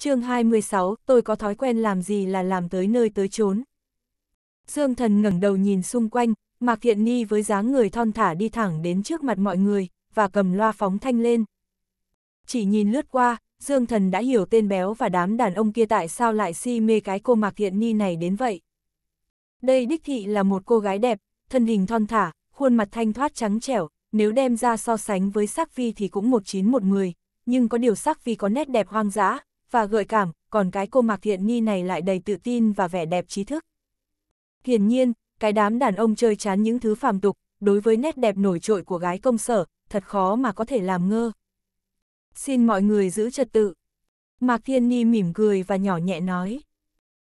chương 26, tôi có thói quen làm gì là làm tới nơi tới chốn. Dương thần ngẩng đầu nhìn xung quanh, Mạc Thiện Ni với dáng người thon thả đi thẳng đến trước mặt mọi người, và cầm loa phóng thanh lên. Chỉ nhìn lướt qua, Dương thần đã hiểu tên béo và đám đàn ông kia tại sao lại si mê cái cô Mạc Thiện Ni này đến vậy. Đây đích thị là một cô gái đẹp, thân hình thon thả, khuôn mặt thanh thoát trắng trẻo, nếu đem ra so sánh với sắc vi thì cũng một chín một mười, nhưng có điều sắc vi có nét đẹp hoang dã, và gợi cảm, còn cái cô Mặc Thiện Nghi này lại đầy tự tin và vẻ đẹp trí thức. Hiển nhiên, cái đám đàn ông chơi chán những thứ phàm tục, đối với nét đẹp nổi trội của gái công sở, thật khó mà có thể làm ngơ. Xin mọi người giữ trật tự. Mạc Thiên Ni mỉm cười và nhỏ nhẹ nói.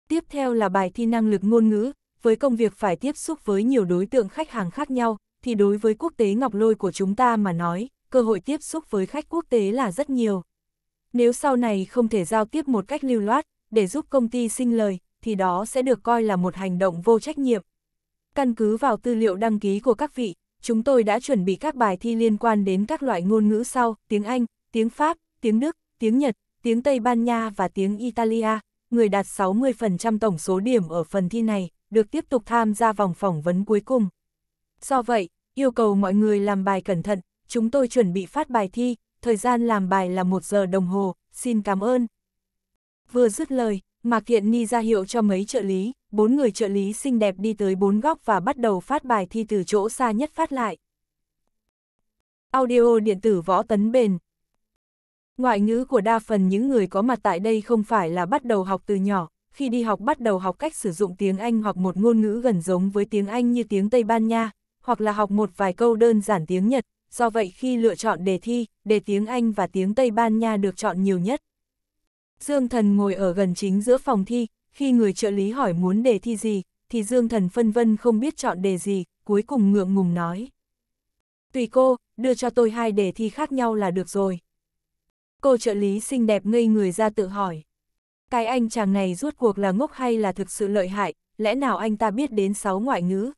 Tiếp theo là bài thi năng lực ngôn ngữ, với công việc phải tiếp xúc với nhiều đối tượng khách hàng khác nhau, thì đối với quốc tế ngọc lôi của chúng ta mà nói, cơ hội tiếp xúc với khách quốc tế là rất nhiều. Nếu sau này không thể giao tiếp một cách lưu loát, để giúp công ty sinh lời, thì đó sẽ được coi là một hành động vô trách nhiệm. Căn cứ vào tư liệu đăng ký của các vị, chúng tôi đã chuẩn bị các bài thi liên quan đến các loại ngôn ngữ sau, tiếng Anh, tiếng Pháp, tiếng Đức, tiếng Nhật, tiếng Tây Ban Nha và tiếng Italia. Người đạt 60% tổng số điểm ở phần thi này, được tiếp tục tham gia vòng phỏng vấn cuối cùng. Do vậy, yêu cầu mọi người làm bài cẩn thận, chúng tôi chuẩn bị phát bài thi, thời gian làm bài là một giờ đồng hồ, xin cảm ơn. Vừa dứt lời, Mạc Kiện Ni ra hiệu cho mấy trợ lý, bốn người trợ lý xinh đẹp đi tới bốn góc và bắt đầu phát bài thi từ chỗ xa nhất phát lại. Audio điện tử võ tấn bền Ngoại ngữ của đa phần những người có mặt tại đây không phải là bắt đầu học từ nhỏ, khi đi học bắt đầu học cách sử dụng tiếng Anh hoặc một ngôn ngữ gần giống với tiếng Anh như tiếng Tây Ban Nha, hoặc là học một vài câu đơn giản tiếng Nhật, do vậy khi lựa chọn đề thi, đề tiếng Anh và tiếng Tây Ban Nha được chọn nhiều nhất. Dương Thần ngồi ở gần chính giữa phòng thi, khi người trợ lý hỏi muốn đề thi gì, thì Dương Thần phân vân không biết chọn đề gì, cuối cùng ngượng ngùng nói. Tùy cô, đưa cho tôi hai đề thi khác nhau là được rồi. Cô trợ lý xinh đẹp ngây người ra tự hỏi. Cái anh chàng này rốt cuộc là ngốc hay là thực sự lợi hại, lẽ nào anh ta biết đến sáu ngoại ngữ?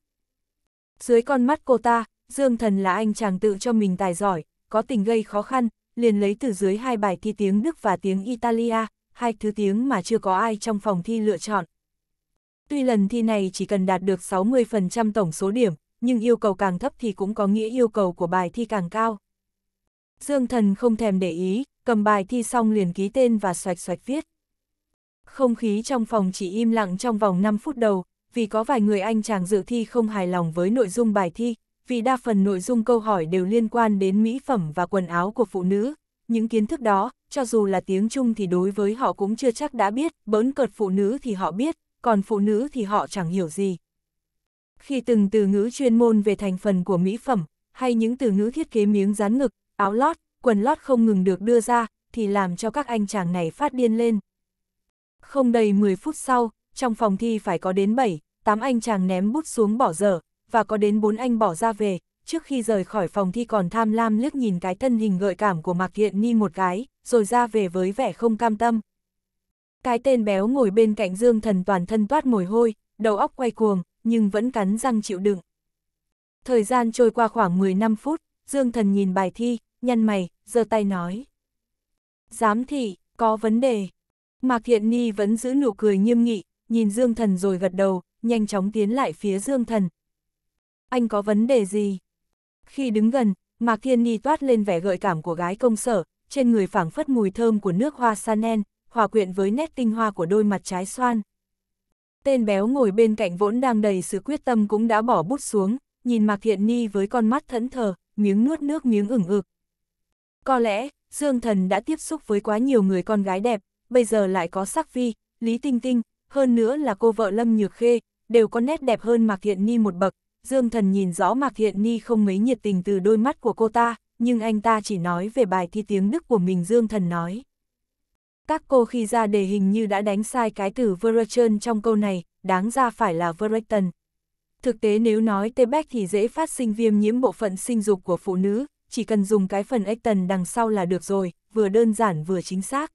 Dưới con mắt cô ta, Dương Thần là anh chàng tự cho mình tài giỏi, có tình gây khó khăn, liền lấy từ dưới hai bài thi tiếng Đức và tiếng Italia, hai thứ tiếng mà chưa có ai trong phòng thi lựa chọn. Tuy lần thi này chỉ cần đạt được 60% tổng số điểm, nhưng yêu cầu càng thấp thì cũng có nghĩa yêu cầu của bài thi càng cao. Dương Thần không thèm để ý, cầm bài thi xong liền ký tên và xoạch xoạch viết. Không khí trong phòng chỉ im lặng trong vòng 5 phút đầu, vì có vài người anh chàng dự thi không hài lòng với nội dung bài thi, vì đa phần nội dung câu hỏi đều liên quan đến mỹ phẩm và quần áo của phụ nữ. Những kiến thức đó, cho dù là tiếng Trung thì đối với họ cũng chưa chắc đã biết, bỡn cợt phụ nữ thì họ biết, còn phụ nữ thì họ chẳng hiểu gì. Khi từng từ ngữ chuyên môn về thành phần của mỹ phẩm, hay những từ ngữ thiết kế miếng dán ngực, áo lót, quần lót không ngừng được đưa ra, thì làm cho các anh chàng này phát điên lên. Không đầy 10 phút sau, trong phòng thi phải có đến 7, 8 anh chàng ném bút xuống bỏ dở, và có đến bốn anh bỏ ra về, trước khi rời khỏi phòng thi còn tham lam liếc nhìn cái thân hình gợi cảm của Mạc Thiện Ni một cái, rồi ra về với vẻ không cam tâm. Cái tên béo ngồi bên cạnh Dương Thần toàn thân toát mồ hôi, đầu óc quay cuồng, nhưng vẫn cắn răng chịu đựng. Thời gian trôi qua khoảng 15 phút, Dương Thần nhìn bài thi, nhăn mày, giơ tay nói. Giám thị, có vấn đề. Mạc Thiện Ni vẫn giữ nụ cười nghiêm nghị, nhìn Dương Thần rồi gật đầu, nhanh chóng tiến lại phía Dương Thần, anh có vấn đề gì? Khi đứng gần, Mạc Thiên Ni toát lên vẻ gợi cảm của gái công sở, trên người phảng phất mùi thơm của nước hoa Sanen, hòa quyện với nét tinh hoa của đôi mặt trái xoan. Tên béo ngồi bên cạnh vốn đang đầy sự quyết tâm cũng đã bỏ bút xuống, nhìn Mạc Thiện Ni với con mắt thẫn thờ, miếng nuốt nước miếng ửng ực. Có lẽ, Dương Thần đã tiếp xúc với quá nhiều người con gái đẹp, bây giờ lại có sắc Phi, Lý Tinh Tinh, hơn nữa là cô vợ Lâm Nhược Khê, đều có nét đẹp hơn Mạc Thiện Ni một bậc, Dương Thần nhìn rõ Mạc Hiện Ni không mấy nhiệt tình từ đôi mắt của cô ta, nhưng anh ta chỉ nói về bài thi tiếng Đức của mình Dương Thần nói. Các cô khi ra đề hình như đã đánh sai cái từ Verrechen trong câu này, đáng ra phải là Verrechten. Thực tế nếu nói tê Tebek thì dễ phát sinh viêm nhiễm bộ phận sinh dục của phụ nữ, chỉ cần dùng cái phần Ecten đằng sau là được rồi, vừa đơn giản vừa chính xác.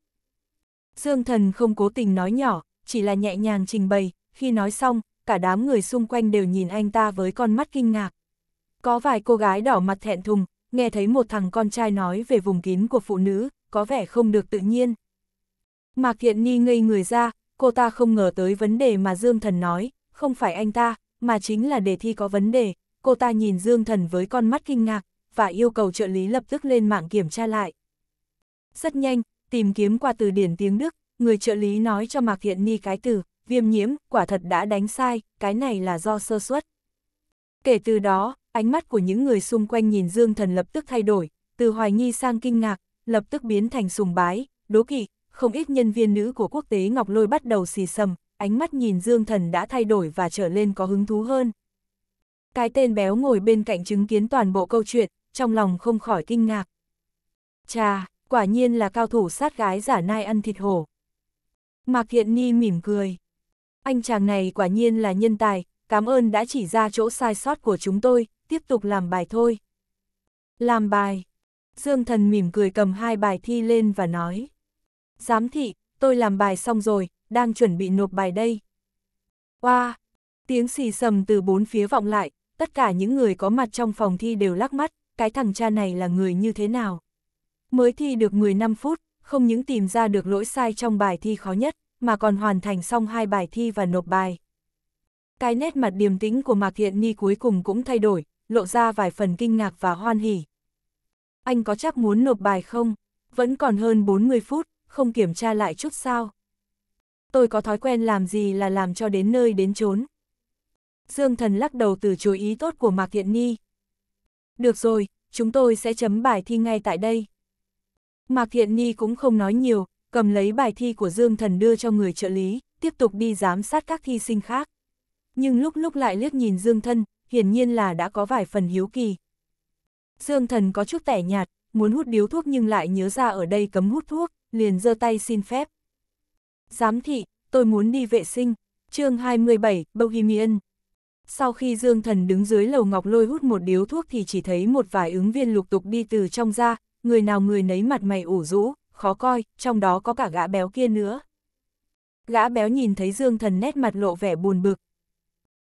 Dương Thần không cố tình nói nhỏ, chỉ là nhẹ nhàng trình bày, khi nói xong, cả đám người xung quanh đều nhìn anh ta với con mắt kinh ngạc. Có vài cô gái đỏ mặt thẹn thùng, nghe thấy một thằng con trai nói về vùng kín của phụ nữ, có vẻ không được tự nhiên. Mạc Thiện Ni ngây người ra, cô ta không ngờ tới vấn đề mà Dương Thần nói, không phải anh ta, mà chính là đề thi có vấn đề. Cô ta nhìn Dương Thần với con mắt kinh ngạc, và yêu cầu trợ lý lập tức lên mạng kiểm tra lại. Rất nhanh, tìm kiếm qua từ điển tiếng Đức, người trợ lý nói cho Mạc Thiện Ni cái từ viêm nhiễm, quả thật đã đánh sai, cái này là do sơ suất. Kể từ đó, ánh mắt của những người xung quanh nhìn Dương Thần lập tức thay đổi, từ hoài nghi sang kinh ngạc, lập tức biến thành sùng bái, đố kỵ, không ít nhân viên nữ của quốc tế Ngọc Lôi bắt đầu xì sầm, ánh mắt nhìn Dương Thần đã thay đổi và trở lên có hứng thú hơn. Cái tên béo ngồi bên cạnh chứng kiến toàn bộ câu chuyện, trong lòng không khỏi kinh ngạc. Chà, quả nhiên là cao thủ sát gái giả nai ăn thịt hổ. Mạc Thiện Ni mỉm cười. Anh chàng này quả nhiên là nhân tài, cảm ơn đã chỉ ra chỗ sai sót của chúng tôi, tiếp tục làm bài thôi. Làm bài. Dương thần mỉm cười cầm hai bài thi lên và nói. Giám thị, tôi làm bài xong rồi, đang chuẩn bị nộp bài đây. Wow! Tiếng xì sầm từ bốn phía vọng lại, tất cả những người có mặt trong phòng thi đều lắc mắt, cái thằng cha này là người như thế nào? Mới thi được 15 phút, không những tìm ra được lỗi sai trong bài thi khó nhất, mà còn hoàn thành xong hai bài thi và nộp bài. Cái nét mặt điềm tĩnh của Mạc Thiện Ni cuối cùng cũng thay đổi, lộ ra vài phần kinh ngạc và hoan hỉ. Anh có chắc muốn nộp bài không? Vẫn còn hơn 40 phút, không kiểm tra lại chút sao? Tôi có thói quen làm gì là làm cho đến nơi đến chốn. Dương Thần lắc đầu từ chối ý tốt của Mạc Thiện Ni. Được rồi, chúng tôi sẽ chấm bài thi ngay tại đây. Mạc Thiện Ni cũng không nói nhiều, cầm lấy bài thi của Dương Thần đưa cho người trợ lý, tiếp tục đi giám sát các thi sinh khác. Nhưng lúc lúc lại liếc nhìn Dương thần hiển nhiên là đã có vài phần hiếu kỳ. Dương Thần có chút tẻ nhạt, muốn hút điếu thuốc nhưng lại nhớ ra ở đây cấm hút thuốc, liền giơ tay xin phép. Giám thị, tôi muốn đi vệ sinh, chương 27, Bohemian. Sau khi Dương Thần đứng dưới lầu ngọc lôi hút một điếu thuốc thì chỉ thấy một vài ứng viên lục tục đi từ trong ra, người nào người nấy mặt mày ủ rũ, khó coi, trong đó có cả gã béo kia nữa. Gã béo nhìn thấy Dương Thần nét mặt lộ vẻ buồn bực.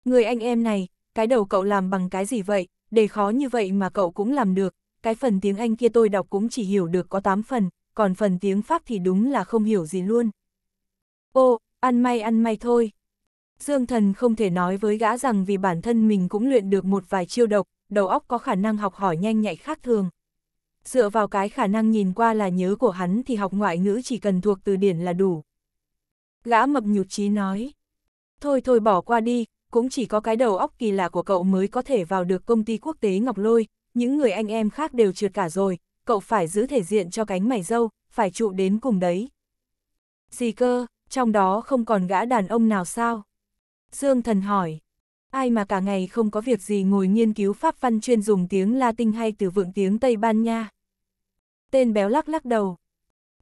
Người anh em này, cái đầu cậu làm bằng cái gì vậy, Để khó như vậy mà cậu cũng làm được, cái phần tiếng Anh kia tôi đọc cũng chỉ hiểu được có 8 phần, còn phần tiếng Pháp thì đúng là không hiểu gì luôn. Ô, ăn may ăn may thôi. Dương Thần không thể nói với gã rằng vì bản thân mình cũng luyện được một vài chiêu độc, đầu óc có khả năng học hỏi nhanh nhạy khác thường dựa vào cái khả năng nhìn qua là nhớ của hắn thì học ngoại ngữ chỉ cần thuộc từ điển là đủ. Gã mập nhục trí nói, thôi thôi bỏ qua đi, cũng chỉ có cái đầu óc kỳ lạ của cậu mới có thể vào được công ty quốc tế Ngọc Lôi, những người anh em khác đều trượt cả rồi, cậu phải giữ thể diện cho cánh mày dâu, phải trụ đến cùng đấy. Gì cơ, trong đó không còn gã đàn ông nào sao? Dương thần hỏi, ai mà cả ngày không có việc gì ngồi nghiên cứu pháp văn chuyên dùng tiếng Latin hay từ vựng tiếng Tây Ban Nha tên béo lắc lắc đầu.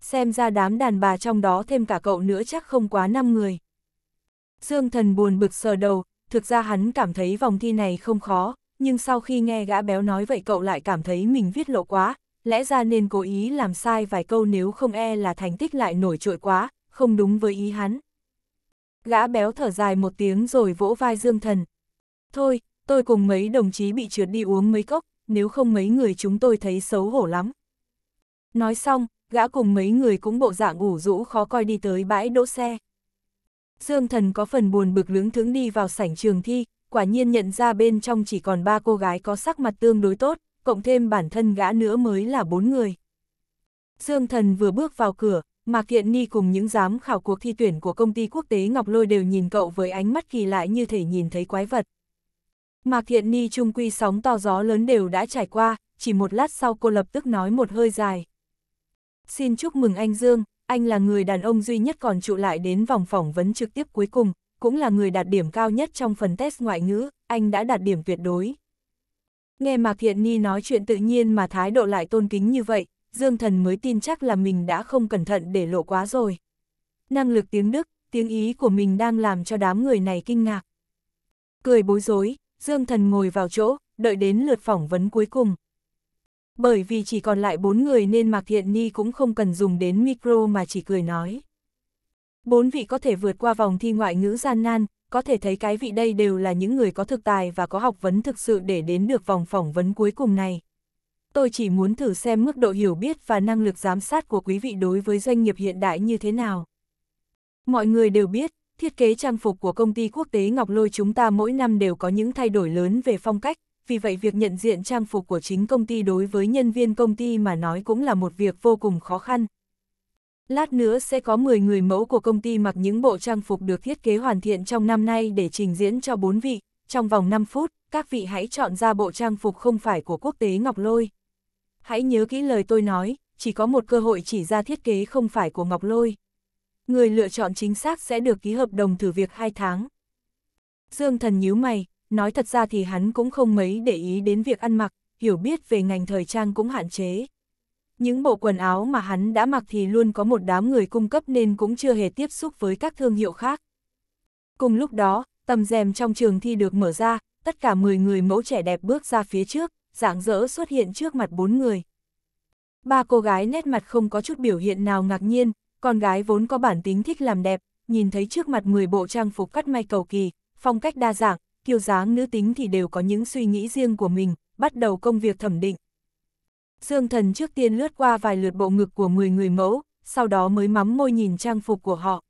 Xem ra đám đàn bà trong đó thêm cả cậu nữa chắc không quá 5 người. Dương thần buồn bực sờ đầu, thực ra hắn cảm thấy vòng thi này không khó, nhưng sau khi nghe gã béo nói vậy cậu lại cảm thấy mình viết lộ quá, lẽ ra nên cố ý làm sai vài câu nếu không e là thành tích lại nổi trội quá, không đúng với ý hắn. Gã béo thở dài một tiếng rồi vỗ vai Dương Thần. Thôi, tôi cùng mấy đồng chí bị trượt đi uống mấy cốc, nếu không mấy người chúng tôi thấy xấu hổ lắm. Nói xong, gã cùng mấy người cũng bộ dạng ủ rũ khó coi đi tới bãi đỗ xe. Dương thần có phần buồn bực lưỡng thướng đi vào sảnh trường thi, quả nhiên nhận ra bên trong chỉ còn ba cô gái có sắc mặt tương đối tốt, cộng thêm bản thân gã nữa mới là bốn người. Dương thần vừa bước vào cửa, mà Kiện Ni cùng những giám khảo cuộc thi tuyển của công ty quốc tế Ngọc Lôi đều nhìn cậu với ánh mắt kỳ lạ như thể nhìn thấy quái vật. Mà Kiện Ni trung quy sóng to gió lớn đều đã trải qua, chỉ một lát sau cô lập tức nói một hơi dài. Xin chúc mừng anh Dương, anh là người đàn ông duy nhất còn trụ lại đến vòng phỏng vấn trực tiếp cuối cùng, cũng là người đạt điểm cao nhất trong phần test ngoại ngữ, anh đã đạt điểm tuyệt đối. Nghe Mạc Thiện Ni nói chuyện tự nhiên mà thái độ lại tôn kính như vậy, Dương Thần mới tin chắc là mình đã không cẩn thận để lộ quá rồi. Năng lực tiếng Đức, tiếng Ý của mình đang làm cho đám người này kinh ngạc. Cười bối rối, Dương Thần ngồi vào chỗ, đợi đến lượt phỏng vấn cuối cùng bởi vì chỉ còn lại bốn người nên Mạc Thiện Ni cũng không cần dùng đến micro mà chỉ cười nói. Bốn vị có thể vượt qua vòng thi ngoại ngữ gian nan, có thể thấy cái vị đây đều là những người có thực tài và có học vấn thực sự để đến được vòng phỏng vấn cuối cùng này. Tôi chỉ muốn thử xem mức độ hiểu biết và năng lực giám sát của quý vị đối với doanh nghiệp hiện đại như thế nào. Mọi người đều biết, thiết kế trang phục của công ty quốc tế Ngọc Lôi chúng ta mỗi năm đều có những thay đổi lớn về phong cách, vì vậy việc nhận diện trang phục của chính công ty đối với nhân viên công ty mà nói cũng là một việc vô cùng khó khăn. Lát nữa sẽ có 10 người mẫu của công ty mặc những bộ trang phục được thiết kế hoàn thiện trong năm nay để trình diễn cho 4 vị. Trong vòng 5 phút, các vị hãy chọn ra bộ trang phục không phải của quốc tế Ngọc Lôi. Hãy nhớ kỹ lời tôi nói, chỉ có một cơ hội chỉ ra thiết kế không phải của Ngọc Lôi. Người lựa chọn chính xác sẽ được ký hợp đồng thử việc 2 tháng. Dương thần nhíu mày, nói thật ra thì hắn cũng không mấy để ý đến việc ăn mặc, hiểu biết về ngành thời trang cũng hạn chế. Những bộ quần áo mà hắn đã mặc thì luôn có một đám người cung cấp nên cũng chưa hề tiếp xúc với các thương hiệu khác. Cùng lúc đó, tầm rèm trong trường thi được mở ra, tất cả 10 người mẫu trẻ đẹp bước ra phía trước, dạng dỡ xuất hiện trước mặt bốn người. Ba cô gái nét mặt không có chút biểu hiện nào ngạc nhiên, con gái vốn có bản tính thích làm đẹp, nhìn thấy trước mặt 10 bộ trang phục cắt may cầu kỳ, phong cách đa dạng, kiêu dáng nữ tính thì đều có những suy nghĩ riêng của mình, bắt đầu công việc thẩm định. Dương thần trước tiên lướt qua vài lượt bộ ngực của 10 người mẫu, sau đó mới mắm môi nhìn trang phục của họ.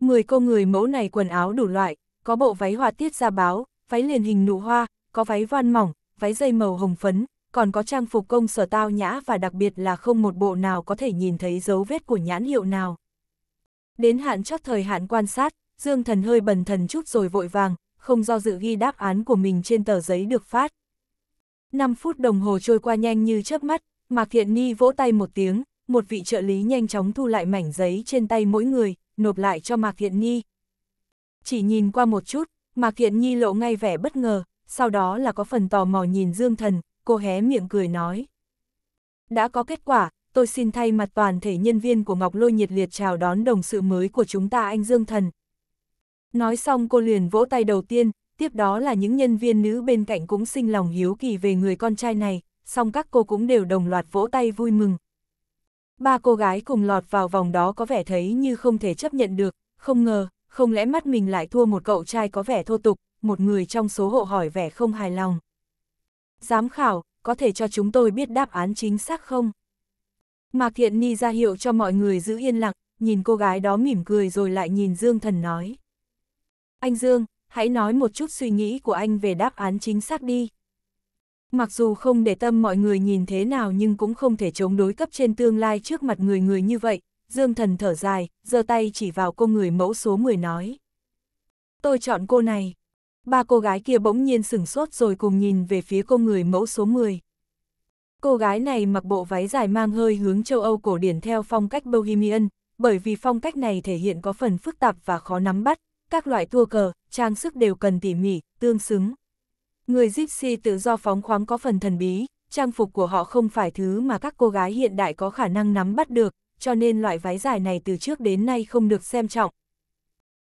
10 cô người mẫu này quần áo đủ loại, có bộ váy hoa tiết ra báo, váy liền hình nụ hoa, có váy voan mỏng, váy dây màu hồng phấn, còn có trang phục công sở tao nhã và đặc biệt là không một bộ nào có thể nhìn thấy dấu vết của nhãn hiệu nào. Đến hạn chót thời hạn quan sát, Dương Thần hơi bần thần chút rồi vội vàng, không do dự ghi đáp án của mình trên tờ giấy được phát. 5 phút đồng hồ trôi qua nhanh như chớp mắt, Mạc Thiện Ni vỗ tay một tiếng, một vị trợ lý nhanh chóng thu lại mảnh giấy trên tay mỗi người, nộp lại cho Mạc Thiện Nhi. Chỉ nhìn qua một chút, Mạc Thiện Nhi lộ ngay vẻ bất ngờ, sau đó là có phần tò mò nhìn Dương Thần, cô hé miệng cười nói. Đã có kết quả, tôi xin thay mặt toàn thể nhân viên của Ngọc Lôi nhiệt liệt chào đón đồng sự mới của chúng ta anh Dương Thần, Nói xong cô liền vỗ tay đầu tiên, tiếp đó là những nhân viên nữ bên cạnh cũng sinh lòng hiếu kỳ về người con trai này, song các cô cũng đều đồng loạt vỗ tay vui mừng. Ba cô gái cùng lọt vào vòng đó có vẻ thấy như không thể chấp nhận được, không ngờ, không lẽ mắt mình lại thua một cậu trai có vẻ thô tục, một người trong số hộ hỏi vẻ không hài lòng. Giám khảo, có thể cho chúng tôi biết đáp án chính xác không? Mạc Thiện Ni ra hiệu cho mọi người giữ yên lặng, nhìn cô gái đó mỉm cười rồi lại nhìn Dương Thần nói. Anh Dương, hãy nói một chút suy nghĩ của anh về đáp án chính xác đi. Mặc dù không để tâm mọi người nhìn thế nào nhưng cũng không thể chống đối cấp trên tương lai trước mặt người người như vậy, Dương Thần thở dài, giơ tay chỉ vào cô người mẫu số 10 nói. Tôi chọn cô này. Ba cô gái kia bỗng nhiên sửng sốt rồi cùng nhìn về phía cô người mẫu số 10. Cô gái này mặc bộ váy dài mang hơi hướng châu Âu cổ điển theo phong cách Bohemian, bởi vì phong cách này thể hiện có phần phức tạp và khó nắm bắt, các loại tua cờ, trang sức đều cần tỉ mỉ, tương xứng. Người Gypsy tự do phóng khoáng có phần thần bí, trang phục của họ không phải thứ mà các cô gái hiện đại có khả năng nắm bắt được, cho nên loại váy dài này từ trước đến nay không được xem trọng.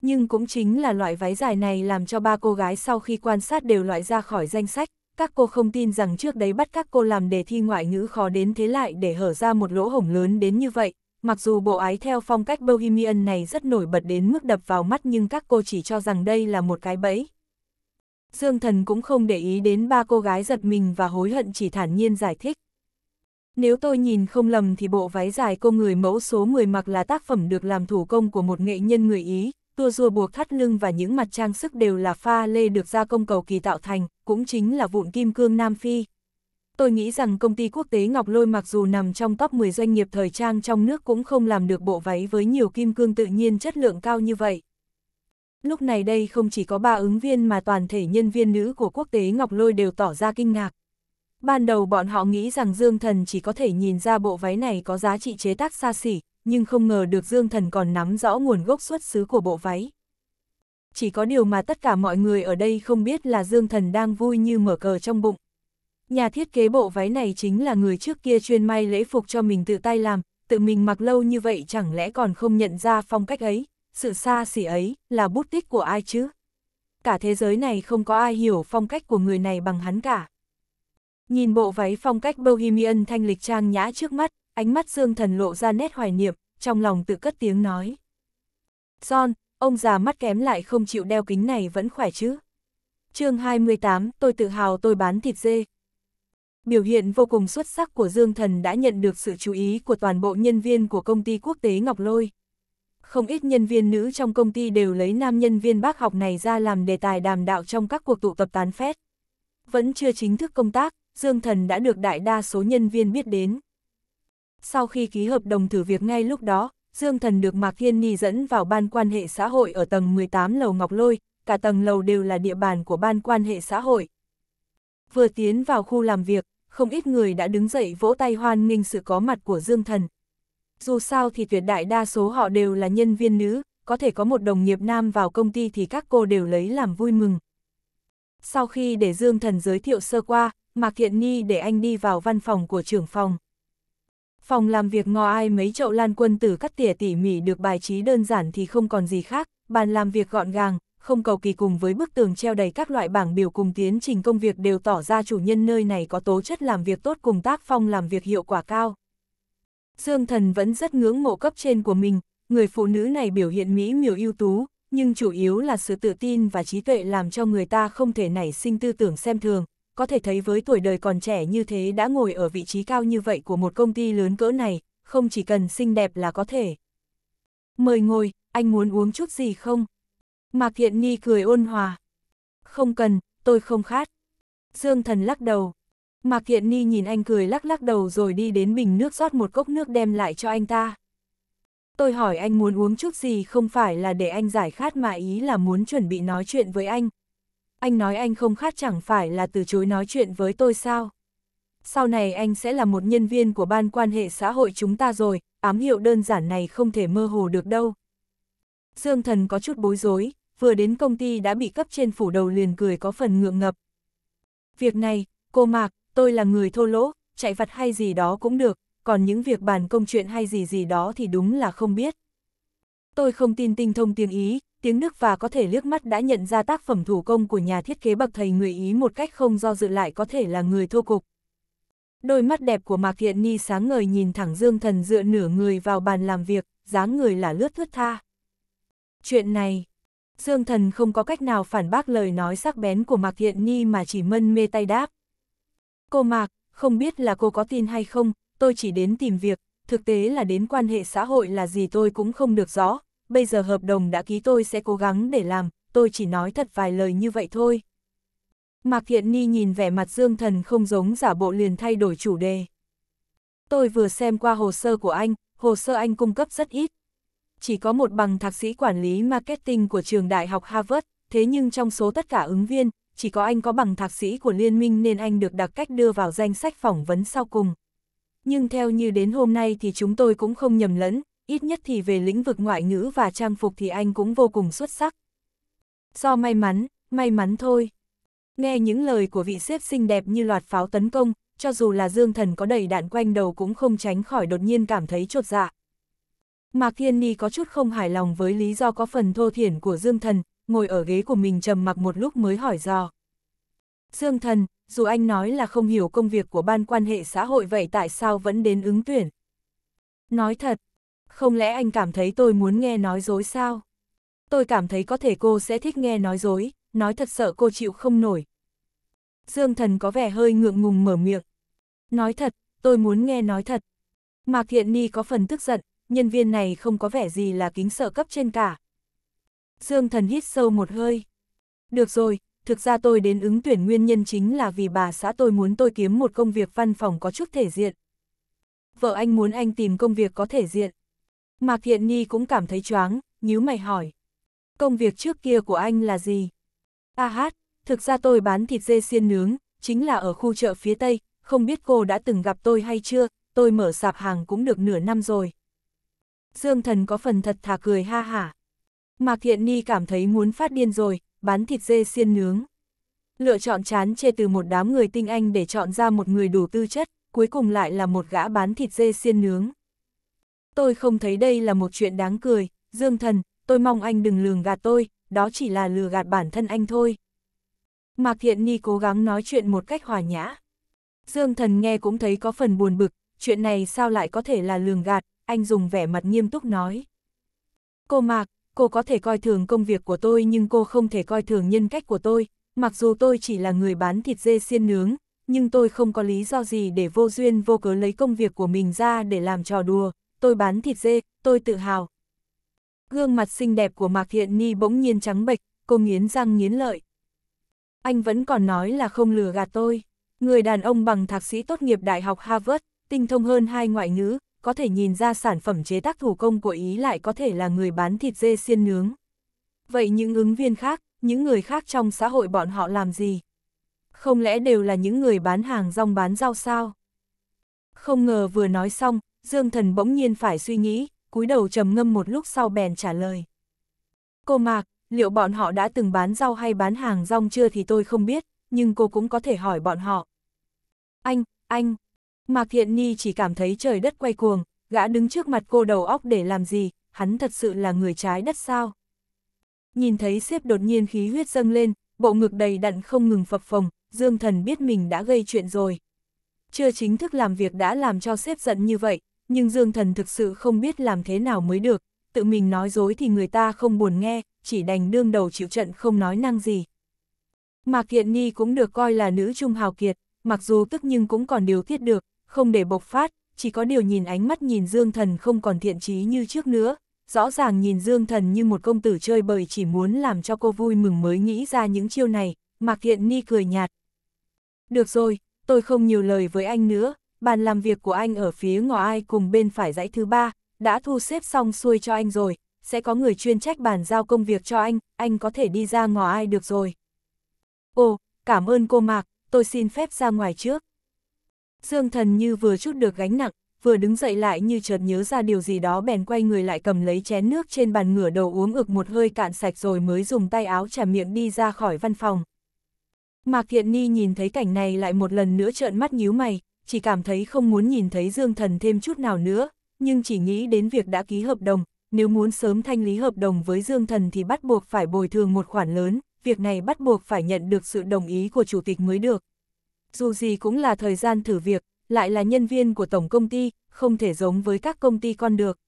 Nhưng cũng chính là loại váy dài này làm cho ba cô gái sau khi quan sát đều loại ra khỏi danh sách, các cô không tin rằng trước đấy bắt các cô làm đề thi ngoại ngữ khó đến thế lại để hở ra một lỗ hổng lớn đến như vậy, mặc dù bộ ái theo phong cách Bohemian này rất nổi bật đến mức đập vào mắt nhưng các cô chỉ cho rằng đây là một cái bẫy. Dương Thần cũng không để ý đến ba cô gái giật mình và hối hận chỉ thản nhiên giải thích. Nếu tôi nhìn không lầm thì bộ váy dài cô người mẫu số 10 mặc là tác phẩm được làm thủ công của một nghệ nhân người Ý, tua rua buộc thắt lưng và những mặt trang sức đều là pha lê được gia công cầu kỳ tạo thành, cũng chính là vụn kim cương Nam Phi, Tôi nghĩ rằng công ty quốc tế Ngọc Lôi mặc dù nằm trong top 10 doanh nghiệp thời trang trong nước cũng không làm được bộ váy với nhiều kim cương tự nhiên chất lượng cao như vậy. Lúc này đây không chỉ có ba ứng viên mà toàn thể nhân viên nữ của quốc tế Ngọc Lôi đều tỏ ra kinh ngạc. Ban đầu bọn họ nghĩ rằng Dương Thần chỉ có thể nhìn ra bộ váy này có giá trị chế tác xa xỉ, nhưng không ngờ được Dương Thần còn nắm rõ nguồn gốc xuất xứ của bộ váy. Chỉ có điều mà tất cả mọi người ở đây không biết là Dương Thần đang vui như mở cờ trong bụng. Nhà thiết kế bộ váy này chính là người trước kia chuyên may lễ phục cho mình tự tay làm, tự mình mặc lâu như vậy chẳng lẽ còn không nhận ra phong cách ấy, sự xa xỉ ấy, là bút tích của ai chứ? Cả thế giới này không có ai hiểu phong cách của người này bằng hắn cả. Nhìn bộ váy phong cách Bohemian thanh lịch trang nhã trước mắt, ánh mắt Dương Thần lộ ra nét hoài niệm, trong lòng tự cất tiếng nói. John, ông già mắt kém lại không chịu đeo kính này vẫn khỏe chứ. chương 28, tôi tự hào tôi bán thịt dê, biểu hiện vô cùng xuất sắc của Dương Thần đã nhận được sự chú ý của toàn bộ nhân viên của công ty quốc tế Ngọc Lôi. Không ít nhân viên nữ trong công ty đều lấy nam nhân viên bác học này ra làm đề tài đàm đạo trong các cuộc tụ tập tán phét. Vẫn chưa chính thức công tác, Dương Thần đã được đại đa số nhân viên biết đến. Sau khi ký hợp đồng thử việc ngay lúc đó, Dương Thần được Mạc Thiên Ni dẫn vào ban quan hệ xã hội ở tầng 18 lầu Ngọc Lôi, cả tầng lầu đều là địa bàn của ban quan hệ xã hội. Vừa tiến vào khu làm việc, không ít người đã đứng dậy vỗ tay hoan nghênh sự có mặt của Dương Thần. Dù sao thì tuyệt đại đa số họ đều là nhân viên nữ, có thể có một đồng nghiệp nam vào công ty thì các cô đều lấy làm vui mừng. Sau khi để Dương Thần giới thiệu sơ qua, Mạc thiện ni để anh đi vào văn phòng của trưởng phòng. Phòng làm việc ngò ai mấy chậu lan quân tử cắt tỉa tỉ mỉ được bài trí đơn giản thì không còn gì khác, bàn làm việc gọn gàng, không cầu kỳ cùng với bức tường treo đầy các loại bảng biểu cùng tiến trình công việc đều tỏ ra chủ nhân nơi này có tố chất làm việc tốt cùng tác phong làm việc hiệu quả cao. Dương Thần vẫn rất ngưỡng mộ cấp trên của mình, người phụ nữ này biểu hiện mỹ miều ưu tú, nhưng chủ yếu là sự tự tin và trí tuệ làm cho người ta không thể nảy sinh tư tưởng xem thường, có thể thấy với tuổi đời còn trẻ như thế đã ngồi ở vị trí cao như vậy của một công ty lớn cỡ này, không chỉ cần xinh đẹp là có thể. Mời ngồi, anh muốn uống chút gì không? Mạc Hiện Nhi cười ôn hòa. Không cần, tôi không khát. Dương thần lắc đầu. Mạc Hiện Nhi nhìn anh cười lắc lắc đầu rồi đi đến bình nước rót một cốc nước đem lại cho anh ta. Tôi hỏi anh muốn uống chút gì không phải là để anh giải khát mà ý là muốn chuẩn bị nói chuyện với anh. Anh nói anh không khát chẳng phải là từ chối nói chuyện với tôi sao? Sau này anh sẽ là một nhân viên của ban quan hệ xã hội chúng ta rồi, ám hiệu đơn giản này không thể mơ hồ được đâu. Dương thần có chút bối rối, vừa đến công ty đã bị cấp trên phủ đầu liền cười có phần ngượng ngập. Việc này, cô Mạc, tôi là người thô lỗ, chạy vặt hay gì đó cũng được, còn những việc bàn công chuyện hay gì gì đó thì đúng là không biết. Tôi không tin tinh thông tiếng Ý, tiếng Đức và có thể liếc mắt đã nhận ra tác phẩm thủ công của nhà thiết kế bậc thầy người Ý một cách không do dự lại có thể là người thô cục. Đôi mắt đẹp của Mạc Thiện Ni sáng ngời nhìn thẳng Dương Thần dựa nửa người vào bàn làm việc, dáng người là lướt thướt tha. Chuyện này, Dương Thần không có cách nào phản bác lời nói sắc bén của Mạc Thiện Nhi mà chỉ mân mê tay đáp. Cô Mạc, không biết là cô có tin hay không, tôi chỉ đến tìm việc, thực tế là đến quan hệ xã hội là gì tôi cũng không được rõ, bây giờ hợp đồng đã ký tôi sẽ cố gắng để làm, tôi chỉ nói thật vài lời như vậy thôi. Mạc Thiện Ni nhìn vẻ mặt Dương Thần không giống giả bộ liền thay đổi chủ đề. Tôi vừa xem qua hồ sơ của anh, hồ sơ anh cung cấp rất ít, chỉ có một bằng thạc sĩ quản lý marketing của trường Đại học Harvard, thế nhưng trong số tất cả ứng viên, chỉ có anh có bằng thạc sĩ của liên minh nên anh được đặc cách đưa vào danh sách phỏng vấn sau cùng. Nhưng theo như đến hôm nay thì chúng tôi cũng không nhầm lẫn, ít nhất thì về lĩnh vực ngoại ngữ và trang phục thì anh cũng vô cùng xuất sắc. Do may mắn, may mắn thôi. Nghe những lời của vị xếp xinh đẹp như loạt pháo tấn công, cho dù là Dương Thần có đầy đạn quanh đầu cũng không tránh khỏi đột nhiên cảm thấy chột dạ. Mạc Thiên Ni có chút không hài lòng với lý do có phần thô thiển của Dương Thần, ngồi ở ghế của mình trầm mặc một lúc mới hỏi dò. Dương Thần, dù anh nói là không hiểu công việc của ban quan hệ xã hội vậy tại sao vẫn đến ứng tuyển? Nói thật, không lẽ anh cảm thấy tôi muốn nghe nói dối sao? Tôi cảm thấy có thể cô sẽ thích nghe nói dối, nói thật sợ cô chịu không nổi. Dương Thần có vẻ hơi ngượng ngùng mở miệng. Nói thật, tôi muốn nghe nói thật. Mạc Thiện Ni có phần tức giận, nhân viên này không có vẻ gì là kính sợ cấp trên cả. Dương thần hít sâu một hơi. Được rồi, thực ra tôi đến ứng tuyển nguyên nhân chính là vì bà xã tôi muốn tôi kiếm một công việc văn phòng có chút thể diện. Vợ anh muốn anh tìm công việc có thể diện. Mạc Thiện ni cũng cảm thấy choáng, nhíu mày hỏi. Công việc trước kia của anh là gì? A hát, thực ra tôi bán thịt dê xiên nướng, chính là ở khu chợ phía Tây, không biết cô đã từng gặp tôi hay chưa, tôi mở sạp hàng cũng được nửa năm rồi. Dương thần có phần thật thà cười ha hả. Mạc Thiện Ni cảm thấy muốn phát điên rồi, bán thịt dê xiên nướng. Lựa chọn chán chê từ một đám người tinh anh để chọn ra một người đủ tư chất, cuối cùng lại là một gã bán thịt dê xiên nướng. Tôi không thấy đây là một chuyện đáng cười, Dương Thần, tôi mong anh đừng lường gạt tôi, đó chỉ là lừa gạt bản thân anh thôi. Mạc Thiện Ni cố gắng nói chuyện một cách hòa nhã. Dương Thần nghe cũng thấy có phần buồn bực, chuyện này sao lại có thể là lường gạt, anh dùng vẻ mặt nghiêm túc nói. Cô Mạc, cô có thể coi thường công việc của tôi nhưng cô không thể coi thường nhân cách của tôi, mặc dù tôi chỉ là người bán thịt dê xiên nướng, nhưng tôi không có lý do gì để vô duyên vô cớ lấy công việc của mình ra để làm trò đùa, tôi bán thịt dê, tôi tự hào. Gương mặt xinh đẹp của Mạc Thiện Ni bỗng nhiên trắng bệch, cô nghiến răng nghiến lợi. Anh vẫn còn nói là không lừa gạt tôi. Người đàn ông bằng thạc sĩ tốt nghiệp Đại học Harvard, tinh thông hơn hai ngoại ngữ, có thể nhìn ra sản phẩm chế tác thủ công của Ý lại có thể là người bán thịt dê xiên nướng. Vậy những ứng viên khác, những người khác trong xã hội bọn họ làm gì? Không lẽ đều là những người bán hàng rong bán rau sao? Không ngờ vừa nói xong, Dương Thần bỗng nhiên phải suy nghĩ, cúi đầu trầm ngâm một lúc sau bèn trả lời. Cô Mạc, liệu bọn họ đã từng bán rau hay bán hàng rong chưa thì tôi không biết, nhưng cô cũng có thể hỏi bọn họ. Anh, anh, Mạc Thiện Ni chỉ cảm thấy trời đất quay cuồng, gã đứng trước mặt cô đầu óc để làm gì, hắn thật sự là người trái đất sao. Nhìn thấy xếp đột nhiên khí huyết dâng lên, bộ ngực đầy đặn không ngừng phập phồng, Dương Thần biết mình đã gây chuyện rồi. Chưa chính thức làm việc đã làm cho xếp giận như vậy, nhưng Dương Thần thực sự không biết làm thế nào mới được, tự mình nói dối thì người ta không buồn nghe, chỉ đành đương đầu chịu trận không nói năng gì. Mạc Thiện Nhi cũng được coi là nữ trung hào kiệt, mặc dù tức nhưng cũng còn điều tiết được, không để bộc phát, chỉ có điều nhìn ánh mắt nhìn Dương Thần không còn thiện trí như trước nữa, rõ ràng nhìn Dương Thần như một công tử chơi bời chỉ muốn làm cho cô vui mừng mới nghĩ ra những chiêu này, Mạc Thiện Ni cười nhạt. Được rồi, tôi không nhiều lời với anh nữa, bàn làm việc của anh ở phía ngõ ai cùng bên phải dãy thứ ba, đã thu xếp xong xuôi cho anh rồi, sẽ có người chuyên trách bàn giao công việc cho anh, anh có thể đi ra ngõ ai được rồi. Ồ, cảm ơn cô Mạc, tôi xin phép ra ngoài trước. Dương thần như vừa chút được gánh nặng, vừa đứng dậy lại như chợt nhớ ra điều gì đó bèn quay người lại cầm lấy chén nước trên bàn ngửa đầu uống ực một hơi cạn sạch rồi mới dùng tay áo trả miệng đi ra khỏi văn phòng. Mạc Thiện Ni nhìn thấy cảnh này lại một lần nữa trợn mắt nhíu mày, chỉ cảm thấy không muốn nhìn thấy Dương Thần thêm chút nào nữa, nhưng chỉ nghĩ đến việc đã ký hợp đồng, nếu muốn sớm thanh lý hợp đồng với Dương Thần thì bắt buộc phải bồi thường một khoản lớn, việc này bắt buộc phải nhận được sự đồng ý của chủ tịch mới được dù gì cũng là thời gian thử việc, lại là nhân viên của tổng công ty, không thể giống với các công ty con được.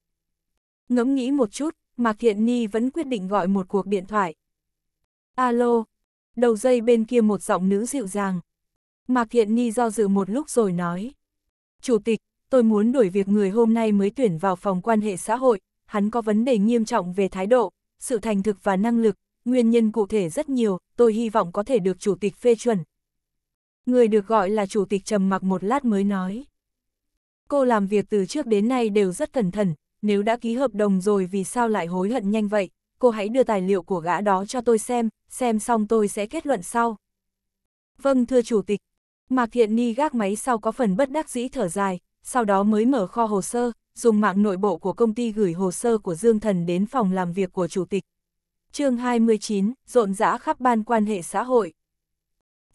Ngẫm nghĩ một chút, Mạc Thiện Ni vẫn quyết định gọi một cuộc điện thoại. Alo, đầu dây bên kia một giọng nữ dịu dàng. Mạc Thiện Ni do dự một lúc rồi nói. Chủ tịch, tôi muốn đổi việc người hôm nay mới tuyển vào phòng quan hệ xã hội, hắn có vấn đề nghiêm trọng về thái độ, sự thành thực và năng lực, nguyên nhân cụ thể rất nhiều, tôi hy vọng có thể được chủ tịch phê chuẩn, Người được gọi là chủ tịch trầm mặc một lát mới nói. Cô làm việc từ trước đến nay đều rất cẩn thận, nếu đã ký hợp đồng rồi vì sao lại hối hận nhanh vậy, cô hãy đưa tài liệu của gã đó cho tôi xem, xem xong tôi sẽ kết luận sau. Vâng thưa chủ tịch, Mạc Thiện Ni gác máy sau có phần bất đắc dĩ thở dài, sau đó mới mở kho hồ sơ, dùng mạng nội bộ của công ty gửi hồ sơ của Dương Thần đến phòng làm việc của chủ tịch. chương 29, rộn rã khắp ban quan hệ xã hội.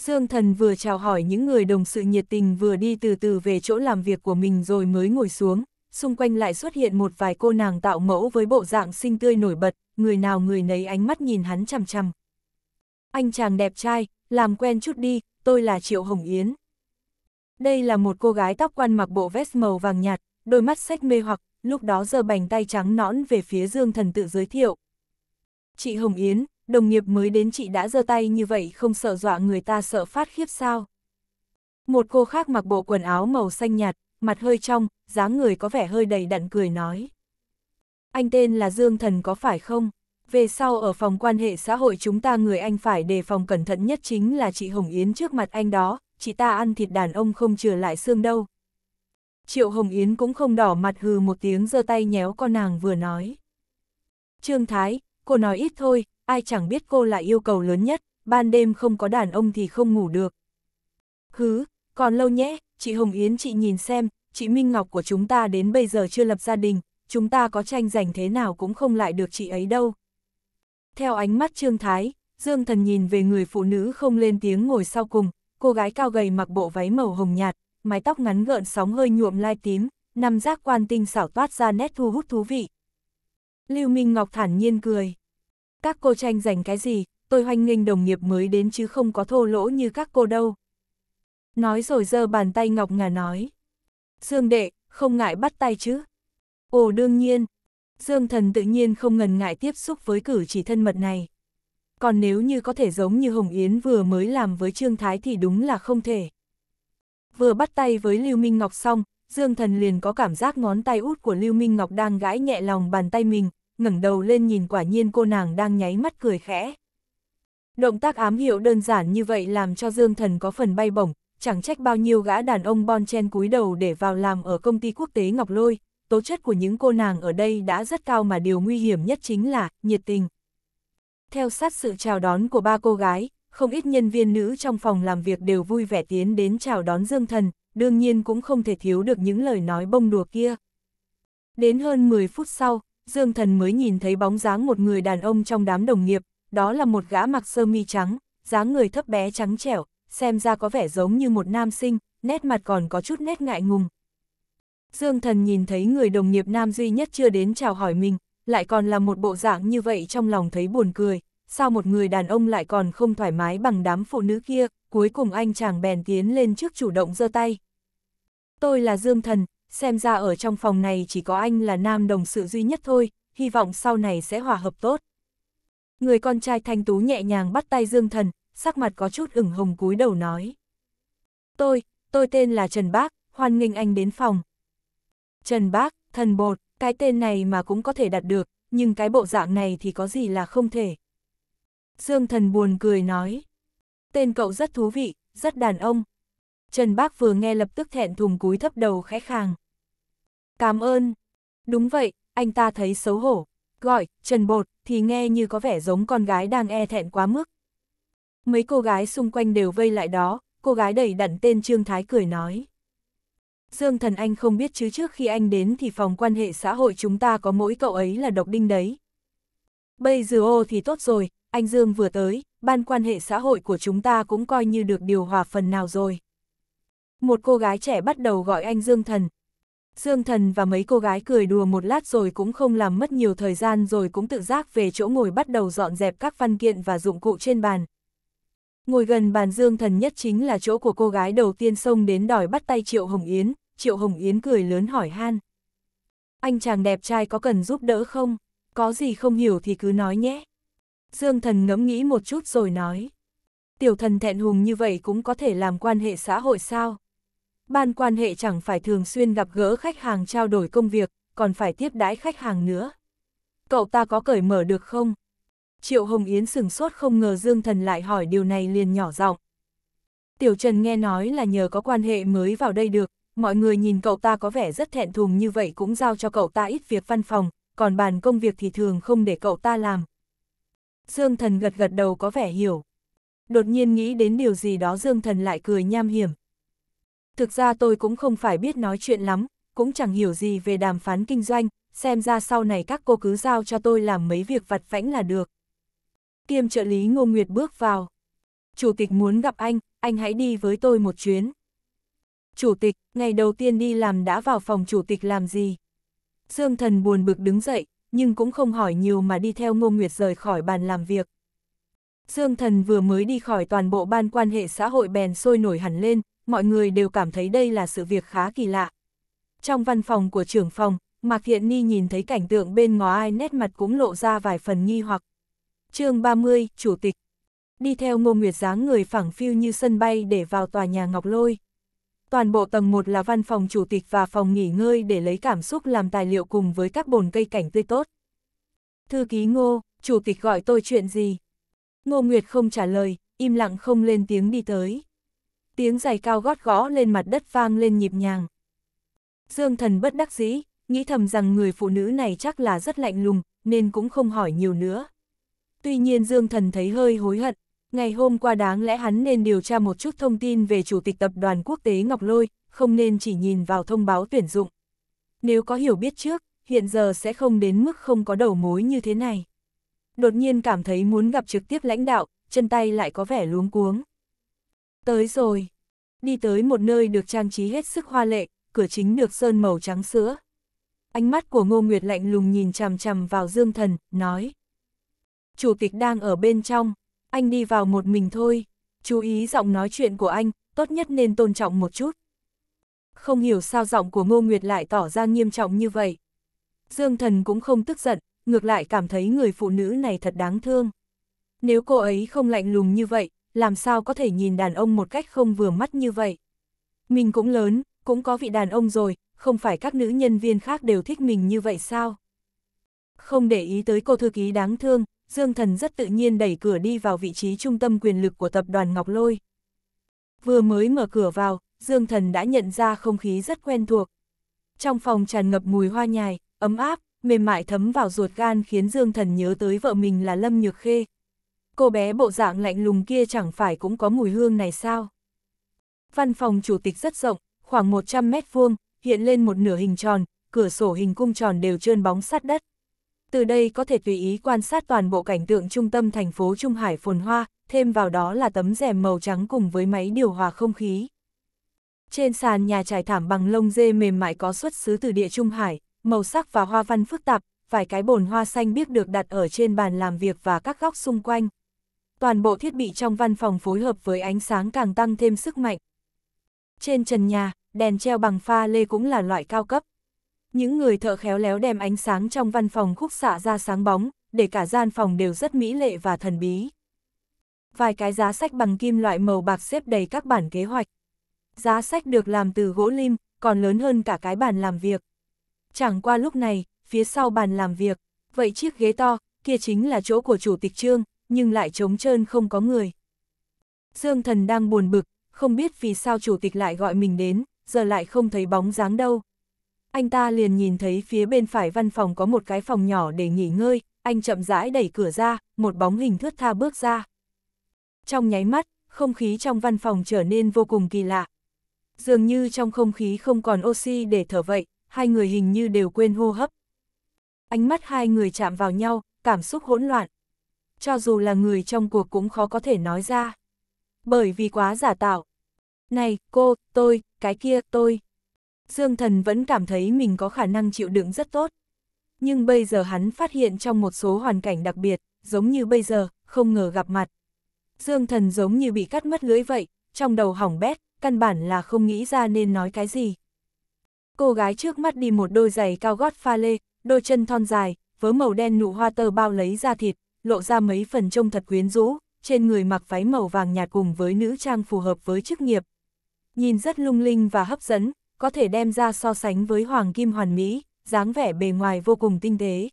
Dương Thần vừa chào hỏi những người đồng sự nhiệt tình vừa đi từ từ về chỗ làm việc của mình rồi mới ngồi xuống, xung quanh lại xuất hiện một vài cô nàng tạo mẫu với bộ dạng xinh tươi nổi bật, người nào người nấy ánh mắt nhìn hắn chằm chằm. Anh chàng đẹp trai, làm quen chút đi, tôi là Triệu Hồng Yến. Đây là một cô gái tóc quan mặc bộ vest màu vàng nhạt, đôi mắt sách mê hoặc, lúc đó giơ bành tay trắng nõn về phía Dương Thần tự giới thiệu. Chị Hồng Yến, đồng nghiệp mới đến chị đã giơ tay như vậy không sợ dọa người ta sợ phát khiếp sao. Một cô khác mặc bộ quần áo màu xanh nhạt, mặt hơi trong, dáng người có vẻ hơi đầy đặn cười nói. Anh tên là Dương Thần có phải không? Về sau ở phòng quan hệ xã hội chúng ta người anh phải đề phòng cẩn thận nhất chính là chị Hồng Yến trước mặt anh đó, chị ta ăn thịt đàn ông không trừ lại xương đâu. Triệu Hồng Yến cũng không đỏ mặt hừ một tiếng giơ tay nhéo con nàng vừa nói. Trương Thái, cô nói ít thôi, ai chẳng biết cô là yêu cầu lớn nhất, ban đêm không có đàn ông thì không ngủ được. Hứ, còn lâu nhé, chị Hồng Yến chị nhìn xem, chị Minh Ngọc của chúng ta đến bây giờ chưa lập gia đình, chúng ta có tranh giành thế nào cũng không lại được chị ấy đâu. Theo ánh mắt Trương Thái, Dương Thần nhìn về người phụ nữ không lên tiếng ngồi sau cùng, cô gái cao gầy mặc bộ váy màu hồng nhạt, mái tóc ngắn gợn sóng hơi nhuộm lai tím, năm giác quan tinh xảo toát ra nét thu hút thú vị. Lưu Minh Ngọc thản nhiên cười. Các cô tranh giành cái gì, tôi hoanh nghênh đồng nghiệp mới đến chứ không có thô lỗ như các cô đâu. Nói rồi giơ bàn tay ngọc ngà nói. Dương đệ, không ngại bắt tay chứ. Ồ đương nhiên, Dương thần tự nhiên không ngần ngại tiếp xúc với cử chỉ thân mật này. Còn nếu như có thể giống như Hồng Yến vừa mới làm với Trương Thái thì đúng là không thể. Vừa bắt tay với Lưu Minh Ngọc xong, Dương thần liền có cảm giác ngón tay út của Lưu Minh Ngọc đang gãi nhẹ lòng bàn tay mình, ngẩng đầu lên nhìn quả nhiên cô nàng đang nháy mắt cười khẽ. Động tác ám hiệu đơn giản như vậy làm cho Dương Thần có phần bay bổng, chẳng trách bao nhiêu gã đàn ông bon chen cúi đầu để vào làm ở công ty quốc tế Ngọc Lôi, tố chất của những cô nàng ở đây đã rất cao mà điều nguy hiểm nhất chính là nhiệt tình. Theo sát sự chào đón của ba cô gái, không ít nhân viên nữ trong phòng làm việc đều vui vẻ tiến đến chào đón Dương Thần, đương nhiên cũng không thể thiếu được những lời nói bông đùa kia. Đến hơn 10 phút sau, Dương Thần mới nhìn thấy bóng dáng một người đàn ông trong đám đồng nghiệp, đó là một gã mặc sơ mi trắng, dáng người thấp bé trắng trẻo, xem ra có vẻ giống như một nam sinh, nét mặt còn có chút nét ngại ngùng. Dương Thần nhìn thấy người đồng nghiệp nam duy nhất chưa đến chào hỏi mình, lại còn là một bộ dạng như vậy trong lòng thấy buồn cười, sao một người đàn ông lại còn không thoải mái bằng đám phụ nữ kia, cuối cùng anh chàng bèn tiến lên trước chủ động giơ tay. Tôi là Dương Thần, xem ra ở trong phòng này chỉ có anh là nam đồng sự duy nhất thôi, hy vọng sau này sẽ hòa hợp tốt. Người con trai thanh tú nhẹ nhàng bắt tay Dương Thần, sắc mặt có chút ửng hồng cúi đầu nói. Tôi, tôi tên là Trần Bác, hoan nghênh anh đến phòng. Trần Bác, thần bột, cái tên này mà cũng có thể đặt được, nhưng cái bộ dạng này thì có gì là không thể. Dương Thần buồn cười nói. Tên cậu rất thú vị, rất đàn ông, Trần Bác vừa nghe lập tức thẹn thùng cúi thấp đầu khẽ khàng. Cảm ơn. Đúng vậy, anh ta thấy xấu hổ. Gọi, Trần Bột, thì nghe như có vẻ giống con gái đang e thẹn quá mức. Mấy cô gái xung quanh đều vây lại đó, cô gái đẩy đặn tên Trương Thái cười nói. Dương Thần Anh không biết chứ trước khi anh đến thì phòng quan hệ xã hội chúng ta có mỗi cậu ấy là độc đinh đấy. Bây giờ ô thì tốt rồi, anh Dương vừa tới, ban quan hệ xã hội của chúng ta cũng coi như được điều hòa phần nào rồi. Một cô gái trẻ bắt đầu gọi anh Dương Thần. Dương Thần và mấy cô gái cười đùa một lát rồi cũng không làm mất nhiều thời gian rồi cũng tự giác về chỗ ngồi bắt đầu dọn dẹp các văn kiện và dụng cụ trên bàn. Ngồi gần bàn Dương Thần nhất chính là chỗ của cô gái đầu tiên xông đến đòi bắt tay Triệu Hồng Yến, Triệu Hồng Yến cười lớn hỏi han. Anh chàng đẹp trai có cần giúp đỡ không? Có gì không hiểu thì cứ nói nhé. Dương Thần ngẫm nghĩ một chút rồi nói. Tiểu thần thẹn hùng như vậy cũng có thể làm quan hệ xã hội sao? ban quan hệ chẳng phải thường xuyên gặp gỡ khách hàng trao đổi công việc, còn phải tiếp đãi khách hàng nữa. Cậu ta có cởi mở được không? Triệu Hồng Yến sừng sốt không ngờ Dương Thần lại hỏi điều này liền nhỏ giọng. Tiểu Trần nghe nói là nhờ có quan hệ mới vào đây được, mọi người nhìn cậu ta có vẻ rất thẹn thùng như vậy cũng giao cho cậu ta ít việc văn phòng, còn bàn công việc thì thường không để cậu ta làm. Dương Thần gật gật đầu có vẻ hiểu. Đột nhiên nghĩ đến điều gì đó Dương Thần lại cười nham hiểm, thực ra tôi cũng không phải biết nói chuyện lắm, cũng chẳng hiểu gì về đàm phán kinh doanh, xem ra sau này các cô cứ giao cho tôi làm mấy việc vặt vãnh là được. Kiêm trợ lý Ngô Nguyệt bước vào. Chủ tịch muốn gặp anh, anh hãy đi với tôi một chuyến. Chủ tịch, ngày đầu tiên đi làm đã vào phòng chủ tịch làm gì? Dương thần buồn bực đứng dậy, nhưng cũng không hỏi nhiều mà đi theo Ngô Nguyệt rời khỏi bàn làm việc. Dương thần vừa mới đi khỏi toàn bộ ban quan hệ xã hội bèn sôi nổi hẳn lên, mọi người đều cảm thấy đây là sự việc khá kỳ lạ. Trong văn phòng của trưởng phòng, Mạc Thiện Ni nhìn thấy cảnh tượng bên ngó ai nét mặt cũng lộ ra vài phần nghi hoặc. chương 30, Chủ tịch. Đi theo Ngô Nguyệt dáng người phẳng phiu như sân bay để vào tòa nhà Ngọc Lôi. Toàn bộ tầng 1 là văn phòng chủ tịch và phòng nghỉ ngơi để lấy cảm xúc làm tài liệu cùng với các bồn cây cảnh tươi tốt. Thư ký Ngô, chủ tịch gọi tôi chuyện gì? Ngô Nguyệt không trả lời, im lặng không lên tiếng đi tới tiếng giày cao gót gõ lên mặt đất vang lên nhịp nhàng. Dương thần bất đắc dĩ, nghĩ thầm rằng người phụ nữ này chắc là rất lạnh lùng, nên cũng không hỏi nhiều nữa. Tuy nhiên Dương thần thấy hơi hối hận, ngày hôm qua đáng lẽ hắn nên điều tra một chút thông tin về Chủ tịch Tập đoàn Quốc tế Ngọc Lôi, không nên chỉ nhìn vào thông báo tuyển dụng. Nếu có hiểu biết trước, hiện giờ sẽ không đến mức không có đầu mối như thế này. Đột nhiên cảm thấy muốn gặp trực tiếp lãnh đạo, chân tay lại có vẻ luống cuống. Tới rồi. Đi tới một nơi được trang trí hết sức hoa lệ, cửa chính được sơn màu trắng sữa. Ánh mắt của Ngô Nguyệt lạnh lùng nhìn chằm chằm vào Dương Thần, nói. Chủ tịch đang ở bên trong, anh đi vào một mình thôi. Chú ý giọng nói chuyện của anh, tốt nhất nên tôn trọng một chút. Không hiểu sao giọng của Ngô Nguyệt lại tỏ ra nghiêm trọng như vậy. Dương Thần cũng không tức giận, ngược lại cảm thấy người phụ nữ này thật đáng thương. Nếu cô ấy không lạnh lùng như vậy, làm sao có thể nhìn đàn ông một cách không vừa mắt như vậy. Mình cũng lớn, cũng có vị đàn ông rồi, không phải các nữ nhân viên khác đều thích mình như vậy sao? Không để ý tới cô thư ký đáng thương, Dương Thần rất tự nhiên đẩy cửa đi vào vị trí trung tâm quyền lực của tập đoàn Ngọc Lôi. Vừa mới mở cửa vào, Dương Thần đã nhận ra không khí rất quen thuộc. Trong phòng tràn ngập mùi hoa nhài, ấm áp, mềm mại thấm vào ruột gan khiến Dương Thần nhớ tới vợ mình là Lâm Nhược Khê, cô bé bộ dạng lạnh lùng kia chẳng phải cũng có mùi hương này sao? Văn phòng chủ tịch rất rộng, khoảng 100 mét vuông, hiện lên một nửa hình tròn, cửa sổ hình cung tròn đều trơn bóng sát đất. Từ đây có thể tùy ý quan sát toàn bộ cảnh tượng trung tâm thành phố Trung Hải phồn hoa, thêm vào đó là tấm rèm màu trắng cùng với máy điều hòa không khí. Trên sàn nhà trải thảm bằng lông dê mềm mại có xuất xứ từ địa Trung Hải, màu sắc và hoa văn phức tạp, vài cái bồn hoa xanh biết được đặt ở trên bàn làm việc và các góc xung quanh toàn bộ thiết bị trong văn phòng phối hợp với ánh sáng càng tăng thêm sức mạnh. Trên trần nhà, đèn treo bằng pha lê cũng là loại cao cấp. Những người thợ khéo léo đem ánh sáng trong văn phòng khúc xạ ra sáng bóng, để cả gian phòng đều rất mỹ lệ và thần bí. Vài cái giá sách bằng kim loại màu bạc xếp đầy các bản kế hoạch. Giá sách được làm từ gỗ lim, còn lớn hơn cả cái bàn làm việc. Chẳng qua lúc này, phía sau bàn làm việc, vậy chiếc ghế to, kia chính là chỗ của chủ tịch trương, nhưng lại trống trơn không có người. Dương thần đang buồn bực, không biết vì sao chủ tịch lại gọi mình đến, giờ lại không thấy bóng dáng đâu. Anh ta liền nhìn thấy phía bên phải văn phòng có một cái phòng nhỏ để nghỉ ngơi, anh chậm rãi đẩy cửa ra, một bóng hình thướt tha bước ra. Trong nháy mắt, không khí trong văn phòng trở nên vô cùng kỳ lạ. Dường như trong không khí không còn oxy để thở vậy, hai người hình như đều quên hô hấp. Ánh mắt hai người chạm vào nhau, cảm xúc hỗn loạn cho dù là người trong cuộc cũng khó có thể nói ra. Bởi vì quá giả tạo. Này, cô, tôi, cái kia, tôi. Dương thần vẫn cảm thấy mình có khả năng chịu đựng rất tốt. Nhưng bây giờ hắn phát hiện trong một số hoàn cảnh đặc biệt, giống như bây giờ, không ngờ gặp mặt. Dương thần giống như bị cắt mất lưỡi vậy, trong đầu hỏng bét, căn bản là không nghĩ ra nên nói cái gì. Cô gái trước mắt đi một đôi giày cao gót pha lê, đôi chân thon dài, vớ màu đen nụ hoa tơ bao lấy da thịt, lộ ra mấy phần trông thật quyến rũ, trên người mặc váy màu vàng nhạt cùng với nữ trang phù hợp với chức nghiệp. Nhìn rất lung linh và hấp dẫn, có thể đem ra so sánh với hoàng kim hoàn mỹ, dáng vẻ bề ngoài vô cùng tinh tế.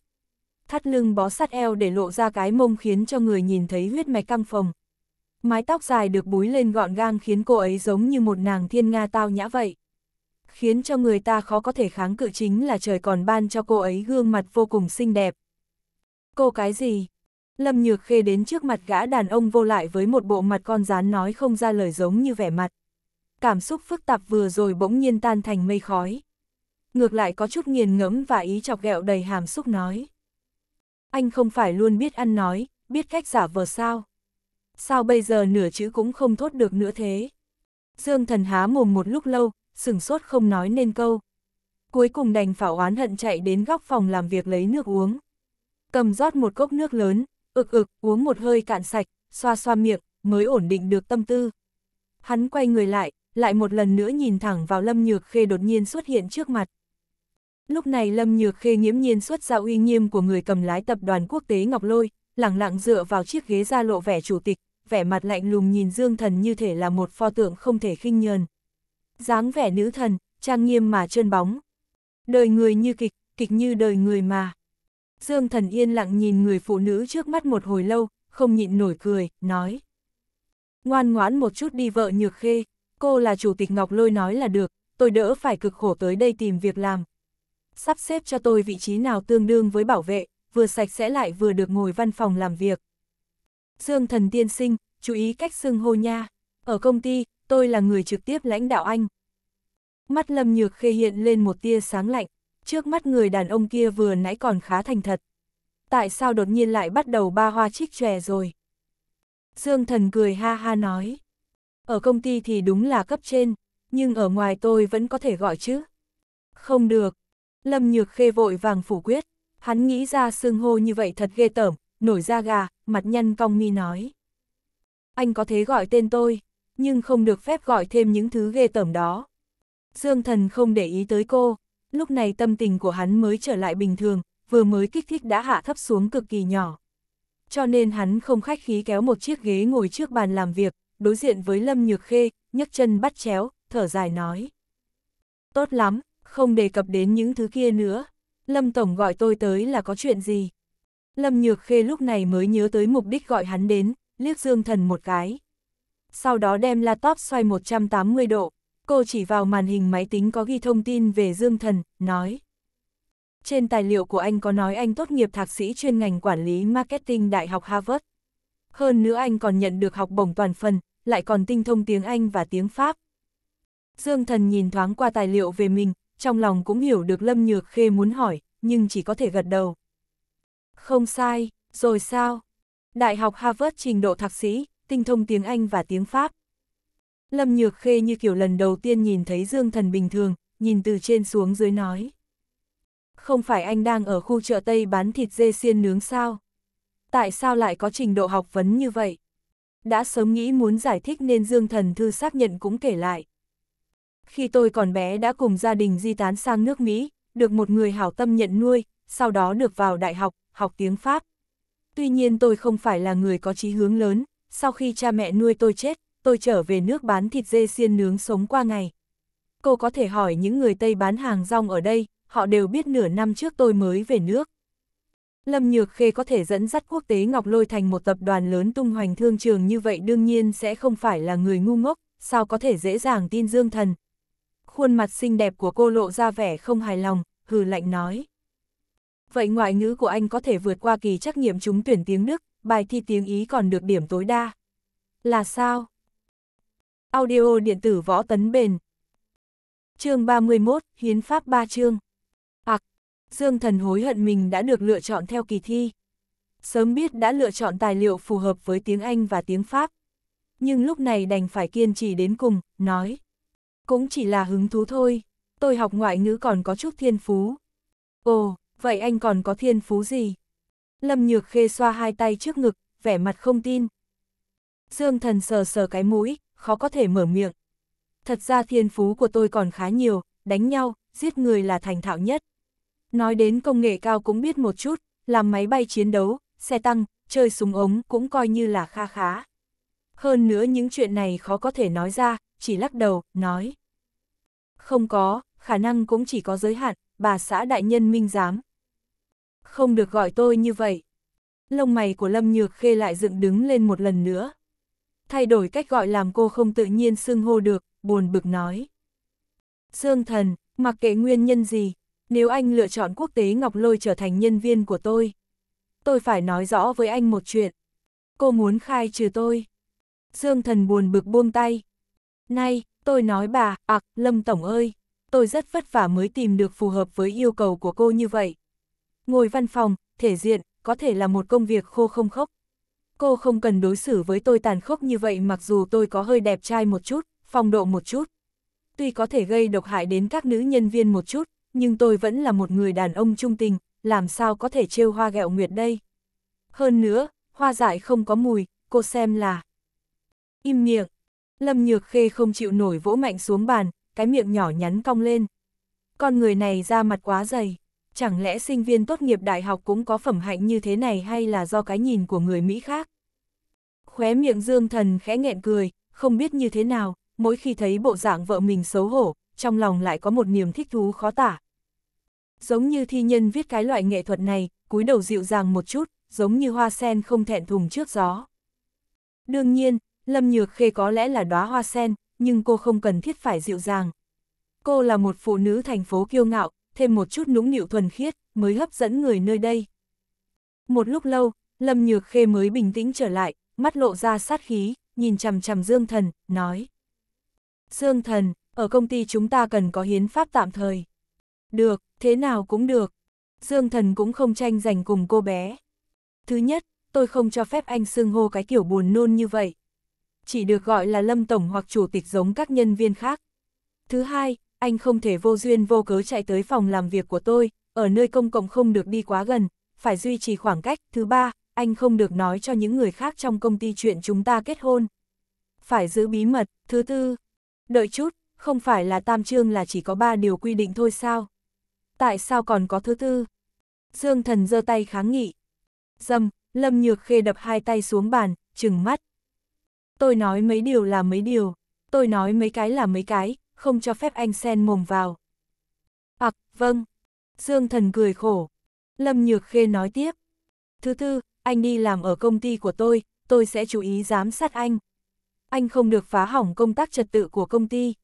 Thắt lưng bó sát eo để lộ ra cái mông khiến cho người nhìn thấy huyết mạch căng phồng. Mái tóc dài được búi lên gọn gàng khiến cô ấy giống như một nàng thiên nga tao nhã vậy. Khiến cho người ta khó có thể kháng cự chính là trời còn ban cho cô ấy gương mặt vô cùng xinh đẹp. Cô cái gì? Lâm Nhược Khê đến trước mặt gã đàn ông vô lại với một bộ mặt con rán nói không ra lời giống như vẻ mặt. Cảm xúc phức tạp vừa rồi bỗng nhiên tan thành mây khói. Ngược lại có chút nghiền ngẫm và ý chọc ghẹo đầy hàm xúc nói. Anh không phải luôn biết ăn nói, biết cách giả vờ sao. Sao bây giờ nửa chữ cũng không thốt được nữa thế? Dương thần há mồm một lúc lâu, sừng sốt không nói nên câu. Cuối cùng đành phảo oán hận chạy đến góc phòng làm việc lấy nước uống. Cầm rót một cốc nước lớn, ực ực uống một hơi cạn sạch, xoa xoa miệng, mới ổn định được tâm tư. Hắn quay người lại, lại một lần nữa nhìn thẳng vào Lâm Nhược Khê đột nhiên xuất hiện trước mặt. Lúc này Lâm Nhược Khê nghiễm nhiên xuất ra uy nghiêm của người cầm lái tập đoàn quốc tế Ngọc Lôi, lẳng lặng dựa vào chiếc ghế ra lộ vẻ chủ tịch, vẻ mặt lạnh lùng nhìn Dương Thần như thể là một pho tượng không thể khinh nhờn. dáng vẻ nữ thần, trang nghiêm mà trơn bóng. Đời người như kịch, kịch như đời người mà. Dương Thần yên lặng nhìn người phụ nữ trước mắt một hồi lâu, không nhịn nổi cười, nói. Ngoan ngoãn một chút đi vợ nhược khê, cô là chủ tịch Ngọc Lôi nói là được, tôi đỡ phải cực khổ tới đây tìm việc làm. Sắp xếp cho tôi vị trí nào tương đương với bảo vệ, vừa sạch sẽ lại vừa được ngồi văn phòng làm việc. Dương Thần tiên sinh, chú ý cách xưng hô nha. Ở công ty, tôi là người trực tiếp lãnh đạo anh. Mắt Lâm Nhược Khê hiện lên một tia sáng lạnh trước mắt người đàn ông kia vừa nãy còn khá thành thật. Tại sao đột nhiên lại bắt đầu ba hoa trích trè rồi? Dương thần cười ha ha nói. Ở công ty thì đúng là cấp trên, nhưng ở ngoài tôi vẫn có thể gọi chứ. Không được. Lâm Nhược Khê vội vàng phủ quyết. Hắn nghĩ ra xương hô như vậy thật ghê tởm, nổi da gà, mặt nhăn cong mi nói. Anh có thể gọi tên tôi, nhưng không được phép gọi thêm những thứ ghê tởm đó. Dương thần không để ý tới cô, lúc này tâm tình của hắn mới trở lại bình thường, vừa mới kích thích đã hạ thấp xuống cực kỳ nhỏ. Cho nên hắn không khách khí kéo một chiếc ghế ngồi trước bàn làm việc, đối diện với Lâm Nhược Khê, nhấc chân bắt chéo, thở dài nói. Tốt lắm, không đề cập đến những thứ kia nữa. Lâm Tổng gọi tôi tới là có chuyện gì? Lâm Nhược Khê lúc này mới nhớ tới mục đích gọi hắn đến, liếc dương thần một cái. Sau đó đem laptop xoay 180 độ, cô chỉ vào màn hình máy tính có ghi thông tin về Dương Thần, nói. Trên tài liệu của anh có nói anh tốt nghiệp thạc sĩ chuyên ngành quản lý marketing Đại học Harvard. Hơn nữa anh còn nhận được học bổng toàn phần, lại còn tinh thông tiếng Anh và tiếng Pháp. Dương Thần nhìn thoáng qua tài liệu về mình, trong lòng cũng hiểu được Lâm Nhược Khê muốn hỏi, nhưng chỉ có thể gật đầu. Không sai, rồi sao? Đại học Harvard trình độ thạc sĩ, tinh thông tiếng Anh và tiếng Pháp. Lâm Nhược Khê như kiểu lần đầu tiên nhìn thấy Dương Thần bình thường, nhìn từ trên xuống dưới nói. Không phải anh đang ở khu chợ Tây bán thịt dê xiên nướng sao? Tại sao lại có trình độ học vấn như vậy? Đã sớm nghĩ muốn giải thích nên Dương Thần thư xác nhận cũng kể lại. Khi tôi còn bé đã cùng gia đình di tán sang nước Mỹ, được một người hảo tâm nhận nuôi, sau đó được vào đại học, học tiếng Pháp. Tuy nhiên tôi không phải là người có chí hướng lớn, sau khi cha mẹ nuôi tôi chết, tôi trở về nước bán thịt dê xiên nướng sống qua ngày. Cô có thể hỏi những người Tây bán hàng rong ở đây, họ đều biết nửa năm trước tôi mới về nước. Lâm Nhược Khê có thể dẫn dắt quốc tế Ngọc Lôi thành một tập đoàn lớn tung hoành thương trường như vậy đương nhiên sẽ không phải là người ngu ngốc, sao có thể dễ dàng tin Dương Thần. Khuôn mặt xinh đẹp của cô lộ ra vẻ không hài lòng, hừ lạnh nói. Vậy ngoại ngữ của anh có thể vượt qua kỳ trắc nghiệm chúng tuyển tiếng Đức, bài thi tiếng Ý còn được điểm tối đa. Là sao? Audio điện tử võ tấn bền. chương 31, Hiến pháp 3 chương. Ặc, Dương Thần hối hận mình đã được lựa chọn theo kỳ thi. Sớm biết đã lựa chọn tài liệu phù hợp với tiếng Anh và tiếng Pháp. Nhưng lúc này đành phải kiên trì đến cùng, nói. Cũng chỉ là hứng thú thôi, tôi học ngoại ngữ còn có chút thiên phú. Ồ, vậy anh còn có thiên phú gì? Lâm Nhược Khê xoa hai tay trước ngực, vẻ mặt không tin. Dương Thần sờ sờ cái mũi, khó có thể mở miệng. Thật ra thiên phú của tôi còn khá nhiều, đánh nhau, giết người là thành thạo nhất. Nói đến công nghệ cao cũng biết một chút, làm máy bay chiến đấu, xe tăng, chơi súng ống cũng coi như là kha khá. Hơn nữa những chuyện này khó có thể nói ra, chỉ lắc đầu, nói. Không có, khả năng cũng chỉ có giới hạn, bà xã đại nhân minh giám. Không được gọi tôi như vậy. Lông mày của Lâm Nhược Khê lại dựng đứng lên một lần nữa thay đổi cách gọi làm cô không tự nhiên xưng hô được, buồn bực nói. Dương thần, mặc kệ nguyên nhân gì, nếu anh lựa chọn quốc tế Ngọc Lôi trở thành nhân viên của tôi, tôi phải nói rõ với anh một chuyện. Cô muốn khai trừ tôi. Dương thần buồn bực buông tay. Nay, tôi nói bà, ạc, à, Lâm Tổng ơi, tôi rất vất vả mới tìm được phù hợp với yêu cầu của cô như vậy. Ngồi văn phòng, thể diện, có thể là một công việc khô không khốc, cô không cần đối xử với tôi tàn khốc như vậy mặc dù tôi có hơi đẹp trai một chút, phong độ một chút. Tuy có thể gây độc hại đến các nữ nhân viên một chút, nhưng tôi vẫn là một người đàn ông trung tình, làm sao có thể trêu hoa gẹo nguyệt đây. Hơn nữa, hoa dại không có mùi, cô xem là... Im miệng, Lâm Nhược Khê không chịu nổi vỗ mạnh xuống bàn, cái miệng nhỏ nhắn cong lên. Con người này da mặt quá dày chẳng lẽ sinh viên tốt nghiệp đại học cũng có phẩm hạnh như thế này hay là do cái nhìn của người Mỹ khác? Khóe miệng Dương Thần khẽ nghẹn cười, không biết như thế nào, mỗi khi thấy bộ dạng vợ mình xấu hổ, trong lòng lại có một niềm thích thú khó tả. Giống như thi nhân viết cái loại nghệ thuật này, cúi đầu dịu dàng một chút, giống như hoa sen không thẹn thùng trước gió. Đương nhiên, Lâm Nhược Khê có lẽ là đóa hoa sen, nhưng cô không cần thiết phải dịu dàng. Cô là một phụ nữ thành phố kiêu ngạo, thêm một chút nũng nịu thuần khiết, mới hấp dẫn người nơi đây. Một lúc lâu, Lâm Nhược Khê mới bình tĩnh trở lại, mắt lộ ra sát khí, nhìn chằm chằm Dương Thần, nói. Dương Thần, ở công ty chúng ta cần có hiến pháp tạm thời. Được, thế nào cũng được. Dương Thần cũng không tranh giành cùng cô bé. Thứ nhất, tôi không cho phép anh xưng hô cái kiểu buồn nôn như vậy. Chỉ được gọi là Lâm Tổng hoặc Chủ tịch giống các nhân viên khác. Thứ hai, anh không thể vô duyên vô cớ chạy tới phòng làm việc của tôi, ở nơi công cộng không được đi quá gần, phải duy trì khoảng cách. Thứ ba, anh không được nói cho những người khác trong công ty chuyện chúng ta kết hôn. Phải giữ bí mật. Thứ tư, đợi chút, không phải là tam chương là chỉ có ba điều quy định thôi sao? Tại sao còn có thứ tư? Dương thần giơ tay kháng nghị. Dâm, Lâm Nhược Khê đập hai tay xuống bàn, trừng mắt. Tôi nói mấy điều là mấy điều, tôi nói mấy cái là mấy cái, không cho phép anh xen mồm vào. Ặc, vâng. Dương thần cười khổ. Lâm Nhược Khê nói tiếp. Thứ tư, anh đi làm ở công ty của tôi, tôi sẽ chú ý giám sát anh. Anh không được phá hỏng công tác trật tự của công ty.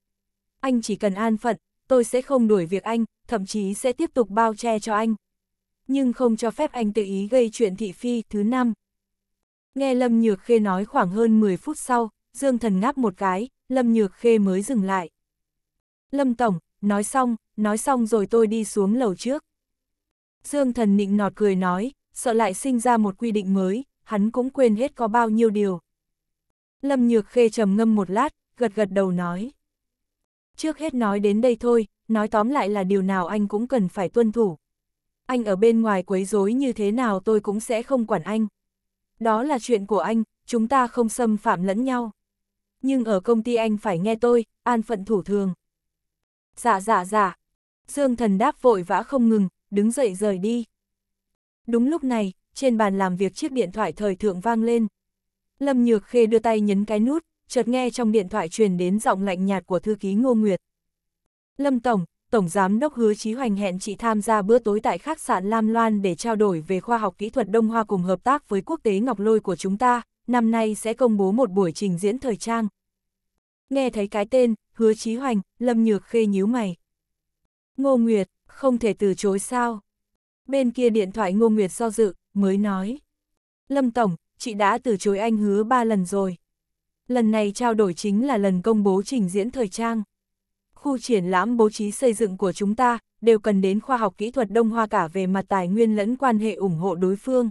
Anh chỉ cần an phận, tôi sẽ không đuổi việc anh, thậm chí sẽ tiếp tục bao che cho anh. Nhưng không cho phép anh tự ý gây chuyện thị phi thứ năm. Nghe Lâm Nhược Khê nói khoảng hơn 10 phút sau, Dương Thần ngáp một cái, Lâm Nhược Khê mới dừng lại. Lâm Tổng, nói xong, nói xong rồi tôi đi xuống lầu trước. Dương thần nịnh nọt cười nói, sợ lại sinh ra một quy định mới, hắn cũng quên hết có bao nhiêu điều. Lâm Nhược Khê trầm ngâm một lát, gật gật đầu nói. Trước hết nói đến đây thôi, nói tóm lại là điều nào anh cũng cần phải tuân thủ. Anh ở bên ngoài quấy rối như thế nào tôi cũng sẽ không quản anh. Đó là chuyện của anh, chúng ta không xâm phạm lẫn nhau. Nhưng ở công ty anh phải nghe tôi, an phận thủ thường. Dạ dạ dạ. Dương thần đáp vội vã không ngừng, đứng dậy rời đi. Đúng lúc này, trên bàn làm việc chiếc điện thoại thời thượng vang lên. Lâm Nhược Khê đưa tay nhấn cái nút, chợt nghe trong điện thoại truyền đến giọng lạnh nhạt của thư ký Ngô Nguyệt. Lâm Tổng, Tổng Giám đốc Hứa Chí Hoành hẹn chị tham gia bữa tối tại khách sạn Lam Loan để trao đổi về khoa học kỹ thuật Đông Hoa cùng hợp tác với quốc tế Ngọc Lôi của chúng ta, năm nay sẽ công bố một buổi trình diễn thời trang. Nghe thấy cái tên, hứa chí hoành, lâm nhược khê nhíu mày. Ngô Nguyệt, không thể từ chối sao? Bên kia điện thoại Ngô Nguyệt do dự, mới nói. Lâm Tổng, chị đã từ chối anh hứa ba lần rồi. Lần này trao đổi chính là lần công bố trình diễn thời trang. Khu triển lãm bố trí xây dựng của chúng ta đều cần đến khoa học kỹ thuật Đông Hoa cả về mặt tài nguyên lẫn quan hệ ủng hộ đối phương.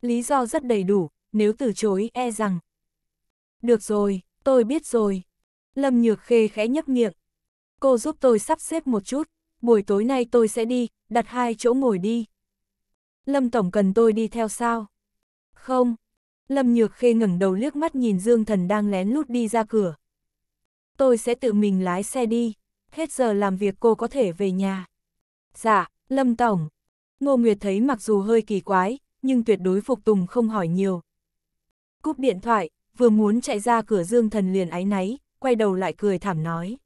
Lý do rất đầy đủ, nếu từ chối e rằng. Được rồi, tôi biết rồi. Lâm Nhược Khê khẽ nhấp miệng. Cô giúp tôi sắp xếp một chút, buổi tối nay tôi sẽ đi, đặt hai chỗ ngồi đi. Lâm Tổng cần tôi đi theo sao? Không. Lâm Nhược Khê ngẩng đầu liếc mắt nhìn Dương Thần đang lén lút đi ra cửa. Tôi sẽ tự mình lái xe đi, hết giờ làm việc cô có thể về nhà. Dạ, Lâm Tổng. Ngô Nguyệt thấy mặc dù hơi kỳ quái, nhưng tuyệt đối phục tùng không hỏi nhiều. Cúp điện thoại, vừa muốn chạy ra cửa Dương Thần liền áy náy, quay đầu lại cười thảm nói.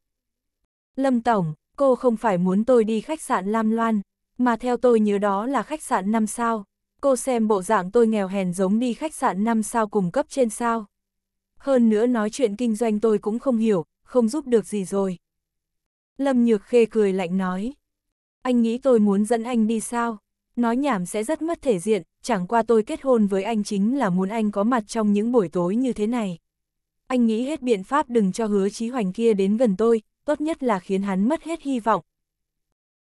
Lâm Tổng, cô không phải muốn tôi đi khách sạn Lam Loan, mà theo tôi nhớ đó là khách sạn 5 sao. Cô xem bộ dạng tôi nghèo hèn giống đi khách sạn 5 sao cùng cấp trên sao. Hơn nữa nói chuyện kinh doanh tôi cũng không hiểu, không giúp được gì rồi. Lâm Nhược Khê cười lạnh nói. Anh nghĩ tôi muốn dẫn anh đi sao? Nói nhảm sẽ rất mất thể diện, chẳng qua tôi kết hôn với anh chính là muốn anh có mặt trong những buổi tối như thế này anh nghĩ hết biện pháp đừng cho hứa chí hoành kia đến gần tôi, tốt nhất là khiến hắn mất hết hy vọng.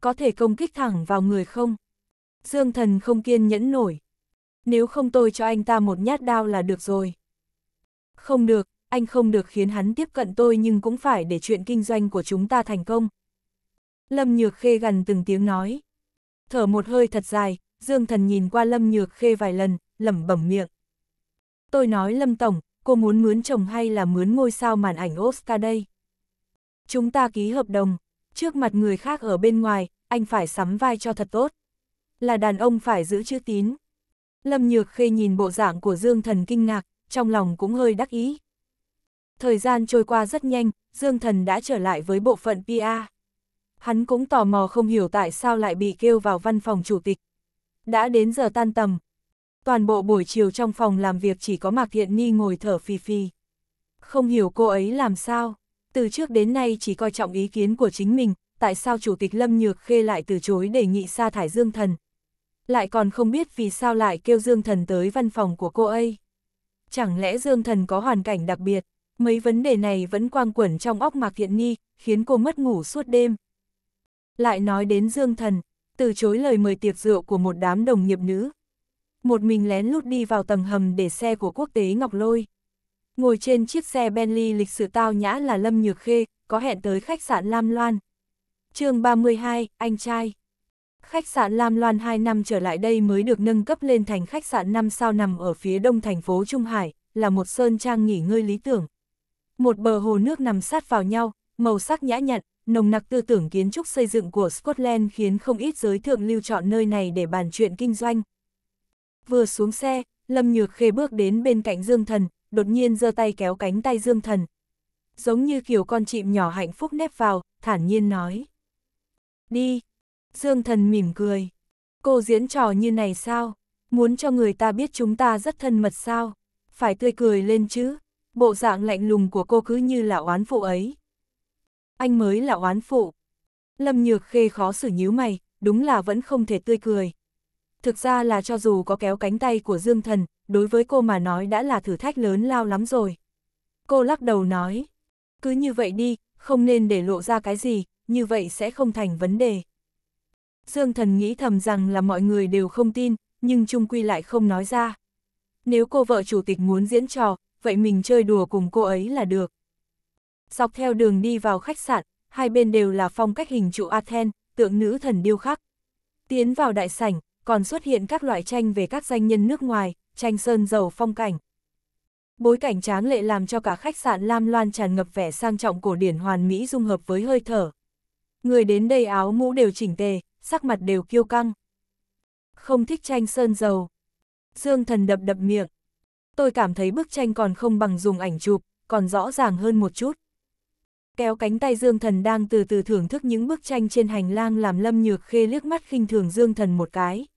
Có thể công kích thẳng vào người không? Dương thần không kiên nhẫn nổi. Nếu không tôi cho anh ta một nhát đao là được rồi. Không được, anh không được khiến hắn tiếp cận tôi nhưng cũng phải để chuyện kinh doanh của chúng ta thành công. Lâm Nhược Khê gần từng tiếng nói. Thở một hơi thật dài, Dương Thần nhìn qua Lâm Nhược Khê vài lần, lẩm bẩm miệng. Tôi nói Lâm Tổng, cô muốn mướn chồng hay là mướn ngôi sao màn ảnh Oscar đây? Chúng ta ký hợp đồng, trước mặt người khác ở bên ngoài, anh phải sắm vai cho thật tốt. Là đàn ông phải giữ chữ tín. Lâm Nhược Khê nhìn bộ dạng của Dương Thần kinh ngạc, trong lòng cũng hơi đắc ý. Thời gian trôi qua rất nhanh, Dương Thần đã trở lại với bộ phận PA. Hắn cũng tò mò không hiểu tại sao lại bị kêu vào văn phòng chủ tịch. Đã đến giờ tan tầm, Toàn bộ buổi chiều trong phòng làm việc chỉ có Mạc Thiện Ni ngồi thở phì phì. Không hiểu cô ấy làm sao, từ trước đến nay chỉ coi trọng ý kiến của chính mình, tại sao Chủ tịch Lâm Nhược Khê lại từ chối đề nghị sa thải Dương Thần. Lại còn không biết vì sao lại kêu Dương Thần tới văn phòng của cô ấy. Chẳng lẽ Dương Thần có hoàn cảnh đặc biệt, mấy vấn đề này vẫn quang quẩn trong óc Mạc Thiện Ni, khiến cô mất ngủ suốt đêm. Lại nói đến Dương Thần, từ chối lời mời tiệc rượu của một đám đồng nghiệp nữ, một mình lén lút đi vào tầng hầm để xe của quốc tế Ngọc Lôi. Ngồi trên chiếc xe Bentley lịch sử tao nhã là Lâm Nhược Khê, có hẹn tới khách sạn Lam Loan. chương 32, anh trai. Khách sạn Lam Loan 2 năm trở lại đây mới được nâng cấp lên thành khách sạn 5 sao nằm ở phía đông thành phố Trung Hải, là một sơn trang nghỉ ngơi lý tưởng. Một bờ hồ nước nằm sát vào nhau, màu sắc nhã nhặn, nồng nặc tư tưởng kiến trúc xây dựng của Scotland khiến không ít giới thượng lưu chọn nơi này để bàn chuyện kinh doanh, vừa xuống xe, Lâm Nhược Khê bước đến bên cạnh Dương Thần, đột nhiên giơ tay kéo cánh tay Dương Thần. Giống như kiểu con chim nhỏ hạnh phúc nép vào, thản nhiên nói. Đi! Dương Thần mỉm cười. Cô diễn trò như này sao? Muốn cho người ta biết chúng ta rất thân mật sao? Phải tươi cười lên chứ? Bộ dạng lạnh lùng của cô cứ như là oán phụ ấy. Anh mới là oán phụ. Lâm Nhược Khê khó xử nhíu mày, đúng là vẫn không thể tươi cười, thực ra là cho dù có kéo cánh tay của Dương Thần, đối với cô mà nói đã là thử thách lớn lao lắm rồi. Cô lắc đầu nói, cứ như vậy đi, không nên để lộ ra cái gì, như vậy sẽ không thành vấn đề. Dương Thần nghĩ thầm rằng là mọi người đều không tin, nhưng Trung Quy lại không nói ra. Nếu cô vợ chủ tịch muốn diễn trò, vậy mình chơi đùa cùng cô ấy là được. Dọc theo đường đi vào khách sạn, hai bên đều là phong cách hình trụ athen tượng nữ thần điêu khắc. Tiến vào đại sảnh, còn xuất hiện các loại tranh về các danh nhân nước ngoài, tranh sơn dầu phong cảnh. Bối cảnh tráng lệ làm cho cả khách sạn Lam Loan tràn ngập vẻ sang trọng cổ điển hoàn mỹ dung hợp với hơi thở. Người đến đây áo mũ đều chỉnh tề, sắc mặt đều kiêu căng. Không thích tranh sơn dầu. Dương thần đập đập miệng. Tôi cảm thấy bức tranh còn không bằng dùng ảnh chụp, còn rõ ràng hơn một chút. Kéo cánh tay Dương Thần đang từ từ thưởng thức những bức tranh trên hành lang làm Lâm Nhược Khê liếc mắt khinh thường Dương Thần một cái.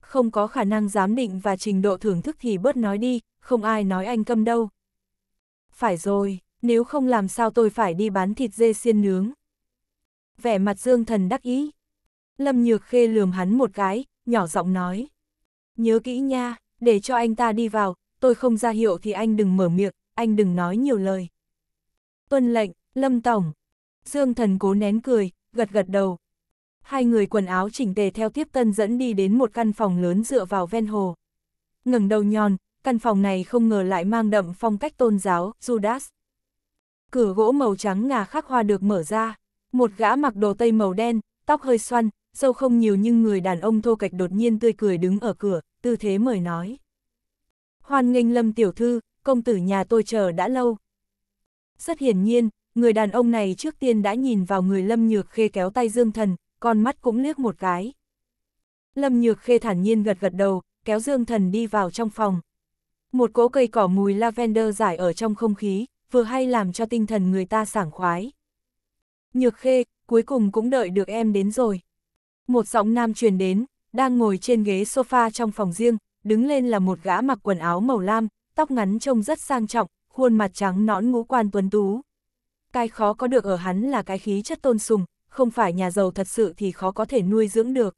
Không có khả năng giám định và trình độ thưởng thức thì bớt nói đi, không ai nói anh câm đâu. Phải rồi, nếu không làm sao tôi phải đi bán thịt dê xiên nướng. Vẻ mặt Dương Thần đắc ý. Lâm Nhược Khê lườm hắn một cái, nhỏ giọng nói. Nhớ kỹ nha, để cho anh ta đi vào, tôi không ra hiệu thì anh đừng mở miệng, anh đừng nói nhiều lời tuân lệnh, lâm tổng. Dương thần cố nén cười, gật gật đầu. Hai người quần áo chỉnh tề theo tiếp tân dẫn đi đến một căn phòng lớn dựa vào ven hồ. ngẩng đầu nhòn, căn phòng này không ngờ lại mang đậm phong cách tôn giáo, Judas. Cửa gỗ màu trắng ngà khắc hoa được mở ra, một gã mặc đồ tây màu đen, tóc hơi xoăn, sâu không nhiều nhưng người đàn ông thô kệch đột nhiên tươi cười đứng ở cửa, tư thế mời nói. Hoan nghênh lâm tiểu thư, công tử nhà tôi chờ đã lâu. Rất hiển nhiên, người đàn ông này trước tiên đã nhìn vào người Lâm Nhược Khê kéo tay Dương Thần, con mắt cũng liếc một cái. Lâm Nhược Khê thản nhiên gật gật đầu, kéo Dương Thần đi vào trong phòng. Một cỗ cây cỏ mùi lavender giải ở trong không khí, vừa hay làm cho tinh thần người ta sảng khoái. Nhược Khê, cuối cùng cũng đợi được em đến rồi. Một giọng nam truyền đến, đang ngồi trên ghế sofa trong phòng riêng, đứng lên là một gã mặc quần áo màu lam, tóc ngắn trông rất sang trọng, khuôn mặt trắng nõn ngũ quan tuấn tú. Cái khó có được ở hắn là cái khí chất tôn sùng, không phải nhà giàu thật sự thì khó có thể nuôi dưỡng được.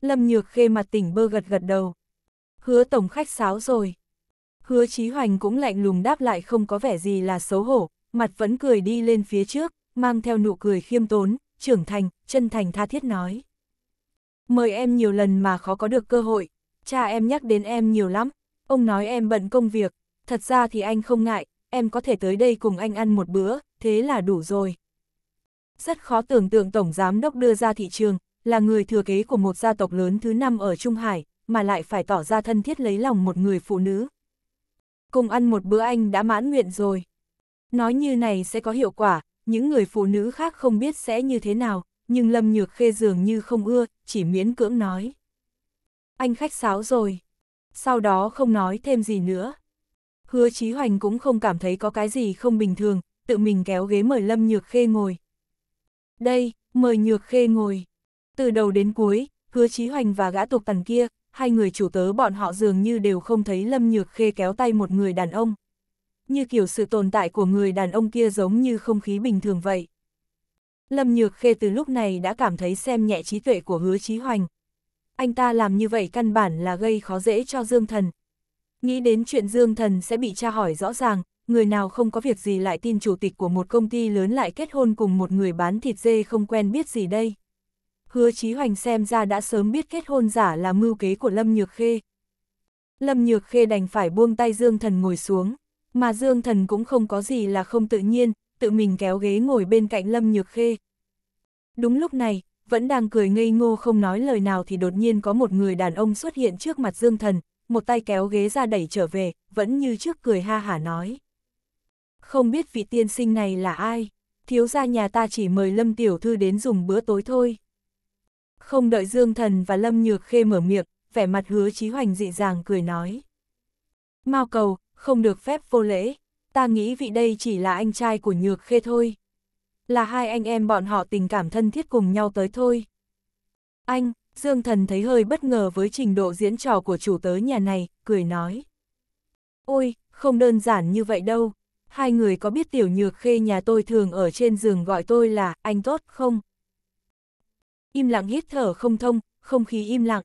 Lâm Nhược khê mặt tỉnh bơ gật gật đầu. Hứa tổng khách sáo rồi. Hứa Chí Hoành cũng lạnh lùng đáp lại không có vẻ gì là xấu hổ, mặt vẫn cười đi lên phía trước, mang theo nụ cười khiêm tốn, trưởng thành, chân thành tha thiết nói. Mời em nhiều lần mà khó có được cơ hội, cha em nhắc đến em nhiều lắm, ông nói em bận công việc, thật ra thì anh không ngại, em có thể tới đây cùng anh ăn một bữa, thế là đủ rồi. Rất khó tưởng tượng Tổng Giám Đốc đưa ra thị trường, là người thừa kế của một gia tộc lớn thứ năm ở Trung Hải, mà lại phải tỏ ra thân thiết lấy lòng một người phụ nữ. Cùng ăn một bữa anh đã mãn nguyện rồi. Nói như này sẽ có hiệu quả, những người phụ nữ khác không biết sẽ như thế nào, nhưng Lâm Nhược Khê dường như không ưa, chỉ miễn cưỡng nói. Anh khách sáo rồi. Sau đó không nói thêm gì nữa. Hứa Chí Hoành cũng không cảm thấy có cái gì không bình thường, tự mình kéo ghế mời Lâm Nhược Khê ngồi. Đây, mời Nhược Khê ngồi. Từ đầu đến cuối, Hứa Chí Hoành và gã tuộc tần kia, hai người chủ tớ bọn họ dường như đều không thấy Lâm Nhược Khê kéo tay một người đàn ông. Như kiểu sự tồn tại của người đàn ông kia giống như không khí bình thường vậy. Lâm Nhược Khê từ lúc này đã cảm thấy xem nhẹ trí tuệ của Hứa Chí Hoành. Anh ta làm như vậy căn bản là gây khó dễ cho Dương Thần, Nghĩ đến chuyện Dương Thần sẽ bị tra hỏi rõ ràng, người nào không có việc gì lại tin chủ tịch của một công ty lớn lại kết hôn cùng một người bán thịt dê không quen biết gì đây. Hứa Chí Hoành xem ra đã sớm biết kết hôn giả là mưu kế của Lâm Nhược Khê. Lâm Nhược Khê đành phải buông tay Dương Thần ngồi xuống, mà Dương Thần cũng không có gì là không tự nhiên, tự mình kéo ghế ngồi bên cạnh Lâm Nhược Khê. Đúng lúc này, vẫn đang cười ngây ngô không nói lời nào thì đột nhiên có một người đàn ông xuất hiện trước mặt Dương Thần, một tay kéo ghế ra đẩy trở về, vẫn như trước cười ha hả nói. Không biết vị tiên sinh này là ai, thiếu gia nhà ta chỉ mời Lâm Tiểu Thư đến dùng bữa tối thôi. Không đợi Dương Thần và Lâm Nhược Khê mở miệng, vẻ mặt hứa chí hoành dị dàng cười nói. mau cầu, không được phép vô lễ, ta nghĩ vị đây chỉ là anh trai của Nhược Khê thôi. Là hai anh em bọn họ tình cảm thân thiết cùng nhau tới thôi. Anh, Dương Thần thấy hơi bất ngờ với trình độ diễn trò của chủ tớ nhà này, cười nói. Ôi, không đơn giản như vậy đâu. Hai người có biết tiểu nhược khê nhà tôi thường ở trên giường gọi tôi là anh tốt không? Im lặng hít thở không thông, không khí im lặng.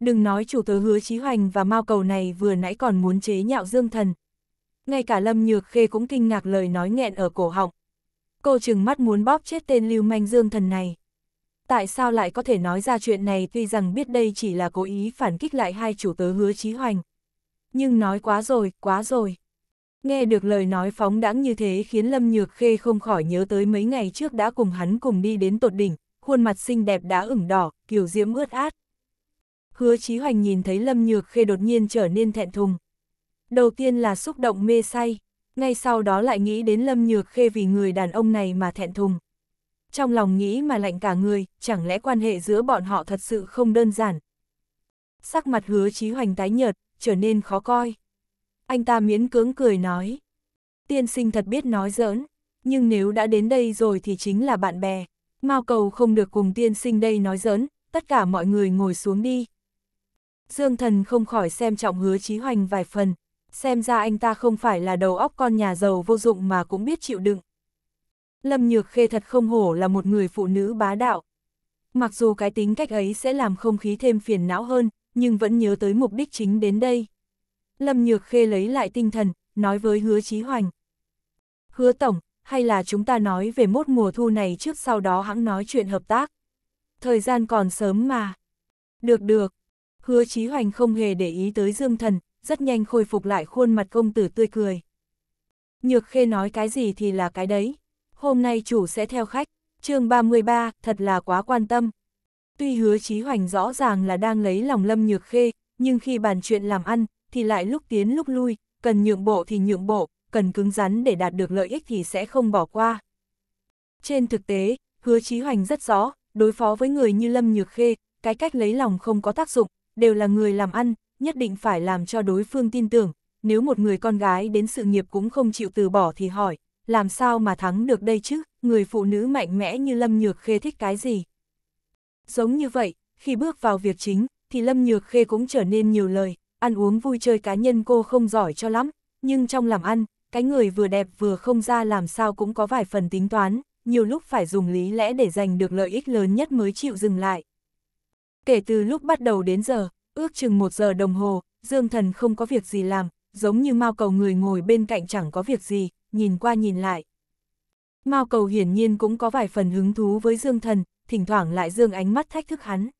Đừng nói chủ tớ hứa Chí Hoành và Mao Cầu này vừa nãy còn muốn chế nhạo Dương Thần. Ngay cả Lâm Nhược Khê cũng kinh ngạc lời nói nghẹn ở cổ họng. Cô chừng mắt muốn bóp chết tên lưu manh Dương Thần này tại sao lại có thể nói ra chuyện này tuy rằng biết đây chỉ là cố ý phản kích lại hai chủ tớ hứa chí hoành. Nhưng nói quá rồi, quá rồi. Nghe được lời nói phóng đãng như thế khiến Lâm Nhược Khê không khỏi nhớ tới mấy ngày trước đã cùng hắn cùng đi đến tột đỉnh, khuôn mặt xinh đẹp đã ửng đỏ, kiểu diễm ướt át. Hứa Chí Hoành nhìn thấy Lâm Nhược Khê đột nhiên trở nên thẹn thùng. Đầu tiên là xúc động mê say, ngay sau đó lại nghĩ đến Lâm Nhược Khê vì người đàn ông này mà thẹn thùng trong lòng nghĩ mà lạnh cả người, chẳng lẽ quan hệ giữa bọn họ thật sự không đơn giản. Sắc mặt hứa chí hoành tái nhợt, trở nên khó coi. Anh ta miễn cưỡng cười nói. Tiên sinh thật biết nói giỡn, nhưng nếu đã đến đây rồi thì chính là bạn bè. Mao cầu không được cùng tiên sinh đây nói giỡn, tất cả mọi người ngồi xuống đi. Dương thần không khỏi xem trọng hứa chí hoành vài phần, xem ra anh ta không phải là đầu óc con nhà giàu vô dụng mà cũng biết chịu đựng. Lâm Nhược Khê thật không hổ là một người phụ nữ bá đạo. Mặc dù cái tính cách ấy sẽ làm không khí thêm phiền não hơn, nhưng vẫn nhớ tới mục đích chính đến đây. Lâm Nhược Khê lấy lại tinh thần, nói với hứa Chí Hoành. Hứa Tổng, hay là chúng ta nói về mốt mùa thu này trước sau đó hãng nói chuyện hợp tác. Thời gian còn sớm mà. Được được. Hứa Chí Hoành không hề để ý tới Dương Thần, rất nhanh khôi phục lại khuôn mặt công tử tươi cười. Nhược Khê nói cái gì thì là cái đấy hôm nay chủ sẽ theo khách, chương 33, thật là quá quan tâm. Tuy hứa Chí Hoành rõ ràng là đang lấy lòng Lâm Nhược Khê, nhưng khi bàn chuyện làm ăn, thì lại lúc tiến lúc lui, cần nhượng bộ thì nhượng bộ, cần cứng rắn để đạt được lợi ích thì sẽ không bỏ qua. Trên thực tế, hứa Chí Hoành rất rõ, đối phó với người như Lâm Nhược Khê, cái cách lấy lòng không có tác dụng, đều là người làm ăn, nhất định phải làm cho đối phương tin tưởng, nếu một người con gái đến sự nghiệp cũng không chịu từ bỏ thì hỏi, làm sao mà thắng được đây chứ, người phụ nữ mạnh mẽ như Lâm Nhược Khê thích cái gì. Giống như vậy, khi bước vào việc chính, thì Lâm Nhược Khê cũng trở nên nhiều lời, ăn uống vui chơi cá nhân cô không giỏi cho lắm, nhưng trong làm ăn, cái người vừa đẹp vừa không ra làm sao cũng có vài phần tính toán, nhiều lúc phải dùng lý lẽ để giành được lợi ích lớn nhất mới chịu dừng lại. Kể từ lúc bắt đầu đến giờ, ước chừng một giờ đồng hồ, Dương Thần không có việc gì làm, giống như mao cầu người ngồi bên cạnh chẳng có việc gì, nhìn qua nhìn lại. Mao cầu hiển nhiên cũng có vài phần hứng thú với Dương Thần, thỉnh thoảng lại dương ánh mắt thách thức hắn.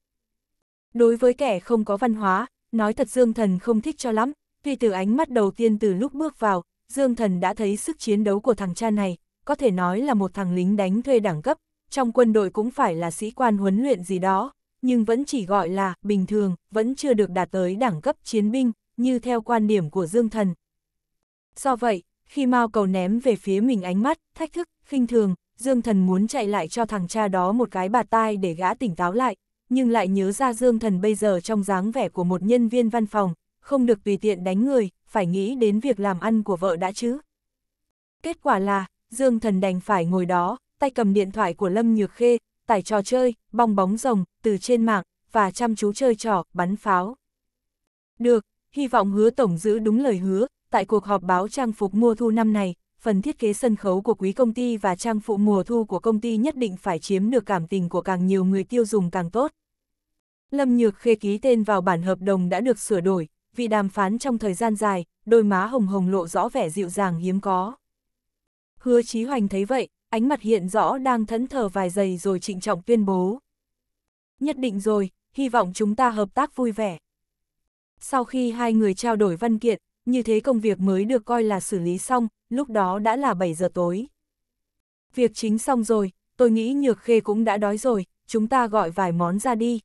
Đối với kẻ không có văn hóa, nói thật Dương Thần không thích cho lắm, tuy từ ánh mắt đầu tiên từ lúc bước vào, Dương Thần đã thấy sức chiến đấu của thằng cha này, có thể nói là một thằng lính đánh thuê đẳng cấp, trong quân đội cũng phải là sĩ quan huấn luyện gì đó, nhưng vẫn chỉ gọi là bình thường, vẫn chưa được đạt tới đẳng cấp chiến binh, như theo quan điểm của Dương Thần. Do vậy, khi Mao cầu ném về phía mình ánh mắt, thách thức, khinh thường, Dương Thần muốn chạy lại cho thằng cha đó một cái bạt tai để gã tỉnh táo lại, nhưng lại nhớ ra Dương Thần bây giờ trong dáng vẻ của một nhân viên văn phòng, không được tùy tiện đánh người, phải nghĩ đến việc làm ăn của vợ đã chứ. Kết quả là, Dương Thần đành phải ngồi đó, tay cầm điện thoại của Lâm Nhược Khê, tải trò chơi, bong bóng rồng, từ trên mạng, và chăm chú chơi trò, bắn pháo. Được, hy vọng hứa tổng giữ đúng lời hứa, tại cuộc họp báo trang phục mùa thu năm này, phần thiết kế sân khấu của quý công ty và trang phục mùa thu của công ty nhất định phải chiếm được cảm tình của càng nhiều người tiêu dùng càng tốt. Lâm Nhược khê ký tên vào bản hợp đồng đã được sửa đổi, vì đàm phán trong thời gian dài, đôi má hồng hồng lộ rõ vẻ dịu dàng hiếm có. Hứa Chí Hoành thấy vậy, ánh mặt hiện rõ đang thẫn thờ vài giây rồi trịnh trọng tuyên bố. Nhất định rồi, hy vọng chúng ta hợp tác vui vẻ. Sau khi hai người trao đổi văn kiện, như thế công việc mới được coi là xử lý xong, lúc đó đã là 7 giờ tối. Việc chính xong rồi, tôi nghĩ Nhược Khê cũng đã đói rồi, chúng ta gọi vài món ra đi.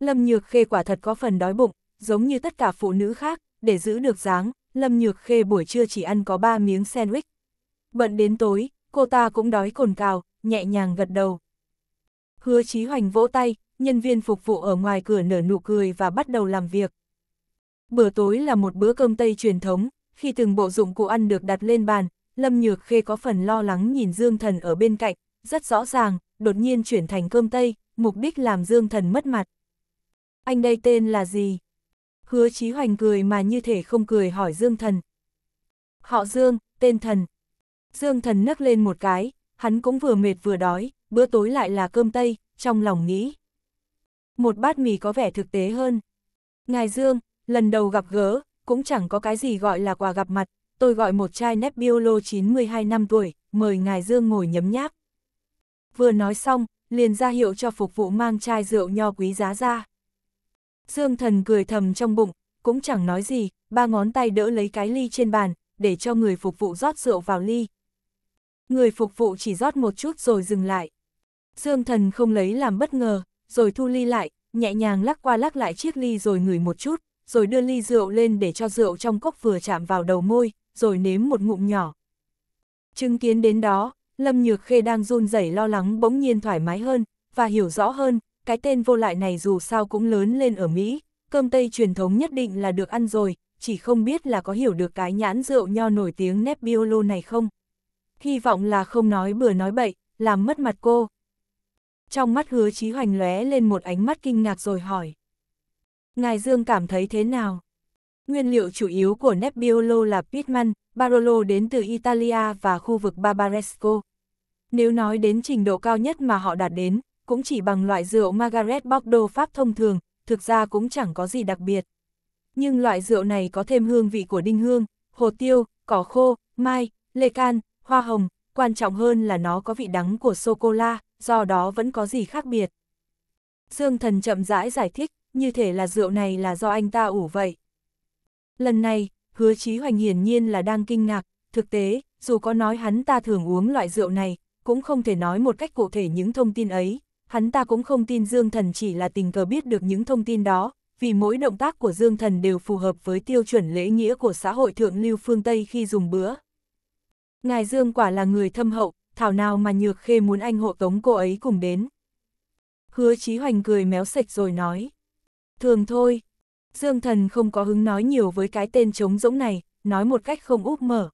Lâm Nhược Khê quả thật có phần đói bụng, giống như tất cả phụ nữ khác, để giữ được dáng, Lâm Nhược Khê buổi trưa chỉ ăn có 3 miếng sandwich. Bận đến tối, cô ta cũng đói cồn cào, nhẹ nhàng gật đầu. Hứa Chí Hoành vỗ tay, nhân viên phục vụ ở ngoài cửa nở nụ cười và bắt đầu làm việc. Bữa tối là một bữa cơm Tây truyền thống, khi từng bộ dụng cụ ăn được đặt lên bàn, Lâm Nhược Khê có phần lo lắng nhìn Dương Thần ở bên cạnh, rất rõ ràng, đột nhiên chuyển thành cơm Tây, mục đích làm Dương Thần mất mặt. Anh đây tên là gì? Hứa Chí Hoành cười mà như thể không cười hỏi Dương Thần. Họ Dương, tên Thần. Dương Thần nấc lên một cái, hắn cũng vừa mệt vừa đói, bữa tối lại là cơm Tây, trong lòng nghĩ. Một bát mì có vẻ thực tế hơn. Ngài Dương, Lần đầu gặp gỡ, cũng chẳng có cái gì gọi là quà gặp mặt, tôi gọi một chai nếp biolo 92 năm tuổi, mời ngài Dương ngồi nhấm nháp. Vừa nói xong, liền ra hiệu cho phục vụ mang chai rượu nho quý giá ra. Dương thần cười thầm trong bụng, cũng chẳng nói gì, ba ngón tay đỡ lấy cái ly trên bàn, để cho người phục vụ rót rượu vào ly. Người phục vụ chỉ rót một chút rồi dừng lại. Dương thần không lấy làm bất ngờ, rồi thu ly lại, nhẹ nhàng lắc qua lắc lại chiếc ly rồi ngửi một chút, rồi đưa ly rượu lên để cho rượu trong cốc vừa chạm vào đầu môi, rồi nếm một ngụm nhỏ. Chứng kiến đến đó, Lâm Nhược Khê đang run rẩy lo lắng bỗng nhiên thoải mái hơn, và hiểu rõ hơn, cái tên vô lại này dù sao cũng lớn lên ở Mỹ, cơm Tây truyền thống nhất định là được ăn rồi, chỉ không biết là có hiểu được cái nhãn rượu nho nổi tiếng Nebbiolo này không. Hy vọng là không nói bừa nói bậy, làm mất mặt cô. Trong mắt hứa chí hoành lóe lên một ánh mắt kinh ngạc rồi hỏi. Ngài Dương cảm thấy thế nào? Nguyên liệu chủ yếu của Nebbiolo là Pitman, Barolo đến từ Italia và khu vực Barbaresco. Nếu nói đến trình độ cao nhất mà họ đạt đến, cũng chỉ bằng loại rượu Margaret Bordeaux Pháp thông thường, thực ra cũng chẳng có gì đặc biệt. Nhưng loại rượu này có thêm hương vị của đinh hương, hồ tiêu, cỏ khô, mai, lê can, hoa hồng, quan trọng hơn là nó có vị đắng của sô-cô-la, do đó vẫn có gì khác biệt. Dương Thần chậm rãi giải thích, như thể là rượu này là do anh ta ủ vậy. Lần này, hứa chí hoành hiển nhiên là đang kinh ngạc, thực tế, dù có nói hắn ta thường uống loại rượu này, cũng không thể nói một cách cụ thể những thông tin ấy, hắn ta cũng không tin Dương Thần chỉ là tình cờ biết được những thông tin đó, vì mỗi động tác của Dương Thần đều phù hợp với tiêu chuẩn lễ nghĩa của xã hội thượng lưu phương Tây khi dùng bữa. Ngài Dương quả là người thâm hậu, thảo nào mà nhược khê muốn anh hộ tống cô ấy cùng đến. Hứa Chí Hoành cười méo sạch rồi nói thường thôi. Dương thần không có hứng nói nhiều với cái tên trống rỗng này, nói một cách không úp mở.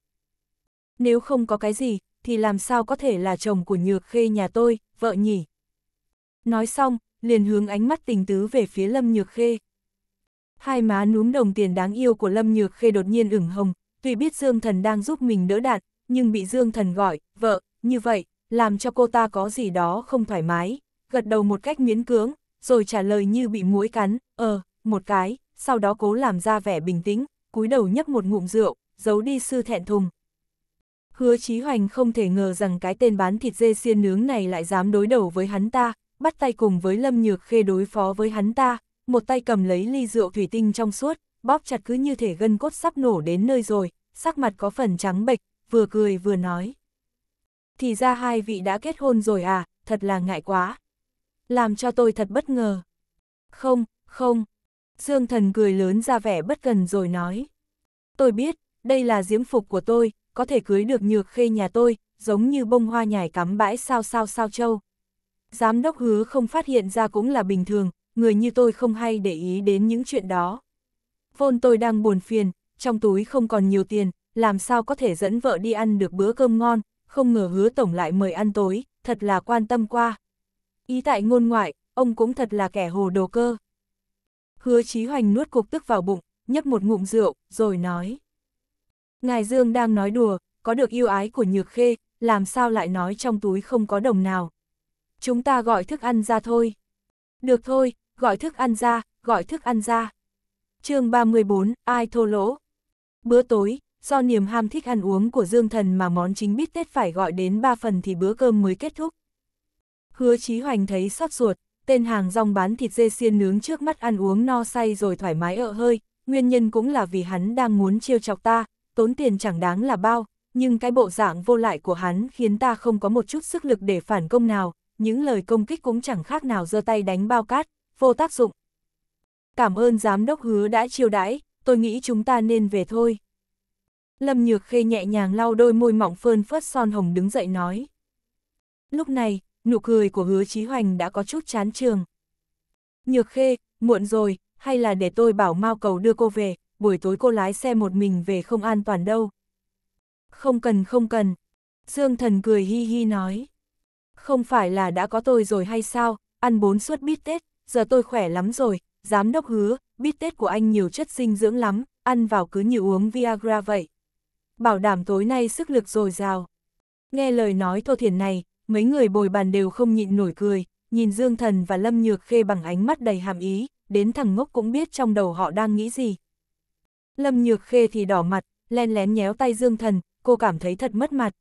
Nếu không có cái gì, thì làm sao có thể là chồng của nhược khê nhà tôi, vợ nhỉ? Nói xong, liền hướng ánh mắt tình tứ về phía Lâm Nhược Khê. Hai má núm đồng tiền đáng yêu của Lâm Nhược Khê đột nhiên ửng hồng, tuy biết Dương Thần đang giúp mình đỡ đạn, nhưng bị Dương Thần gọi, vợ, như vậy, làm cho cô ta có gì đó không thoải mái, gật đầu một cách miễn cưỡng, rồi trả lời như bị muỗi cắn, ờ, một cái, sau đó cố làm ra vẻ bình tĩnh, cúi đầu nhấp một ngụm rượu, giấu đi sư thẹn thùng. Hứa Chí Hoành không thể ngờ rằng cái tên bán thịt dê xiên nướng này lại dám đối đầu với hắn ta, bắt tay cùng với Lâm Nhược Khê đối phó với hắn ta, một tay cầm lấy ly rượu thủy tinh trong suốt, bóp chặt cứ như thể gân cốt sắp nổ đến nơi rồi, sắc mặt có phần trắng bệch, vừa cười vừa nói. Thì ra hai vị đã kết hôn rồi à, thật là ngại quá làm cho tôi thật bất ngờ. Không, không. Dương thần cười lớn ra vẻ bất cần rồi nói. Tôi biết, đây là diễm phục của tôi, có thể cưới được nhược khê nhà tôi, giống như bông hoa nhài cắm bãi sao sao sao châu. Giám đốc hứa không phát hiện ra cũng là bình thường, người như tôi không hay để ý đến những chuyện đó. Vôn tôi đang buồn phiền, trong túi không còn nhiều tiền, làm sao có thể dẫn vợ đi ăn được bữa cơm ngon, không ngờ hứa tổng lại mời ăn tối, thật là quan tâm qua ý tại ngôn ngoại, ông cũng thật là kẻ hồ đồ cơ. Hứa Chí Hoành nuốt cục tức vào bụng, nhấp một ngụm rượu, rồi nói. Ngài Dương đang nói đùa, có được yêu ái của Nhược Khê, làm sao lại nói trong túi không có đồng nào. Chúng ta gọi thức ăn ra thôi. Được thôi, gọi thức ăn ra, gọi thức ăn ra. chương 34, ai thô lỗ. Bữa tối, do niềm ham thích ăn uống của Dương Thần mà món chính bít Tết phải gọi đến 3 phần thì bữa cơm mới kết thúc. Hứa Chí Hoành thấy sót ruột, tên hàng rong bán thịt dê xiên nướng trước mắt ăn uống no say rồi thoải mái ở hơi, nguyên nhân cũng là vì hắn đang muốn chiêu chọc ta, tốn tiền chẳng đáng là bao, nhưng cái bộ dạng vô lại của hắn khiến ta không có một chút sức lực để phản công nào, những lời công kích cũng chẳng khác nào giơ tay đánh bao cát, vô tác dụng. Cảm ơn giám đốc hứa đã chiêu đãi, tôi nghĩ chúng ta nên về thôi. Lâm Nhược Khê nhẹ nhàng lau đôi môi mỏng phơn phớt son hồng đứng dậy nói. Lúc này, nụ cười của hứa Chí Hoành đã có chút chán trường. Nhược khê, muộn rồi, hay là để tôi bảo Mao Cầu đưa cô về, buổi tối cô lái xe một mình về không an toàn đâu. Không cần không cần, Dương Thần cười hi hi nói. Không phải là đã có tôi rồi hay sao, ăn bốn suất bít tết, giờ tôi khỏe lắm rồi, giám đốc hứa, bít tết của anh nhiều chất dinh dưỡng lắm, ăn vào cứ như uống Viagra vậy. Bảo đảm tối nay sức lực dồi dào. Nghe lời nói thô thiển này, mấy người bồi bàn đều không nhịn nổi cười, nhìn Dương Thần và Lâm Nhược Khê bằng ánh mắt đầy hàm ý, đến thằng ngốc cũng biết trong đầu họ đang nghĩ gì. Lâm Nhược Khê thì đỏ mặt, len lén nhéo tay Dương Thần, cô cảm thấy thật mất mặt.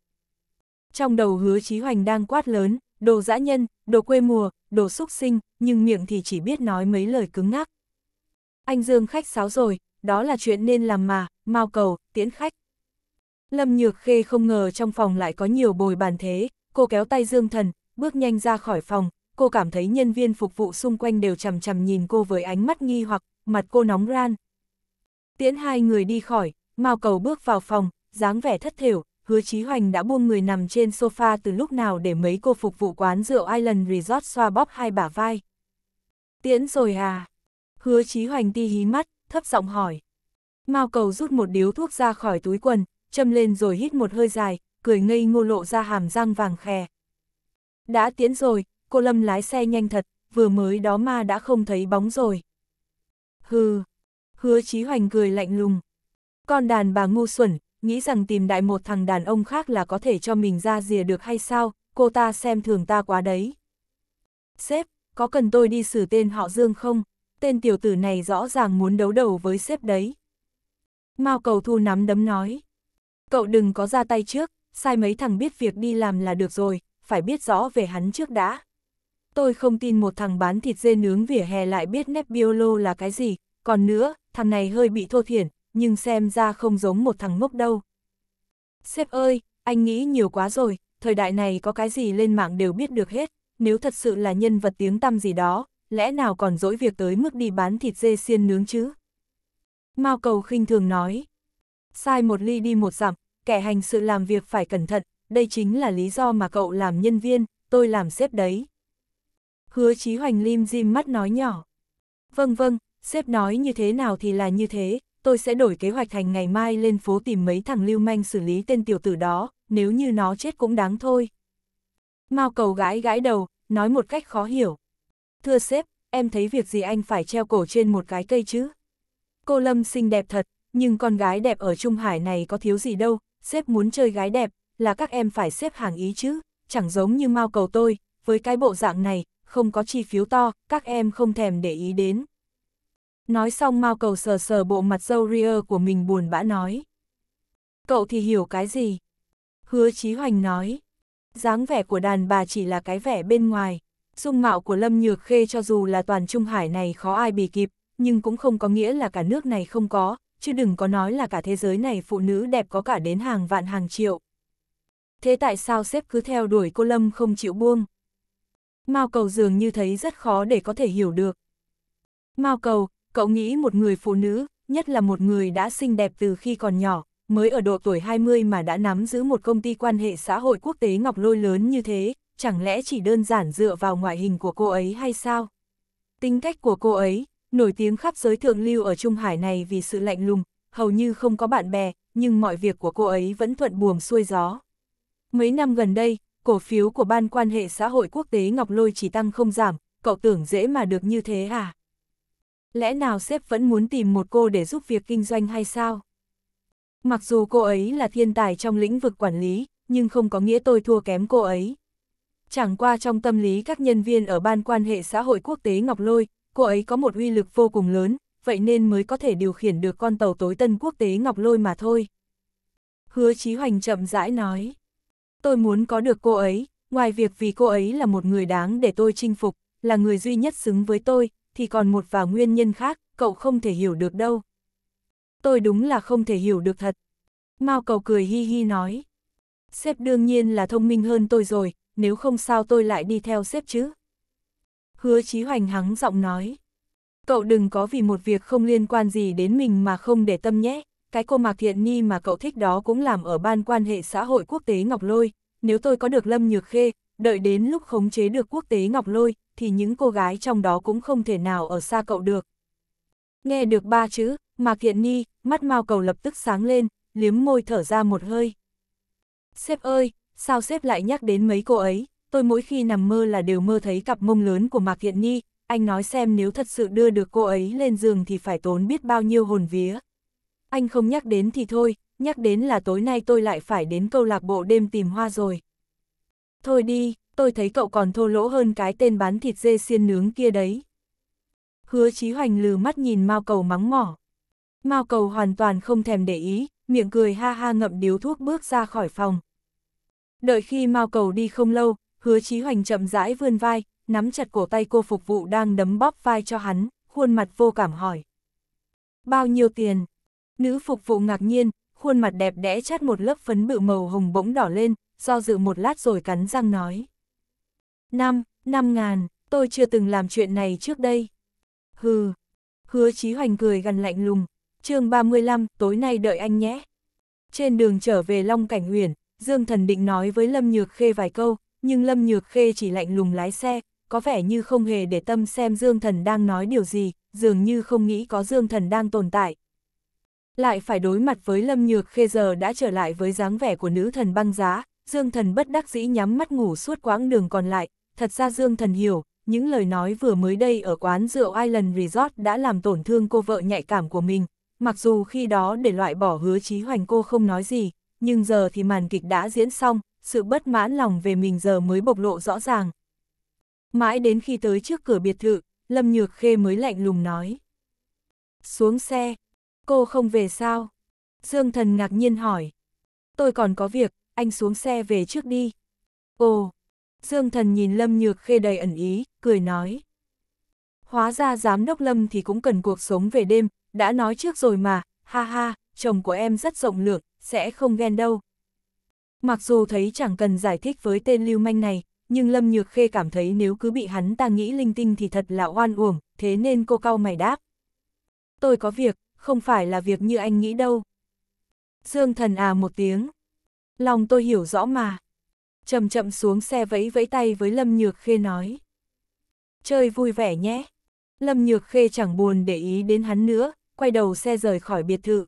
Trong đầu hứa Chí Hoành đang quát lớn, đồ dã nhân, đồ quê mùa, đồ xúc sinh, nhưng miệng thì chỉ biết nói mấy lời cứng ngắc. Anh Dương khách sáo rồi, đó là chuyện nên làm mà, mau cầu, tiễn khách. Lâm Nhược Khê không ngờ trong phòng lại có nhiều bồi bàn thế, cô kéo tay Dương Thần, bước nhanh ra khỏi phòng, cô cảm thấy nhân viên phục vụ xung quanh đều chằm chằm nhìn cô với ánh mắt nghi hoặc, mặt cô nóng ran. Tiễn hai người đi khỏi, Mao Cầu bước vào phòng, dáng vẻ thất thểu, Hứa Chí Hoành đã buông người nằm trên sofa từ lúc nào để mấy cô phục vụ quán rượu Island Resort xoa bóp hai bả vai. Tiễn rồi à? Hứa Chí Hoành ti hí mắt, thấp giọng hỏi. Mao Cầu rút một điếu thuốc ra khỏi túi quần, châm lên rồi hít một hơi dài, cười ngây ngô lộ ra hàm răng vàng khè. Đã tiến rồi, cô Lâm lái xe nhanh thật, vừa mới đó mà đã không thấy bóng rồi. Hừ, hứa chí hoành cười lạnh lùng. Con đàn bà ngu xuẩn, nghĩ rằng tìm đại một thằng đàn ông khác là có thể cho mình ra rìa được hay sao, cô ta xem thường ta quá đấy. Sếp, có cần tôi đi xử tên họ Dương không? Tên tiểu tử này rõ ràng muốn đấu đầu với sếp đấy. Mao cầu thu nắm đấm nói. Cậu đừng có ra tay trước, sai mấy thằng biết việc đi làm là được rồi, phải biết rõ về hắn trước đã. Tôi không tin một thằng bán thịt dê nướng vỉa hè lại biết nếp biolo là cái gì, còn nữa, thằng này hơi bị thô thiển, nhưng xem ra không giống một thằng ngốc đâu. Sếp ơi, anh nghĩ nhiều quá rồi, thời đại này có cái gì lên mạng đều biết được hết, nếu thật sự là nhân vật tiếng tăm gì đó, lẽ nào còn dỗi việc tới mức đi bán thịt dê xiên nướng chứ? Mao cầu khinh thường nói. Sai một ly đi một dặm, kẻ hành sự làm việc phải cẩn thận, đây chính là lý do mà cậu làm nhân viên, tôi làm sếp đấy. Hứa Chí Hoành lim dim mắt nói nhỏ. Vâng vâng, sếp nói như thế nào thì là như thế, tôi sẽ đổi kế hoạch thành ngày mai lên phố tìm mấy thằng lưu manh xử lý tên tiểu tử đó, nếu như nó chết cũng đáng thôi. Mao cầu gãi gãi đầu, nói một cách khó hiểu. Thưa sếp, em thấy việc gì anh phải treo cổ trên một cái cây chứ? Cô Lâm xinh đẹp thật, nhưng con gái đẹp ở Trung Hải này có thiếu gì đâu, sếp muốn chơi gái đẹp, là các em phải xếp hàng ý chứ, chẳng giống như mau cầu tôi, với cái bộ dạng này, không có chi phiếu to, các em không thèm để ý đến. Nói xong mau cầu sờ sờ bộ mặt dâu ria của mình buồn bã nói. Cậu thì hiểu cái gì? Hứa Chí Hoành nói. dáng vẻ của đàn bà chỉ là cái vẻ bên ngoài. Dung mạo của Lâm Nhược Khê cho dù là toàn Trung Hải này khó ai bì kịp, nhưng cũng không có nghĩa là cả nước này không có, chứ đừng có nói là cả thế giới này phụ nữ đẹp có cả đến hàng vạn hàng triệu. Thế tại sao sếp cứ theo đuổi cô Lâm không chịu buông? Mao cầu dường như thấy rất khó để có thể hiểu được. Mao cầu, cậu nghĩ một người phụ nữ, nhất là một người đã xinh đẹp từ khi còn nhỏ, mới ở độ tuổi 20 mà đã nắm giữ một công ty quan hệ xã hội quốc tế ngọc lôi lớn như thế, chẳng lẽ chỉ đơn giản dựa vào ngoại hình của cô ấy hay sao? Tính cách của cô ấy, Nổi tiếng khắp giới thượng lưu ở Trung Hải này vì sự lạnh lùng, hầu như không có bạn bè, nhưng mọi việc của cô ấy vẫn thuận buồm xuôi gió. Mấy năm gần đây, cổ phiếu của Ban quan hệ xã hội quốc tế Ngọc Lôi chỉ tăng không giảm, cậu tưởng dễ mà được như thế à? Lẽ nào sếp vẫn muốn tìm một cô để giúp việc kinh doanh hay sao? Mặc dù cô ấy là thiên tài trong lĩnh vực quản lý, nhưng không có nghĩa tôi thua kém cô ấy. Chẳng qua trong tâm lý các nhân viên ở Ban quan hệ xã hội quốc tế Ngọc Lôi, cô ấy có một uy lực vô cùng lớn, vậy nên mới có thể điều khiển được con tàu tối tân quốc tế Ngọc Lôi mà thôi. Hứa Chí Hoành chậm rãi nói, tôi muốn có được cô ấy, ngoài việc vì cô ấy là một người đáng để tôi chinh phục, là người duy nhất xứng với tôi, thì còn một vài nguyên nhân khác, cậu không thể hiểu được đâu. Tôi đúng là không thể hiểu được thật. Mao cầu cười hi hi nói. Sếp đương nhiên là thông minh hơn tôi rồi, nếu không sao tôi lại đi theo sếp chứ hứa chí hoành hắng giọng nói. Cậu đừng có vì một việc không liên quan gì đến mình mà không để tâm nhé, cái cô Mạc Thiện ni mà cậu thích đó cũng làm ở ban quan hệ xã hội quốc tế Ngọc Lôi, nếu tôi có được Lâm Nhược Khê, đợi đến lúc khống chế được quốc tế Ngọc Lôi, thì những cô gái trong đó cũng không thể nào ở xa cậu được. Nghe được ba chữ, Mạc Thiện ni mắt mao cầu lập tức sáng lên, liếm môi thở ra một hơi. Sếp ơi, sao sếp lại nhắc đến mấy cô ấy? tôi mỗi khi nằm mơ là đều mơ thấy cặp mông lớn của Mạc Thiện Nhi, anh nói xem nếu thật sự đưa được cô ấy lên giường thì phải tốn biết bao nhiêu hồn vía. Anh không nhắc đến thì thôi, nhắc đến là tối nay tôi lại phải đến câu lạc bộ đêm tìm hoa rồi. Thôi đi, tôi thấy cậu còn thô lỗ hơn cái tên bán thịt dê xiên nướng kia đấy. Hứa Chí Hoành lừ mắt nhìn Mao Cầu mắng mỏ. Mao Cầu hoàn toàn không thèm để ý, miệng cười ha ha ngậm điếu thuốc bước ra khỏi phòng. Đợi khi Mao Cầu đi không lâu, Hứa Chí Hoành chậm rãi vươn vai, nắm chặt cổ tay cô phục vụ đang đấm bóp vai cho hắn, khuôn mặt vô cảm hỏi. Bao nhiêu tiền? Nữ phục vụ ngạc nhiên, khuôn mặt đẹp đẽ chát một lớp phấn bự màu hồng bỗng đỏ lên, do dự một lát rồi cắn răng nói. Năm, năm ngàn, tôi chưa từng làm chuyện này trước đây. Hừ, hứa Chí Hoành cười gần lạnh lùng, chương 35, tối nay đợi anh nhé. Trên đường trở về Long Cảnh Huyền, Dương Thần định nói với Lâm Nhược Khê vài câu, nhưng Lâm Nhược Khê chỉ lạnh lùng lái xe, có vẻ như không hề để tâm xem Dương Thần đang nói điều gì, dường như không nghĩ có Dương Thần đang tồn tại. Lại phải đối mặt với Lâm Nhược Khê giờ đã trở lại với dáng vẻ của nữ thần băng giá, Dương Thần bất đắc dĩ nhắm mắt ngủ suốt quãng đường còn lại, thật ra Dương Thần hiểu, những lời nói vừa mới đây ở quán rượu Island Resort đã làm tổn thương cô vợ nhạy cảm của mình, mặc dù khi đó để loại bỏ hứa chí hoành cô không nói gì, nhưng giờ thì màn kịch đã diễn xong, sự bất mãn lòng về mình giờ mới bộc lộ rõ ràng. Mãi đến khi tới trước cửa biệt thự, Lâm Nhược Khê mới lạnh lùng nói. Xuống xe, cô không về sao? Dương thần ngạc nhiên hỏi. Tôi còn có việc, anh xuống xe về trước đi. Ồ, Dương thần nhìn Lâm Nhược Khê đầy ẩn ý, cười nói. Hóa ra giám đốc Lâm thì cũng cần cuộc sống về đêm, đã nói trước rồi mà, ha ha, chồng của em rất rộng lượng, sẽ không ghen đâu, Mặc dù thấy chẳng cần giải thích với tên lưu manh này, nhưng Lâm Nhược Khê cảm thấy nếu cứ bị hắn ta nghĩ linh tinh thì thật là oan uổng, thế nên cô cau mày đáp. Tôi có việc, không phải là việc như anh nghĩ đâu. Dương thần à một tiếng. Lòng tôi hiểu rõ mà. Chậm chậm xuống xe vẫy vẫy tay với Lâm Nhược Khê nói. Chơi vui vẻ nhé. Lâm Nhược Khê chẳng buồn để ý đến hắn nữa, quay đầu xe rời khỏi biệt thự.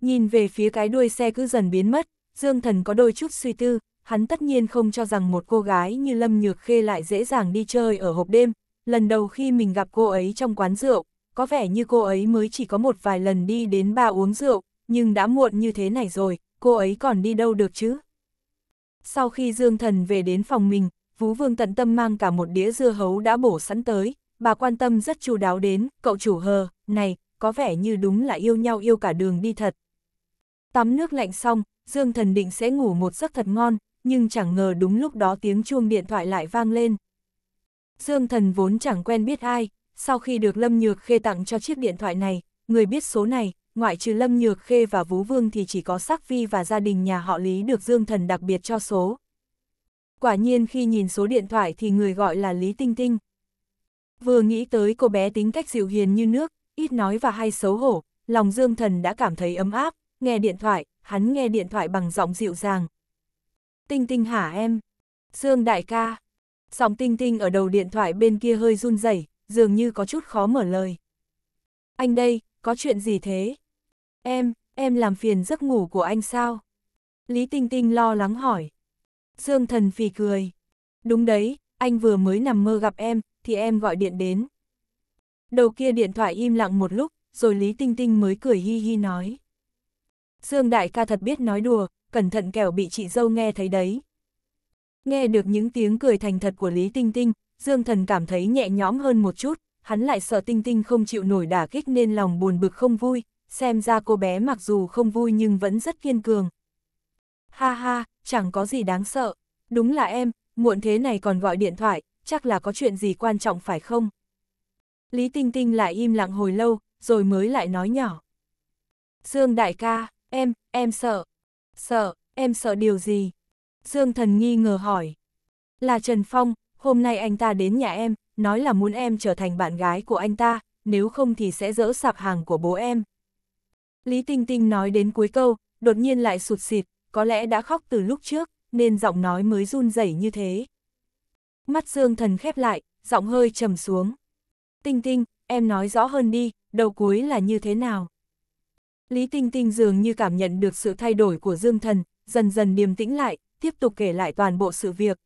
Nhìn về phía cái đuôi xe cứ dần biến mất, Dương Thần có đôi chút suy tư, hắn tất nhiên không cho rằng một cô gái như Lâm Nhược Khê lại dễ dàng đi chơi ở hộp đêm, lần đầu khi mình gặp cô ấy trong quán rượu, có vẻ như cô ấy mới chỉ có một vài lần đi đến ba uống rượu, nhưng đã muộn như thế này rồi, cô ấy còn đi đâu được chứ? Sau khi Dương Thần về đến phòng mình, Vú Vương tận tâm mang cả một đĩa dưa hấu đã bổ sẵn tới, bà quan tâm rất chu đáo đến, cậu chủ hờ, này, có vẻ như đúng là yêu nhau yêu cả đường đi thật. Tắm nước lạnh xong, Dương Thần định sẽ ngủ một giấc thật ngon, nhưng chẳng ngờ đúng lúc đó tiếng chuông điện thoại lại vang lên. Dương Thần vốn chẳng quen biết ai, sau khi được Lâm Nhược Khê tặng cho chiếc điện thoại này, người biết số này, ngoại trừ Lâm Nhược Khê và Vũ Vương thì chỉ có Sắc Vi và gia đình nhà họ Lý được Dương Thần đặc biệt cho số. Quả nhiên khi nhìn số điện thoại thì người gọi là Lý Tinh Tinh. Vừa nghĩ tới cô bé tính cách dịu hiền như nước, ít nói và hay xấu hổ, lòng Dương Thần đã cảm thấy ấm áp, nghe điện thoại, hắn nghe điện thoại bằng giọng dịu dàng. Tinh tinh hả em? Dương đại ca. Giọng tinh tinh ở đầu điện thoại bên kia hơi run rẩy, dường như có chút khó mở lời. Anh đây, có chuyện gì thế? Em, em làm phiền giấc ngủ của anh sao? Lý Tinh Tinh lo lắng hỏi. Dương thần phì cười. Đúng đấy, anh vừa mới nằm mơ gặp em, thì em gọi điện đến. Đầu kia điện thoại im lặng một lúc, rồi Lý Tinh Tinh mới cười hi hi nói. Dương đại ca thật biết nói đùa, cẩn thận kẻo bị chị dâu nghe thấy đấy. Nghe được những tiếng cười thành thật của Lý Tinh Tinh, Dương thần cảm thấy nhẹ nhõm hơn một chút, hắn lại sợ Tinh Tinh không chịu nổi đả kích nên lòng buồn bực không vui, xem ra cô bé mặc dù không vui nhưng vẫn rất kiên cường. Ha ha, chẳng có gì đáng sợ, đúng là em, muộn thế này còn gọi điện thoại, chắc là có chuyện gì quan trọng phải không? Lý Tinh Tinh lại im lặng hồi lâu, rồi mới lại nói nhỏ. Dương đại ca, Em, em sợ. Sợ, em sợ điều gì? Dương Thần nghi ngờ hỏi. Là Trần Phong, hôm nay anh ta đến nhà em, nói là muốn em trở thành bạn gái của anh ta, nếu không thì sẽ dỡ sạp hàng của bố em. Lý Tinh Tinh nói đến cuối câu, đột nhiên lại sụt xịt, có lẽ đã khóc từ lúc trước, nên giọng nói mới run rẩy như thế. Mắt Dương Thần khép lại, giọng hơi trầm xuống. Tinh Tinh, em nói rõ hơn đi, đầu cuối là như thế nào? Lý Tinh Tinh dường như cảm nhận được sự thay đổi của Dương Thần, dần dần điềm tĩnh lại, tiếp tục kể lại toàn bộ sự việc.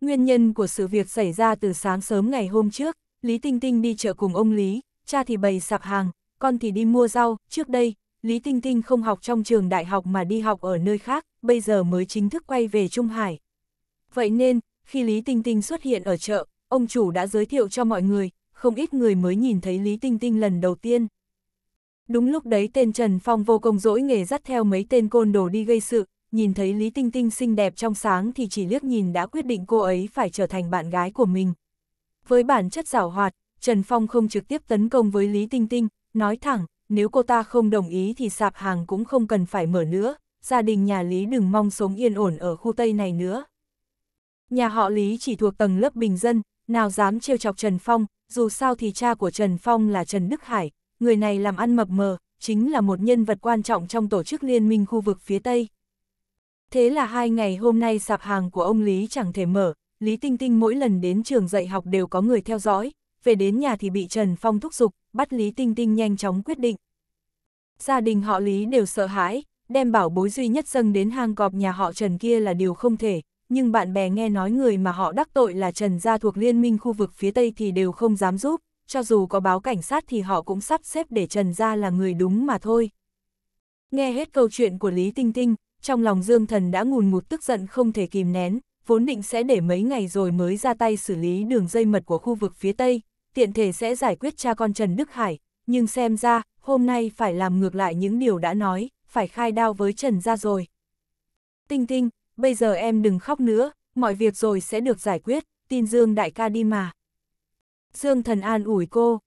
Nguyên nhân của sự việc xảy ra từ sáng sớm ngày hôm trước, Lý Tinh Tinh đi chợ cùng ông Lý, cha thì bày sạp hàng, con thì đi mua rau, trước đây, Lý Tinh Tinh không học trong trường đại học mà đi học ở nơi khác, bây giờ mới chính thức quay về Trung Hải. Vậy nên, khi Lý Tinh Tinh xuất hiện ở chợ, ông chủ đã giới thiệu cho mọi người, không ít người mới nhìn thấy Lý Tinh Tinh lần đầu tiên. Đúng lúc đấy tên Trần Phong vô công dỗi nghề dắt theo mấy tên côn đồ đi gây sự, nhìn thấy Lý Tinh Tinh xinh đẹp trong sáng thì chỉ liếc nhìn đã quyết định cô ấy phải trở thành bạn gái của mình. Với bản chất giảo hoạt, Trần Phong không trực tiếp tấn công với Lý Tinh Tinh, nói thẳng, nếu cô ta không đồng ý thì sạp hàng cũng không cần phải mở nữa, gia đình nhà Lý đừng mong sống yên ổn ở khu Tây này nữa. Nhà họ Lý chỉ thuộc tầng lớp bình dân, nào dám trêu chọc Trần Phong, dù sao thì cha của Trần Phong là Trần Đức Hải, người này làm ăn mập mờ, chính là một nhân vật quan trọng trong tổ chức liên minh khu vực phía Tây. Thế là hai ngày hôm nay sạp hàng của ông Lý chẳng thể mở, Lý Tinh Tinh mỗi lần đến trường dạy học đều có người theo dõi, về đến nhà thì bị Trần Phong thúc giục, bắt Lý Tinh Tinh nhanh chóng quyết định. Gia đình họ Lý đều sợ hãi, đem bảo bối duy nhất dâng đến hang cọp nhà họ Trần kia là điều không thể, nhưng bạn bè nghe nói người mà họ đắc tội là Trần gia thuộc liên minh khu vực phía Tây thì đều không dám giúp cho dù có báo cảnh sát thì họ cũng sắp xếp để Trần Gia là người đúng mà thôi. Nghe hết câu chuyện của Lý Tinh Tinh, trong lòng Dương Thần đã ngùn ngụt tức giận không thể kìm nén, vốn định sẽ để mấy ngày rồi mới ra tay xử lý đường dây mật của khu vực phía Tây, tiện thể sẽ giải quyết cha con Trần Đức Hải, nhưng xem ra, hôm nay phải làm ngược lại những điều đã nói, phải khai đao với Trần Gia rồi. Tinh Tinh, bây giờ em đừng khóc nữa, mọi việc rồi sẽ được giải quyết, tin Dương đại ca đi mà. Dương thần an ủi cô.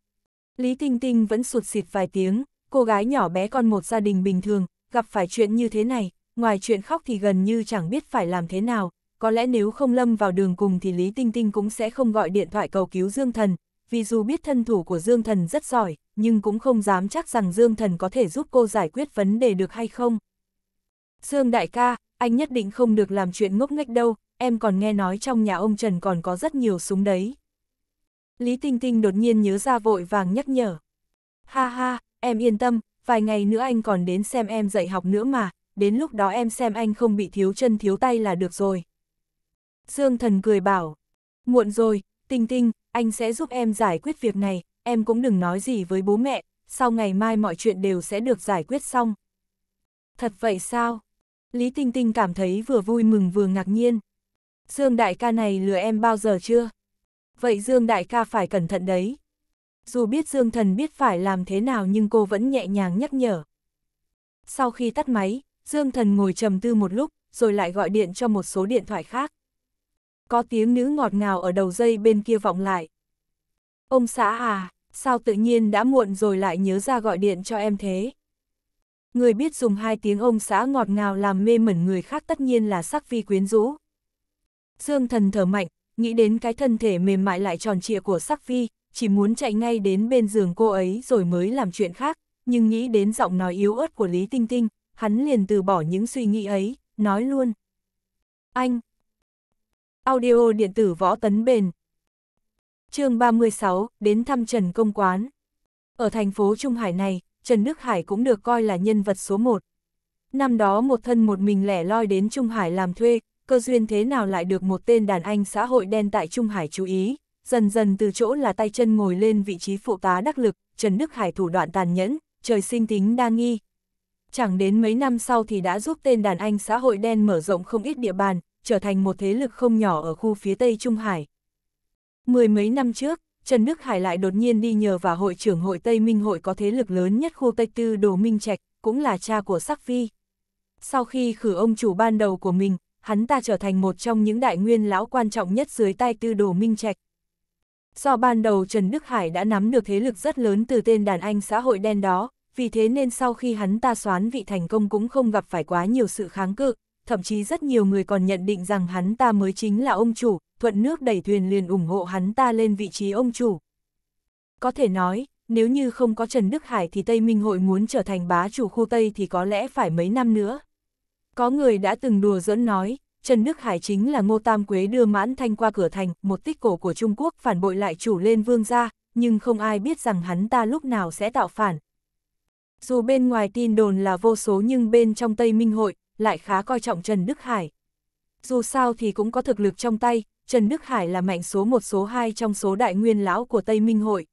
Lý Tinh Tinh vẫn sụt xịt vài tiếng, cô gái nhỏ bé con một gia đình bình thường, gặp phải chuyện như thế này, ngoài chuyện khóc thì gần như chẳng biết phải làm thế nào, có lẽ nếu không lâm vào đường cùng thì Lý Tinh Tinh cũng sẽ không gọi điện thoại cầu cứu Dương Thần, vì dù biết thân thủ của Dương Thần rất giỏi, nhưng cũng không dám chắc rằng Dương Thần có thể giúp cô giải quyết vấn đề được hay không. Dương đại ca, anh nhất định không được làm chuyện ngốc nghếch đâu, em còn nghe nói trong nhà ông Trần còn có rất nhiều súng đấy. Lý Tinh Tinh đột nhiên nhớ ra vội vàng nhắc nhở. Ha ha, em yên tâm, vài ngày nữa anh còn đến xem em dạy học nữa mà, đến lúc đó em xem anh không bị thiếu chân thiếu tay là được rồi. Dương thần cười bảo, muộn rồi, Tinh Tinh, anh sẽ giúp em giải quyết việc này, em cũng đừng nói gì với bố mẹ, sau ngày mai mọi chuyện đều sẽ được giải quyết xong. Thật vậy sao? Lý Tinh Tinh cảm thấy vừa vui mừng vừa ngạc nhiên. Dương đại ca này lừa em bao giờ chưa? vậy Dương Đại ca phải cẩn thận đấy. Dù biết Dương Thần biết phải làm thế nào nhưng cô vẫn nhẹ nhàng nhắc nhở. Sau khi tắt máy, Dương Thần ngồi trầm tư một lúc, rồi lại gọi điện cho một số điện thoại khác. Có tiếng nữ ngọt ngào ở đầu dây bên kia vọng lại. Ông xã à, sao tự nhiên đã muộn rồi lại nhớ ra gọi điện cho em thế? Người biết dùng hai tiếng ông xã ngọt ngào làm mê mẩn người khác tất nhiên là sắc vi quyến rũ. Dương thần thở mạnh, nghĩ đến cái thân thể mềm mại lại tròn trịa của sắc phi, chỉ muốn chạy ngay đến bên giường cô ấy rồi mới làm chuyện khác, nhưng nghĩ đến giọng nói yếu ớt của Lý Tinh Tinh, hắn liền từ bỏ những suy nghĩ ấy, nói luôn. Anh! Audio điện tử võ tấn bền chương 36, đến thăm Trần Công Quán. Ở thành phố Trung Hải này, Trần Đức Hải cũng được coi là nhân vật số 1. Năm đó một thân một mình lẻ loi đến Trung Hải làm thuê, cơ duyên thế nào lại được một tên đàn anh xã hội đen tại Trung Hải chú ý, dần dần từ chỗ là tay chân ngồi lên vị trí phụ tá đắc lực, Trần Đức Hải thủ đoạn tàn nhẫn, trời sinh tính đa nghi. Chẳng đến mấy năm sau thì đã giúp tên đàn anh xã hội đen mở rộng không ít địa bàn, trở thành một thế lực không nhỏ ở khu phía Tây Trung Hải. Mười mấy năm trước, Trần Đức Hải lại đột nhiên đi nhờ vào hội trưởng hội Tây Minh hội có thế lực lớn nhất khu Tây Tư Đồ Minh Trạch, cũng là cha của Sắc phi. Sau khi khử ông chủ ban đầu của mình, hắn ta trở thành một trong những đại nguyên lão quan trọng nhất dưới tay tư đồ minh trạch. Do ban đầu Trần Đức Hải đã nắm được thế lực rất lớn từ tên đàn anh xã hội đen đó, vì thế nên sau khi hắn ta xoán vị thành công cũng không gặp phải quá nhiều sự kháng cự, thậm chí rất nhiều người còn nhận định rằng hắn ta mới chính là ông chủ, thuận nước đẩy thuyền liền ủng hộ hắn ta lên vị trí ông chủ. Có thể nói, nếu như không có Trần Đức Hải thì Tây Minh Hội muốn trở thành bá chủ khu Tây thì có lẽ phải mấy năm nữa. Có người đã từng đùa dẫn nói, Trần Đức Hải chính là Ngô Tam Quế đưa mãn thanh qua cửa thành, một tích cổ của Trung Quốc phản bội lại chủ lên vương gia, nhưng không ai biết rằng hắn ta lúc nào sẽ tạo phản. Dù bên ngoài tin đồn là vô số nhưng bên trong Tây Minh Hội lại khá coi trọng Trần Đức Hải. Dù sao thì cũng có thực lực trong tay, Trần Đức Hải là mạnh số một số hai trong số đại nguyên lão của Tây Minh Hội.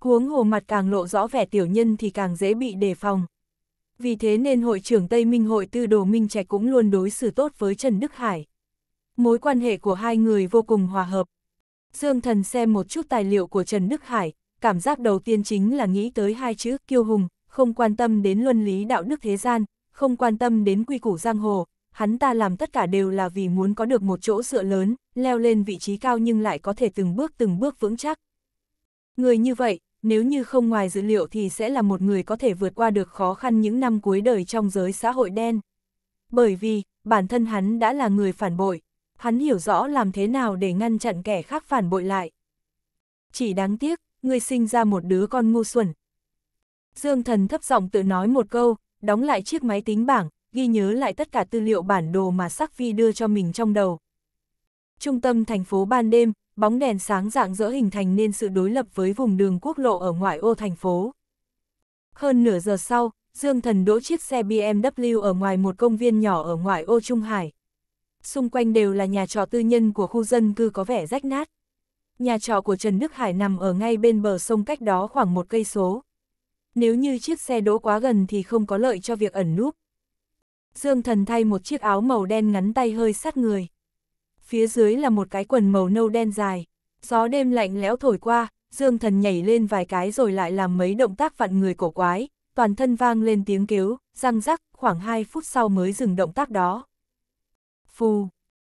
Huống hồ mặt càng lộ rõ vẻ tiểu nhân thì càng dễ bị đề phòng. Vì thế nên hội trưởng Tây Minh hội tư đồ Minh Trạch cũng luôn đối xử tốt với Trần Đức Hải. Mối quan hệ của hai người vô cùng hòa hợp. Dương Thần xem một chút tài liệu của Trần Đức Hải, cảm giác đầu tiên chính là nghĩ tới hai chữ kiêu hùng, không quan tâm đến luân lý đạo đức thế gian, không quan tâm đến quy củ giang hồ, hắn ta làm tất cả đều là vì muốn có được một chỗ dựa lớn, leo lên vị trí cao nhưng lại có thể từng bước từng bước vững chắc. Người như vậy, nếu như không ngoài dữ liệu thì sẽ là một người có thể vượt qua được khó khăn những năm cuối đời trong giới xã hội đen. Bởi vì, bản thân hắn đã là người phản bội, hắn hiểu rõ làm thế nào để ngăn chặn kẻ khác phản bội lại. Chỉ đáng tiếc, ngươi sinh ra một đứa con ngu xuẩn. Dương thần thấp giọng tự nói một câu, đóng lại chiếc máy tính bảng, ghi nhớ lại tất cả tư liệu bản đồ mà Sắc Vi đưa cho mình trong đầu. Trung tâm thành phố ban đêm, bóng đèn sáng dạng dỡ hình thành nên sự đối lập với vùng đường quốc lộ ở ngoại ô thành phố. Hơn nửa giờ sau, Dương Thần đỗ chiếc xe BMW ở ngoài một công viên nhỏ ở ngoại ô Trung Hải. Xung quanh đều là nhà trọ tư nhân của khu dân cư có vẻ rách nát. Nhà trọ của Trần Đức Hải nằm ở ngay bên bờ sông cách đó khoảng một cây số. Nếu như chiếc xe đỗ quá gần thì không có lợi cho việc ẩn núp. Dương Thần thay một chiếc áo màu đen ngắn tay hơi sát người phía dưới là một cái quần màu nâu đen dài. Gió đêm lạnh lẽo thổi qua, Dương Thần nhảy lên vài cái rồi lại làm mấy động tác vặn người cổ quái, toàn thân vang lên tiếng kêu, răng rắc, khoảng 2 phút sau mới dừng động tác đó. Phù,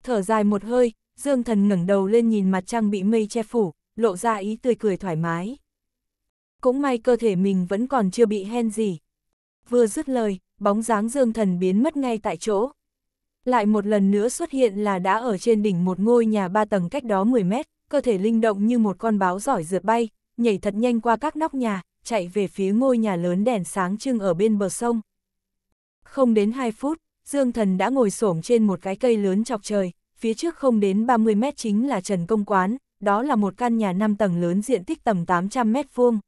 thở dài một hơi, Dương Thần ngẩng đầu lên nhìn mặt trăng bị mây che phủ, lộ ra ý tươi cười thoải mái. Cũng may cơ thể mình vẫn còn chưa bị hen gì. Vừa dứt lời, bóng dáng Dương Thần biến mất ngay tại chỗ, lại một lần nữa xuất hiện là đã ở trên đỉnh một ngôi nhà ba tầng cách đó 10 mét, cơ thể linh động như một con báo giỏi rượt bay, nhảy thật nhanh qua các nóc nhà, chạy về phía ngôi nhà lớn đèn sáng trưng ở bên bờ sông. Không đến 2 phút, Dương Thần đã ngồi xổm trên một cái cây lớn chọc trời, phía trước không đến 30 mét chính là Trần Công Quán, đó là một căn nhà 5 tầng lớn diện tích tầm 800 mét vuông.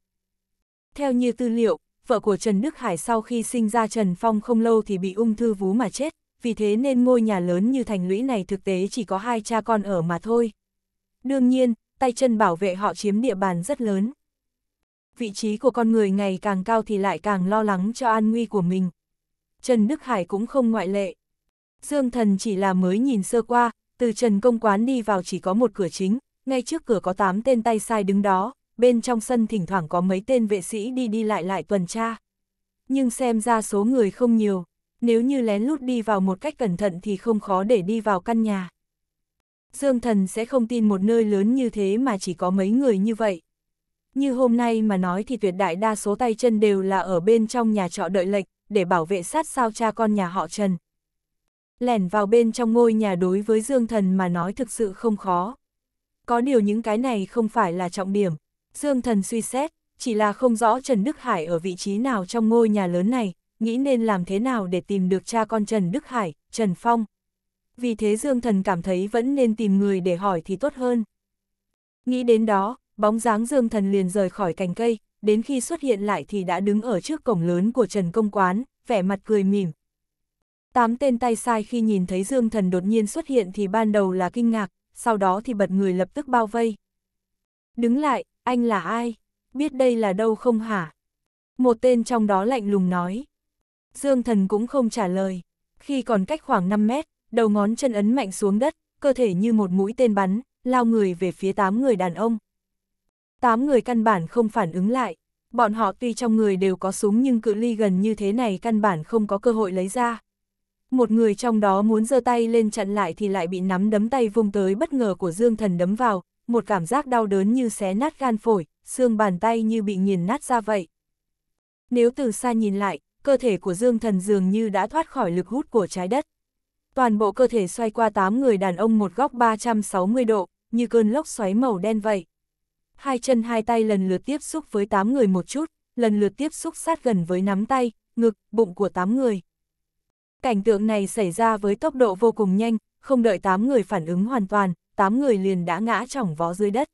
Theo như tư liệu, vợ của Trần Đức Hải sau khi sinh ra Trần Phong không lâu thì bị ung thư vú mà chết, vì thế nên ngôi nhà lớn như thành lũy này thực tế chỉ có hai cha con ở mà thôi. Đương nhiên, tay chân bảo vệ họ chiếm địa bàn rất lớn. Vị trí của con người ngày càng cao thì lại càng lo lắng cho an nguy của mình. Trần Đức Hải cũng không ngoại lệ. Dương thần chỉ là mới nhìn sơ qua, từ Trần Công Quán đi vào chỉ có một cửa chính, ngay trước cửa có tám tên tay sai đứng đó, bên trong sân thỉnh thoảng có mấy tên vệ sĩ đi đi lại lại tuần tra. Nhưng xem ra số người không nhiều nếu như lén lút đi vào một cách cẩn thận thì không khó để đi vào căn nhà. Dương thần sẽ không tin một nơi lớn như thế mà chỉ có mấy người như vậy. Như hôm nay mà nói thì tuyệt đại đa số tay chân đều là ở bên trong nhà trọ đợi lệnh, để bảo vệ sát sao cha con nhà họ Trần. Lẻn vào bên trong ngôi nhà đối với Dương thần mà nói thực sự không khó. Có điều những cái này không phải là trọng điểm. Dương thần suy xét, chỉ là không rõ Trần Đức Hải ở vị trí nào trong ngôi nhà lớn này, nghĩ nên làm thế nào để tìm được cha con Trần Đức Hải, Trần Phong. Vì thế Dương Thần cảm thấy vẫn nên tìm người để hỏi thì tốt hơn. Nghĩ đến đó, bóng dáng Dương Thần liền rời khỏi cành cây, đến khi xuất hiện lại thì đã đứng ở trước cổng lớn của Trần Công Quán, vẻ mặt cười mỉm. Tám tên tay sai khi nhìn thấy Dương Thần đột nhiên xuất hiện thì ban đầu là kinh ngạc, sau đó thì bật người lập tức bao vây. Đứng lại, anh là ai? Biết đây là đâu không hả? Một tên trong đó lạnh lùng nói. Dương thần cũng không trả lời. Khi còn cách khoảng 5 mét, đầu ngón chân ấn mạnh xuống đất, cơ thể như một mũi tên bắn, lao người về phía 8 người đàn ông. 8 người căn bản không phản ứng lại. Bọn họ tuy trong người đều có súng nhưng cự ly gần như thế này căn bản không có cơ hội lấy ra. Một người trong đó muốn giơ tay lên chặn lại thì lại bị nắm đấm tay vung tới bất ngờ của Dương Thần đấm vào, một cảm giác đau đớn như xé nát gan phổi, xương bàn tay như bị nghiền nát ra vậy. Nếu từ xa nhìn lại, cơ thể của Dương Thần dường như đã thoát khỏi lực hút của trái đất. Toàn bộ cơ thể xoay qua 8 người đàn ông một góc 360 độ, như cơn lốc xoáy màu đen vậy. Hai chân hai tay lần lượt tiếp xúc với 8 người một chút, lần lượt tiếp xúc sát gần với nắm tay, ngực, bụng của 8 người. Cảnh tượng này xảy ra với tốc độ vô cùng nhanh, không đợi 8 người phản ứng hoàn toàn, 8 người liền đã ngã chỏng vó dưới đất.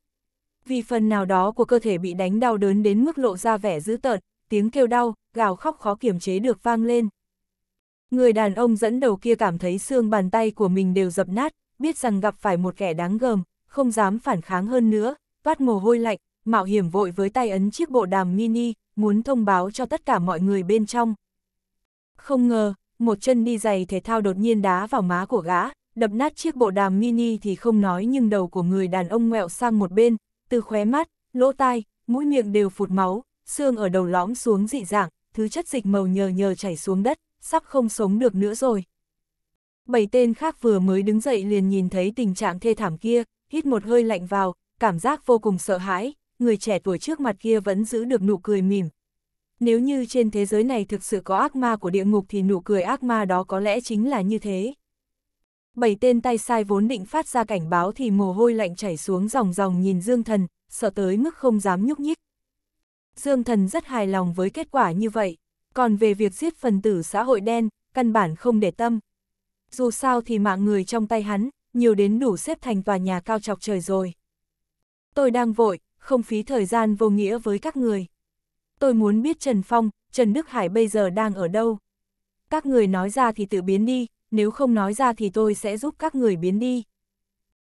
Vì phần nào đó của cơ thể bị đánh đau đớn đến mức lộ ra vẻ dữ tợn, tiếng kêu đau, gào khóc khó kiểm chế được vang lên. Người đàn ông dẫn đầu kia cảm thấy xương bàn tay của mình đều dập nát, biết rằng gặp phải một kẻ đáng gờm, không dám phản kháng hơn nữa, toát mồ hôi lạnh, mạo hiểm vội với tay ấn chiếc bộ đàm mini, muốn thông báo cho tất cả mọi người bên trong. Không ngờ, một chân đi giày thể thao đột nhiên đá vào má của gã, đập nát chiếc bộ đàm mini thì không nói nhưng đầu của người đàn ông ngẹo sang một bên, từ khóe mắt, lỗ tai, mũi miệng đều phụt máu, xương ở đầu lõm xuống dị dạng, thứ chất dịch màu nhờ nhờ chảy xuống đất, sắp không sống được nữa rồi. Bảy tên khác vừa mới đứng dậy liền nhìn thấy tình trạng thê thảm kia, hít một hơi lạnh vào, cảm giác vô cùng sợ hãi, người trẻ tuổi trước mặt kia vẫn giữ được nụ cười mỉm. Nếu như trên thế giới này thực sự có ác ma của địa ngục thì nụ cười ác ma đó có lẽ chính là như thế. Bảy tên tay sai vốn định phát ra cảnh báo thì mồ hôi lạnh chảy xuống dòng dòng nhìn Dương Thần, sợ tới mức không dám nhúc nhích. Dương Thần rất hài lòng với kết quả như vậy. Còn về việc giết phần tử xã hội đen, căn bản không để tâm. Dù sao thì mạng người trong tay hắn, nhiều đến đủ xếp thành tòa nhà cao chọc trời rồi. Tôi đang vội, không phí thời gian vô nghĩa với các người. Tôi muốn biết Trần Phong, Trần Đức Hải bây giờ đang ở đâu. Các người nói ra thì tự biến đi, nếu không nói ra thì tôi sẽ giúp các người biến đi.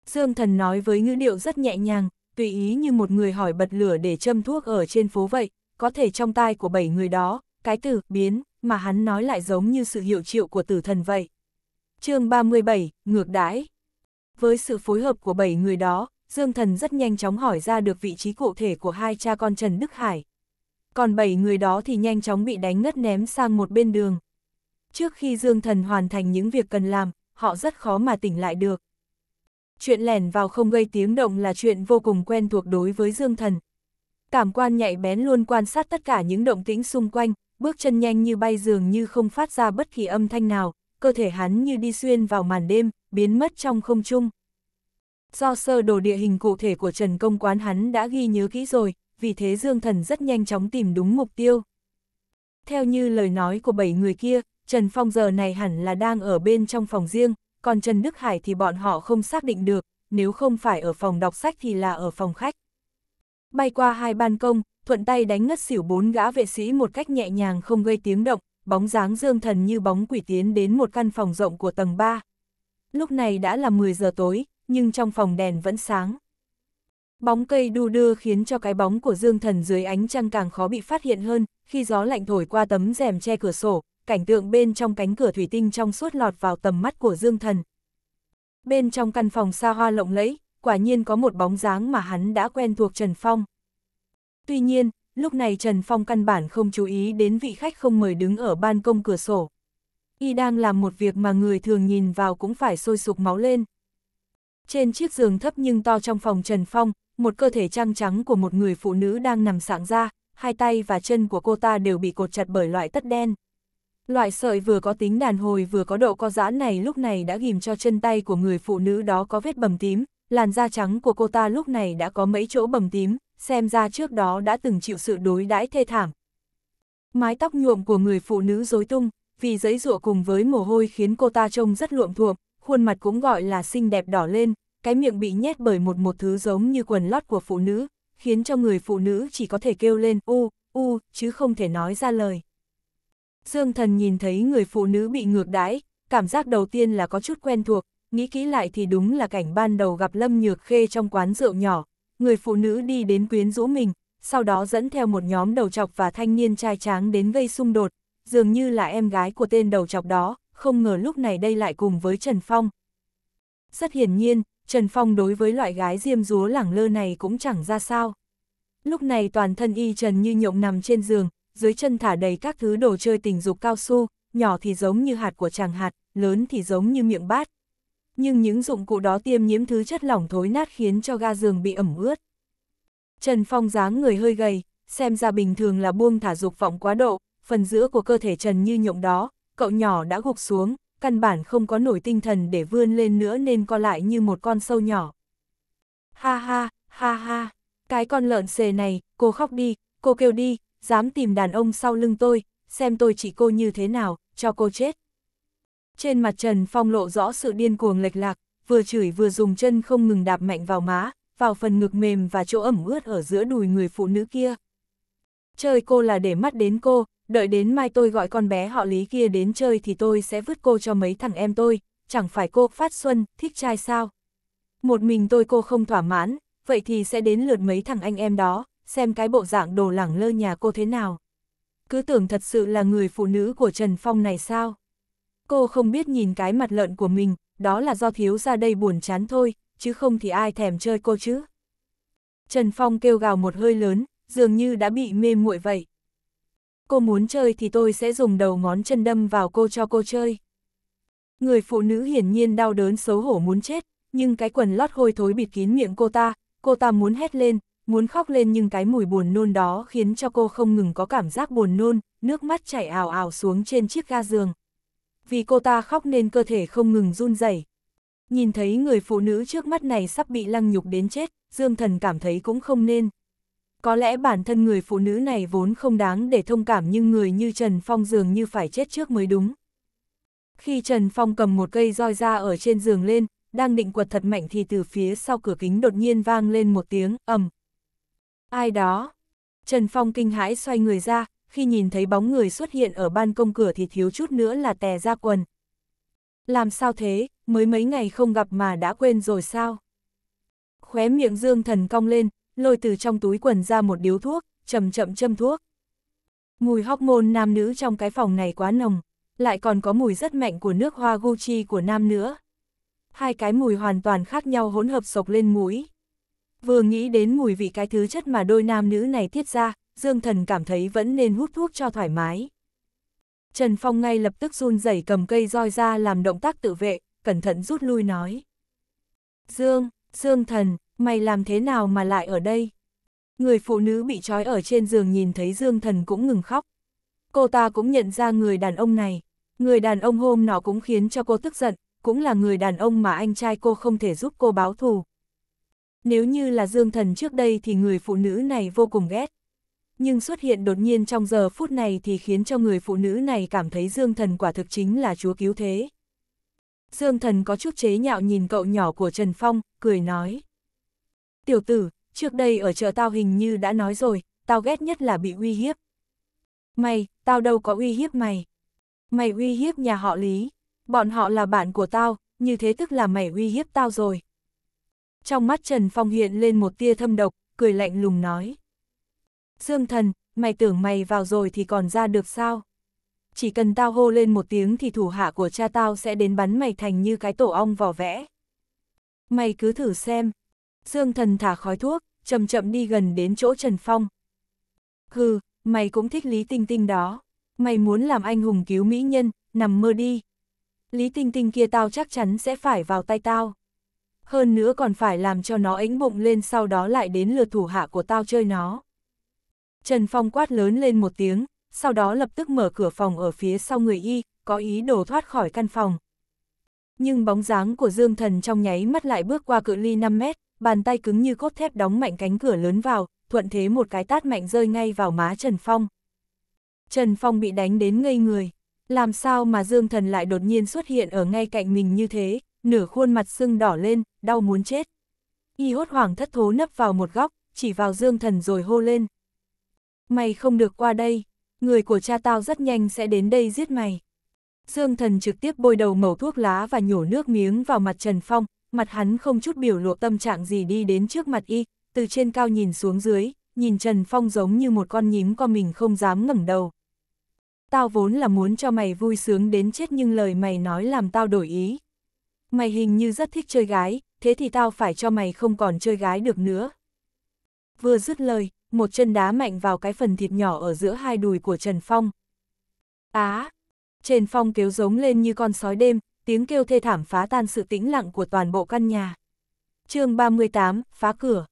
Dương Thần nói với ngữ điệu rất nhẹ nhàng, tùy ý như một người hỏi bật lửa để châm thuốc ở trên phố vậy, có thể trong tai của bảy người đó, cái từ biến mà hắn nói lại giống như sự hiệu triệu của tử thần vậy. chương 37, ngược đãi. Với sự phối hợp của bảy người đó, Dương Thần rất nhanh chóng hỏi ra được vị trí cụ thể của hai cha con Trần Đức Hải. Còn bảy người đó thì nhanh chóng bị đánh ngất ném sang một bên đường. Trước khi Dương Thần hoàn thành những việc cần làm, họ rất khó mà tỉnh lại được chuyện lẻn vào không gây tiếng động là chuyện vô cùng quen thuộc đối với Dương Thần. Cảm quan nhạy bén luôn quan sát tất cả những động tĩnh xung quanh, bước chân nhanh như bay dường như không phát ra bất kỳ âm thanh nào, cơ thể hắn như đi xuyên vào màn đêm, biến mất trong không trung. Do sơ đồ địa hình cụ thể của Trần Công Quán hắn đã ghi nhớ kỹ rồi, vì thế Dương Thần rất nhanh chóng tìm đúng mục tiêu. Theo như lời nói của bảy người kia, Trần Phong giờ này hẳn là đang ở bên trong phòng riêng, còn Trần Đức Hải thì bọn họ không xác định được, nếu không phải ở phòng đọc sách thì là ở phòng khách. Bay qua hai ban công, thuận tay đánh ngất xỉu bốn gã vệ sĩ một cách nhẹ nhàng không gây tiếng động, bóng dáng dương thần như bóng quỷ tiến đến một căn phòng rộng của tầng 3. Lúc này đã là 10 giờ tối, nhưng trong phòng đèn vẫn sáng. Bóng cây đu đưa khiến cho cái bóng của dương thần dưới ánh trăng càng khó bị phát hiện hơn, khi gió lạnh thổi qua tấm rèm che cửa sổ, cảnh tượng bên trong cánh cửa thủy tinh trong suốt lọt vào tầm mắt của Dương Thần. Bên trong căn phòng xa hoa lộng lẫy, quả nhiên có một bóng dáng mà hắn đã quen thuộc Trần Phong. Tuy nhiên, lúc này Trần Phong căn bản không chú ý đến vị khách không mời đứng ở ban công cửa sổ. Y đang làm một việc mà người thường nhìn vào cũng phải sôi sục máu lên. Trên chiếc giường thấp nhưng to trong phòng Trần Phong, một cơ thể trăng trắng của một người phụ nữ đang nằm sạng ra, hai tay và chân của cô ta đều bị cột chặt bởi loại tất đen. Loại sợi vừa có tính đàn hồi vừa có độ co giãn này lúc này đã ghim cho chân tay của người phụ nữ đó có vết bầm tím, làn da trắng của cô ta lúc này đã có mấy chỗ bầm tím, xem ra trước đó đã từng chịu sự đối đãi thê thảm. Mái tóc nhuộm của người phụ nữ rối tung, vì giấy rụa cùng với mồ hôi khiến cô ta trông rất luộm thuộm, khuôn mặt cũng gọi là xinh đẹp đỏ lên, cái miệng bị nhét bởi một một thứ giống như quần lót của phụ nữ, khiến cho người phụ nữ chỉ có thể kêu lên u, u, chứ không thể nói ra lời. Dương Thần nhìn thấy người phụ nữ bị ngược đãi, cảm giác đầu tiên là có chút quen thuộc, nghĩ kỹ lại thì đúng là cảnh ban đầu gặp Lâm Nhược Khê trong quán rượu nhỏ, người phụ nữ đi đến quyến rũ mình, sau đó dẫn theo một nhóm đầu chọc và thanh niên trai tráng đến gây xung đột, dường như là em gái của tên đầu chọc đó, không ngờ lúc này đây lại cùng với Trần Phong. Rất hiển nhiên, Trần Phong đối với loại gái diêm dúa lẳng lơ này cũng chẳng ra sao. Lúc này toàn thân y Trần như nhộng nằm trên giường, dưới chân thả đầy các thứ đồ chơi tình dục cao su, nhỏ thì giống như hạt của chàng hạt, lớn thì giống như miệng bát. Nhưng những dụng cụ đó tiêm nhiễm thứ chất lỏng thối nát khiến cho ga giường bị ẩm ướt. Trần Phong dáng người hơi gầy, xem ra bình thường là buông thả dục vọng quá độ, phần giữa của cơ thể Trần như nhộng đó, cậu nhỏ đã gục xuống, căn bản không có nổi tinh thần để vươn lên nữa nên co lại như một con sâu nhỏ. Ha ha, ha ha, cái con lợn xề này, cô khóc đi, cô kêu đi, dám tìm đàn ông sau lưng tôi, xem tôi chỉ cô như thế nào, cho cô chết. Trên mặt Trần Phong lộ rõ sự điên cuồng lệch lạc, vừa chửi vừa dùng chân không ngừng đạp mạnh vào má, vào phần ngực mềm và chỗ ẩm ướt ở giữa đùi người phụ nữ kia. Chơi cô là để mắt đến cô, đợi đến mai tôi gọi con bé họ lý kia đến chơi thì tôi sẽ vứt cô cho mấy thằng em tôi, chẳng phải cô phát xuân, thích trai sao. Một mình tôi cô không thỏa mãn, vậy thì sẽ đến lượt mấy thằng anh em đó, xem cái bộ dạng đồ lẳng lơ nhà cô thế nào. Cứ tưởng thật sự là người phụ nữ của Trần Phong này sao? Cô không biết nhìn cái mặt lợn của mình, đó là do thiếu ra đây buồn chán thôi, chứ không thì ai thèm chơi cô chứ. Trần Phong kêu gào một hơi lớn, dường như đã bị mê muội vậy. Cô muốn chơi thì tôi sẽ dùng đầu ngón chân đâm vào cô cho cô chơi. Người phụ nữ hiển nhiên đau đớn xấu hổ muốn chết, nhưng cái quần lót hôi thối bịt kín miệng cô ta, cô ta muốn hét lên, muốn khóc lên nhưng cái mùi buồn nôn đó khiến cho cô không ngừng có cảm giác buồn nôn, nước mắt chảy ào ào xuống trên chiếc ga giường. Vì cô ta khóc nên cơ thể không ngừng run rẩy. Nhìn thấy người phụ nữ trước mắt này sắp bị lăng nhục đến chết, Dương Thần cảm thấy cũng không nên. Có lẽ bản thân người phụ nữ này vốn không đáng để thông cảm nhưng người như Trần Phong dường như phải chết trước mới đúng. Khi Trần Phong cầm một cây roi ra ở trên giường lên, đang định quật thật mạnh thì từ phía sau cửa kính đột nhiên vang lên một tiếng ầm, Ai đó? Trần Phong kinh hãi xoay người ra, khi nhìn thấy bóng người xuất hiện ở ban công cửa thì thiếu chút nữa là tè ra quần. Làm sao thế, mới mấy ngày không gặp mà đã quên rồi sao? Khóe miệng Dương Thần cong lên, lôi từ trong túi quần ra một điếu thuốc, chậm chậm châm thuốc. Mùi hóc môn nam nữ trong cái phòng này quá nồng, lại còn có mùi rất mạnh của nước hoa Gucci của nam nữa. Hai cái mùi hoàn toàn khác nhau hỗn hợp sộc lên mũi. Vừa nghĩ đến mùi vị cái thứ chất mà đôi nam nữ này tiết ra, Dương Thần cảm thấy vẫn nên hút thuốc cho thoải mái. Trần Phong ngay lập tức run rẩy cầm cây roi ra làm động tác tự vệ, cẩn thận rút lui nói. Dương, Dương Thần, mày làm thế nào mà lại ở đây? Người phụ nữ bị trói ở trên giường nhìn thấy Dương Thần cũng ngừng khóc. Cô ta cũng nhận ra người đàn ông này. Người đàn ông hôm nọ cũng khiến cho cô tức giận, cũng là người đàn ông mà anh trai cô không thể giúp cô báo thù, nếu như là Dương Thần trước đây thì người phụ nữ này vô cùng ghét. Nhưng xuất hiện đột nhiên trong giờ phút này thì khiến cho người phụ nữ này cảm thấy Dương Thần quả thực chính là chúa cứu thế. Dương Thần có chút chế nhạo nhìn cậu nhỏ của Trần Phong, cười nói. Tiểu tử, trước đây ở chợ tao hình như đã nói rồi, tao ghét nhất là bị uy hiếp. Mày, tao đâu có uy hiếp mày. Mày uy hiếp nhà họ Lý. Bọn họ là bạn của tao, như thế tức là mày uy hiếp tao rồi. Trong mắt Trần Phong hiện lên một tia thâm độc, cười lạnh lùng nói. Dương thần, mày tưởng mày vào rồi thì còn ra được sao? Chỉ cần tao hô lên một tiếng thì thủ hạ của cha tao sẽ đến bắn mày thành như cái tổ ong vỏ vẽ. Mày cứ thử xem. Dương thần thả khói thuốc, chậm chậm đi gần đến chỗ Trần Phong. Hừ, mày cũng thích Lý Tinh Tinh đó. Mày muốn làm anh hùng cứu mỹ nhân, nằm mơ đi. Lý Tinh Tinh kia tao chắc chắn sẽ phải vào tay tao hơn nữa còn phải làm cho nó ánh bụng lên sau đó lại đến lừa thủ hạ của tao chơi nó. Trần Phong quát lớn lên một tiếng, sau đó lập tức mở cửa phòng ở phía sau người y, có ý đồ thoát khỏi căn phòng. Nhưng bóng dáng của Dương Thần trong nháy mắt lại bước qua cự ly 5 mét, bàn tay cứng như cốt thép đóng mạnh cánh cửa lớn vào, thuận thế một cái tát mạnh rơi ngay vào má Trần Phong. Trần Phong bị đánh đến ngây người. Làm sao mà Dương Thần lại đột nhiên xuất hiện ở ngay cạnh mình như thế, nửa khuôn mặt sưng đỏ lên, đau muốn chết. Y hốt hoảng thất thố nấp vào một góc, chỉ vào dương thần rồi hô lên. Mày không được qua đây, người của cha tao rất nhanh sẽ đến đây giết mày. Dương thần trực tiếp bôi đầu màu thuốc lá và nhổ nước miếng vào mặt Trần Phong, mặt hắn không chút biểu lộ tâm trạng gì đi đến trước mặt y, từ trên cao nhìn xuống dưới, nhìn Trần Phong giống như một con nhím con mình không dám ngẩng đầu. Tao vốn là muốn cho mày vui sướng đến chết nhưng lời mày nói làm tao đổi ý. Mày hình như rất thích chơi gái, thế thì tao phải cho mày không còn chơi gái được nữa. Vừa dứt lời, một chân đá mạnh vào cái phần thịt nhỏ ở giữa hai đùi của Trần Phong. Á! Trần Phong kêu giống lên như con sói đêm, tiếng kêu thê thảm phá tan sự tĩnh lặng của toàn bộ căn nhà. chương 38, phá cửa.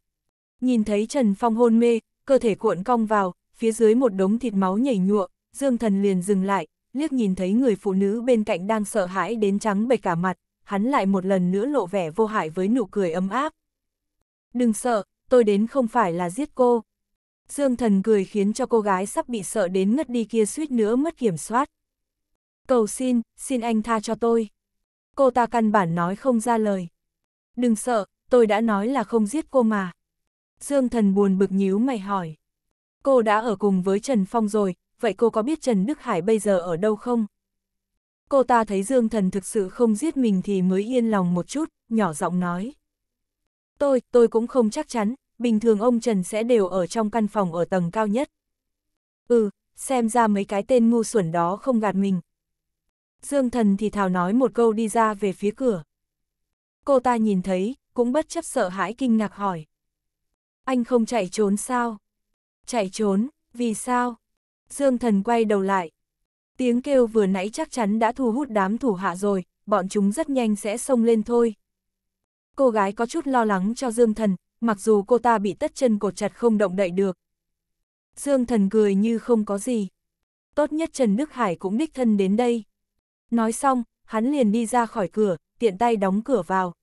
Nhìn thấy Trần Phong hôn mê, cơ thể cuộn cong vào, phía dưới một đống thịt máu nhảy nhụa, Dương Thần liền dừng lại, liếc nhìn thấy người phụ nữ bên cạnh đang sợ hãi đến trắng bệch cả mặt, hắn lại một lần nữa lộ vẻ vô hại với nụ cười ấm áp. Đừng sợ, tôi đến không phải là giết cô. Dương thần cười khiến cho cô gái sắp bị sợ đến ngất đi kia suýt nữa mất kiểm soát. Cầu xin, xin anh tha cho tôi. Cô ta căn bản nói không ra lời. Đừng sợ, tôi đã nói là không giết cô mà. Dương thần buồn bực nhíu mày hỏi. Cô đã ở cùng với Trần Phong rồi, vậy cô có biết Trần Đức Hải bây giờ ở đâu không? Cô ta thấy Dương Thần thực sự không giết mình thì mới yên lòng một chút, nhỏ giọng nói. Tôi, tôi cũng không chắc chắn, bình thường ông Trần sẽ đều ở trong căn phòng ở tầng cao nhất. Ừ, xem ra mấy cái tên ngu xuẩn đó không gạt mình. Dương Thần thì thào nói một câu đi ra về phía cửa. Cô ta nhìn thấy, cũng bất chấp sợ hãi kinh ngạc hỏi. Anh không chạy trốn sao? Chạy trốn, vì sao? Dương Thần quay đầu lại, Tiếng kêu vừa nãy chắc chắn đã thu hút đám thủ hạ rồi, bọn chúng rất nhanh sẽ xông lên thôi. Cô gái có chút lo lắng cho Dương Thần, mặc dù cô ta bị tất chân cột chặt không động đậy được. Dương Thần cười như không có gì. Tốt nhất Trần Đức Hải cũng đích thân đến đây. Nói xong, hắn liền đi ra khỏi cửa, tiện tay đóng cửa vào.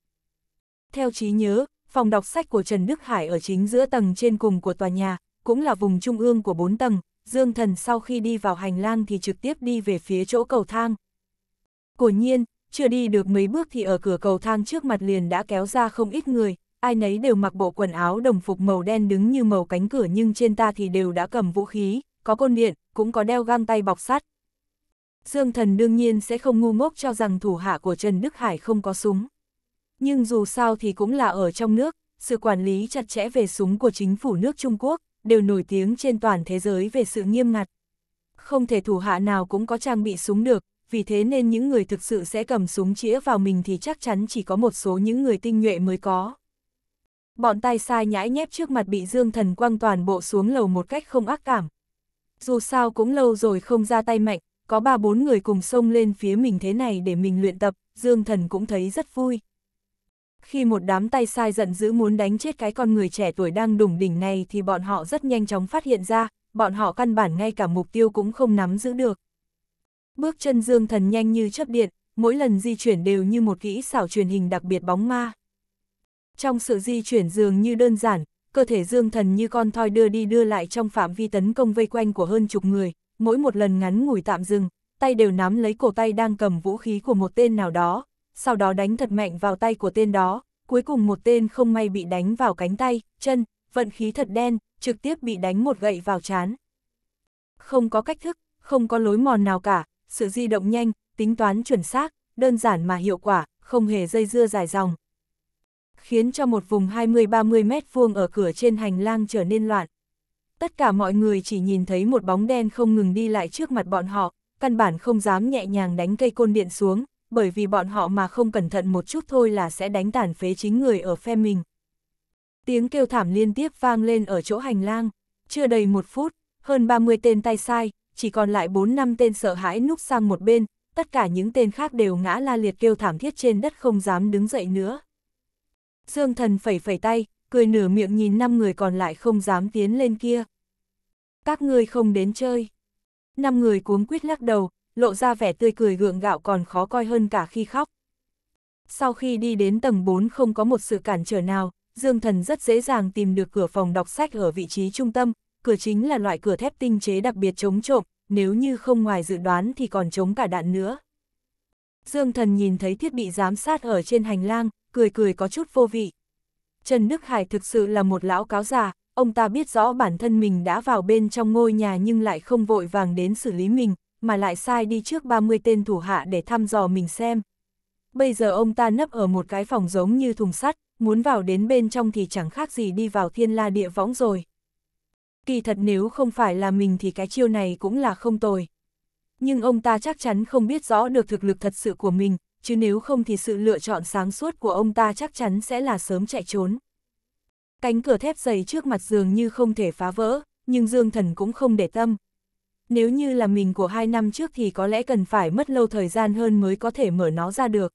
Theo trí nhớ, phòng đọc sách của Trần Đức Hải ở chính giữa tầng trên cùng của tòa nhà, cũng là vùng trung ương của bốn tầng, Dương Thần sau khi đi vào hành lang thì trực tiếp đi về phía chỗ cầu thang. Cổ nhiên, chưa đi được mấy bước thì ở cửa cầu thang trước mặt liền đã kéo ra không ít người, ai nấy đều mặc bộ quần áo đồng phục màu đen đứng như màu cánh cửa nhưng trên ta thì đều đã cầm vũ khí, có côn điện, cũng có đeo găng tay bọc sắt. Dương Thần đương nhiên sẽ không ngu ngốc cho rằng thủ hạ của Trần Đức Hải không có súng. Nhưng dù sao thì cũng là ở trong nước, sự quản lý chặt chẽ về súng của chính phủ nước Trung Quốc, đều nổi tiếng trên toàn thế giới về sự nghiêm ngặt. Không thể thủ hạ nào cũng có trang bị súng được, vì thế nên những người thực sự sẽ cầm súng chĩa vào mình thì chắc chắn chỉ có một số những người tinh nhuệ mới có. Bọn tay sai nhãi nhép trước mặt bị Dương Thần quăng toàn bộ xuống lầu một cách không ác cảm. Dù sao cũng lâu rồi không ra tay mạnh, có ba bốn người cùng xông lên phía mình thế này để mình luyện tập, Dương Thần cũng thấy rất vui. Khi một đám tay sai giận dữ muốn đánh chết cái con người trẻ tuổi đang đủng đỉnh này thì bọn họ rất nhanh chóng phát hiện ra, bọn họ căn bản ngay cả mục tiêu cũng không nắm giữ được. Bước chân dương thần nhanh như chấp điện, mỗi lần di chuyển đều như một kỹ xảo truyền hình đặc biệt bóng ma. Trong sự di chuyển dường như đơn giản, cơ thể dương thần như con thoi đưa đi đưa lại trong phạm vi tấn công vây quanh của hơn chục người, mỗi một lần ngắn ngủi tạm dừng, tay đều nắm lấy cổ tay đang cầm vũ khí của một tên nào đó, sau đó đánh thật mạnh vào tay của tên đó, cuối cùng một tên không may bị đánh vào cánh tay, chân, vận khí thật đen, trực tiếp bị đánh một gậy vào chán. Không có cách thức, không có lối mòn nào cả, sự di động nhanh, tính toán chuẩn xác, đơn giản mà hiệu quả, không hề dây dưa dài dòng. Khiến cho một vùng 20-30 mét vuông ở cửa trên hành lang trở nên loạn. Tất cả mọi người chỉ nhìn thấy một bóng đen không ngừng đi lại trước mặt bọn họ, căn bản không dám nhẹ nhàng đánh cây côn điện xuống, bởi vì bọn họ mà không cẩn thận một chút thôi là sẽ đánh tàn phế chính người ở phe mình. Tiếng kêu thảm liên tiếp vang lên ở chỗ hành lang, chưa đầy một phút, hơn 30 tên tay sai, chỉ còn lại 4-5 tên sợ hãi núp sang một bên, tất cả những tên khác đều ngã la liệt kêu thảm thiết trên đất không dám đứng dậy nữa. Dương thần phẩy phẩy tay, cười nửa miệng nhìn năm người còn lại không dám tiến lên kia. Các ngươi không đến chơi. Năm người cuống quýt lắc đầu, lộ ra vẻ tươi cười gượng gạo còn khó coi hơn cả khi khóc. Sau khi đi đến tầng 4 không có một sự cản trở nào, Dương Thần rất dễ dàng tìm được cửa phòng đọc sách ở vị trí trung tâm, cửa chính là loại cửa thép tinh chế đặc biệt chống trộm, nếu như không ngoài dự đoán thì còn chống cả đạn nữa. Dương Thần nhìn thấy thiết bị giám sát ở trên hành lang, cười cười có chút vô vị. Trần Đức Hải thực sự là một lão cáo già, ông ta biết rõ bản thân mình đã vào bên trong ngôi nhà nhưng lại không vội vàng đến xử lý mình, mà lại sai đi trước 30 tên thủ hạ để thăm dò mình xem. Bây giờ ông ta nấp ở một cái phòng giống như thùng sắt, muốn vào đến bên trong thì chẳng khác gì đi vào thiên la địa võng rồi. Kỳ thật nếu không phải là mình thì cái chiêu này cũng là không tồi. Nhưng ông ta chắc chắn không biết rõ được thực lực thật sự của mình, chứ nếu không thì sự lựa chọn sáng suốt của ông ta chắc chắn sẽ là sớm chạy trốn. Cánh cửa thép dày trước mặt giường như không thể phá vỡ, nhưng Dương Thần cũng không để tâm, nếu như là mình của hai năm trước thì có lẽ cần phải mất lâu thời gian hơn mới có thể mở nó ra được.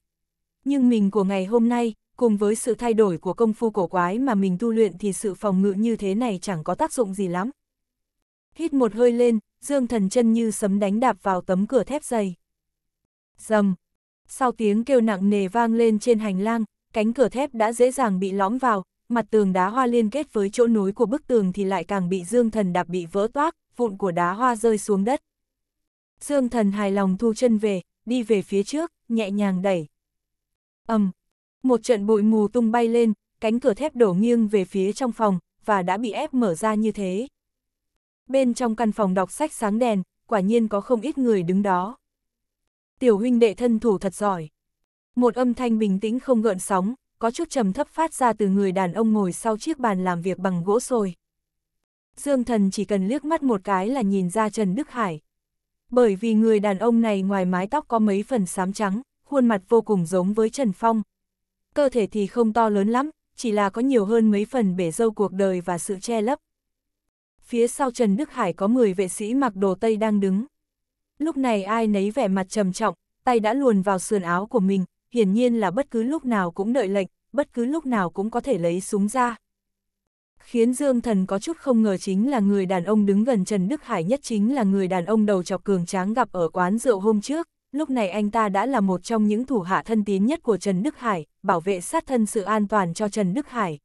Nhưng mình của ngày hôm nay, cùng với sự thay đổi của công phu cổ quái mà mình tu luyện thì sự phòng ngự như thế này chẳng có tác dụng gì lắm. Hít một hơi lên, dương thần chân như sấm đánh đạp vào tấm cửa thép dày. Dầm! Sau tiếng kêu nặng nề vang lên trên hành lang, cánh cửa thép đã dễ dàng bị lõm vào, mặt tường đá hoa liên kết với chỗ nối của bức tường thì lại càng bị dương thần đạp bị vỡ toác, vụn của đá hoa rơi xuống đất. Dương thần hài lòng thu chân về, đi về phía trước, nhẹ nhàng đẩy. ầm, một trận bụi mù tung bay lên, cánh cửa thép đổ nghiêng về phía trong phòng, và đã bị ép mở ra như thế. Bên trong căn phòng đọc sách sáng đèn, quả nhiên có không ít người đứng đó. Tiểu huynh đệ thân thủ thật giỏi. Một âm thanh bình tĩnh không gợn sóng, có chút trầm thấp phát ra từ người đàn ông ngồi sau chiếc bàn làm việc bằng gỗ sồi. Dương Thần chỉ cần liếc mắt một cái là nhìn ra Trần Đức Hải. Bởi vì người đàn ông này ngoài mái tóc có mấy phần xám trắng, khuôn mặt vô cùng giống với Trần Phong. Cơ thể thì không to lớn lắm, chỉ là có nhiều hơn mấy phần bể dâu cuộc đời và sự che lấp. Phía sau Trần Đức Hải có 10 vệ sĩ mặc đồ Tây đang đứng. Lúc này ai nấy vẻ mặt trầm trọng, tay đã luồn vào sườn áo của mình, hiển nhiên là bất cứ lúc nào cũng đợi lệnh, bất cứ lúc nào cũng có thể lấy súng ra khiến Dương Thần có chút không ngờ chính là người đàn ông đứng gần Trần Đức Hải nhất chính là người đàn ông đầu chọc cường tráng gặp ở quán rượu hôm trước, lúc này anh ta đã là một trong những thủ hạ thân tín nhất của Trần Đức Hải, bảo vệ sát thân sự an toàn cho Trần Đức Hải.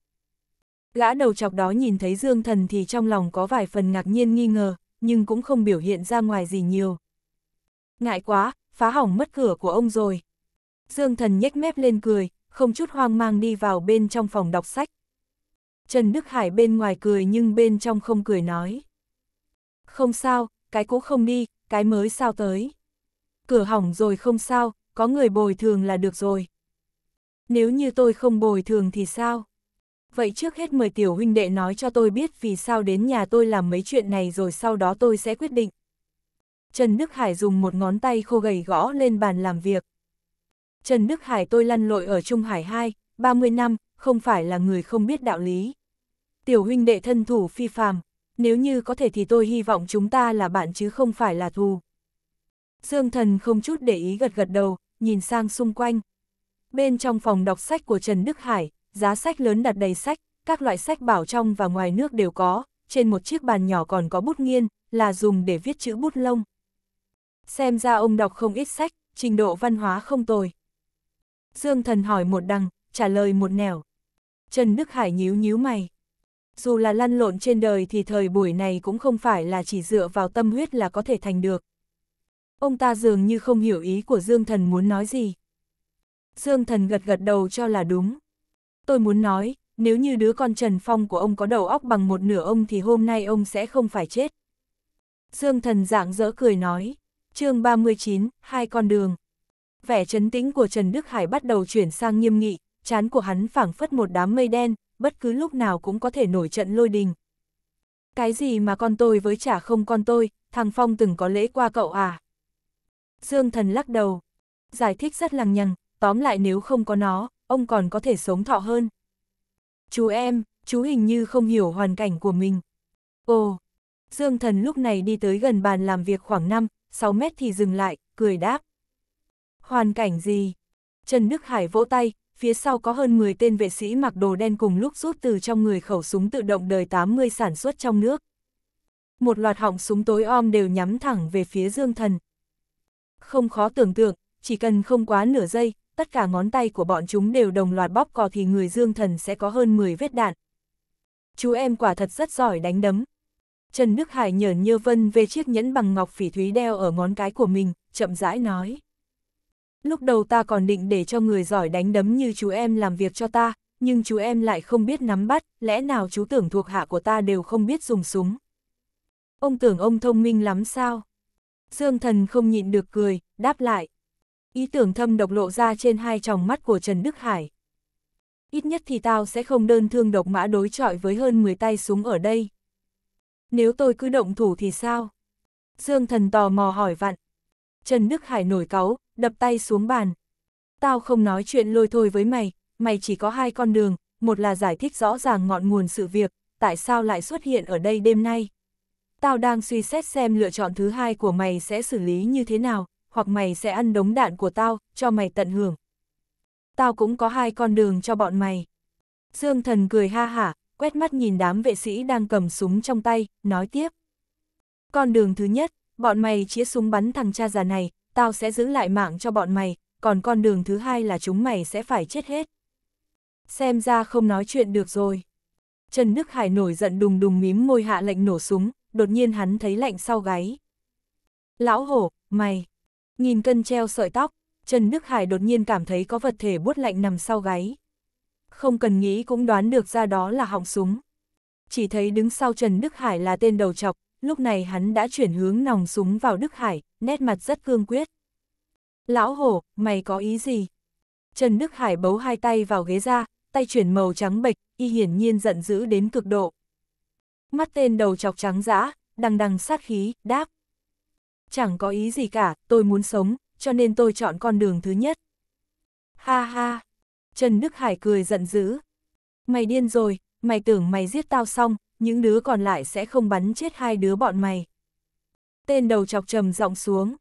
Gã đầu chọc đó nhìn thấy Dương Thần thì trong lòng có vài phần ngạc nhiên nghi ngờ, nhưng cũng không biểu hiện ra ngoài gì nhiều. Ngại quá, phá hỏng mất cửa của ông rồi. Dương Thần nhếch mép lên cười, không chút hoang mang đi vào bên trong phòng đọc sách. Trần Đức Hải bên ngoài cười nhưng bên trong không cười nói. Không sao, cái cũ không đi, cái mới sao tới. Cửa hỏng rồi không sao, có người bồi thường là được rồi. Nếu như tôi không bồi thường thì sao? Vậy trước hết mời tiểu huynh đệ nói cho tôi biết vì sao đến nhà tôi làm mấy chuyện này rồi sau đó tôi sẽ quyết định. Trần Đức Hải dùng một ngón tay khô gầy gõ lên bàn làm việc. Trần Đức Hải tôi lăn lội ở Trung Hải 2, 30 năm, không phải là người không biết đạo lý tiểu huynh đệ thân thủ phi phàm, nếu như có thể thì tôi hy vọng chúng ta là bạn chứ không phải là thù. Dương thần không chút để ý gật gật đầu, nhìn sang xung quanh. Bên trong phòng đọc sách của Trần Đức Hải, giá sách lớn đặt đầy sách, các loại sách bảo trong và ngoài nước đều có, trên một chiếc bàn nhỏ còn có bút nghiên, là dùng để viết chữ bút lông. Xem ra ông đọc không ít sách, trình độ văn hóa không tồi. Dương thần hỏi một đằng, trả lời một nẻo. Trần Đức Hải nhíu nhíu mày. Dù là lăn lộn trên đời thì thời buổi này cũng không phải là chỉ dựa vào tâm huyết là có thể thành được. Ông ta dường như không hiểu ý của Dương Thần muốn nói gì. Dương Thần gật gật đầu cho là đúng. Tôi muốn nói, nếu như đứa con Trần Phong của ông có đầu óc bằng một nửa ông thì hôm nay ông sẽ không phải chết. Dương Thần dạng dỡ cười nói, chương 39, hai con đường. Vẻ trấn tĩnh của Trần Đức Hải bắt đầu chuyển sang nghiêm nghị, chán của hắn phảng phất một đám mây đen, bất cứ lúc nào cũng có thể nổi trận lôi đình. Cái gì mà con tôi với chả không con tôi, thằng Phong từng có lễ qua cậu à? Dương thần lắc đầu, giải thích rất lằng nhằng, tóm lại nếu không có nó, ông còn có thể sống thọ hơn. Chú em, chú hình như không hiểu hoàn cảnh của mình. Ồ, Dương thần lúc này đi tới gần bàn làm việc khoảng 5, 6 mét thì dừng lại, cười đáp. Hoàn cảnh gì? Trần Đức Hải vỗ tay, phía sau có hơn 10 tên vệ sĩ mặc đồ đen cùng lúc rút từ trong người khẩu súng tự động đời 80 sản xuất trong nước. Một loạt họng súng tối om đều nhắm thẳng về phía Dương Thần. Không khó tưởng tượng, chỉ cần không quá nửa giây, tất cả ngón tay của bọn chúng đều đồng loạt bóp cò thì người Dương Thần sẽ có hơn 10 vết đạn. Chú em quả thật rất giỏi đánh đấm. Trần Đức Hải nhởn nhơ vân về chiếc nhẫn bằng ngọc phỉ thúy đeo ở ngón cái của mình, chậm rãi nói lúc đầu ta còn định để cho người giỏi đánh đấm như chú em làm việc cho ta, nhưng chú em lại không biết nắm bắt, lẽ nào chú tưởng thuộc hạ của ta đều không biết dùng súng. Ông tưởng ông thông minh lắm sao? Dương thần không nhịn được cười, đáp lại. Ý tưởng thâm độc lộ ra trên hai tròng mắt của Trần Đức Hải. Ít nhất thì tao sẽ không đơn thương độc mã đối chọi với hơn 10 tay súng ở đây. Nếu tôi cứ động thủ thì sao? Dương thần tò mò hỏi vặn. Trần Đức Hải nổi cáu, đập tay xuống bàn. Tao không nói chuyện lôi thôi với mày, mày chỉ có hai con đường, một là giải thích rõ ràng ngọn nguồn sự việc, tại sao lại xuất hiện ở đây đêm nay. Tao đang suy xét xem lựa chọn thứ hai của mày sẽ xử lý như thế nào, hoặc mày sẽ ăn đống đạn của tao, cho mày tận hưởng. Tao cũng có hai con đường cho bọn mày. Dương thần cười ha hả, quét mắt nhìn đám vệ sĩ đang cầm súng trong tay, nói tiếp. Con đường thứ nhất, bọn mày chĩa súng bắn thằng cha già này, tao sẽ giữ lại mạng cho bọn mày, còn con đường thứ hai là chúng mày sẽ phải chết hết. Xem ra không nói chuyện được rồi. Trần Đức Hải nổi giận đùng đùng mím môi hạ lệnh nổ súng, đột nhiên hắn thấy lạnh sau gáy. Lão hổ, mày! Nghìn cân treo sợi tóc, Trần Đức Hải đột nhiên cảm thấy có vật thể buốt lạnh nằm sau gáy. Không cần nghĩ cũng đoán được ra đó là họng súng. Chỉ thấy đứng sau Trần Đức Hải là tên đầu chọc, lúc này hắn đã chuyển hướng nòng súng vào Đức Hải, nét mặt rất cương quyết. Lão hổ, mày có ý gì? Trần Đức Hải bấu hai tay vào ghế ra, tay chuyển màu trắng bệch, y hiển nhiên giận dữ đến cực độ. Mắt tên đầu chọc trắng dã, đằng đằng sát khí, đáp. Chẳng có ý gì cả, tôi muốn sống, cho nên tôi chọn con đường thứ nhất. Ha ha, Trần Đức Hải cười giận dữ. Mày điên rồi, mày tưởng mày giết tao xong, những đứa còn lại sẽ không bắn chết hai đứa bọn mày. Tên đầu chọc trầm giọng xuống.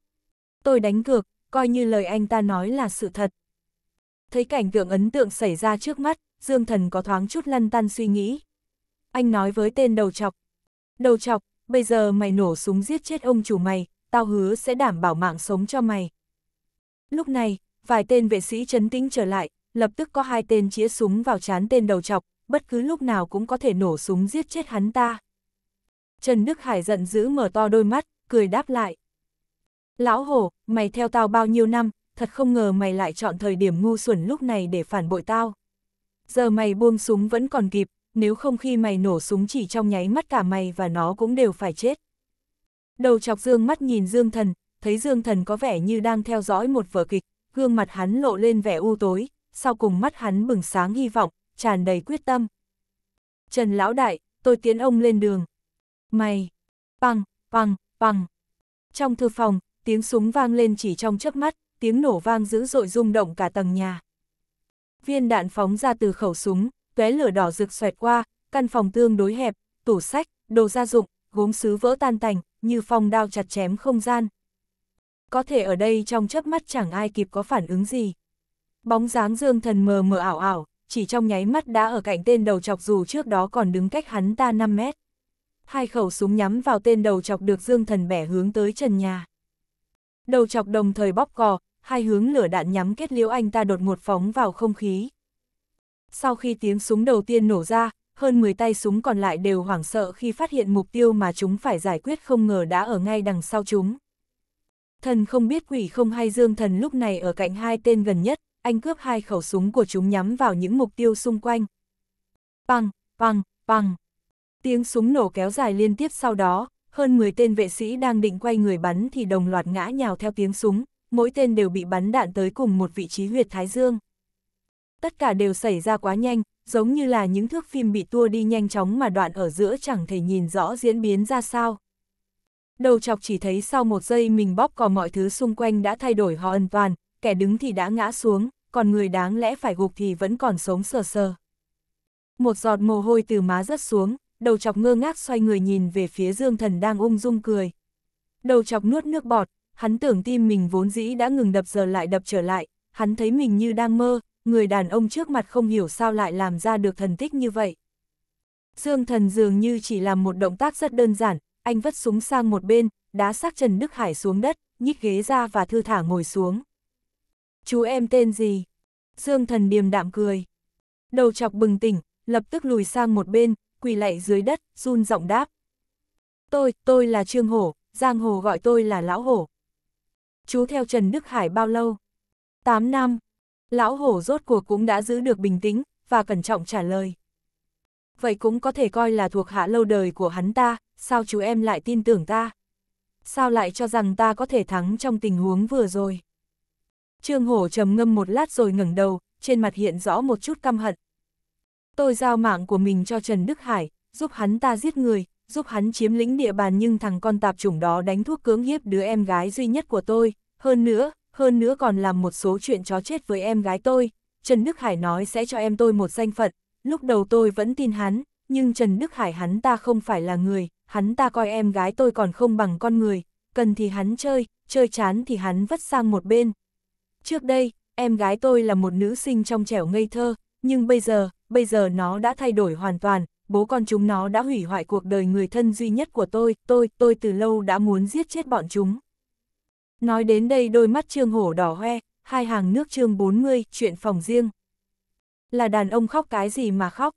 Tôi đánh cược, coi như lời anh ta nói là sự thật. Thấy cảnh tượng ấn tượng xảy ra trước mắt, Dương Thần có thoáng chút lăn tăn suy nghĩ. Anh nói với tên đầu chọc. Đầu chọc, bây giờ mày nổ súng giết chết ông chủ mày, tao hứa sẽ đảm bảo mạng sống cho mày. Lúc này, vài tên vệ sĩ chấn tĩnh trở lại, lập tức có hai tên chĩa súng vào chán tên đầu chọc, bất cứ lúc nào cũng có thể nổ súng giết chết hắn ta. Trần Đức Hải giận dữ mở to đôi mắt, cười đáp lại. Lão hổ, mày theo tao bao nhiêu năm, thật không ngờ mày lại chọn thời điểm ngu xuẩn lúc này để phản bội tao. Giờ mày buông súng vẫn còn kịp, nếu không khi mày nổ súng chỉ trong nháy mắt cả mày và nó cũng đều phải chết. Đầu chọc Dương mắt nhìn Dương Thần, thấy Dương Thần có vẻ như đang theo dõi một vở kịch, gương mặt hắn lộ lên vẻ u tối, sau cùng mắt hắn bừng sáng hy vọng, tràn đầy quyết tâm. Trần lão đại, tôi tiến ông lên đường. Mày! Bằng, bằng, bằng. Trong thư phòng, tiếng súng vang lên chỉ trong chớp mắt, tiếng nổ vang dữ dội rung động cả tầng nhà. Viên đạn phóng ra từ khẩu súng, tóe lửa đỏ rực xoẹt qua, căn phòng tương đối hẹp, tủ sách, đồ gia dụng, gốm sứ vỡ tan tành, như phong đao chặt chém không gian. Có thể ở đây trong chớp mắt chẳng ai kịp có phản ứng gì. Bóng dáng dương thần mờ mờ ảo ảo, chỉ trong nháy mắt đã ở cạnh tên đầu chọc dù trước đó còn đứng cách hắn ta 5 mét. Hai khẩu súng nhắm vào tên đầu chọc được Dương Thần bẻ hướng tới trần nhà. Đầu chọc đồng thời bóp cò, hai hướng lửa đạn nhắm kết liễu anh ta đột ngột phóng vào không khí. Sau khi tiếng súng đầu tiên nổ ra, hơn 10 tay súng còn lại đều hoảng sợ khi phát hiện mục tiêu mà chúng phải giải quyết không ngờ đã ở ngay đằng sau chúng. Thần không biết quỷ không hay dương thần lúc này ở cạnh hai tên gần nhất, anh cướp hai khẩu súng của chúng nhắm vào những mục tiêu xung quanh. Bằng, bằng, bằng. Tiếng súng nổ kéo dài liên tiếp sau đó, hơn 10 tên vệ sĩ đang định quay người bắn thì đồng loạt ngã nhào theo tiếng súng, mỗi tên đều bị bắn đạn tới cùng một vị trí huyệt thái dương. Tất cả đều xảy ra quá nhanh, giống như là những thước phim bị tua đi nhanh chóng mà đoạn ở giữa chẳng thể nhìn rõ diễn biến ra sao. Đầu chọc chỉ thấy sau một giây mình bóp cò mọi thứ xung quanh đã thay đổi hoàn toàn, kẻ đứng thì đã ngã xuống, còn người đáng lẽ phải gục thì vẫn còn sống sờ sờ. Một giọt mồ hôi từ má rớt xuống, đầu chọc ngơ ngác xoay người nhìn về phía Dương Thần đang ung dung cười. Đầu chọc nuốt nước bọt, hắn tưởng tim mình vốn dĩ đã ngừng đập giờ lại đập trở lại, hắn thấy mình như đang mơ, người đàn ông trước mặt không hiểu sao lại làm ra được thần tích như vậy. Dương Thần dường như chỉ làm một động tác rất đơn giản, anh vất súng sang một bên, đá sát Trần Đức Hải xuống đất, nhích ghế ra và thư thả ngồi xuống. Chú em tên gì? Dương thần điềm đạm cười. Đầu chọc bừng tỉnh, lập tức lùi sang một bên, quỳ lạy dưới đất, run giọng đáp. Tôi, tôi là Trương Hổ, Giang Hồ gọi tôi là Lão Hổ. Chú theo Trần Đức Hải bao lâu? tám năm. Lão Hổ rốt cuộc cũng đã giữ được bình tĩnh, và cẩn trọng trả lời. Vậy cũng có thể coi là thuộc hạ lâu đời của hắn ta, sao chú em lại tin tưởng ta? Sao lại cho rằng ta có thể thắng trong tình huống vừa rồi? Trương Hổ trầm ngâm một lát rồi ngẩng đầu, trên mặt hiện rõ một chút căm hận. Tôi giao mạng của mình cho Trần Đức Hải, giúp hắn ta giết người, giúp hắn chiếm lĩnh địa bàn nhưng thằng con tạp chủng đó đánh thuốc cưỡng hiếp đứa em gái duy nhất của tôi, hơn nữa, hơn nữa còn làm một số chuyện chó chết với em gái tôi. Trần Đức Hải nói sẽ cho em tôi một danh phận, lúc đầu tôi vẫn tin hắn, nhưng Trần Đức Hải hắn ta không phải là người, hắn ta coi em gái tôi còn không bằng con người, cần thì hắn chơi, chơi chán thì hắn vất sang một bên, Trước đây, em gái tôi là một nữ sinh trong trẻo ngây thơ, nhưng bây giờ, bây giờ nó đã thay đổi hoàn toàn, bố con chúng nó đã hủy hoại cuộc đời người thân duy nhất của tôi, tôi, tôi từ lâu đã muốn giết chết bọn chúng. Nói đến đây đôi mắt Trương Hổ đỏ hoe, hai hàng nước chương 40, chuyện phòng riêng. Là đàn ông khóc cái gì mà khóc?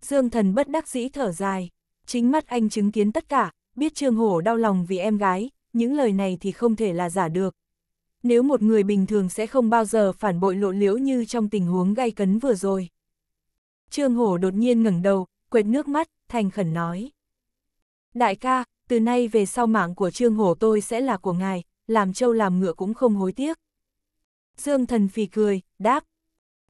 Dương thần bất đắc dĩ thở dài, chính mắt anh chứng kiến tất cả, biết Trương Hổ đau lòng vì em gái, những lời này thì không thể là giả được, nếu một người bình thường sẽ không bao giờ phản bội lộ liễu như trong tình huống gay cấn vừa rồi. Trương Hổ đột nhiên ngẩng đầu, quệt nước mắt, thành khẩn nói. Đại ca, từ nay về sau mạng của Trương Hổ tôi sẽ là của ngài, làm trâu làm ngựa cũng không hối tiếc. Dương thần phì cười, đáp.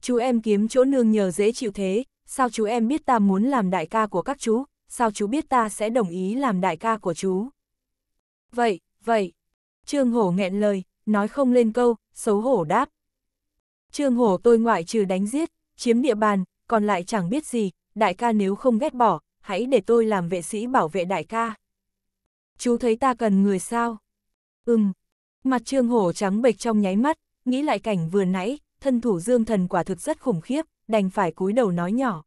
Chú em kiếm chỗ nương nhờ dễ chịu thế, sao chú em biết ta muốn làm đại ca của các chú, sao chú biết ta sẽ đồng ý làm đại ca của chú. Vậy, vậy, Trương Hổ nghẹn lời, nói không lên câu, xấu hổ đáp. Trương Hổ tôi ngoại trừ đánh giết, chiếm địa bàn, còn lại chẳng biết gì, đại ca nếu không ghét bỏ, hãy để tôi làm vệ sĩ bảo vệ đại ca. Chú thấy ta cần người sao? Ừm. Mặt Trương Hổ trắng bệch trong nháy mắt, nghĩ lại cảnh vừa nãy, thân thủ Dương Thần quả thực rất khủng khiếp, đành phải cúi đầu nói nhỏ.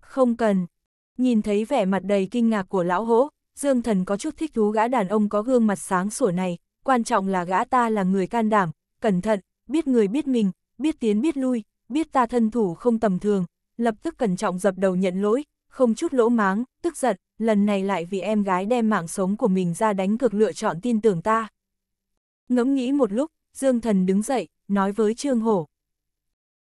Không cần. Nhìn thấy vẻ mặt đầy kinh ngạc của lão hổ Dương Thần có chút thích thú gã đàn ông có gương mặt sáng sủa này, quan trọng là gã ta là người can đảm, cẩn thận, biết người biết mình, biết tiến biết lui, biết ta thân thủ không tầm thường, lập tức cẩn trọng dập đầu nhận lỗi, không chút lỗ máng, tức giận, lần này lại vì em gái đem mạng sống của mình ra đánh cược lựa chọn tin tưởng ta. Ngẫm nghĩ một lúc, Dương Thần đứng dậy, nói với Trương Hổ.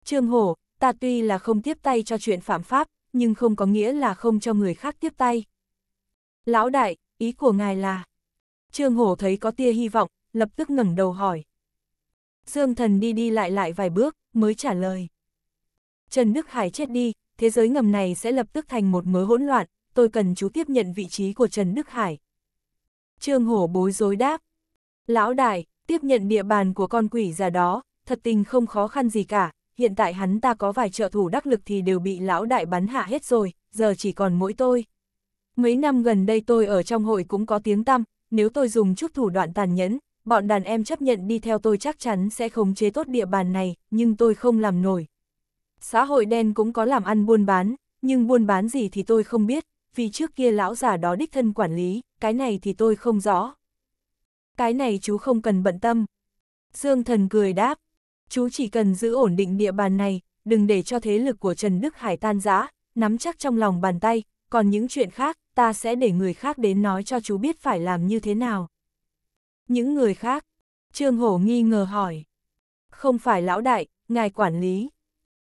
Trương Hổ, ta tuy là không tiếp tay cho chuyện phạm pháp, nhưng không có nghĩa là không cho người khác tiếp tay. Lão đại, ý của ngài là... Trương Hổ thấy có tia hy vọng, lập tức ngẩng đầu hỏi. Dương thần đi đi lại lại vài bước, mới trả lời. Trần Đức Hải chết đi, thế giới ngầm này sẽ lập tức thành một mớ hỗn loạn, tôi cần chú tiếp nhận vị trí của Trần Đức Hải. Trương Hổ bối rối đáp. Lão đại, tiếp nhận địa bàn của con quỷ già đó, thật tình không khó khăn gì cả, hiện tại hắn ta có vài trợ thủ đắc lực thì đều bị lão đại bắn hạ hết rồi, giờ chỉ còn mỗi tôi. Mấy năm gần đây tôi ở trong hội cũng có tiếng tăm, nếu tôi dùng chút thủ đoạn tàn nhẫn, bọn đàn em chấp nhận đi theo tôi chắc chắn sẽ khống chế tốt địa bàn này, nhưng tôi không làm nổi. Xã hội đen cũng có làm ăn buôn bán, nhưng buôn bán gì thì tôi không biết, vì trước kia lão già đó đích thân quản lý, cái này thì tôi không rõ. Cái này chú không cần bận tâm. Dương thần cười đáp, chú chỉ cần giữ ổn định địa bàn này, đừng để cho thế lực của Trần Đức Hải tan rã, nắm chắc trong lòng bàn tay, còn những chuyện khác, ta sẽ để người khác đến nói cho chú biết phải làm như thế nào. Những người khác, Trương Hổ nghi ngờ hỏi. Không phải lão đại, ngài quản lý.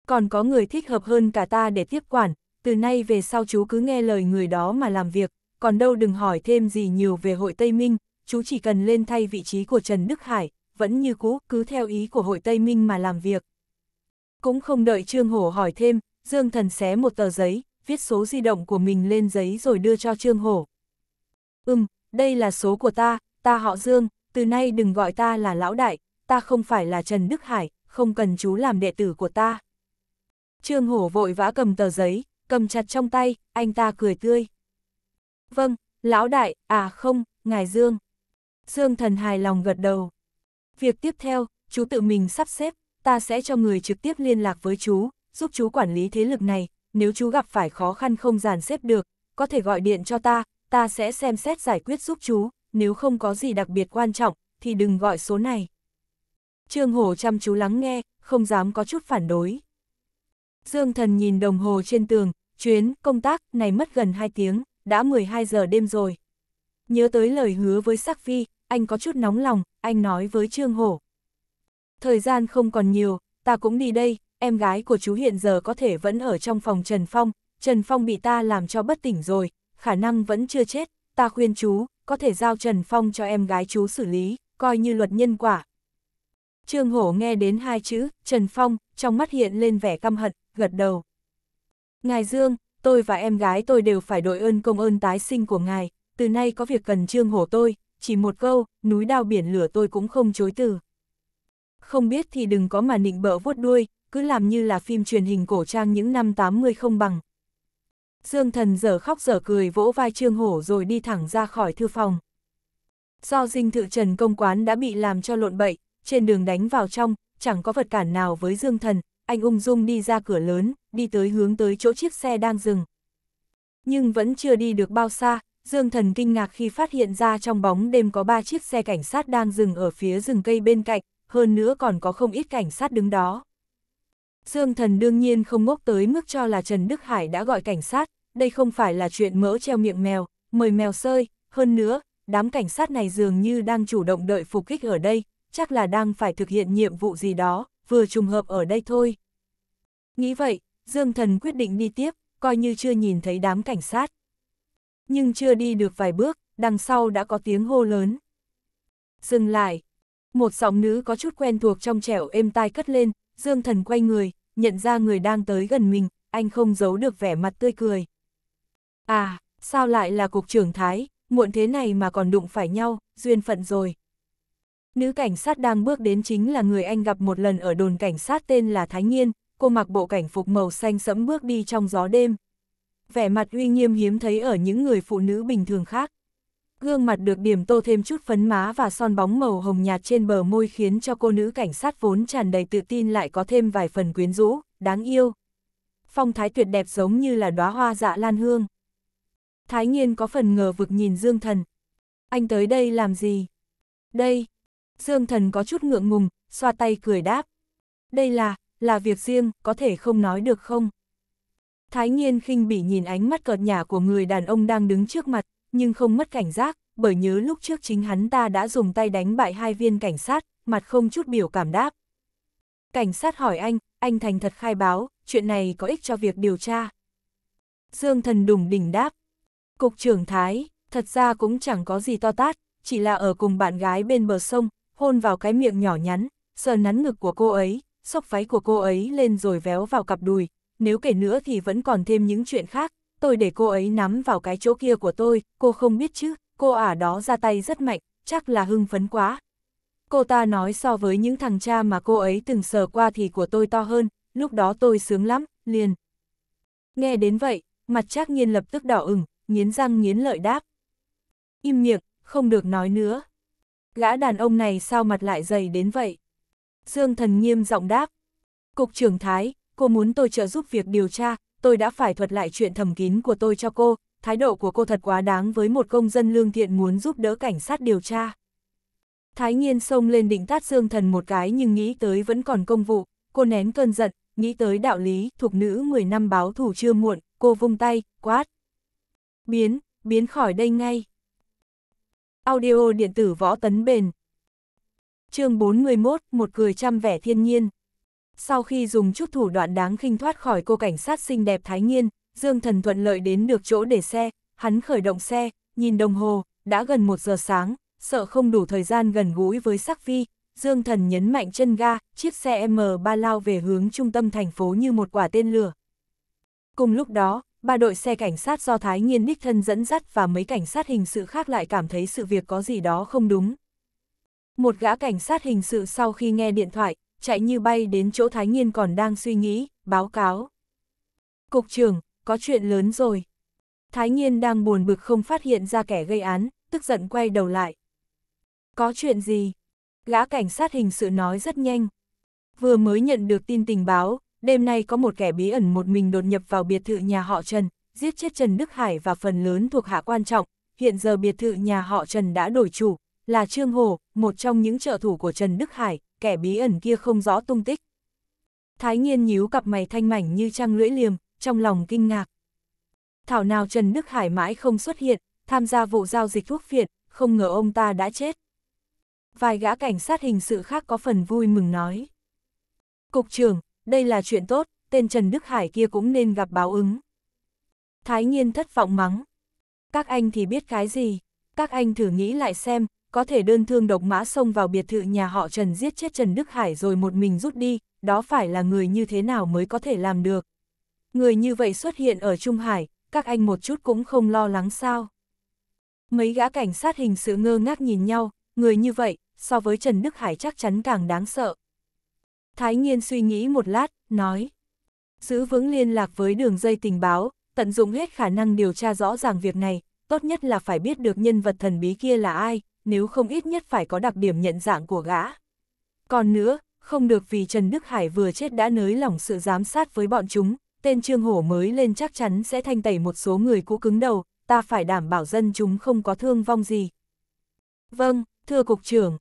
Còn có người thích hợp hơn cả ta để tiếp quản, từ nay về sau chú cứ nghe lời người đó mà làm việc, còn đâu đừng hỏi thêm gì nhiều về hội Tây Minh, chú chỉ cần lên thay vị trí của Trần Đức Hải, vẫn như cũ, cứ theo ý của hội Tây Minh mà làm việc. Cũng không đợi Trương Hổ hỏi thêm, Dương Thần xé một tờ giấy, viết số di động của mình lên giấy rồi đưa cho Trương Hổ. Ừm, đây là số của ta, ta họ Dương, từ nay đừng gọi ta là lão đại, ta không phải là Trần Đức Hải, không cần chú làm đệ tử của ta. Trương Hổ vội vã cầm tờ giấy, cầm chặt trong tay, anh ta cười tươi. Vâng, lão đại, à không, ngài Dương. Dương thần hài lòng gật đầu. Việc tiếp theo, chú tự mình sắp xếp, ta sẽ cho người trực tiếp liên lạc với chú, giúp chú quản lý thế lực này, nếu chú gặp phải khó khăn không dàn xếp được, có thể gọi điện cho ta, ta sẽ xem xét giải quyết giúp chú, nếu không có gì đặc biệt quan trọng, thì đừng gọi số này. Trương Hổ chăm chú lắng nghe, không dám có chút phản đối. Dương thần nhìn đồng hồ trên tường, chuyến công tác này mất gần 2 tiếng, đã 12 giờ đêm rồi. Nhớ tới lời hứa với Sắc Phi, anh có chút nóng lòng, anh nói với Trương Hổ. Thời gian không còn nhiều, ta cũng đi đây, em gái của chú hiện giờ có thể vẫn ở trong phòng Trần Phong, Trần Phong bị ta làm cho bất tỉnh rồi, khả năng vẫn chưa chết, ta khuyên chú, có thể giao Trần Phong cho em gái chú xử lý, coi như luật nhân quả. Trương Hổ nghe đến hai chữ, Trần Phong, trong mắt hiện lên vẻ căm hận, gật đầu. Ngài Dương, tôi và em gái tôi đều phải đội ơn công ơn tái sinh của ngài, từ nay có việc cần Trương Hổ tôi, chỉ một câu, núi đao biển lửa tôi cũng không chối từ. Không biết thì đừng có mà nịnh bợ vuốt đuôi, cứ làm như là phim truyền hình cổ trang những năm 80 không bằng. Dương thần giờ khóc giờ cười vỗ vai Trương Hổ rồi đi thẳng ra khỏi thư phòng. Do dinh thự Trần Công Quán đã bị làm cho lộn bậy, trên đường đánh vào trong, chẳng có vật cản nào với Dương thần, anh ung dung đi ra cửa lớn, đi tới hướng tới chỗ chiếc xe đang dừng. Nhưng vẫn chưa đi được bao xa, Dương thần kinh ngạc khi phát hiện ra trong bóng đêm có ba chiếc xe cảnh sát đang dừng ở phía rừng cây bên cạnh, hơn nữa còn có không ít cảnh sát đứng đó. Dương Thần đương nhiên không ngốc tới mức cho là Trần Đức Hải đã gọi cảnh sát, đây không phải là chuyện mỡ treo miệng mèo, mời mèo sơi, hơn nữa, đám cảnh sát này dường như đang chủ động đợi phục kích ở đây, chắc là đang phải thực hiện nhiệm vụ gì đó, vừa trùng hợp ở đây thôi. Nghĩ vậy, Dương Thần quyết định đi tiếp, coi như chưa nhìn thấy đám cảnh sát. Nhưng chưa đi được vài bước, đằng sau đã có tiếng hô lớn. Dừng lại, một giọng nữ có chút quen thuộc trong trẻo êm tai cất lên, Dương Thần quay người, nhận ra người đang tới gần mình, anh không giấu được vẻ mặt tươi cười. À, sao lại là cục trưởng Thái, muộn thế này mà còn đụng phải nhau, duyên phận rồi. Nữ cảnh sát đang bước đến chính là người anh gặp một lần ở đồn cảnh sát tên là Thái Nhiên, cô mặc bộ cảnh phục màu xanh sẫm bước đi trong gió đêm. Vẻ mặt uy nghiêm hiếm thấy ở những người phụ nữ bình thường khác gương mặt được điểm tô thêm chút phấn má và son bóng màu hồng nhạt trên bờ môi khiến cho cô nữ cảnh sát vốn tràn đầy tự tin lại có thêm vài phần quyến rũ, đáng yêu. Phong thái tuyệt đẹp giống như là đóa hoa dạ lan hương. Thái Nghiên có phần ngờ vực nhìn Dương Thần. Anh tới đây làm gì? Đây. Dương Thần có chút ngượng ngùng, xoa tay cười đáp. Đây là, là việc riêng, có thể không nói được không? Thái Nghiên khinh bỉ nhìn ánh mắt cợt nhả của người đàn ông đang đứng trước mặt, nhưng không mất cảnh giác, bởi nhớ lúc trước chính hắn ta đã dùng tay đánh bại hai viên cảnh sát, mặt không chút biểu cảm đáp. Cảnh sát hỏi anh, anh thành thật khai báo, chuyện này có ích cho việc điều tra. Dương thần đùng đỉnh đáp. Cục trưởng Thái, thật ra cũng chẳng có gì to tát, chỉ là ở cùng bạn gái bên bờ sông, hôn vào cái miệng nhỏ nhắn, sờ nắn ngực của cô ấy, sóc váy của cô ấy lên rồi véo vào cặp đùi, nếu kể nữa thì vẫn còn thêm những chuyện khác, tôi để cô ấy nắm vào cái chỗ kia của tôi, cô không biết chứ, cô ả đó ra tay rất mạnh, chắc là hưng phấn quá. Cô ta nói so với những thằng cha mà cô ấy từng sờ qua thì của tôi to hơn, lúc đó tôi sướng lắm, liền. Nghe đến vậy, mặt Trác nhiên lập tức đỏ ửng, nghiến răng nghiến lợi đáp. Im miệng, không được nói nữa. Gã đàn ông này sao mặt lại dày đến vậy? Dương thần nghiêm giọng đáp. Cục trưởng Thái, cô muốn tôi trợ giúp việc điều tra, tôi đã phải thuật lại chuyện thầm kín của tôi cho cô, thái độ của cô thật quá đáng với một công dân lương thiện muốn giúp đỡ cảnh sát điều tra. Thái Nghiên xông lên định tát Dương Thần một cái nhưng nghĩ tới vẫn còn công vụ, cô nén cơn giận, nghĩ tới đạo lý, thuộc nữ 10 năm báo thủ chưa muộn, cô vung tay, quát. Biến, biến khỏi đây ngay. Audio điện tử võ tấn bền. chương 41, một cười trăm vẻ thiên nhiên. Sau khi dùng chút thủ đoạn đáng khinh thoát khỏi cô cảnh sát xinh đẹp Thái Nghiên, Dương Thần thuận lợi đến được chỗ để xe, hắn khởi động xe, nhìn đồng hồ, đã gần một giờ sáng, sợ không đủ thời gian gần gũi với sắc vi, Dương Thần nhấn mạnh chân ga, chiếc xe M3 lao về hướng trung tâm thành phố như một quả tên lửa. Cùng lúc đó, ba đội xe cảnh sát do Thái Nhiên đích thân dẫn dắt và mấy cảnh sát hình sự khác lại cảm thấy sự việc có gì đó không đúng. Một gã cảnh sát hình sự sau khi nghe điện thoại, chạy như bay đến chỗ Thái Nhiên còn đang suy nghĩ, báo cáo. Cục trưởng, có chuyện lớn rồi. Thái Nhiên đang buồn bực không phát hiện ra kẻ gây án, tức giận quay đầu lại. Có chuyện gì? Gã cảnh sát hình sự nói rất nhanh. Vừa mới nhận được tin tình báo, đêm nay có một kẻ bí ẩn một mình đột nhập vào biệt thự nhà họ Trần, giết chết Trần Đức Hải và phần lớn thuộc hạ quan trọng. Hiện giờ biệt thự nhà họ Trần đã đổi chủ, là Trương Hồ, một trong những trợ thủ của Trần Đức Hải, kẻ bí ẩn kia không rõ tung tích. Thái Nghiên nhíu cặp mày thanh mảnh như trăng lưỡi liềm, trong lòng kinh ngạc. Thảo nào Trần Đức Hải mãi không xuất hiện, tham gia vụ giao dịch thuốc phiện, không ngờ ông ta đã chết. Vài gã cảnh sát hình sự khác có phần vui mừng nói. Cục trưởng, đây là chuyện tốt, tên Trần Đức Hải kia cũng nên gặp báo ứng. Thái Nhiên thất vọng mắng. Các anh thì biết cái gì, các anh thử nghĩ lại xem, có thể đơn thương độc mã xông vào biệt thự nhà họ Trần giết chết Trần Đức Hải rồi một mình rút đi, đó phải là người như thế nào mới có thể làm được. Người như vậy xuất hiện ở Trung Hải, các anh một chút cũng không lo lắng sao. Mấy gã cảnh sát hình sự ngơ ngác nhìn nhau, người như vậy, so với Trần Đức Hải chắc chắn càng đáng sợ. Thái Nhiên suy nghĩ một lát, nói. Giữ vững liên lạc với đường dây tình báo, tận dụng hết khả năng điều tra rõ ràng việc này, tốt nhất là phải biết được nhân vật thần bí kia là ai, nếu không ít nhất phải có đặc điểm nhận dạng của gã. Còn nữa, không được vì Trần Đức Hải vừa chết đã nới lỏng sự giám sát với bọn chúng, tên Trương Hổ mới lên chắc chắn sẽ thanh tẩy một số người cũ cứng đầu, ta phải đảm bảo dân chúng không có thương vong gì. Vâng, thưa Cục trưởng.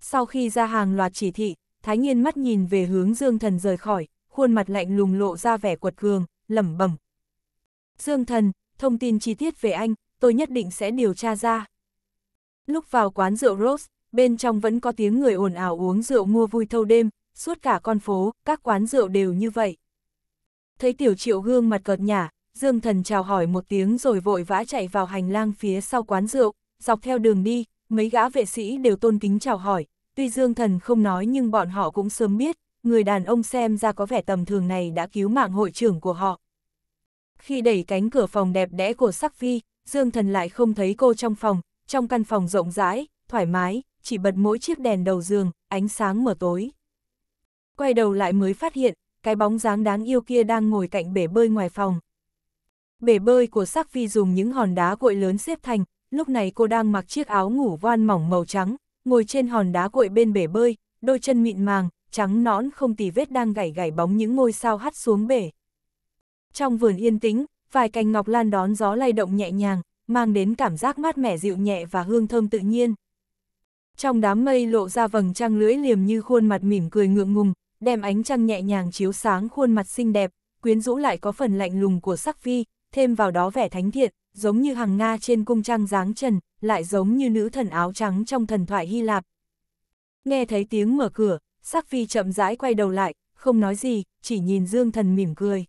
Sau khi ra hàng loạt chỉ thị, Thái Nhiên mắt nhìn về hướng Dương Thần rời khỏi, khuôn mặt lạnh lùng lộ ra vẻ quật cường, lẩm bẩm. Dương Thần, thông tin chi tiết về anh, tôi nhất định sẽ điều tra ra. Lúc vào quán rượu Rose, bên trong vẫn có tiếng người ồn ào uống rượu mua vui thâu đêm, suốt cả con phố, các quán rượu đều như vậy. Thấy tiểu triệu gương mặt cợt nhả, Dương Thần chào hỏi một tiếng rồi vội vã chạy vào hành lang phía sau quán rượu, dọc theo đường đi, mấy gã vệ sĩ đều tôn kính chào hỏi, tuy Dương Thần không nói nhưng bọn họ cũng sớm biết, người đàn ông xem ra có vẻ tầm thường này đã cứu mạng hội trưởng của họ. Khi đẩy cánh cửa phòng đẹp đẽ của Sắc Phi, Dương Thần lại không thấy cô trong phòng, trong căn phòng rộng rãi, thoải mái, chỉ bật mỗi chiếc đèn đầu giường, ánh sáng mở tối. Quay đầu lại mới phát hiện, cái bóng dáng đáng yêu kia đang ngồi cạnh bể bơi ngoài phòng. Bể bơi của sắc phi dùng những hòn đá cội lớn xếp thành, lúc này cô đang mặc chiếc áo ngủ voan mỏng màu trắng, ngồi trên hòn đá cội bên bể bơi, đôi chân mịn màng, trắng nõn không tì vết đang gảy gảy bóng những ngôi sao hắt xuống bể. Trong vườn yên tĩnh, vài cành ngọc lan đón gió lay động nhẹ nhàng, mang đến cảm giác mát mẻ dịu nhẹ và hương thơm tự nhiên. Trong đám mây lộ ra vầng trăng lưỡi liềm như khuôn mặt mỉm cười ngượng ngùng, đem ánh trăng nhẹ nhàng chiếu sáng khuôn mặt xinh đẹp, quyến rũ lại có phần lạnh lùng của sắc phi. thêm vào đó vẻ thánh thiện, giống như hàng Nga trên cung trăng dáng trần, lại giống như nữ thần áo trắng trong thần thoại Hy Lạp. Nghe thấy tiếng mở cửa, sắc phi chậm rãi quay đầu lại, không nói gì, chỉ nhìn Dương Thần mỉm cười.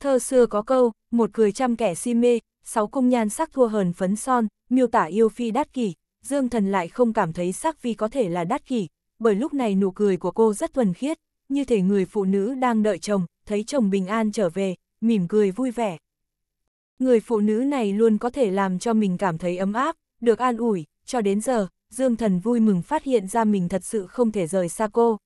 Thơ xưa có câu, một cười trăm kẻ si mê, sáu cung nhan sắc thua hờn phấn son, miêu tả yêu phi đát kỷ, Dương Thần lại không cảm thấy sắc vi có thể là đát kỷ, bởi lúc này nụ cười của cô rất thuần khiết, như thể người phụ nữ đang đợi chồng, thấy chồng bình an trở về, mỉm cười vui vẻ. Người phụ nữ này luôn có thể làm cho mình cảm thấy ấm áp, được an ủi, cho đến giờ, Dương Thần vui mừng phát hiện ra mình thật sự không thể rời xa cô.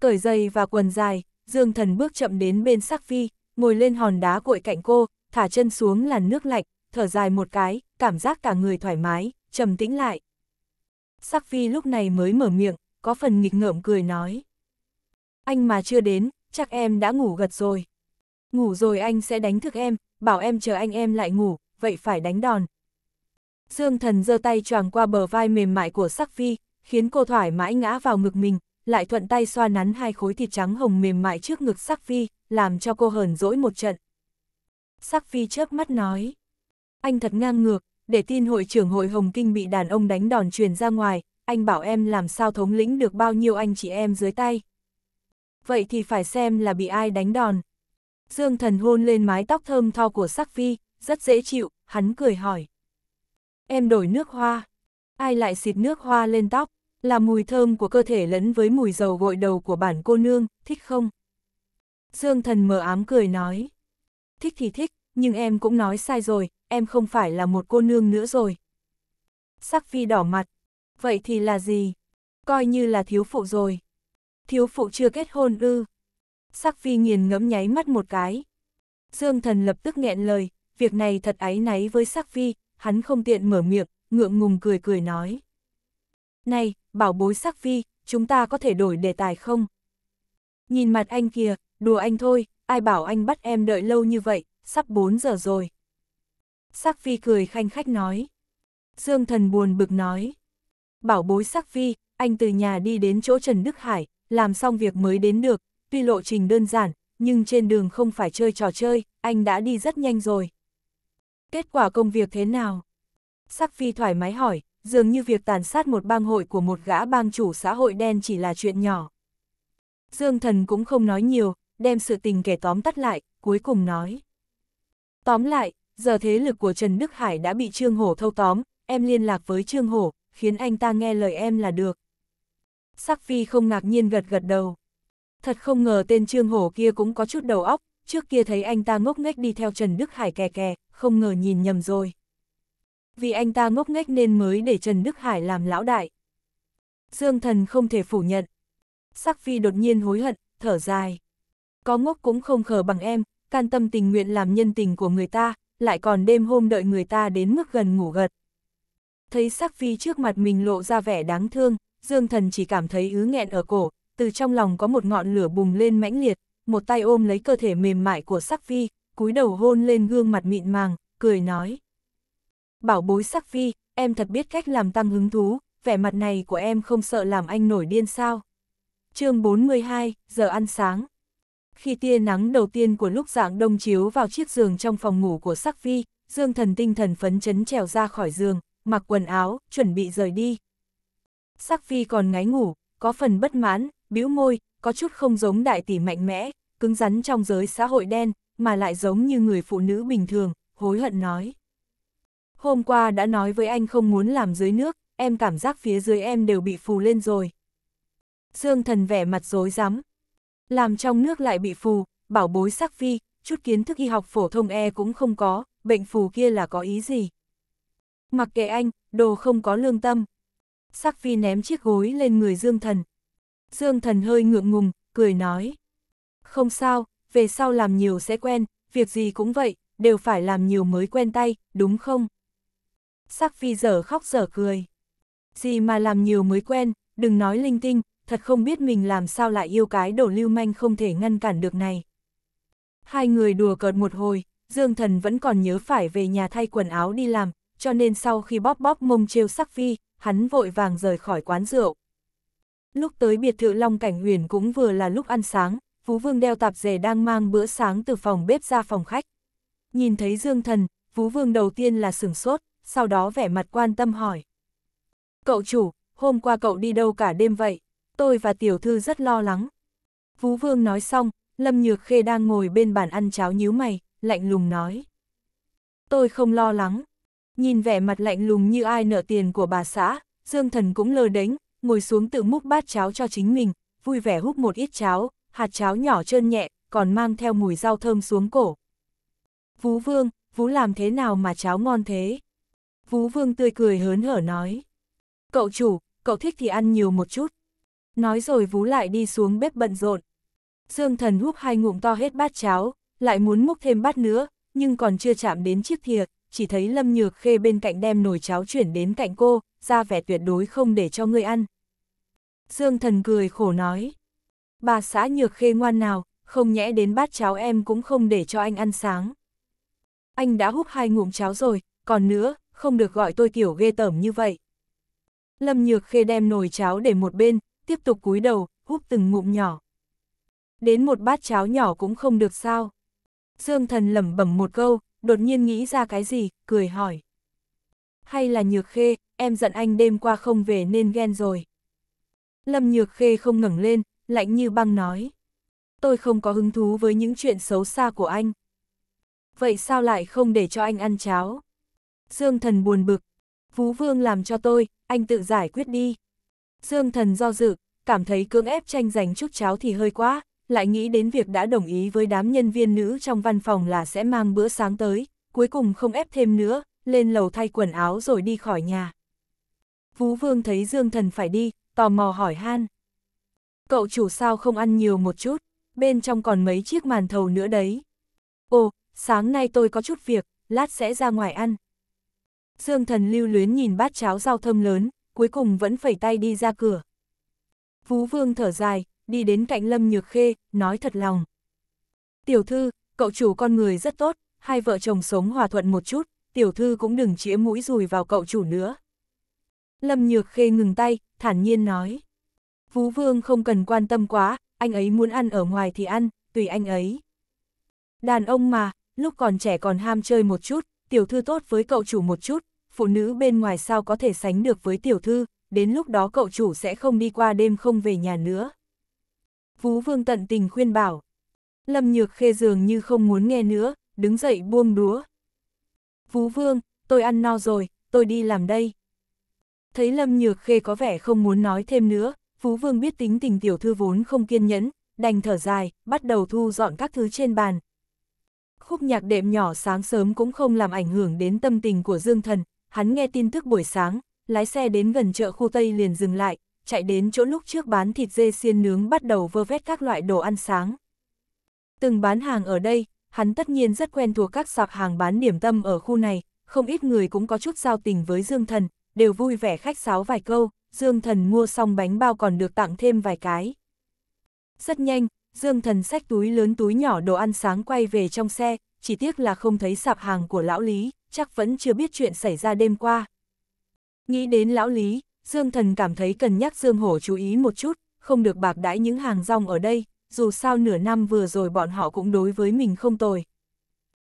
Cởi giày và quần dài, Dương Thần bước chậm đến bên Sắc Vi, ngồi lên hòn đá cội cạnh cô, thả chân xuống làn nước lạnh, thở dài một cái, cảm giác cả người thoải mái, trầm tĩnh lại. Sắc Phi lúc này mới mở miệng, có phần nghịch ngợm cười nói. Anh mà chưa đến, chắc em đã ngủ gật rồi. Ngủ rồi anh sẽ đánh thức em, bảo em chờ anh em lại ngủ, vậy phải đánh đòn. Dương thần giơ tay choàng qua bờ vai mềm mại của Sắc Phi, khiến cô thoải mái ngã vào ngực mình, lại thuận tay xoa nắn hai khối thịt trắng hồng mềm mại trước ngực Sắc Phi, làm cho cô hờn dỗi một trận. Sắc Phi chớp mắt nói. Anh thật ngang ngược, để tin hội trưởng hội Hồng Kinh bị đàn ông đánh đòn truyền ra ngoài, anh bảo em làm sao thống lĩnh được bao nhiêu anh chị em dưới tay. Vậy thì phải xem là bị ai đánh đòn. Dương thần hôn lên mái tóc thơm tho của Sắc Phi, rất dễ chịu, hắn cười hỏi. Em đổi nước hoa. Ai lại xịt nước hoa lên tóc, là mùi thơm của cơ thể lẫn với mùi dầu gội đầu của bản cô nương, thích không? Dương thần mờ ám cười nói. Thích thì thích, nhưng em cũng nói sai rồi, em không phải là một cô nương nữa rồi. Sắc phi đỏ mặt, vậy thì là gì? Coi như là thiếu phụ rồi. Thiếu phụ chưa kết hôn ư. Sắc phi nghiền ngẫm nháy mắt một cái. Dương thần lập tức nghẹn lời, việc này thật áy náy với sắc phi, hắn không tiện mở miệng, ngượng ngùng cười cười nói. Này, bảo bối sắc phi, chúng ta có thể đổi đề tài không? Nhìn mặt anh kìa, đùa anh thôi, ai bảo anh bắt em đợi lâu như vậy, sắp 4 giờ rồi. Sắc phi cười khanh khách nói. Dương thần buồn bực nói. Bảo bối Sắc phi, anh từ nhà đi đến chỗ Trần Đức Hải, làm xong việc mới đến được, tuy lộ trình đơn giản, nhưng trên đường không phải chơi trò chơi, anh đã đi rất nhanh rồi. Kết quả công việc thế nào? Sắc Phi thoải mái hỏi, dường như việc tàn sát một bang hội của một gã bang chủ xã hội đen chỉ là chuyện nhỏ. Dương Thần cũng không nói nhiều, đem sự tình kể tóm tắt lại, cuối cùng nói. Tóm lại, giờ thế lực của Trần Đức Hải đã bị Trương Hổ thâu tóm, em liên lạc với Trương Hổ, khiến anh ta nghe lời em là được. Sắc Phi không ngạc nhiên gật gật đầu. Thật không ngờ tên Trương Hổ kia cũng có chút đầu óc, trước kia thấy anh ta ngốc nghếch đi theo Trần Đức Hải kè kè, không ngờ nhìn nhầm rồi. Vì anh ta ngốc nghếch nên mới để Trần Đức Hải làm lão đại. Dương Thần không thể phủ nhận. Sắc Phi đột nhiên hối hận, thở dài. Có ngốc cũng không khờ bằng em, can tâm tình nguyện làm nhân tình của người ta, lại còn đêm hôm đợi người ta đến mức gần ngủ gật. Thấy sắc phi trước mặt mình lộ ra vẻ đáng thương, Dương Thần chỉ cảm thấy ứ nghẹn ở cổ, từ trong lòng có một ngọn lửa bùng lên mãnh liệt, một tay ôm lấy cơ thể mềm mại của sắc phi, cúi đầu hôn lên gương mặt mịn màng, cười nói. Bảo bối sắc phi, em thật biết cách làm tăng hứng thú, vẻ mặt này của em không sợ làm anh nổi điên sao. chương 42, giờ ăn sáng. Khi tia nắng đầu tiên của lúc dạng đông chiếu vào chiếc giường trong phòng ngủ của sắc phi, Dương Thần tinh thần phấn chấn trèo ra khỏi giường, mặc quần áo, chuẩn bị rời đi. Sắc phi còn ngáy ngủ, có phần bất mãn, bĩu môi, có chút không giống đại tỷ mạnh mẽ, cứng rắn trong giới xã hội đen, mà lại giống như người phụ nữ bình thường, hối hận nói. Hôm qua đã nói với anh không muốn làm dưới nước, em cảm giác phía dưới em đều bị phù lên rồi. Dương thần vẻ mặt rối rắm, làm trong nước lại bị phù, bảo bối sắc phi, chút kiến thức y học phổ thông e cũng không có, bệnh phù kia là có ý gì. Mặc kệ anh, đồ không có lương tâm. Sắc phi ném chiếc gối lên người Dương Thần. Dương Thần hơi ngượng ngùng, cười nói. Không sao, về sau làm nhiều sẽ quen, việc gì cũng vậy, đều phải làm nhiều mới quen tay, đúng không? Sắc phi dở khóc dở cười. Gì mà làm nhiều mới quen, đừng nói linh tinh, thật không biết mình làm sao lại yêu cái đồ lưu manh không thể ngăn cản được này. Hai người đùa cợt một hồi, Dương Thần vẫn còn nhớ phải về nhà thay quần áo đi làm, cho nên sau khi bóp bóp mông trêu sắc phi, hắn vội vàng rời khỏi quán rượu. Lúc tới biệt thự Long Cảnh Huyền cũng vừa là lúc ăn sáng, Phú Vương đeo tạp dề đang mang bữa sáng từ phòng bếp ra phòng khách. Nhìn thấy Dương Thần, Phú Vương đầu tiên là sửng sốt, sau đó vẻ mặt quan tâm hỏi. Cậu chủ, hôm qua cậu đi đâu cả đêm vậy? tôi và tiểu thư rất lo lắng. Phú Vương nói xong, Lâm Nhược Khê đang ngồi bên bàn ăn cháo nhíu mày, lạnh lùng nói. Tôi không lo lắng. Nhìn vẻ mặt lạnh lùng như ai nợ tiền của bà xã, Dương Thần cũng lơ đánh, ngồi xuống tự múc bát cháo cho chính mình, vui vẻ hút một ít cháo, hạt cháo nhỏ trơn nhẹ, còn mang theo mùi rau thơm xuống cổ. Vú Vương, Vú làm thế nào mà cháo ngon thế? Vú Vương tươi cười hớn hở nói. Cậu chủ, cậu thích thì ăn nhiều một chút, nói rồi vú lại đi xuống bếp bận rộn. Dương thần húp hai ngụm to hết bát cháo, lại muốn múc thêm bát nữa, nhưng còn chưa chạm đến chiếc thìa, chỉ thấy Lâm Nhược Khê bên cạnh đem nồi cháo chuyển đến cạnh cô, ra vẻ tuyệt đối không để cho người ăn. Dương thần cười khổ nói, bà xã Nhược Khê ngoan nào, không nhẽ đến bát cháo em cũng không để cho anh ăn sáng. Anh đã húp hai ngụm cháo rồi, còn nữa, không được gọi tôi kiểu ghê tởm như vậy. Lâm Nhược Khê đem nồi cháo để một bên, tiếp tục cúi đầu, húp từng ngụm nhỏ. Đến một bát cháo nhỏ cũng không được sao. Dương thần lẩm bẩm một câu, đột nhiên nghĩ ra cái gì, cười hỏi. Hay là nhược khê, em giận anh đêm qua không về nên ghen rồi. Lâm nhược khê không ngẩng lên, lạnh như băng nói. Tôi không có hứng thú với những chuyện xấu xa của anh. Vậy sao lại không để cho anh ăn cháo? Dương thần buồn bực. Phú vương làm cho tôi, anh tự giải quyết đi. Dương thần do dự, cảm thấy cưỡng ép tranh giành chút cháo thì hơi quá, lại nghĩ đến việc đã đồng ý với đám nhân viên nữ trong văn phòng là sẽ mang bữa sáng tới, cuối cùng không ép thêm nữa, lên lầu thay quần áo rồi đi khỏi nhà. Vũ Vương thấy Dương Thần phải đi, tò mò hỏi han. Cậu chủ sao không ăn nhiều một chút, bên trong còn mấy chiếc màn thầu nữa đấy. Ồ, sáng nay tôi có chút việc, lát sẽ ra ngoài ăn. Dương Thần lưu luyến nhìn bát cháo rau thơm lớn, cuối cùng vẫn phẩy tay đi ra cửa. Phú Vương thở dài, đi đến cạnh Lâm Nhược Khê, nói thật lòng. Tiểu thư, cậu chủ con người rất tốt, hai vợ chồng sống hòa thuận một chút, tiểu thư cũng đừng chĩa mũi rùi vào cậu chủ nữa. Lâm Nhược Khê ngừng tay, thản nhiên nói. Phú Vương không cần quan tâm quá, anh ấy muốn ăn ở ngoài thì ăn, tùy anh ấy. Đàn ông mà, lúc còn trẻ còn ham chơi một chút, tiểu thư tốt với cậu chủ một chút, phụ nữ bên ngoài sao có thể sánh được với tiểu thư, đến lúc đó cậu chủ sẽ không đi qua đêm không về nhà nữa. Phú Vương tận tình khuyên bảo. Lâm Nhược Khê dường như không muốn nghe nữa, đứng dậy buông đúa. Phú Vương, tôi ăn no rồi, tôi đi làm đây. Thấy Lâm Nhược Khê có vẻ không muốn nói thêm nữa, Phú Vương biết tính tình tiểu thư vốn không kiên nhẫn, đành thở dài, bắt đầu thu dọn các thứ trên bàn. Khúc nhạc đệm nhỏ sáng sớm cũng không làm ảnh hưởng đến tâm tình của Dương Thần, hắn nghe tin tức buổi sáng, lái xe đến gần chợ khu Tây liền dừng lại, chạy đến chỗ lúc trước bán thịt dê xiên nướng bắt đầu vơ vét các loại đồ ăn sáng. Từng bán hàng ở đây, hắn tất nhiên rất quen thuộc các sạp hàng bán điểm tâm ở khu này, không ít người cũng có chút giao tình với Dương Thần, đều vui vẻ khách sáo vài câu, Dương Thần mua xong bánh bao còn được tặng thêm vài cái. Rất nhanh, Dương Thần xách túi lớn túi nhỏ đồ ăn sáng quay về trong xe, chỉ tiếc là không thấy sạp hàng của lão Lý, chắc vẫn chưa biết chuyện xảy ra đêm qua. Nghĩ đến lão Lý, Dương Thần cảm thấy cần nhắc Dương Hổ chú ý một chút, không được bạc đãi những hàng rong ở đây, dù sao nửa năm vừa rồi bọn họ cũng đối với mình không tồi.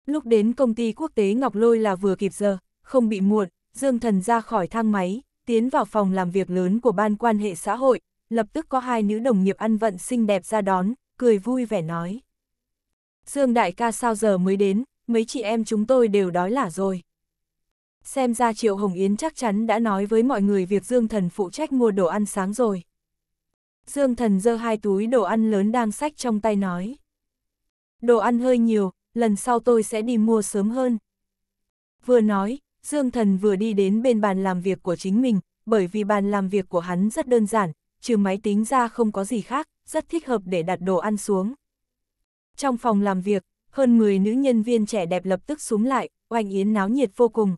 Lúc đến công ty quốc tế Ngọc Lôi là vừa kịp giờ, không bị muộn, Dương Thần ra khỏi thang máy, tiến vào phòng làm việc lớn của Ban quan hệ xã hội, lập tức có hai nữ đồng nghiệp ăn vận xinh đẹp ra đón, cười vui vẻ nói. Dương đại ca sao giờ mới đến, mấy chị em chúng tôi đều đói lả rồi. Xem ra Triệu Hồng Yến chắc chắn đã nói với mọi người việc Dương Thần phụ trách mua đồ ăn sáng rồi. Dương Thần giơ hai túi đồ ăn lớn đang sách trong tay nói. Đồ ăn hơi nhiều, lần sau tôi sẽ đi mua sớm hơn. Vừa nói, Dương Thần vừa đi đến bên bàn làm việc của chính mình, bởi vì bàn làm việc của hắn rất đơn giản, trừ máy tính ra không có gì khác, rất thích hợp để đặt đồ ăn xuống. Trong phòng làm việc, hơn 10 nữ nhân viên trẻ đẹp lập tức súng lại, oanh yến náo nhiệt vô cùng.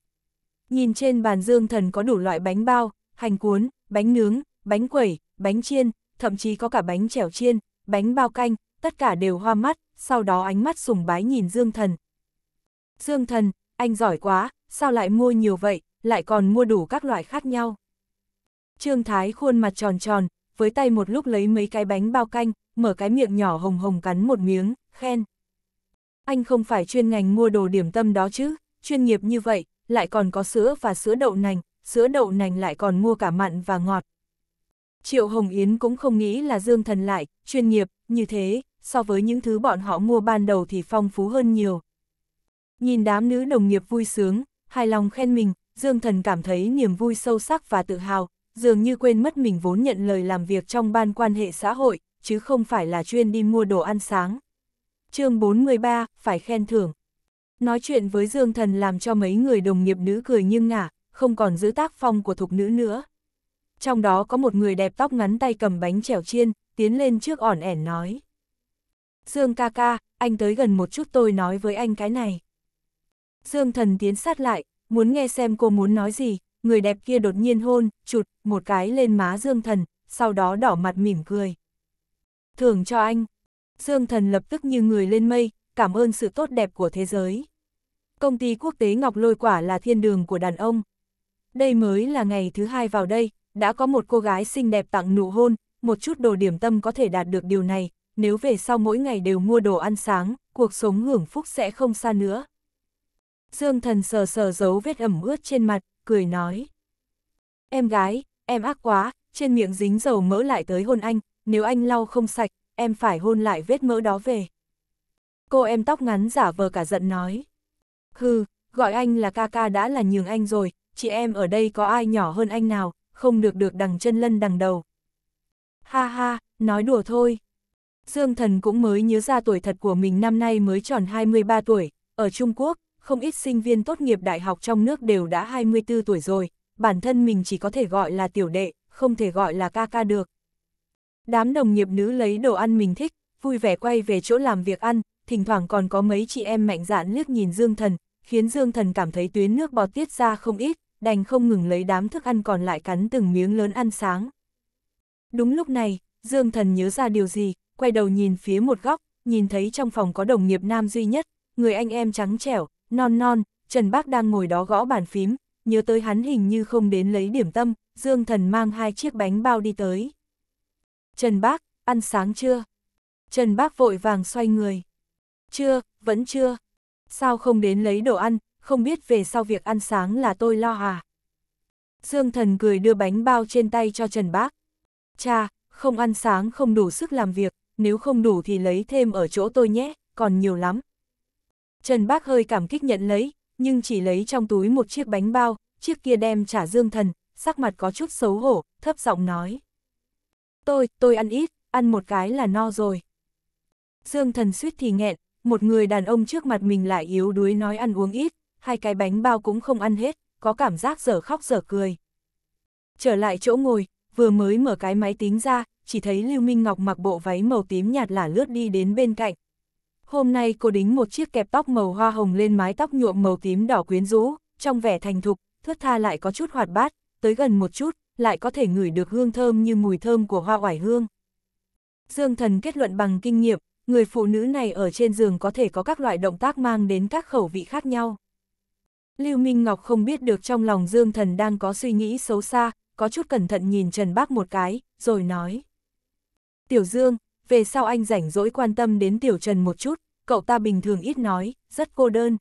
Nhìn trên bàn dương thần có đủ loại bánh bao, hành cuốn, bánh nướng, bánh quẩy, bánh chiên, thậm chí có cả bánh chèo chiên, bánh bao canh, tất cả đều hoa mắt, sau đó ánh mắt sùng bái nhìn Dương Thần. Dương Thần, anh giỏi quá, sao lại mua nhiều vậy, lại còn mua đủ các loại khác nhau. Trương Thái khuôn mặt tròn tròn, với tay một lúc lấy mấy cái bánh bao canh, mở cái miệng nhỏ hồng hồng cắn một miếng, khen. Anh không phải chuyên ngành mua đồ điểm tâm đó chứ, chuyên nghiệp như vậy, lại còn có sữa và sữa đậu nành, sữa đậu nành lại còn mua cả mặn và ngọt. Triệu Hồng Yến cũng không nghĩ là Dương Thần lại, chuyên nghiệp, như thế, so với những thứ bọn họ mua ban đầu thì phong phú hơn nhiều. Nhìn đám nữ đồng nghiệp vui sướng, hài lòng khen mình, Dương Thần cảm thấy niềm vui sâu sắc và tự hào, dường như quên mất mình vốn nhận lời làm việc trong ban quan hệ xã hội, chứ không phải là chuyên đi mua đồ ăn sáng. chương 43, phải khen thưởng. Nói chuyện với Dương Thần làm cho mấy người đồng nghiệp nữ cười nghiêng ngả, không còn giữ tác phong của thục nữ nữa. Trong đó có một người đẹp tóc ngắn tay cầm bánh chèo chiên, tiến lên trước ỏn ẻn nói. Dương ca ca, anh tới gần một chút tôi nói với anh cái này. Dương thần tiến sát lại, muốn nghe xem cô muốn nói gì, người đẹp kia đột nhiên hôn, chụt, một cái lên má Dương thần, sau đó đỏ mặt mỉm cười thưởng cho anh. Dương Thần lập tức như người lên mây, cảm ơn sự tốt đẹp của thế giới. Công ty quốc tế Ngọc Lôi quả là thiên đường của đàn ông. Đây mới là ngày thứ hai vào đây, đã có một cô gái xinh đẹp tặng nụ hôn, một chút đồ điểm tâm có thể đạt được điều này, nếu về sau mỗi ngày đều mua đồ ăn sáng, cuộc sống hưởng phúc sẽ không xa nữa. Dương thần sờ sờ giấu vết ẩm ướt trên mặt, cười nói. Em gái, em ác quá, trên miệng dính dầu mỡ lại tới hôn anh, nếu anh lau không sạch, em phải hôn lại vết mỡ đó về. Cô em tóc ngắn giả vờ cả giận nói. Hừ, gọi anh là ca ca đã là nhường anh rồi, chị em ở đây có ai nhỏ hơn anh nào, không được được đằng chân lân đằng đầu. Ha ha, nói đùa thôi. Dương Thần cũng mới nhớ ra tuổi thật của mình năm nay mới tròn 23 tuổi, ở Trung Quốc, không ít sinh viên tốt nghiệp đại học trong nước đều đã 24 tuổi rồi, bản thân mình chỉ có thể gọi là tiểu đệ, không thể gọi là ca ca được. Đám đồng nghiệp nữ lấy đồ ăn mình thích, vui vẻ quay về chỗ làm việc ăn, thỉnh thoảng còn có mấy chị em mạnh dạn liếc nhìn Dương Thần, khiến Dương Thần cảm thấy tuyến nước bọt tiết ra không ít, đành không ngừng lấy đám thức ăn còn lại cắn từng miếng lớn ăn sáng. Đúng lúc này, Dương Thần nhớ ra điều gì, quay đầu nhìn phía một góc, nhìn thấy trong phòng có đồng nghiệp nam duy nhất, người anh em trắng trẻo, non non, Trần Bác đang ngồi đó gõ bàn phím, nhớ tới hắn hình như không đến lấy điểm tâm, Dương Thần mang hai chiếc bánh bao đi tới. Trần Bác, ăn sáng chưa? Trần Bác vội vàng xoay người. Chưa, vẫn chưa. Sao không đến lấy đồ ăn, không biết về sau việc ăn sáng là tôi lo à? Dương thần cười đưa bánh bao trên tay cho Trần Bác. Cha, không ăn sáng không đủ sức làm việc, nếu không đủ thì lấy thêm ở chỗ tôi nhé, còn nhiều lắm. Trần Bác hơi cảm kích nhận lấy, nhưng chỉ lấy trong túi một chiếc bánh bao, chiếc kia đem trả Dương thần, sắc mặt có chút xấu hổ, thấp giọng nói. Tôi, tôi ăn ít, ăn một cái là no rồi. Dương thần suýt thì nghẹn, một người đàn ông trước mặt mình lại yếu đuối nói ăn uống ít, hai cái bánh bao cũng không ăn hết, có cảm giác dở khóc dở cười. Trở lại chỗ ngồi, vừa mới mở cái máy tính ra, chỉ thấy Lưu Minh Ngọc mặc bộ váy màu tím nhạt lả lướt đi đến bên cạnh. Hôm nay cô đính một chiếc kẹp tóc màu hoa hồng lên mái tóc nhuộm màu tím đỏ quyến rũ, trong vẻ thành thục, thướt tha lại có chút hoạt bát, tới gần một chút, lại có thể ngửi được hương thơm như mùi thơm của hoa oải hương. Dương thần kết luận bằng kinh nghiệm, người phụ nữ này ở trên giường có thể có các loại động tác mang đến các khẩu vị khác nhau. Lưu Minh Ngọc không biết được trong lòng Dương Thần đang có suy nghĩ xấu xa, có chút cẩn thận nhìn Trần Bác một cái, rồi nói. Tiểu Dương, về sau anh rảnh rỗi quan tâm đến Tiểu Trần một chút, cậu ta bình thường ít nói, rất cô đơn.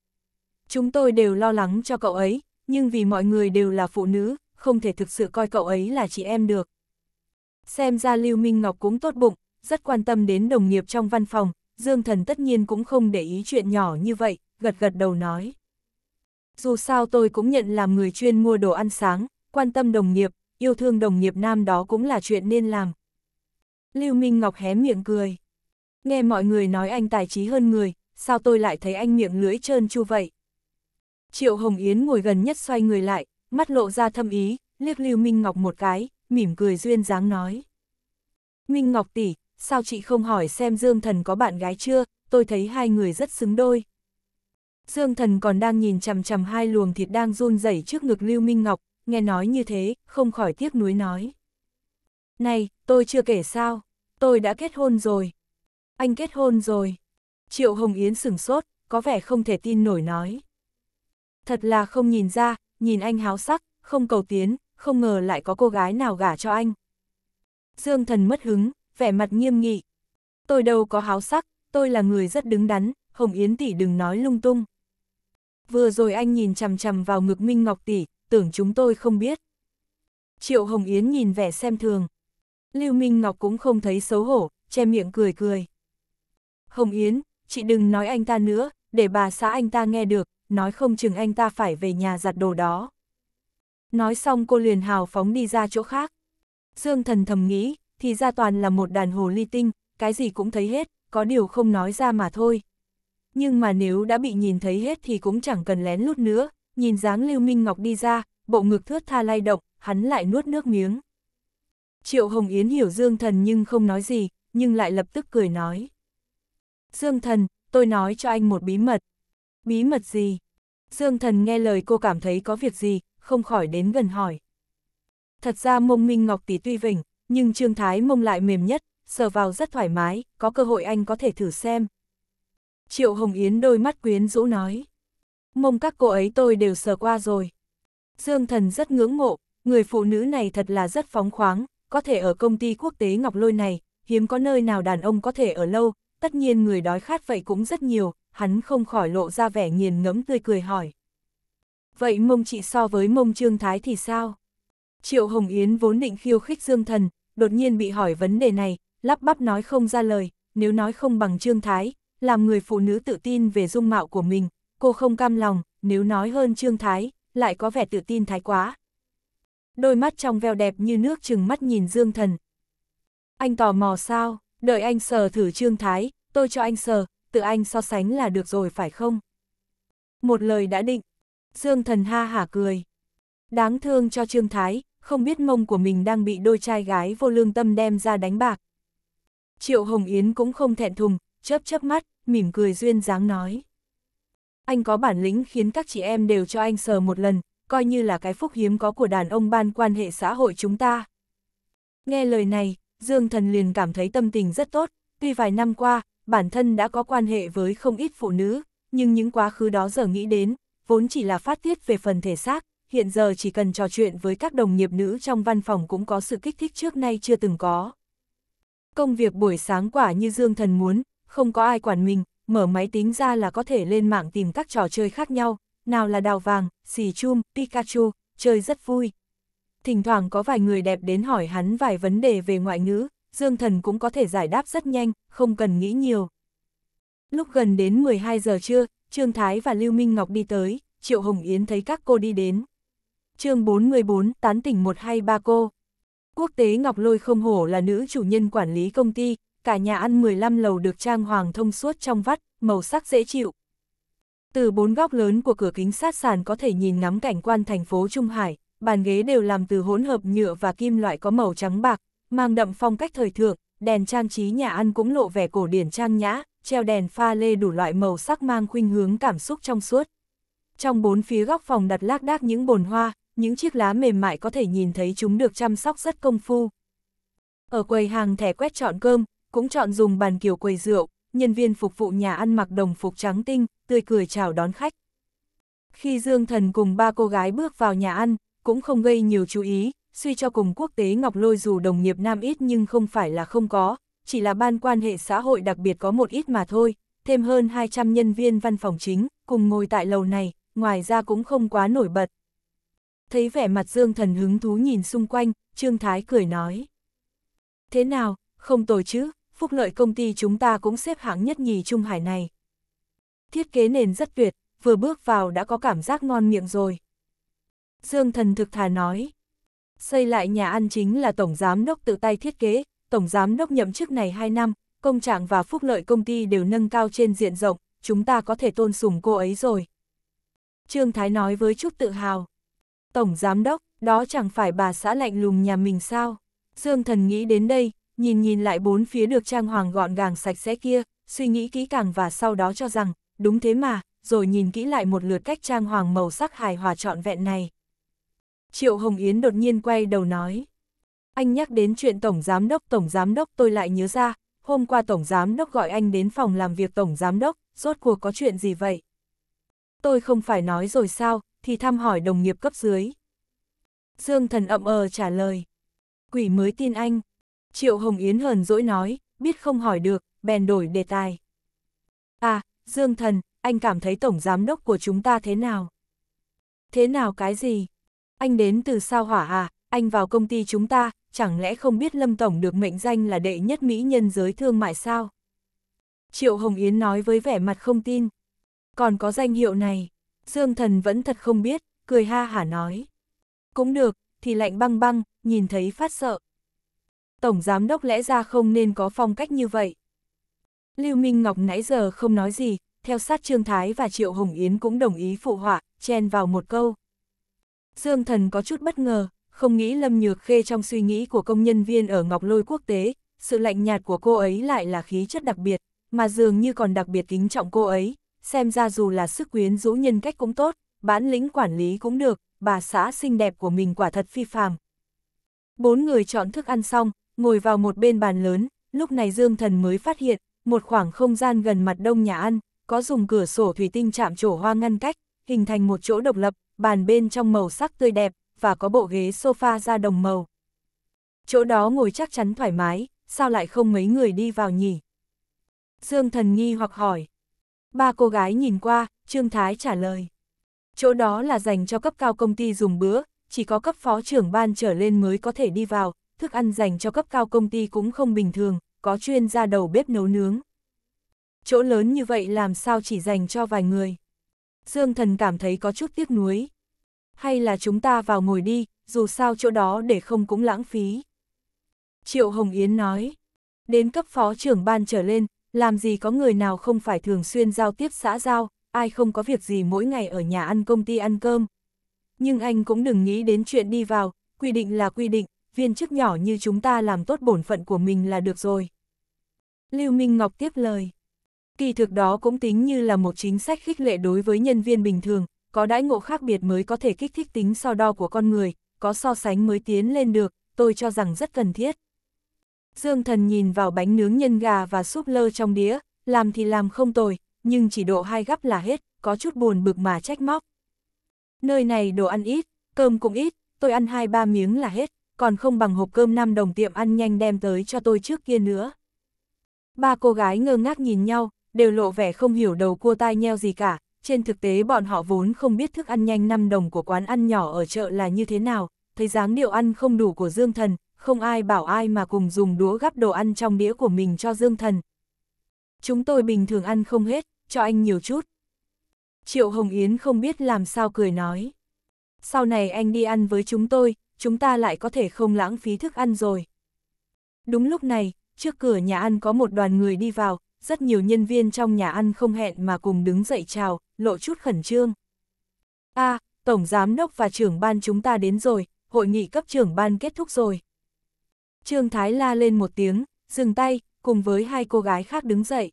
Chúng tôi đều lo lắng cho cậu ấy, nhưng vì mọi người đều là phụ nữ, không thể thực sự coi cậu ấy là chị em được. Xem ra Lưu Minh Ngọc cũng tốt bụng, rất quan tâm đến đồng nghiệp trong văn phòng, Dương Thần tất nhiên cũng không để ý chuyện nhỏ như vậy, gật gật đầu nói. Dù sao tôi cũng nhận làm người chuyên mua đồ ăn sáng, quan tâm đồng nghiệp, yêu thương đồng nghiệp nam đó cũng là chuyện nên làm. Lưu Minh Ngọc hé miệng cười. Nghe mọi người nói anh tài trí hơn người, sao tôi lại thấy anh miệng lưỡi trơn chu vậy? Triệu Hồng Yến ngồi gần nhất xoay người lại, mắt lộ ra thâm ý, liếc Lưu Minh Ngọc một cái, mỉm cười duyên dáng nói. Minh Ngọc tỷ, sao chị không hỏi xem Dương Thần có bạn gái chưa, tôi thấy hai người rất xứng đôi. Dương Thần còn đang nhìn chằm chằm hai luồng thịt đang run rẩy trước ngực Lưu Minh Ngọc, nghe nói như thế, không khỏi tiếc nuối nói. Này, tôi chưa kể sao, tôi đã kết hôn rồi. Anh kết hôn rồi. Triệu Hồng Yến sửng sốt, có vẻ không thể tin nổi nói. Thật là không nhìn ra, nhìn anh háo sắc, không cầu tiến, không ngờ lại có cô gái nào gả cho anh. Dương thần mất hứng, vẻ mặt nghiêm nghị. Tôi đâu có háo sắc, tôi là người rất đứng đắn, Hồng Yến tỷ đừng nói lung tung. Vừa rồi anh nhìn chằm chằm vào ngực Minh Ngọc tỷ, tưởng chúng tôi không biết. Triệu Hồng Yến nhìn vẻ xem thường. Lưu Minh Ngọc cũng không thấy xấu hổ, che miệng cười cười. Hồng Yến, chị đừng nói anh ta nữa, để bà xã anh ta nghe được, nói không chừng anh ta phải về nhà giặt đồ đó. Nói xong cô liền hào phóng đi ra chỗ khác. Dương thần thầm nghĩ, thì ra toàn là một đàn hồ ly tinh, cái gì cũng thấy hết, có điều không nói ra mà thôi. Nhưng mà nếu đã bị nhìn thấy hết thì cũng chẳng cần lén lút nữa, nhìn dáng Lưu Minh Ngọc đi ra, bộ ngực thướt tha lay động, hắn lại nuốt nước miếng. Triệu Hồng Yến hiểu Dương Thần nhưng không nói gì, nhưng lại lập tức cười nói. Dương Thần, tôi nói cho anh một bí mật, Bí mật gì? Dương thần nghe lời cô cảm thấy có việc gì, không khỏi đến gần hỏi. Thật ra mông minh ngọc tỷ tuy vỉnh, nhưng trương thái mông lại mềm nhất, sờ vào rất thoải mái, có cơ hội anh có thể thử xem. Triệu Hồng Yến đôi mắt quyến rũ nói. Mông các cô ấy tôi đều sờ qua rồi. Dương thần rất ngưỡng mộ, người phụ nữ này thật là rất phóng khoáng, có thể ở công ty quốc tế Ngọc Lôi này, hiếm có nơi nào đàn ông có thể ở lâu, tất nhiên người đói khát vậy cũng rất nhiều, hắn không khỏi lộ ra vẻ nghiền ngẫm tươi cười hỏi. Vậy mông chị so với mông Trương Thái thì sao? Triệu Hồng Yến vốn định khiêu khích Dương Thần, đột nhiên bị hỏi vấn đề này, lắp bắp nói không ra lời, nếu nói không bằng Trương Thái, làm người phụ nữ tự tin về dung mạo của mình, cô không cam lòng, nếu nói hơn Trương Thái, lại có vẻ tự tin thái quá. Đôi mắt trong veo đẹp như nước chừng mắt nhìn Dương Thần. Anh tò mò sao, đợi anh sờ thử Trương Thái, tôi cho anh sờ, tự anh so sánh là được rồi phải không? Một lời đã định. Dương thần ha hả cười. Đáng thương cho Trương Thái, không biết mông của mình đang bị đôi trai gái vô lương tâm đem ra đánh bạc. Triệu Hồng Yến cũng không thẹn thùng, chớp chớp mắt, mỉm cười duyên dáng nói. Anh có bản lĩnh khiến các chị em đều cho anh sờ một lần, coi như là cái phúc hiếm có của đàn ông ban quan hệ xã hội chúng ta. Nghe lời này, Dương Thần liền cảm thấy tâm tình rất tốt, tuy vài năm qua, bản thân đã có quan hệ với không ít phụ nữ, nhưng những quá khứ đó giờ nghĩ đến, vốn chỉ là phát tiết về phần thể xác, hiện giờ chỉ cần trò chuyện với các đồng nghiệp nữ trong văn phòng cũng có sự kích thích trước nay chưa từng có. Công việc buổi sáng quả như Dương Thần muốn, không có ai quản mình, mở máy tính ra là có thể lên mạng tìm các trò chơi khác nhau, nào là đào vàng, xì chum, Pikachu, chơi rất vui. Thỉnh thoảng có vài người đẹp đến hỏi hắn vài vấn đề về ngoại ngữ, Dương Thần cũng có thể giải đáp rất nhanh, không cần nghĩ nhiều. Lúc gần đến 12 giờ trưa, Trương Thái và Lưu Minh Ngọc đi tới, Triệu Hồng Yến thấy các cô đi đến. chương 414, tán tỉnh một hay ba cô. Quốc tế Ngọc Lôi không hổ là nữ chủ nhân quản lý công ty, cả nhà ăn 15 lầu được trang hoàng thông suốt trong vắt, màu sắc dễ chịu. Từ bốn góc lớn của cửa kính sát sàn có thể nhìn ngắm cảnh quan thành phố Trung Hải, bàn ghế đều làm từ hỗn hợp nhựa và kim loại có màu trắng bạc, mang đậm phong cách thời thượng, đèn trang trí nhà ăn cũng lộ vẻ cổ điển trang nhã, treo đèn pha lê đủ loại màu sắc mang khuynh hướng cảm xúc trong suốt. Trong bốn phía góc phòng đặt lác đác những bồn hoa, những chiếc lá mềm mại có thể nhìn thấy chúng được chăm sóc rất công phu. Ở quầy hàng thẻ quét chọn cơm, cũng chọn dùng bàn kiểu quầy rượu, nhân viên phục vụ nhà ăn mặc đồng phục trắng tinh, tươi cười chào đón khách. Khi Dương Thần cùng ba cô gái bước vào nhà ăn, cũng không gây nhiều chú ý, suy cho cùng quốc tế Ngọc Lôi dù đồng nghiệp nam ít nhưng không phải là không có, chỉ là ban quan hệ xã hội đặc biệt có một ít mà thôi, thêm hơn 200 nhân viên văn phòng chính, cùng ngồi tại lầu này, ngoài ra cũng không quá nổi bật. Thấy vẻ mặt Dương Thần hứng thú nhìn xung quanh, Trương Thái cười nói. Thế nào, không tồi chứ, phúc lợi công ty chúng ta cũng xếp hạng nhất nhì Trung Hải này. Thiết kế nền rất tuyệt, vừa bước vào đã có cảm giác ngon miệng rồi. Dương Thần thực thà nói. Xây lại nhà ăn chính là Tổng Giám đốc tự tay thiết kế, Tổng Giám đốc nhậm chức này 2 năm, công trạng và phúc lợi công ty đều nâng cao trên diện rộng, chúng ta có thể tôn sùng cô ấy rồi. Trương Thái nói với chút tự hào. Tổng Giám đốc, đó chẳng phải bà xã lạnh lùng nhà mình sao? Dương Thần nghĩ đến đây, nhìn nhìn lại bốn phía được trang hoàng gọn gàng sạch sẽ kia, suy nghĩ kỹ càng và sau đó cho rằng, đúng thế mà, rồi nhìn kỹ lại một lượt cách trang hoàng màu sắc hài hòa trọn vẹn này. Triệu Hồng Yến đột nhiên quay đầu nói. Anh nhắc đến chuyện Tổng Giám Đốc, Tổng Giám Đốc tôi lại nhớ ra, hôm qua Tổng Giám Đốc gọi anh đến phòng làm việc Tổng Giám Đốc, rốt cuộc có chuyện gì vậy? Tôi không phải nói rồi sao, thì thăm hỏi đồng nghiệp cấp dưới. Dương thần ậm ờ trả lời. Quỷ mới tin anh. Triệu Hồng Yến hờn dỗi nói, biết không hỏi được, bèn đổi đề tài. À, Dương thần, anh cảm thấy Tổng Giám Đốc của chúng ta thế nào? Thế nào cái gì? anh đến từ sao hỏa à, anh vào công ty chúng ta, chẳng lẽ không biết Lâm Tổng được mệnh danh là đệ nhất Mỹ nhân giới thương mại sao? Triệu Hồng Yến nói với vẻ mặt không tin. Còn có danh hiệu này, Dương Thần vẫn thật không biết, cười ha hả nói. Cũng được, thì lạnh băng băng, nhìn thấy phát sợ. Tổng giám đốc lẽ ra không nên có phong cách như vậy. Lưu Minh Ngọc nãy giờ không nói gì, theo sát Trương Thái và Triệu Hồng Yến cũng đồng ý phụ họa, chen vào một câu. Dương Thần có chút bất ngờ, không nghĩ Lâm Nhược Khê trong suy nghĩ của công nhân viên ở Ngọc Lôi Quốc tế, sự lạnh nhạt của cô ấy lại là khí chất đặc biệt, mà dường như còn đặc biệt kính trọng cô ấy, xem ra dù là sức quyến rũ nhân cách cũng tốt, bán lĩnh quản lý cũng được, bà xã xinh đẹp của mình quả thật phi phàm. Bốn người chọn thức ăn xong, ngồi vào một bên bàn lớn, lúc này Dương Thần mới phát hiện, một khoảng không gian gần mặt đông nhà ăn, có dùng cửa sổ thủy tinh chạm trổ hoa ngăn cách, hình thành một chỗ độc lập, bàn bên trong màu sắc tươi đẹp, và có bộ ghế sofa da đồng màu. Chỗ đó ngồi chắc chắn thoải mái, sao lại không mấy người đi vào nhỉ? Dương thần nghi hoặc hỏi. Ba cô gái nhìn qua, Trương Thái trả lời. Chỗ đó là dành cho cấp cao công ty dùng bữa, chỉ có cấp phó trưởng ban trở lên mới có thể đi vào, thức ăn dành cho cấp cao công ty cũng không bình thường, có chuyên gia đầu bếp nấu nướng. Chỗ lớn như vậy làm sao chỉ dành cho vài người? Dương Thần cảm thấy có chút tiếc nuối. Hay là chúng ta vào ngồi đi, dù sao chỗ đó để không cũng lãng phí. Triệu Hồng Yến nói, đến cấp phó trưởng ban trở lên, làm gì có người nào không phải thường xuyên giao tiếp xã giao, ai không có việc gì mỗi ngày ở nhà ăn công ty ăn cơm. Nhưng anh cũng đừng nghĩ đến chuyện đi vào, quy định là quy định, viên chức nhỏ như chúng ta làm tốt bổn phận của mình là được rồi. Lưu Minh Ngọc tiếp lời. Kỳ thực đó cũng tính như là một chính sách khích lệ đối với nhân viên bình thường, có đãi ngộ khác biệt mới có thể kích thích tính so đo của con người, có so sánh mới tiến lên được, tôi cho rằng rất cần thiết. Dương thần nhìn vào bánh nướng nhân gà và súp lơ trong đĩa, làm thì làm không tồi, nhưng chỉ độ hai gấp là hết, có chút buồn bực mà trách móc. Nơi này đồ ăn ít, cơm cũng ít, tôi ăn hai ba miếng là hết, còn không bằng hộp cơm 5 đồng tiệm ăn nhanh đem tới cho tôi trước kia nữa. Ba cô gái ngơ ngác nhìn nhau, đều lộ vẻ không hiểu đầu cua tai nheo gì cả, trên thực tế bọn họ vốn không biết thức ăn nhanh 5 đồng của quán ăn nhỏ ở chợ là như thế nào, thấy dáng điệu ăn không đủ của Dương Thần, không ai bảo ai mà cùng dùng đũa gắp đồ ăn trong đĩa của mình cho Dương Thần. Chúng tôi bình thường ăn không hết, cho anh nhiều chút. Triệu Hồng Yến không biết làm sao cười nói. Sau này anh đi ăn với chúng tôi, chúng ta lại có thể không lãng phí thức ăn rồi. Đúng lúc này, trước cửa nhà ăn có một đoàn người đi vào, rất nhiều nhân viên trong nhà ăn không hẹn mà cùng đứng dậy chào, lộ chút khẩn trương. a à, Tổng Giám Đốc và trưởng ban chúng ta đến rồi, hội nghị cấp trưởng ban kết thúc rồi. Trương Thái la lên một tiếng, dừng tay, cùng với hai cô gái khác đứng dậy.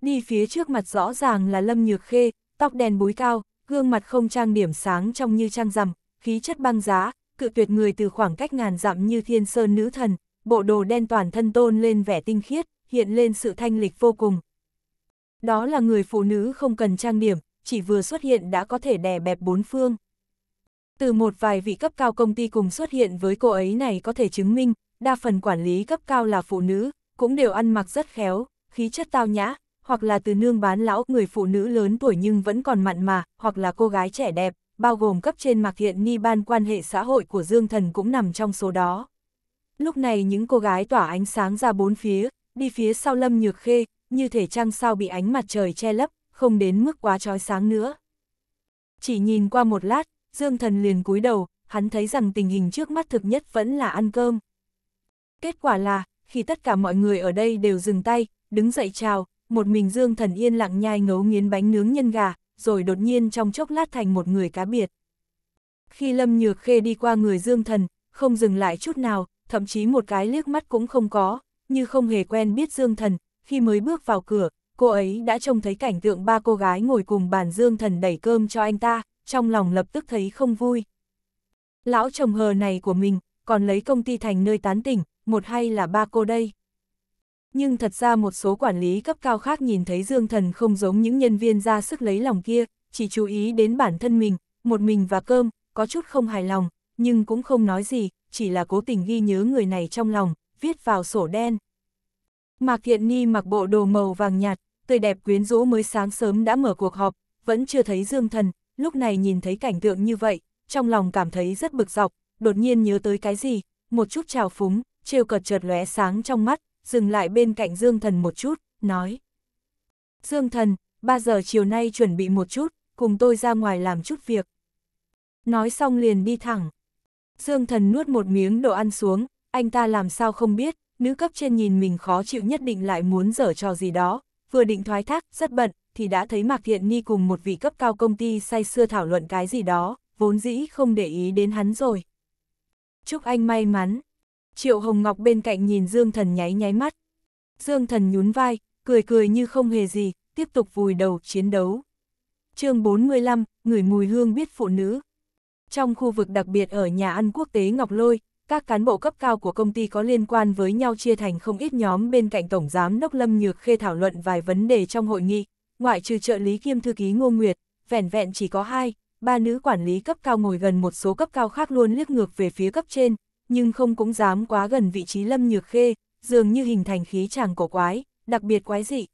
Đi phía trước mặt rõ ràng là Lâm Nhược Khê, tóc đèn búi cao, gương mặt không trang điểm sáng trong như trang rằm, khí chất băng giá, cự tuyệt người từ khoảng cách ngàn dặm như thiên sơn nữ thần, bộ đồ đen toàn thân tôn lên vẻ tinh khiết, hiện lên sự thanh lịch vô cùng. Đó là người phụ nữ không cần trang điểm, chỉ vừa xuất hiện đã có thể đè bẹp bốn phương. Từ một vài vị cấp cao công ty cùng xuất hiện với cô ấy này có thể chứng minh, đa phần quản lý cấp cao là phụ nữ, cũng đều ăn mặc rất khéo, khí chất tao nhã, hoặc là từ nương bán lão người phụ nữ lớn tuổi nhưng vẫn còn mặn mà, hoặc là cô gái trẻ đẹp, bao gồm cấp trên mặc hiện ni ban quan hệ xã hội của Dương Thần cũng nằm trong số đó. Lúc này những cô gái tỏa ánh sáng ra bốn phía, đi phía sau Lâm Nhược Khê, như thể trăng sao bị ánh mặt trời che lấp, không đến mức quá trói sáng nữa. Chỉ nhìn qua một lát, Dương Thần liền cúi đầu, hắn thấy rằng tình hình trước mắt thực nhất vẫn là ăn cơm. Kết quả là, khi tất cả mọi người ở đây đều dừng tay, đứng dậy chào, một mình Dương Thần yên lặng nhai ngấu nghiến bánh nướng nhân gà, rồi đột nhiên trong chốc lát thành một người cá biệt. Khi Lâm Nhược Khê đi qua người Dương Thần, không dừng lại chút nào, thậm chí một cái liếc mắt cũng không có, như không hề quen biết Dương Thần, khi mới bước vào cửa, cô ấy đã trông thấy cảnh tượng ba cô gái ngồi cùng bàn Dương Thần đẩy cơm cho anh ta, trong lòng lập tức thấy không vui. Lão chồng hờ này của mình, còn lấy công ty thành nơi tán tỉnh, một hay là ba cô đây. Nhưng thật ra một số quản lý cấp cao khác nhìn thấy Dương Thần không giống những nhân viên ra sức lấy lòng kia, chỉ chú ý đến bản thân mình, một mình và cơm, có chút không hài lòng, nhưng cũng không nói gì, chỉ là cố tình ghi nhớ người này trong lòng, viết vào sổ đen. Mạc Thiện Ni mặc bộ đồ màu vàng nhạt, tươi đẹp quyến rũ mới sáng sớm đã mở cuộc họp, vẫn chưa thấy Dương Thần, lúc này nhìn thấy cảnh tượng như vậy, trong lòng cảm thấy rất bực dọc, đột nhiên nhớ tới cái gì, một chút trào phúng, trêu cợt chợt lóe sáng trong mắt, dừng lại bên cạnh Dương Thần một chút, nói. Dương Thần, 3 giờ chiều nay chuẩn bị một chút, cùng tôi ra ngoài làm chút việc. Nói xong liền đi thẳng. Dương Thần nuốt một miếng đồ ăn xuống, anh ta làm sao không biết, nữ cấp trên nhìn mình khó chịu nhất định lại muốn dở trò gì đó, vừa định thoái thác, rất bận, thì đã thấy Mạc Thiện Ni cùng một vị cấp cao công ty say xưa thảo luận cái gì đó, vốn dĩ không để ý đến hắn rồi. Chúc anh may mắn. Triệu Hồng Ngọc bên cạnh nhìn Dương Thần nháy nháy mắt. Dương Thần nhún vai, cười cười như không hề gì, tiếp tục vùi đầu chiến đấu. chương 45, người mùi hương biết phụ nữ. Trong khu vực đặc biệt ở nhà ăn quốc tế Ngọc Lôi, các cán bộ cấp cao của công ty có liên quan với nhau chia thành không ít nhóm bên cạnh Tổng Giám Đốc Lâm Nhược Khê thảo luận vài vấn đề trong hội nghị, ngoại trừ trợ lý kiêm thư ký Ngô Nguyệt, vẻn vẹn chỉ có hai, ba nữ quản lý cấp cao ngồi gần một số cấp cao khác luôn liếc ngược về phía cấp trên, nhưng không cũng dám quá gần vị trí Lâm Nhược Khê, dường như hình thành khí chàng cổ quái, đặc biệt quái dị.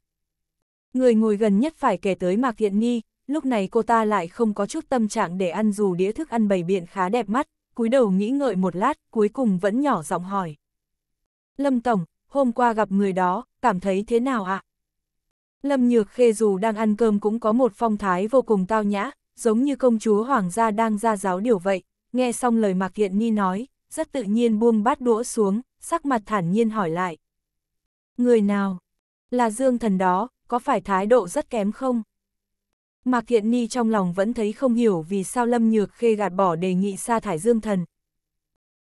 Người ngồi gần nhất phải kể tới Mạc Thiện Nhi, lúc này cô ta lại không có chút tâm trạng để ăn dù đĩa thức ăn bày biện khá đẹp mắt, cúi đầu nghĩ ngợi một lát, cuối cùng vẫn nhỏ giọng hỏi. Lâm Tổng, hôm qua gặp người đó, cảm thấy thế nào ạ? Lâm Nhược Khê dù đang ăn cơm cũng có một phong thái vô cùng tao nhã, giống như công chúa hoàng gia đang ra giáo điều vậy, nghe xong lời Mạc Thiện Ni nói, rất tự nhiên buông bát đũa xuống, sắc mặt thản nhiên hỏi lại. Người nào? Là Dương Thần đó, có phải thái độ rất kém không? Mạc Thiện Ni trong lòng vẫn thấy không hiểu vì sao Lâm Nhược Khê gạt bỏ đề nghị sa thải Dương Thần.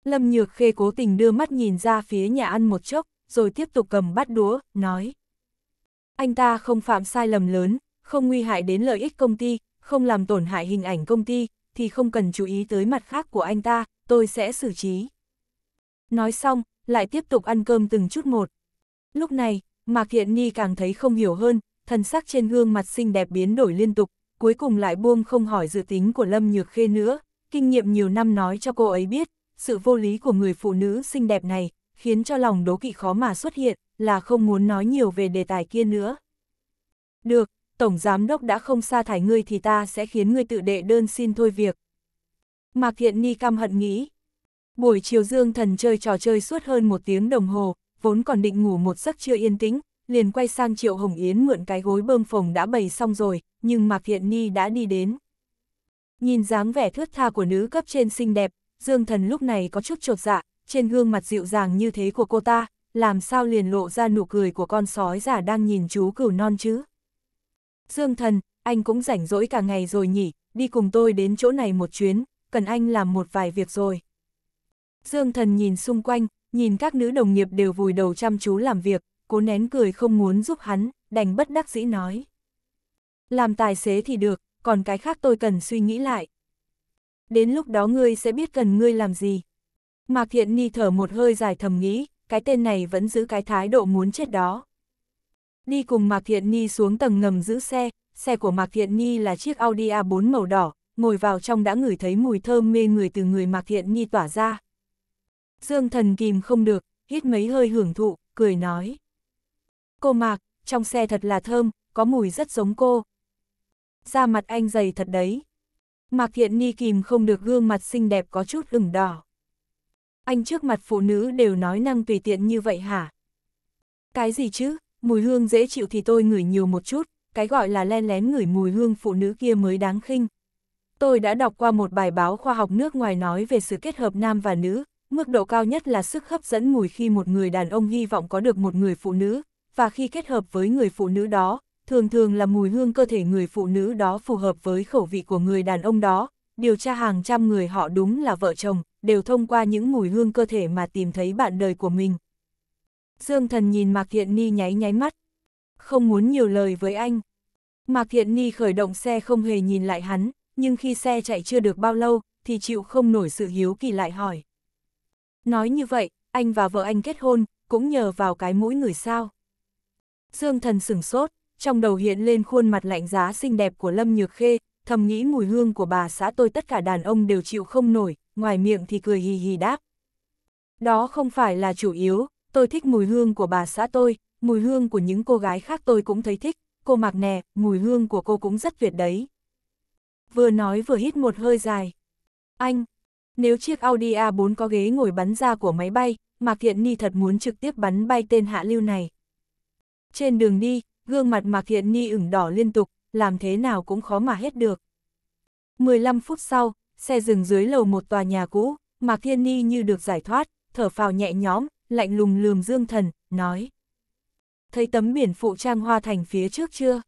Lâm Nhược Khê cố tình đưa mắt nhìn ra phía nhà ăn một chốc, rồi tiếp tục cầm bát đũa, nói. Anh ta không phạm sai lầm lớn, không nguy hại đến lợi ích công ty, không làm tổn hại hình ảnh công ty, thì không cần chú ý tới mặt khác của anh ta, tôi sẽ xử trí. Nói xong, lại tiếp tục ăn cơm từng chút một. Lúc này, Mạc Thiện Ni càng thấy không hiểu hơn, thân sắc trên gương mặt xinh đẹp biến đổi liên tục, cuối cùng lại buông không hỏi dự tính của Lâm Nhược Khê nữa, kinh nghiệm nhiều năm nói cho cô ấy biết, sự vô lý của người phụ nữ xinh đẹp này, khiến cho lòng đố kỵ khó mà xuất hiện, là không muốn nói nhiều về đề tài kia nữa. Được, Tổng Giám Đốc đã không sa thải ngươi thì ta sẽ khiến ngươi tự đệ đơn xin thôi việc. Mạc Thiện Ni căm hận nghĩ. Buổi chiều Dương Thần chơi trò chơi suốt hơn một tiếng đồng hồ, vốn còn định ngủ một giấc chưa yên tĩnh, liền quay sang Triệu Hồng Yến mượn cái gối bơm phồng đã bày xong rồi, nhưng Mạc Thiện Ni đã đi đến. Nhìn dáng vẻ thướt tha của nữ cấp trên xinh đẹp, Dương Thần lúc này có chút trột dạ, trên gương mặt dịu dàng như thế của cô ta, làm sao liền lộ ra nụ cười của con sói giả đang nhìn chú cửu non chứ. Dương Thần, anh cũng rảnh rỗi cả ngày rồi nhỉ, đi cùng tôi đến chỗ này một chuyến, cần anh làm một vài việc rồi. Dương Thần nhìn xung quanh, nhìn các nữ đồng nghiệp đều vùi đầu chăm chú làm việc, cố nén cười không muốn giúp hắn, đành bất đắc dĩ nói. Làm tài xế thì được, còn cái khác tôi cần suy nghĩ lại. Đến lúc đó ngươi sẽ biết cần ngươi làm gì. Mạc Thiện Ni thở một hơi dài thầm nghĩ, cái tên này vẫn giữ cái thái độ muốn chết đó. Đi cùng Mạc Thiện Ni xuống tầng ngầm giữ xe, xe của Mạc Thiện Ni là chiếc Audi A4 màu đỏ, ngồi vào trong đã ngửi thấy mùi thơm mê người từ người Mạc Thiện Nhi tỏa ra. Dương thần kìm không được, hít mấy hơi hưởng thụ, cười nói. Cô Mạc, trong xe thật là thơm, có mùi rất giống cô. Da mặt anh dày thật đấy. Mạc Thiện Ni kìm không được gương mặt xinh đẹp có chút ửng đỏ. Anh trước mặt phụ nữ đều nói năng tùy tiện như vậy hả? Cái gì chứ, mùi hương dễ chịu thì tôi ngửi nhiều một chút, cái gọi là len lén ngửi mùi hương phụ nữ kia mới đáng khinh. Tôi đã đọc qua một bài báo khoa học nước ngoài nói về sự kết hợp nam và nữ, mức độ cao nhất là sức hấp dẫn mùi khi một người đàn ông hy vọng có được một người phụ nữ, và khi kết hợp với người phụ nữ đó, thường thường là mùi hương cơ thể người phụ nữ đó phù hợp với khẩu vị của người đàn ông đó. Điều tra hàng trăm người họ đúng là vợ chồng, đều thông qua những mùi hương cơ thể mà tìm thấy bạn đời của mình. Dương thần nhìn Mạc Thiện Ni nháy nháy mắt. Không muốn nhiều lời với anh. Mạc Thiện Ni khởi động xe không hề nhìn lại hắn, nhưng khi xe chạy chưa được bao lâu, thì chịu không nổi sự hiếu kỳ lại hỏi. Nói như vậy, anh và vợ anh kết hôn, cũng nhờ vào cái mũi người sao. Dương thần sửng sốt, trong đầu hiện lên khuôn mặt lạnh giá xinh đẹp của Lâm Nhược Khê, thầm nghĩ mùi hương của bà xã tôi tất cả đàn ông đều chịu không nổi, ngoài miệng thì cười hì hì đáp. Đó không phải là chủ yếu, tôi thích mùi hương của bà xã tôi, mùi hương của những cô gái khác tôi cũng thấy thích, cô mặc nè, mùi hương của cô cũng rất tuyệt đấy. Vừa nói vừa hít một hơi dài. Anh, nếu chiếc Audi A4 có ghế ngồi bắn ra của máy bay, Mạc Thiện Ni thật muốn trực tiếp bắn bay tên hạ lưu này. Trên đường đi, gương mặt Mạc Hiện Ni ửng đỏ liên tục, làm thế nào cũng khó mà hết được. 15 phút sau, xe dừng dưới lầu một tòa nhà cũ, Mạc Thiên Ni như được giải thoát, thở phào nhẹ nhõm, lạnh lùng lườm Dương Thần, nói. Thấy tấm biển phụ trang hoa thành phía trước chưa?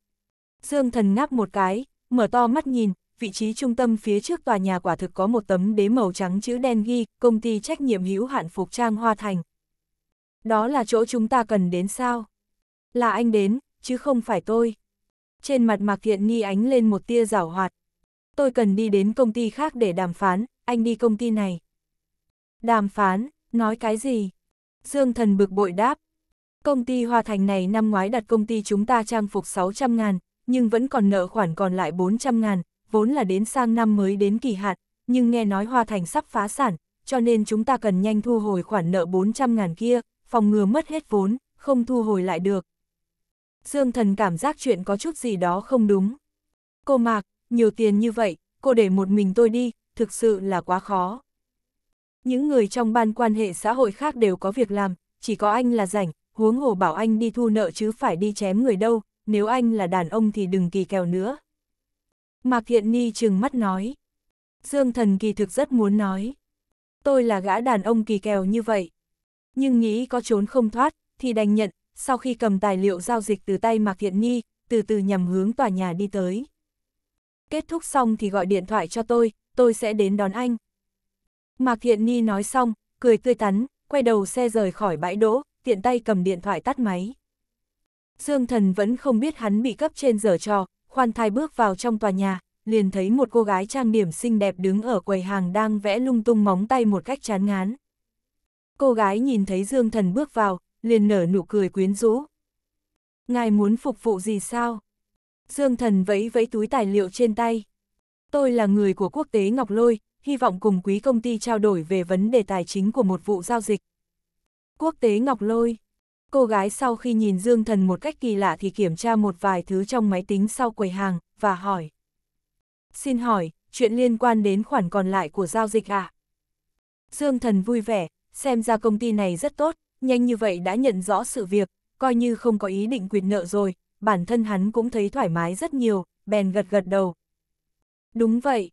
Dương Thần ngáp một cái, mở to mắt nhìn, vị trí trung tâm phía trước tòa nhà quả thực có một tấm đế màu trắng chữ đen ghi, công ty trách nhiệm hữu hạn phục trang hoa thành. Đó là chỗ chúng ta cần đến sao? Là anh đến, chứ không phải tôi. Trên mặt Mạc Thiện ni ánh lên một tia giảo hoạt. Tôi cần đi đến công ty khác để đàm phán, anh đi công ty này. Đàm phán, nói cái gì? Dương thần bực bội đáp. Công ty Hoa Thành này năm ngoái đặt công ty chúng ta trang phục 600 ngàn, nhưng vẫn còn nợ khoản còn lại 400 ngàn, vốn là đến sang năm mới đến kỳ hạn, nhưng nghe nói Hoa Thành sắp phá sản, cho nên chúng ta cần nhanh thu hồi khoản nợ 400 ngàn kia, phòng ngừa mất hết vốn, không thu hồi lại được. Dương Thần cảm giác chuyện có chút gì đó không đúng. Cô Mạc, nhiều tiền như vậy, cô để một mình tôi đi, thực sự là quá khó. Những người trong ban quan hệ xã hội khác đều có việc làm, chỉ có anh là rảnh, huống hồ bảo anh đi thu nợ chứ phải đi chém người đâu, nếu anh là đàn ông thì đừng kỳ kèo nữa. Mạc Thiện Ni trừng mắt nói. Dương Thần kỳ thực rất muốn nói. Tôi là gã đàn ông kỳ kèo như vậy. Nhưng nghĩ có trốn không thoát, thì đành nhận, sau khi cầm tài liệu giao dịch từ tay Mạc Thiện Nhi, từ từ nhằm hướng tòa nhà đi tới. Kết thúc xong thì gọi điện thoại cho tôi, tôi sẽ đến đón anh. Mạc Thiện Nhi nói xong, cười tươi tắn, quay đầu xe rời khỏi bãi đỗ, tiện tay cầm điện thoại tắt máy. Dương thần vẫn không biết hắn bị cấp trên dở trò, khoan thai bước vào trong tòa nhà, liền thấy một cô gái trang điểm xinh đẹp đứng ở quầy hàng đang vẽ lung tung móng tay một cách chán ngán. Cô gái nhìn thấy Dương thần bước vào, liền nở nụ cười quyến rũ. Ngài muốn phục vụ gì sao? Dương thần vẫy vẫy túi tài liệu trên tay. Tôi là người của quốc tế Ngọc Lôi, hy vọng cùng quý công ty trao đổi về vấn đề tài chính của một vụ giao dịch. Quốc tế Ngọc Lôi Cô gái sau khi nhìn Dương Thần một cách kỳ lạ thì kiểm tra một vài thứ trong máy tính sau quầy hàng, và hỏi. Xin hỏi, chuyện liên quan đến khoản còn lại của giao dịch à? Dương Thần vui vẻ, xem ra công ty này rất tốt, nhanh như vậy đã nhận rõ sự việc, coi như không có ý định quyệt nợ rồi, bản thân hắn cũng thấy thoải mái rất nhiều, bèn gật gật đầu. Đúng vậy,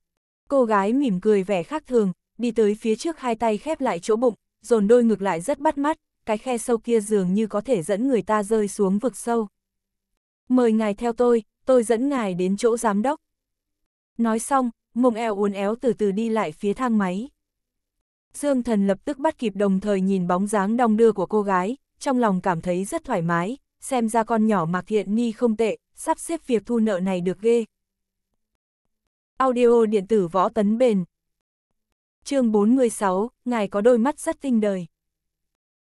cô gái mỉm cười vẻ khác thường, đi tới phía trước hai tay khép lại chỗ bụng, dồn đôi ngược lại rất bắt mắt, cái khe sâu kia dường như có thể dẫn người ta rơi xuống vực sâu. Mời ngài theo tôi, tôi dẫn ngài đến chỗ giám đốc. Nói xong, mông eo uốn éo từ từ đi lại phía thang máy. Dương Thần lập tức bắt kịp đồng thời nhìn bóng dáng đong đưa của cô gái, trong lòng cảm thấy rất thoải mái, xem ra con nhỏ mặc hiện Ni không tệ, sắp xếp việc thu nợ này được ghê. Audio điện tử võ tấn bền chương 46, ngài có đôi mắt rất tinh đời.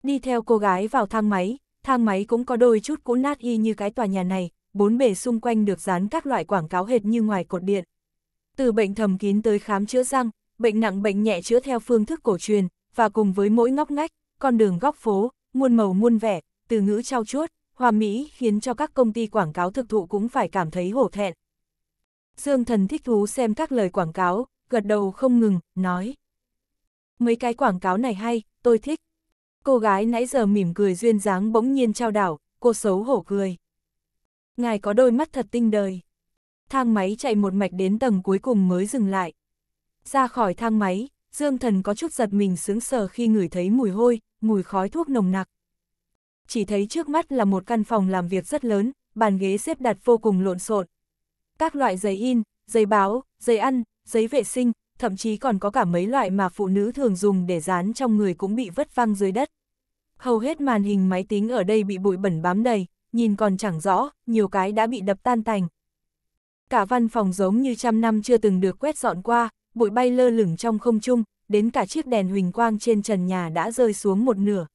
Đi theo cô gái vào thang máy, thang máy cũng có đôi chút cũ nát y như cái tòa nhà này, bốn bề xung quanh được dán các loại quảng cáo hệt như ngoài cột điện. Từ bệnh thầm kín tới khám chữa răng, bệnh nặng bệnh nhẹ chữa theo phương thức cổ truyền, và cùng với mỗi ngóc ngách, con đường góc phố, muôn màu muôn vẻ, từ ngữ trao chuốt, hòa mỹ khiến cho các công ty quảng cáo thực thụ cũng phải cảm thấy hổ thẹn. Dương thần thích thú xem các lời quảng cáo, gật đầu không ngừng, nói. Mấy cái quảng cáo này hay, tôi thích. Cô gái nãy giờ mỉm cười duyên dáng bỗng nhiên trao đảo, cô xấu hổ cười. Ngài có đôi mắt thật tinh đời. Thang máy chạy một mạch đến tầng cuối cùng mới dừng lại. Ra khỏi thang máy, Dương Thần có chút giật mình sướng sờ khi ngửi thấy mùi hôi, mùi khói thuốc nồng nặc. Chỉ thấy trước mắt là một căn phòng làm việc rất lớn, bàn ghế xếp đặt vô cùng lộn xộn. Các loại giấy in, giấy báo, giấy ăn, giấy vệ sinh, thậm chí còn có cả mấy loại mà phụ nữ thường dùng để dán trong người cũng bị vứt văng dưới đất. Hầu hết màn hình máy tính ở đây bị bụi bẩn bám đầy, nhìn còn chẳng rõ, nhiều cái đã bị đập tan tành. Cả văn phòng giống như trăm năm chưa từng được quét dọn qua, bụi bay lơ lửng trong không trung, đến cả chiếc đèn huỳnh quang trên trần nhà đã rơi xuống một nửa.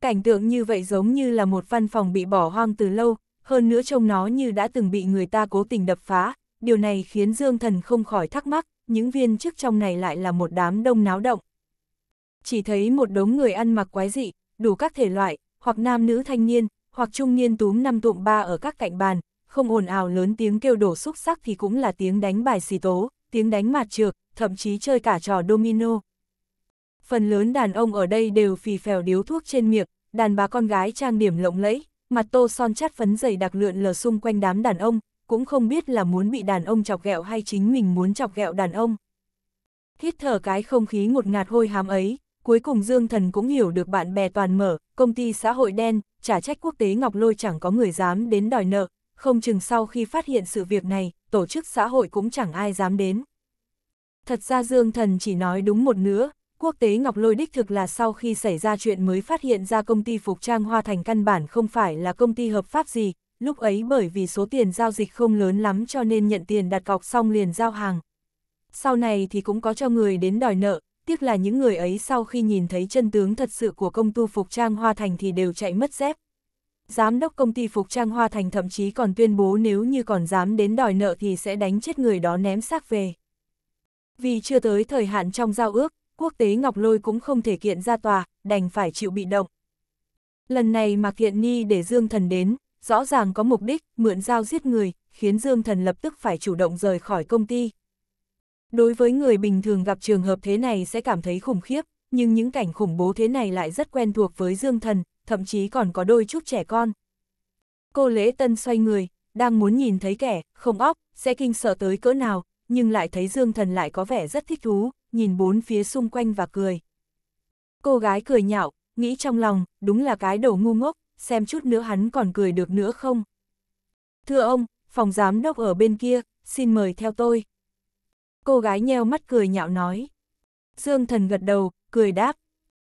Cảnh tượng như vậy giống như là một văn phòng bị bỏ hoang từ lâu, hơn nữa trông nó như đã từng bị người ta cố tình đập phá, điều này khiến Dương Thần không khỏi thắc mắc, những viên chức trong này lại là một đám đông náo động. Chỉ thấy một đống người ăn mặc quái dị, đủ các thể loại, hoặc nam nữ thanh niên, hoặc trung niên túm năm tụm ba ở các cạnh bàn, không ồn ào lớn tiếng kêu đổ xúc sắc thì cũng là tiếng đánh bài xì tố tiếng đánh mặt trược, thậm chí chơi cả trò domino. Phần lớn đàn ông ở đây đều phì phèo điếu thuốc trên miệng, đàn bà con gái trang điểm lộng lẫy, mặt tô son chát phấn dày đặc lượn lờ xung quanh đám đàn ông, cũng không biết là muốn bị đàn ông chọc ghẹo hay chính mình muốn chọc ghẹo đàn ông. Hít thở cái không khí ngột ngạt hôi hám ấy, cuối cùng Dương Thần cũng hiểu được bạn bè toàn mở, công ty xã hội đen, trả trách quốc tế Ngọc Lôi chẳng có người dám đến đòi nợ, không chừng sau khi phát hiện sự việc này, tổ chức xã hội cũng chẳng ai dám đến. Thật ra Dương Thần chỉ nói đúng một nửa, quốc tế Ngọc Lôi đích thực là sau khi xảy ra chuyện mới phát hiện ra công ty Phục Trang Hoa Thành căn bản không phải là công ty hợp pháp gì, lúc ấy bởi vì số tiền giao dịch không lớn lắm cho nên nhận tiền đặt cọc xong liền giao hàng. Sau này thì cũng có cho người đến đòi nợ, tiếc là những người ấy sau khi nhìn thấy chân tướng thật sự của công tu Phục Trang Hoa Thành thì đều chạy mất dép. Giám đốc công ty Phục Trang Hoa Thành thậm chí còn tuyên bố nếu như còn dám đến đòi nợ thì sẽ đánh chết người đó ném xác về. Vì chưa tới thời hạn trong giao ước, quốc tế Ngọc Lôi cũng không thể kiện ra tòa, đành phải chịu bị động. Lần này mà kiện Ni để Dương Thần đến, rõ ràng có mục đích mượn giao giết người, khiến Dương Thần lập tức phải chủ động rời khỏi công ty. Đối với người bình thường gặp trường hợp thế này sẽ cảm thấy khủng khiếp, nhưng những cảnh khủng bố thế này lại rất quen thuộc với Dương Thần, thậm chí còn có đôi chút trẻ con. Cô Lễ Tân xoay người, đang muốn nhìn thấy kẻ, không óc, sẽ kinh sợ tới cỡ nào, nhưng lại thấy Dương Thần lại có vẻ rất thích thú, nhìn bốn phía xung quanh và cười. Cô gái cười nhạo, nghĩ trong lòng, đúng là cái đầu ngu ngốc, xem chút nữa hắn còn cười được nữa không. Thưa ông, phòng giám đốc ở bên kia, xin mời theo tôi. Cô gái nheo mắt cười nhạo nói. Dương Thần gật đầu, cười đáp.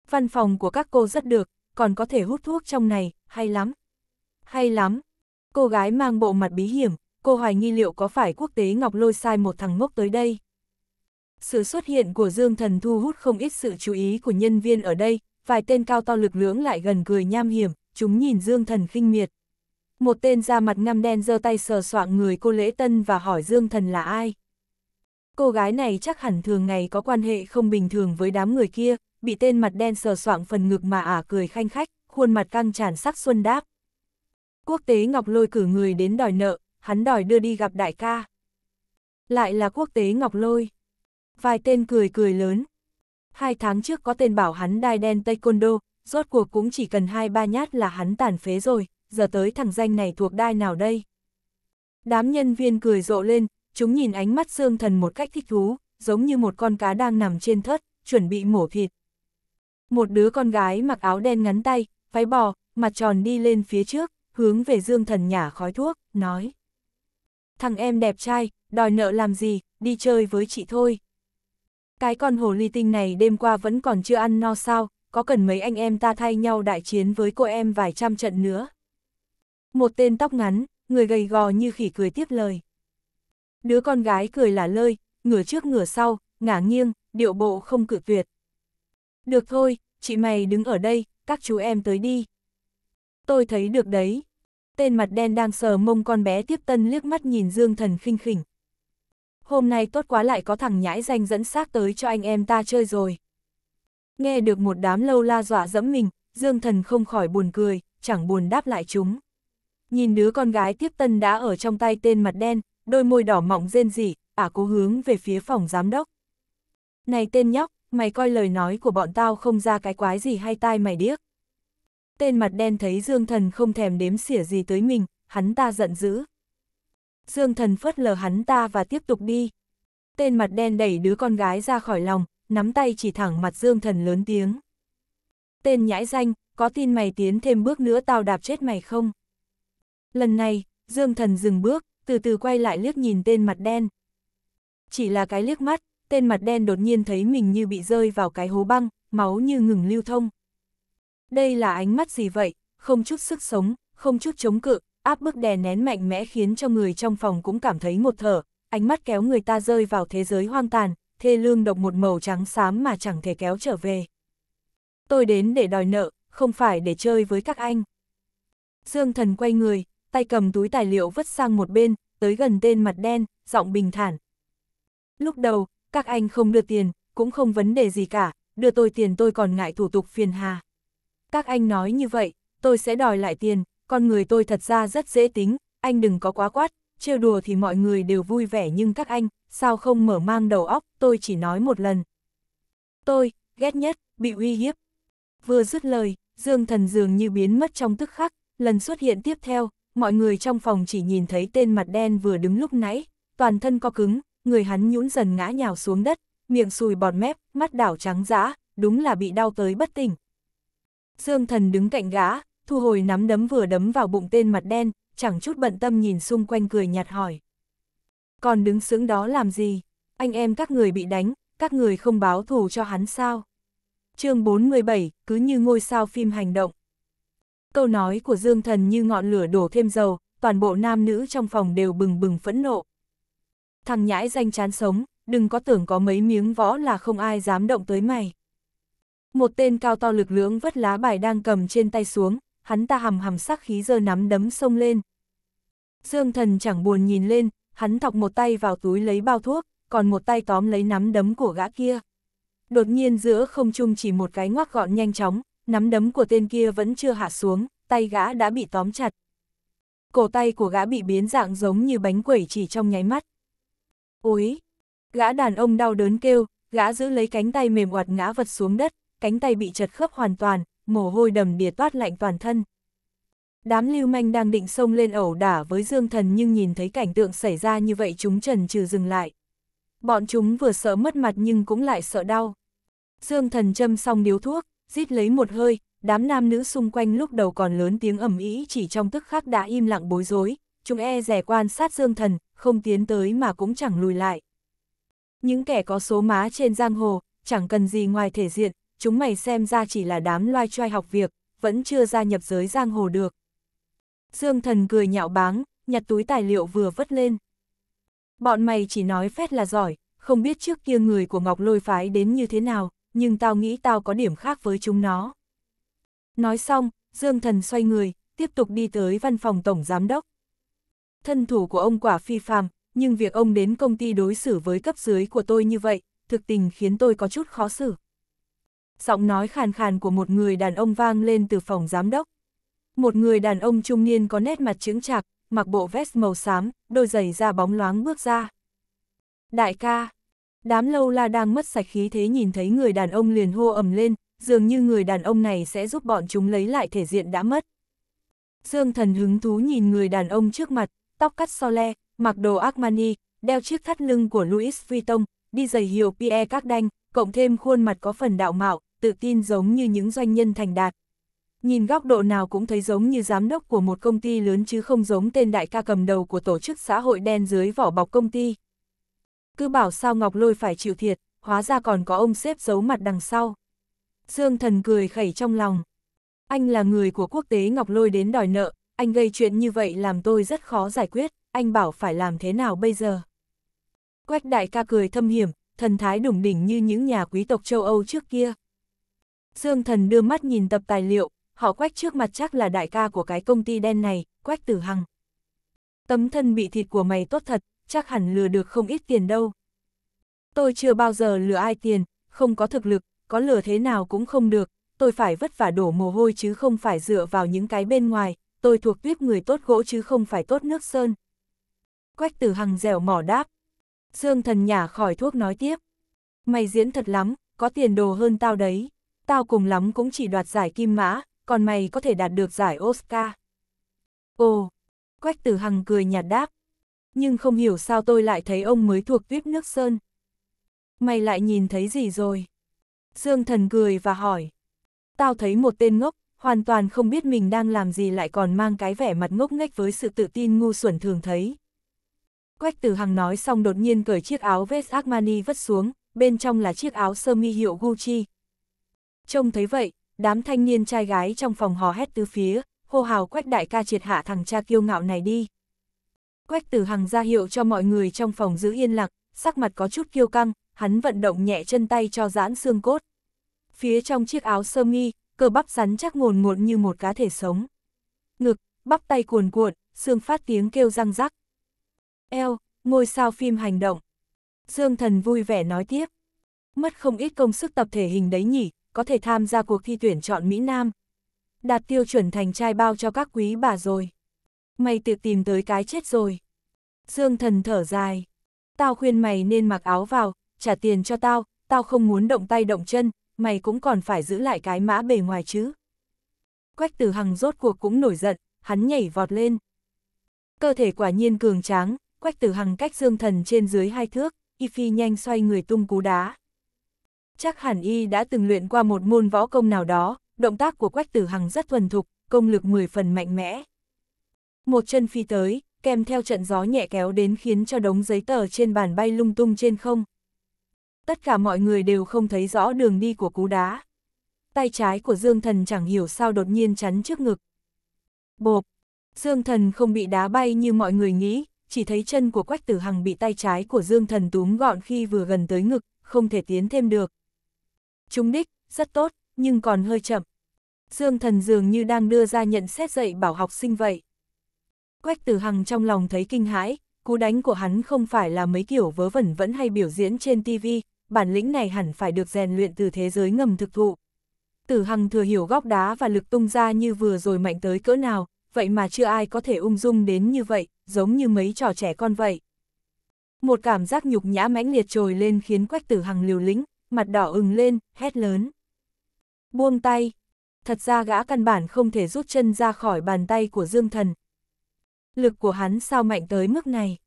Văn phòng của các cô rất được, còn có thể hút thuốc trong này, hay lắm. Hay lắm. Cô gái mang bộ mặt bí hiểm, cô hoài nghi liệu có phải quốc tế Ngọc Lôi sai một thằng ngốc tới đây. Sự xuất hiện của Dương Thần thu hút không ít sự chú ý của nhân viên ở đây, vài tên cao to lực lưỡng lại gần cười nham hiểm, chúng nhìn Dương Thần khinh miệt. Một tên da mặt ngăm đen giơ tay sờ soạng người cô Lễ Tân và hỏi Dương Thần là ai. Cô gái này chắc hẳn thường ngày có quan hệ không bình thường với đám người kia, bị tên mặt đen sờ soạng phần ngực mà ả cười khanh khách, khuôn mặt căng tràn sắc xuân đáp. Quốc tế Ngọc Lôi cử người đến đòi nợ, hắn đòi đưa đi gặp đại ca. Lại là quốc tế Ngọc Lôi. Vài tên cười cười lớn. Hai tháng trước có tên bảo hắn đai đen taekwondo, rốt cuộc cũng chỉ cần hai ba nhát là hắn tàn phế rồi, giờ tới thằng danh này thuộc đai nào đây? Đám nhân viên cười rộ lên, chúng nhìn ánh mắt Dương Thần một cách thích thú, giống như một con cá đang nằm trên thớt, chuẩn bị mổ thịt một đứa con gái mặc áo đen ngắn tay, váy bò, mặt tròn đi lên phía trước, hướng về Dương Thần nhả khói thuốc, nói. Thằng em đẹp trai, đòi nợ làm gì, đi chơi với chị thôi. Cái con hồ ly tinh này đêm qua vẫn còn chưa ăn no sao, có cần mấy anh em ta thay nhau đại chiến với cô em vài trăm trận nữa. Một tên tóc ngắn, người gầy gò như khỉ cười tiếp lời. Đứa con gái cười là lơi, ngửa trước ngửa sau, ngả nghiêng, điệu bộ không cự tuyệt, được thôi, chị mày đứng ở đây, các chú em tới đi. Tôi thấy được đấy. Tên mặt đen đang sờ mông con bé tiếp tân liếc mắt nhìn Dương Thần khinh khỉnh. Hôm nay tốt quá lại có thằng nhãi danh dẫn xác tới cho anh em ta chơi rồi. Nghe được một đám lâu la dọa dẫm mình, Dương Thần không khỏi buồn cười, chẳng buồn đáp lại chúng. Nhìn đứa con gái tiếp tân đã ở trong tay tên mặt đen, đôi môi đỏ mọng rên rỉ, ả cố hướng về phía phòng giám đốc. Này tên nhóc, mày coi lời nói của bọn tao không ra cái quái gì hay tai mày điếc. Tên mặt đen thấy Dương Thần không thèm đếm xỉa gì tới mình, hắn ta giận dữ. Dương Thần phớt lờ hắn ta và tiếp tục đi. Tên mặt đen đẩy đứa con gái ra khỏi lòng, nắm tay chỉ thẳng mặt Dương Thần lớn tiếng. Tên nhãi danh, có tin mày tiến thêm bước nữa tao đạp chết mày không? Lần này, Dương Thần dừng bước, từ từ quay lại liếc nhìn tên mặt đen. Chỉ là cái liếc mắt, tên mặt đen đột nhiên thấy mình như bị rơi vào cái hố băng, máu như ngừng lưu thông. Đây là ánh mắt gì vậy, không chút sức sống, không chút chống cự, áp bức đè nén mạnh mẽ khiến cho người trong phòng cũng cảm thấy một thở, ánh mắt kéo người ta rơi vào thế giới hoang tàn, thê lương độc một màu trắng xám mà chẳng thể kéo trở về. Tôi đến để đòi nợ, không phải để chơi với các anh. Dương thần quay người, tay cầm túi tài liệu vứt sang một bên, tới gần tên mặt đen, giọng bình thản. Lúc đầu, các anh không đưa tiền, cũng không vấn đề gì cả, đưa tôi tiền tôi còn ngại thủ tục phiền hà. Các anh nói như vậy, tôi sẽ đòi lại tiền, con người tôi thật ra rất dễ tính, anh đừng có quá quát, trêu đùa thì mọi người đều vui vẻ nhưng các anh, sao không mở mang đầu óc, tôi chỉ nói một lần. Tôi, ghét nhất, bị uy hiếp. Vừa dứt lời, Dương Thần dường như biến mất trong tức khắc, lần xuất hiện tiếp theo, mọi người trong phòng chỉ nhìn thấy tên mặt đen vừa đứng lúc nãy, toàn thân co cứng, người hắn nhũn dần ngã nhào xuống đất, miệng sùi bọt mép, mắt đảo trắng dã, đúng là bị đau tới bất tỉnh. Dương thần đứng cạnh gã, thu hồi nắm đấm vừa đấm vào bụng tên mặt đen, chẳng chút bận tâm nhìn xung quanh cười nhạt hỏi. Còn đứng sướng đó làm gì? Anh em các người bị đánh, các người không báo thù cho hắn sao? chương 47, cứ như ngôi sao phim hành động. Câu nói của Dương Thần như ngọn lửa đổ thêm dầu, toàn bộ nam nữ trong phòng đều bừng bừng phẫn nộ thằng nhãi danh chán sống, đừng có tưởng có mấy miếng võ là không ai dám động tới mày. Một tên cao to lực lưỡng vất lá bài đang cầm trên tay xuống, hắn ta hầm hầm sắc khí giơ nắm đấm sông lên. Dương thần chẳng buồn nhìn lên, hắn thọc một tay vào túi lấy bao thuốc, còn một tay tóm lấy nắm đấm của gã kia. Đột nhiên giữa không trung chỉ một cái ngoắc gọn nhanh chóng, nắm đấm của tên kia vẫn chưa hạ xuống, tay gã đã bị tóm chặt. Cổ tay của gã bị biến dạng giống như bánh quẩy chỉ trong nháy mắt. Úi! Gã đàn ông đau đớn kêu, gã giữ lấy cánh tay mềm oặt ngã vật xuống đất, cánh tay bị chật khớp hoàn toàn, mồ hôi đầm đìa toát lạnh toàn thân. Đám lưu manh đang định xông lên ẩu đả với Dương Thần nhưng nhìn thấy cảnh tượng xảy ra như vậy chúng trần trừ dừng lại. Bọn chúng vừa sợ mất mặt nhưng cũng lại sợ đau. Dương Thần châm xong điếu thuốc, rít lấy một hơi, đám nam nữ xung quanh lúc đầu còn lớn tiếng ầm ĩ chỉ trong tức khắc đã im lặng bối rối, chúng e rẻ quan sát dương thần, không tiến tới mà cũng chẳng lùi lại. Những kẻ có số má trên giang hồ, chẳng cần gì ngoài thể diện, chúng mày xem ra chỉ là đám loai choai học việc, vẫn chưa gia nhập giới giang hồ được. Dương thần cười nhạo báng, nhặt túi tài liệu vừa vất lên. Bọn mày chỉ nói phét là giỏi, không biết trước kia người của Ngọc Lôi Phái đến như thế nào, nhưng tao nghĩ tao có điểm khác với chúng nó. Nói xong, Dương Thần xoay người, tiếp tục đi tới văn phòng Tổng Giám Đốc thân thủ của ông quả phi phàm, nhưng việc ông đến công ty đối xử với cấp dưới của tôi như vậy, thực tình khiến tôi có chút khó xử. Giọng nói khàn khàn của một người đàn ông vang lên từ phòng giám đốc. Một người đàn ông trung niên có nét mặt chứng chạc, mặc bộ vest màu xám, đôi giày da bóng loáng bước ra. Đại ca, đám lâu la đang mất sạch khí thế nhìn thấy người đàn ông liền hô ầm lên, dường như người đàn ông này sẽ giúp bọn chúng lấy lại thể diện đã mất. Dương thần hứng thú nhìn người đàn ông trước mặt, tóc cắt so le, mặc đồ Armani, đeo chiếc thắt lưng của Louis Vuitton, đi giày hiệu Pierre Cardin, cộng thêm khuôn mặt có phần đạo mạo, tự tin giống như những doanh nhân thành đạt. Nhìn góc độ nào cũng thấy giống như giám đốc của một công ty lớn chứ không giống tên đại ca cầm đầu của tổ chức xã hội đen dưới vỏ bọc công ty. Cứ bảo sao Ngọc Lôi phải chịu thiệt, hóa ra còn có ông xếp giấu mặt đằng sau. Dương thần cười khẩy trong lòng. Anh là người của quốc tế Ngọc Lôi đến đòi nợ, anh gây chuyện như vậy làm tôi rất khó giải quyết, anh bảo phải làm thế nào bây giờ? Quách đại ca cười thâm hiểm, thần thái đủng đỉnh như những nhà quý tộc châu Âu trước kia. Dương thần đưa mắt nhìn tập tài liệu, họ quách trước mặt chắc là đại ca của cái công ty đen này, quách tử hằng. Tấm thân bị thịt của mày tốt thật, chắc hẳn lừa được không ít tiền đâu. Tôi chưa bao giờ lừa ai tiền, không có thực lực, có lừa thế nào cũng không được, tôi phải vất vả đổ mồ hôi chứ không phải dựa vào những cái bên ngoài, tôi thuộc tuyếp người tốt gỗ chứ không phải tốt nước sơn. Quách tử hằng dẻo mỏ đáp. Dương thần nhả khỏi thuốc nói tiếp. Mày diễn thật lắm, có tiền đồ hơn tao đấy. Tao cùng lắm cũng chỉ đoạt giải kim mã, còn mày có thể đạt được giải Oscar. Ồ, Quách tử hằng cười nhạt đáp. Nhưng không hiểu sao tôi lại thấy ông mới thuộc tuyếp nước sơn. Mày lại nhìn thấy gì rồi? Dương thần cười và hỏi. Tao thấy một tên ngốc, hoàn toàn không biết mình đang làm gì lại còn mang cái vẻ mặt ngốc nghếch với sự tự tin ngu xuẩn thường thấy. Quách Tử Hằng nói xong đột nhiên cởi chiếc áo vest Armani vứt xuống, bên trong là chiếc áo sơ mi hiệu Gucci. Trông thấy vậy, đám thanh niên trai gái trong phòng hò hét tứ phía, hô hào Quách đại ca triệt hạ thằng cha kiêu ngạo này đi. Quách Tử Hằng ra hiệu cho mọi người trong phòng giữ yên lặng, sắc mặt có chút kiêu căng, hắn vận động nhẹ chân tay cho giãn xương cốt. Phía trong chiếc áo sơ mi, cơ bắp rắn chắc ngồn ngột như một cá thể sống. Ngực, bắp tay cuồn cuộn, xương phát tiếng kêu răng rắc. Eo, ngôi sao phim hành động. Dương Thần vui vẻ nói tiếp. Mất không ít công sức tập thể hình đấy nhỉ, có thể tham gia cuộc thi tuyển chọn Mỹ Nam. Đạt tiêu chuẩn thành trai bao cho các quý bà rồi. Mày tự tìm tới cái chết rồi. Dương Thần thở dài. Tao khuyên mày nên mặc áo vào, trả tiền cho tao, tao không muốn động tay động chân, mày cũng còn phải giữ lại cái mã bề ngoài chứ. Quách Tử Hằng rốt cuộc cũng nổi giận, hắn nhảy vọt lên. Cơ thể quả nhiên cường tráng, Quách Tử Hằng cách Dương Thần trên dưới hai thước, y phi nhanh xoay người tung cú đá. Chắc hẳn y đã từng luyện qua một môn võ công nào đó, động tác của Quách Tử Hằng rất thuần thục, công lực 10 phần mạnh mẽ. Một chân phi tới, kèm theo trận gió nhẹ kéo đến khiến cho đống giấy tờ trên bàn bay lung tung trên không. Tất cả mọi người đều không thấy rõ đường đi của cú đá. Tay trái của Dương Thần chẳng hiểu sao đột nhiên chắn trước ngực. Bộp! Dương Thần không bị đá bay như mọi người nghĩ, chỉ thấy chân của Quách Tử Hằng bị tay trái của Dương Thần túm gọn khi vừa gần tới ngực, không thể tiến thêm được. Trúng đích, rất tốt, nhưng còn hơi chậm. Dương Thần dường như đang đưa ra nhận xét dạy bảo học sinh vậy. Quách Tử Hằng trong lòng thấy kinh hãi, cú đánh của hắn không phải là mấy kiểu vớ vẩn vẫn hay biểu diễn trên TV, bản lĩnh này hẳn phải được rèn luyện từ thế giới ngầm thực thụ. Tử Hằng thừa hiểu góc đá và lực tung ra như vừa rồi mạnh tới cỡ nào, vậy mà chưa ai có thể ung dung đến như vậy, giống như mấy trò trẻ con vậy. Một cảm giác nhục nhã mãnh liệt trồi lên khiến Quách Tử Hằng liều lĩnh, mặt đỏ ửng lên, hét lớn. Buông tay. Thật ra gã căn bản không thể rút chân ra khỏi bàn tay của Dương Thần. Lực của hắn sao mạnh tới mức này?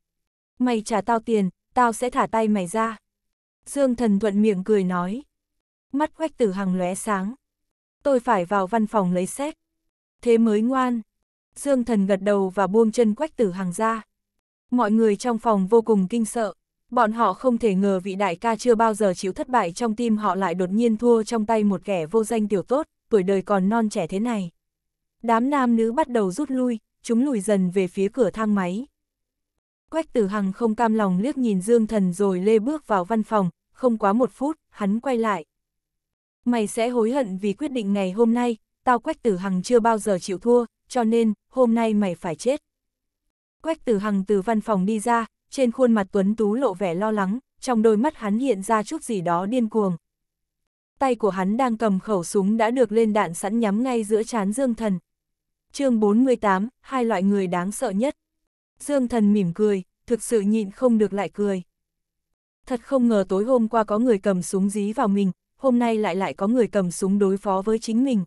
Mày trả tao tiền, tao sẽ thả tay mày ra. Dương Thần thuận miệng cười nói. Mắt Quách Tử Hằng lóe sáng. Tôi phải vào văn phòng lấy xét. Thế mới ngoan. Dương Thần gật đầu và buông chân Quách Tử Hằng ra. Mọi người trong phòng vô cùng kinh sợ. Bọn họ không thể ngờ vị đại ca chưa bao giờ chịu thất bại trong tim họ lại đột nhiên thua trong tay một kẻ vô danh tiểu tốt, tuổi đời còn non trẻ thế này. Đám nam nữ bắt đầu rút lui, chúng lùi dần về phía cửa thang máy. Quách Tử Hằng không cam lòng liếc nhìn Dương Thần rồi lê bước vào văn phòng, không quá một phút, hắn quay lại. Mày sẽ hối hận vì quyết định ngày hôm nay, tao Quách Tử Hằng chưa bao giờ chịu thua, cho nên, hôm nay mày phải chết. Quách Tử Hằng từ văn phòng đi ra, trên khuôn mặt tuấn tú lộ vẻ lo lắng, trong đôi mắt hắn hiện ra chút gì đó điên cuồng. Tay của hắn đang cầm khẩu súng đã được lên đạn sẵn nhắm ngay giữa chán Dương Thần. chương 48, hai loại người đáng sợ nhất. Dương Thần mỉm cười, thực sự nhịn không được lại cười. Thật không ngờ tối hôm qua có người cầm súng dí vào mình, hôm nay lại lại có người cầm súng đối phó với chính mình.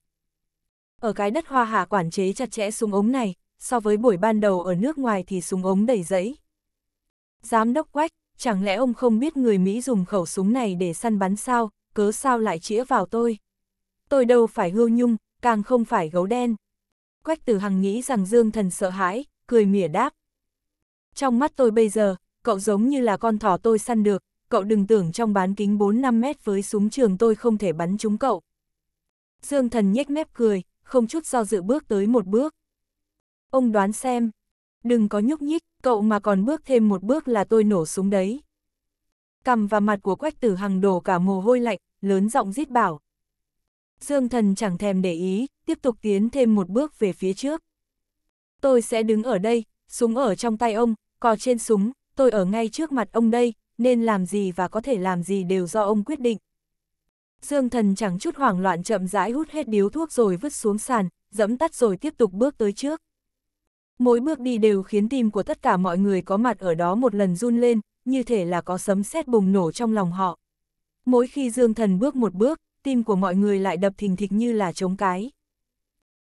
Ở cái đất hoa hạ quản chế chặt chẽ súng ống này, so với buổi ban đầu ở nước ngoài thì súng ống đầy giấy. Giám đốc Quách, chẳng lẽ ông không biết người Mỹ dùng khẩu súng này để săn bắn sao, cớ sao lại chĩa vào tôi? Tôi đâu phải hương nhung, càng không phải gấu đen. Quách Tử Hằng nghĩ rằng Dương Thần sợ hãi, cười mỉa đáp. Trong mắt tôi bây giờ, cậu giống như là con thỏ tôi săn được, cậu đừng tưởng trong bán kính 4-5 mét với súng trường tôi không thể bắn trúng cậu. Dương thần nhếch mép cười, không chút do dự bước tới một bước. Ông đoán xem, đừng có nhúc nhích, cậu mà còn bước thêm một bước là tôi nổ súng đấy. Cầm và mặt của quách tử hằng đổ cả mồ hôi lạnh, lớn giọng rít bảo. Dương thần chẳng thèm để ý, tiếp tục tiến thêm một bước về phía trước. Tôi sẽ đứng ở đây, súng ở trong tay ông, Cò trên súng, tôi ở ngay trước mặt ông đây, nên làm gì và có thể làm gì đều do ông quyết định. Dương thần chẳng chút hoảng loạn chậm rãi hút hết điếu thuốc rồi vứt xuống sàn, dẫm tắt rồi tiếp tục bước tới trước. Mỗi bước đi đều khiến tim của tất cả mọi người có mặt ở đó một lần run lên, như thể là có sấm sét bùng nổ trong lòng họ. Mỗi khi Dương thần bước một bước, tim của mọi người lại đập thình thịch như là trống cái.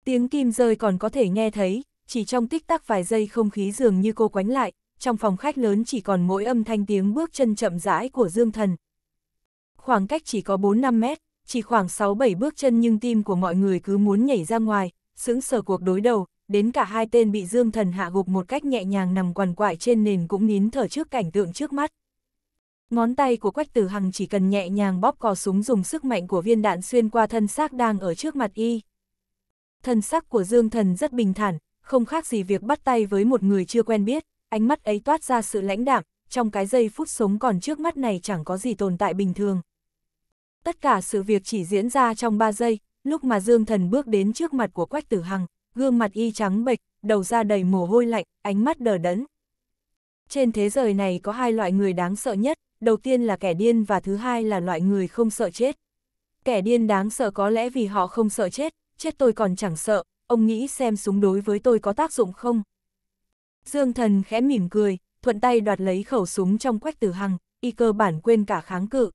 Tiếng kim rơi còn có thể nghe thấy, chỉ trong tích tắc vài giây không khí dường như cô quánh lại, trong phòng khách lớn chỉ còn mỗi âm thanh tiếng bước chân chậm rãi của Dương Thần. Khoảng cách chỉ có 4-5 mét, chỉ khoảng 6-7 bước chân nhưng tim của mọi người cứ muốn nhảy ra ngoài, sững sờ cuộc đối đầu, đến cả hai tên bị Dương Thần hạ gục một cách nhẹ nhàng nằm quằn quại trên nền cũng nín thở trước cảnh tượng trước mắt. Ngón tay của Quách Tử Hằng chỉ cần nhẹ nhàng bóp cò súng dùng sức mạnh của viên đạn xuyên qua thân xác đang ở trước mặt y. Thân xác của Dương Thần rất bình thản, không khác gì việc bắt tay với một người chưa quen biết, ánh mắt ấy toát ra sự lãnh đạm, trong cái giây phút sống còn trước mắt này chẳng có gì tồn tại bình thường. Tất cả sự việc chỉ diễn ra trong 3 giây, lúc mà Dương Thần bước đến trước mặt của Quách Tử Hằng, gương mặt y trắng bệch, đầu ra đầy mồ hôi lạnh, ánh mắt đờ đẫn. Trên thế giới này có hai loại người đáng sợ nhất, đầu tiên là kẻ điên và thứ hai là loại người không sợ chết. Kẻ điên đáng sợ có lẽ vì họ không sợ chết, chết tôi còn chẳng sợ, ông nghĩ xem súng đối với tôi có tác dụng không? Dương Thần khẽ mỉm cười, thuận tay đoạt lấy khẩu súng trong quách tử hằng, y cơ bản quên cả kháng cự.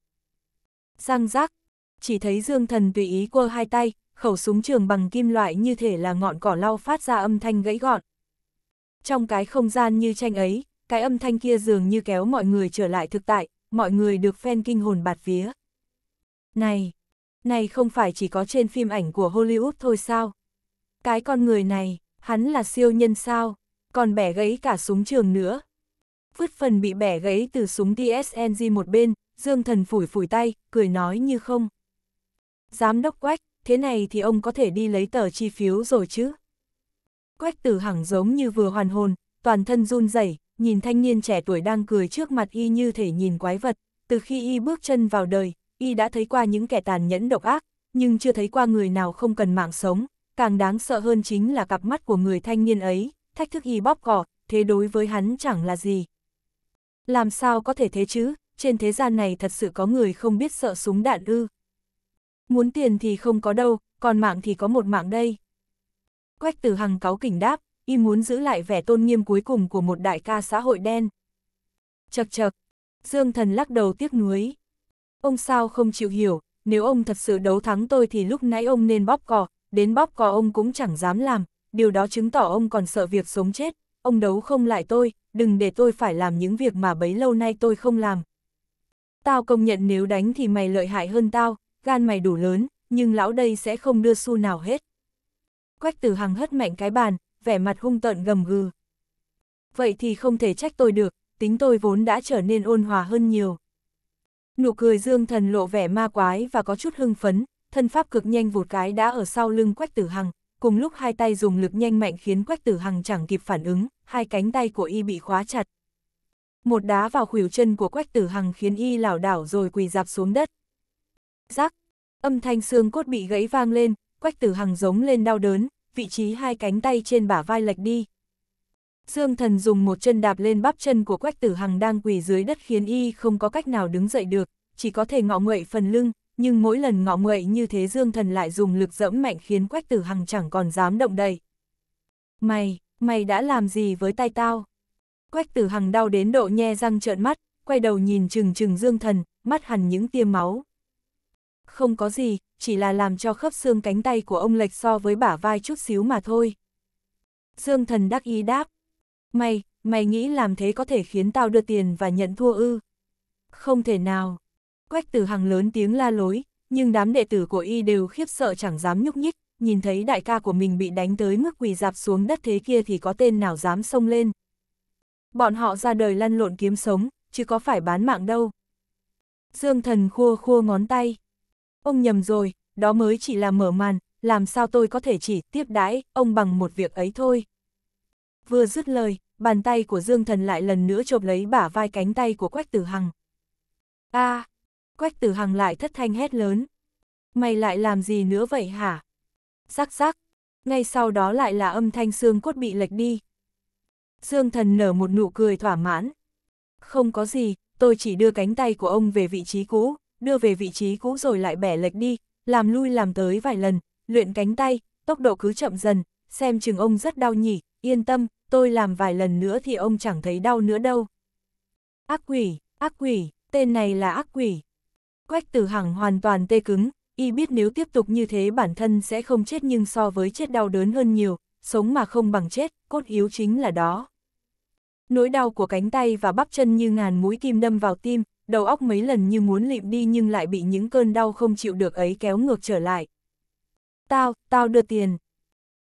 Răng giác chỉ thấy Dương Thần tùy ý quơ hai tay, khẩu súng trường bằng kim loại như thể là ngọn cỏ lau phát ra âm thanh gãy gọn. Trong cái không gian như tranh ấy, cái âm thanh kia dường như kéo mọi người trở lại thực tại, mọi người được phen kinh hồn bạt vía. Này, này không phải chỉ có trên phim ảnh của Hollywood thôi sao? Cái con người này, hắn là siêu nhân sao? còn bẻ gãy cả súng trường nữa. Vứt phần bị bẻ gãy từ súng TSNG một bên, Dương Thần phủi phủi tay, cười nói như không. Giám đốc Quách, thế này thì ông có thể đi lấy tờ chi phiếu rồi chứ. Quách tử hẳng giống như vừa hoàn hồn, toàn thân run rẩy nhìn thanh niên trẻ tuổi đang cười trước mặt y như thể nhìn quái vật. Từ khi y bước chân vào đời, y đã thấy qua những kẻ tàn nhẫn độc ác, nhưng chưa thấy qua người nào không cần mạng sống, càng đáng sợ hơn chính là cặp mắt của người thanh niên ấy, thách thức y bóp cỏ, thế đối với hắn chẳng là gì. Làm sao có thể thế chứ, trên thế gian này thật sự có người không biết sợ súng đạn ư. Muốn tiền thì không có đâu, còn mạng thì có một mạng đây. Quách tử hằng cáo kỉnh đáp, y muốn giữ lại vẻ tôn nghiêm cuối cùng của một đại ca xã hội đen. Chật chật, Dương Thần lắc đầu tiếc nuối. Ông sao không chịu hiểu, nếu ông thật sự đấu thắng tôi thì lúc nãy ông nên bóp cò, đến bóp cò ông cũng chẳng dám làm, điều đó chứng tỏ ông còn sợ việc sống chết, ông đấu không lại tôi, đừng để tôi phải làm những việc mà bấy lâu nay tôi không làm. Tao công nhận nếu đánh thì mày lợi hại hơn tao, gan mày đủ lớn, nhưng lão đây sẽ không đưa xu nào hết. Quách tử hằng hất mạnh cái bàn, vẻ mặt hung tợn gầm gừ. Vậy thì không thể trách tôi được, tính tôi vốn đã trở nên ôn hòa hơn nhiều. Nụ cười dương thần lộ vẻ ma quái và có chút hưng phấn, thân pháp cực nhanh vụt cái đã ở sau lưng quách tử hằng, cùng lúc hai tay dùng lực nhanh mạnh khiến Quách Tử Hằng chẳng kịp phản ứng, hai cánh tay của y bị khóa chặt. Một đá vào khuỷu chân của Quách Tử Hằng khiến y lảo đảo rồi quỳ dạp xuống đất. Rắc, âm thanh xương cốt bị gãy vang lên, Quách Tử Hằng giống lên đau đớn, vị trí hai cánh tay trên bả vai lệch đi. Dương Thần dùng một chân đạp lên bắp chân của Quách Tử Hằng đang quỳ dưới đất khiến y không có cách nào đứng dậy được, chỉ có thể ngọ nguậy phần lưng, nhưng mỗi lần ngọ nguậy như thế Dương Thần lại dùng lực dẫm mạnh khiến Quách Tử Hằng chẳng còn dám động đậy. Mày, mày đã làm gì với tay tao? Quách Tử Hằng đau đến độ nhe răng trợn mắt, quay đầu nhìn trừng trừng Dương Thần, mắt hằn những tia máu. Không có gì, chỉ là làm cho khớp xương cánh tay của ông lệch so với bả vai chút xíu mà thôi. Dương Thần đắc ý đáp. Mày, mày nghĩ làm thế có thể khiến tao đưa tiền và nhận thua ư? Không thể nào. Quách Từ Hằng lớn tiếng la lối, nhưng đám đệ tử của y đều khiếp sợ chẳng dám nhúc nhích, nhìn thấy đại ca của mình bị đánh tới mức quỳ dạp xuống đất thế kia thì có tên nào dám xông lên. Bọn họ ra đời lăn lộn kiếm sống, chứ có phải bán mạng đâu. Dương thần khua khua ngón tay. Ông nhầm rồi, đó mới chỉ là mở màn, làm sao tôi có thể chỉ tiếp đãi ông bằng một việc ấy thôi. Vừa dứt lời, bàn tay của Dương thần lại lần nữa chộp lấy bả vai cánh tay của Quách Tử Hằng. a à, Quách tử hằng lại thất thanh hét lớn. Mày lại làm gì nữa vậy hả? Rắc rắc. Ngay sau đó lại là âm thanh xương cốt bị lệch đi. Dương thần nở một nụ cười thỏa mãn. Không có gì, tôi chỉ đưa cánh tay của ông về vị trí cũ, đưa về vị trí cũ rồi lại bẻ lệch đi, làm lui làm tới vài lần, luyện cánh tay, tốc độ cứ chậm dần, xem chừng ông rất đau nhỉ, yên tâm, tôi làm vài lần nữa thì ông chẳng thấy đau nữa đâu. Ác quỷ, ác quỷ, tên này là ác quỷ, Quách tử hằng hoàn toàn tê cứng, y biết nếu tiếp tục như thế bản thân sẽ không chết nhưng so với chết đau đớn hơn nhiều, sống mà không bằng chết, cốt yếu chính là đó. Nỗi đau của cánh tay và bắp chân như ngàn mũi kim đâm vào tim, đầu óc mấy lần như muốn lịm đi nhưng lại bị những cơn đau không chịu được ấy kéo ngược trở lại. Tao, tao đưa tiền.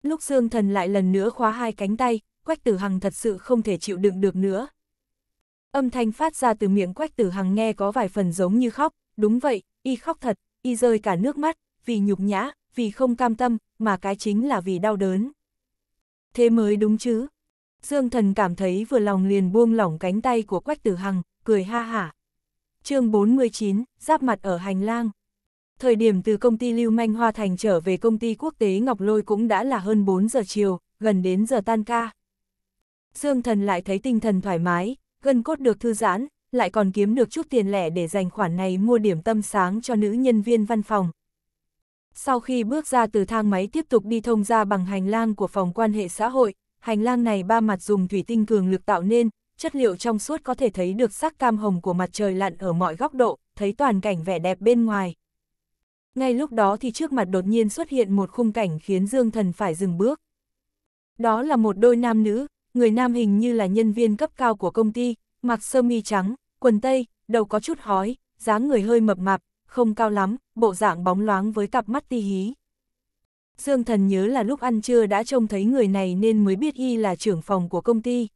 Lúc Dương Thần lại lần nữa khóa hai cánh tay, Quách Tử Hằng thật sự không thể chịu đựng được nữa. Âm thanh phát ra từ miệng Quách Tử Hằng nghe có vài phần giống như khóc, đúng vậy, y khóc thật, y rơi cả nước mắt, vì nhục nhã, vì không cam tâm, mà cái chính là vì đau đớn. Thế mới đúng chứ. Dương thần cảm thấy vừa lòng liền buông lỏng cánh tay của Quách Tử Hằng, cười ha hả. chương 49, giáp mặt ở hành lang. Thời điểm từ công ty Lưu Manh Hoa Thành trở về công ty quốc tế Ngọc Lôi cũng đã là hơn 4 giờ chiều, gần đến giờ tan ca. Dương thần lại thấy tinh thần thoải mái, gân cốt được thư giãn, lại còn kiếm được chút tiền lẻ để dành khoản này mua điểm tâm sáng cho nữ nhân viên văn phòng. Sau khi bước ra từ thang máy tiếp tục đi thông ra bằng hành lang của phòng quan hệ xã hội, hành lang này ba mặt dùng thủy tinh cường lực tạo nên, chất liệu trong suốt có thể thấy được sắc cam hồng của mặt trời lặn ở mọi góc độ, thấy toàn cảnh vẻ đẹp bên ngoài. Ngay lúc đó thì trước mặt đột nhiên xuất hiện một khung cảnh khiến Dương Thần phải dừng bước. Đó là một đôi nam nữ, người nam hình như là nhân viên cấp cao của công ty, mặc sơ mi trắng, quần tây, đầu có chút hói, dáng người hơi mập mạp, không cao lắm, bộ dạng bóng loáng với cặp mắt ti hí. Dương thần nhớ là lúc ăn trưa đã trông thấy người này nên mới biết y là trưởng phòng của công ty.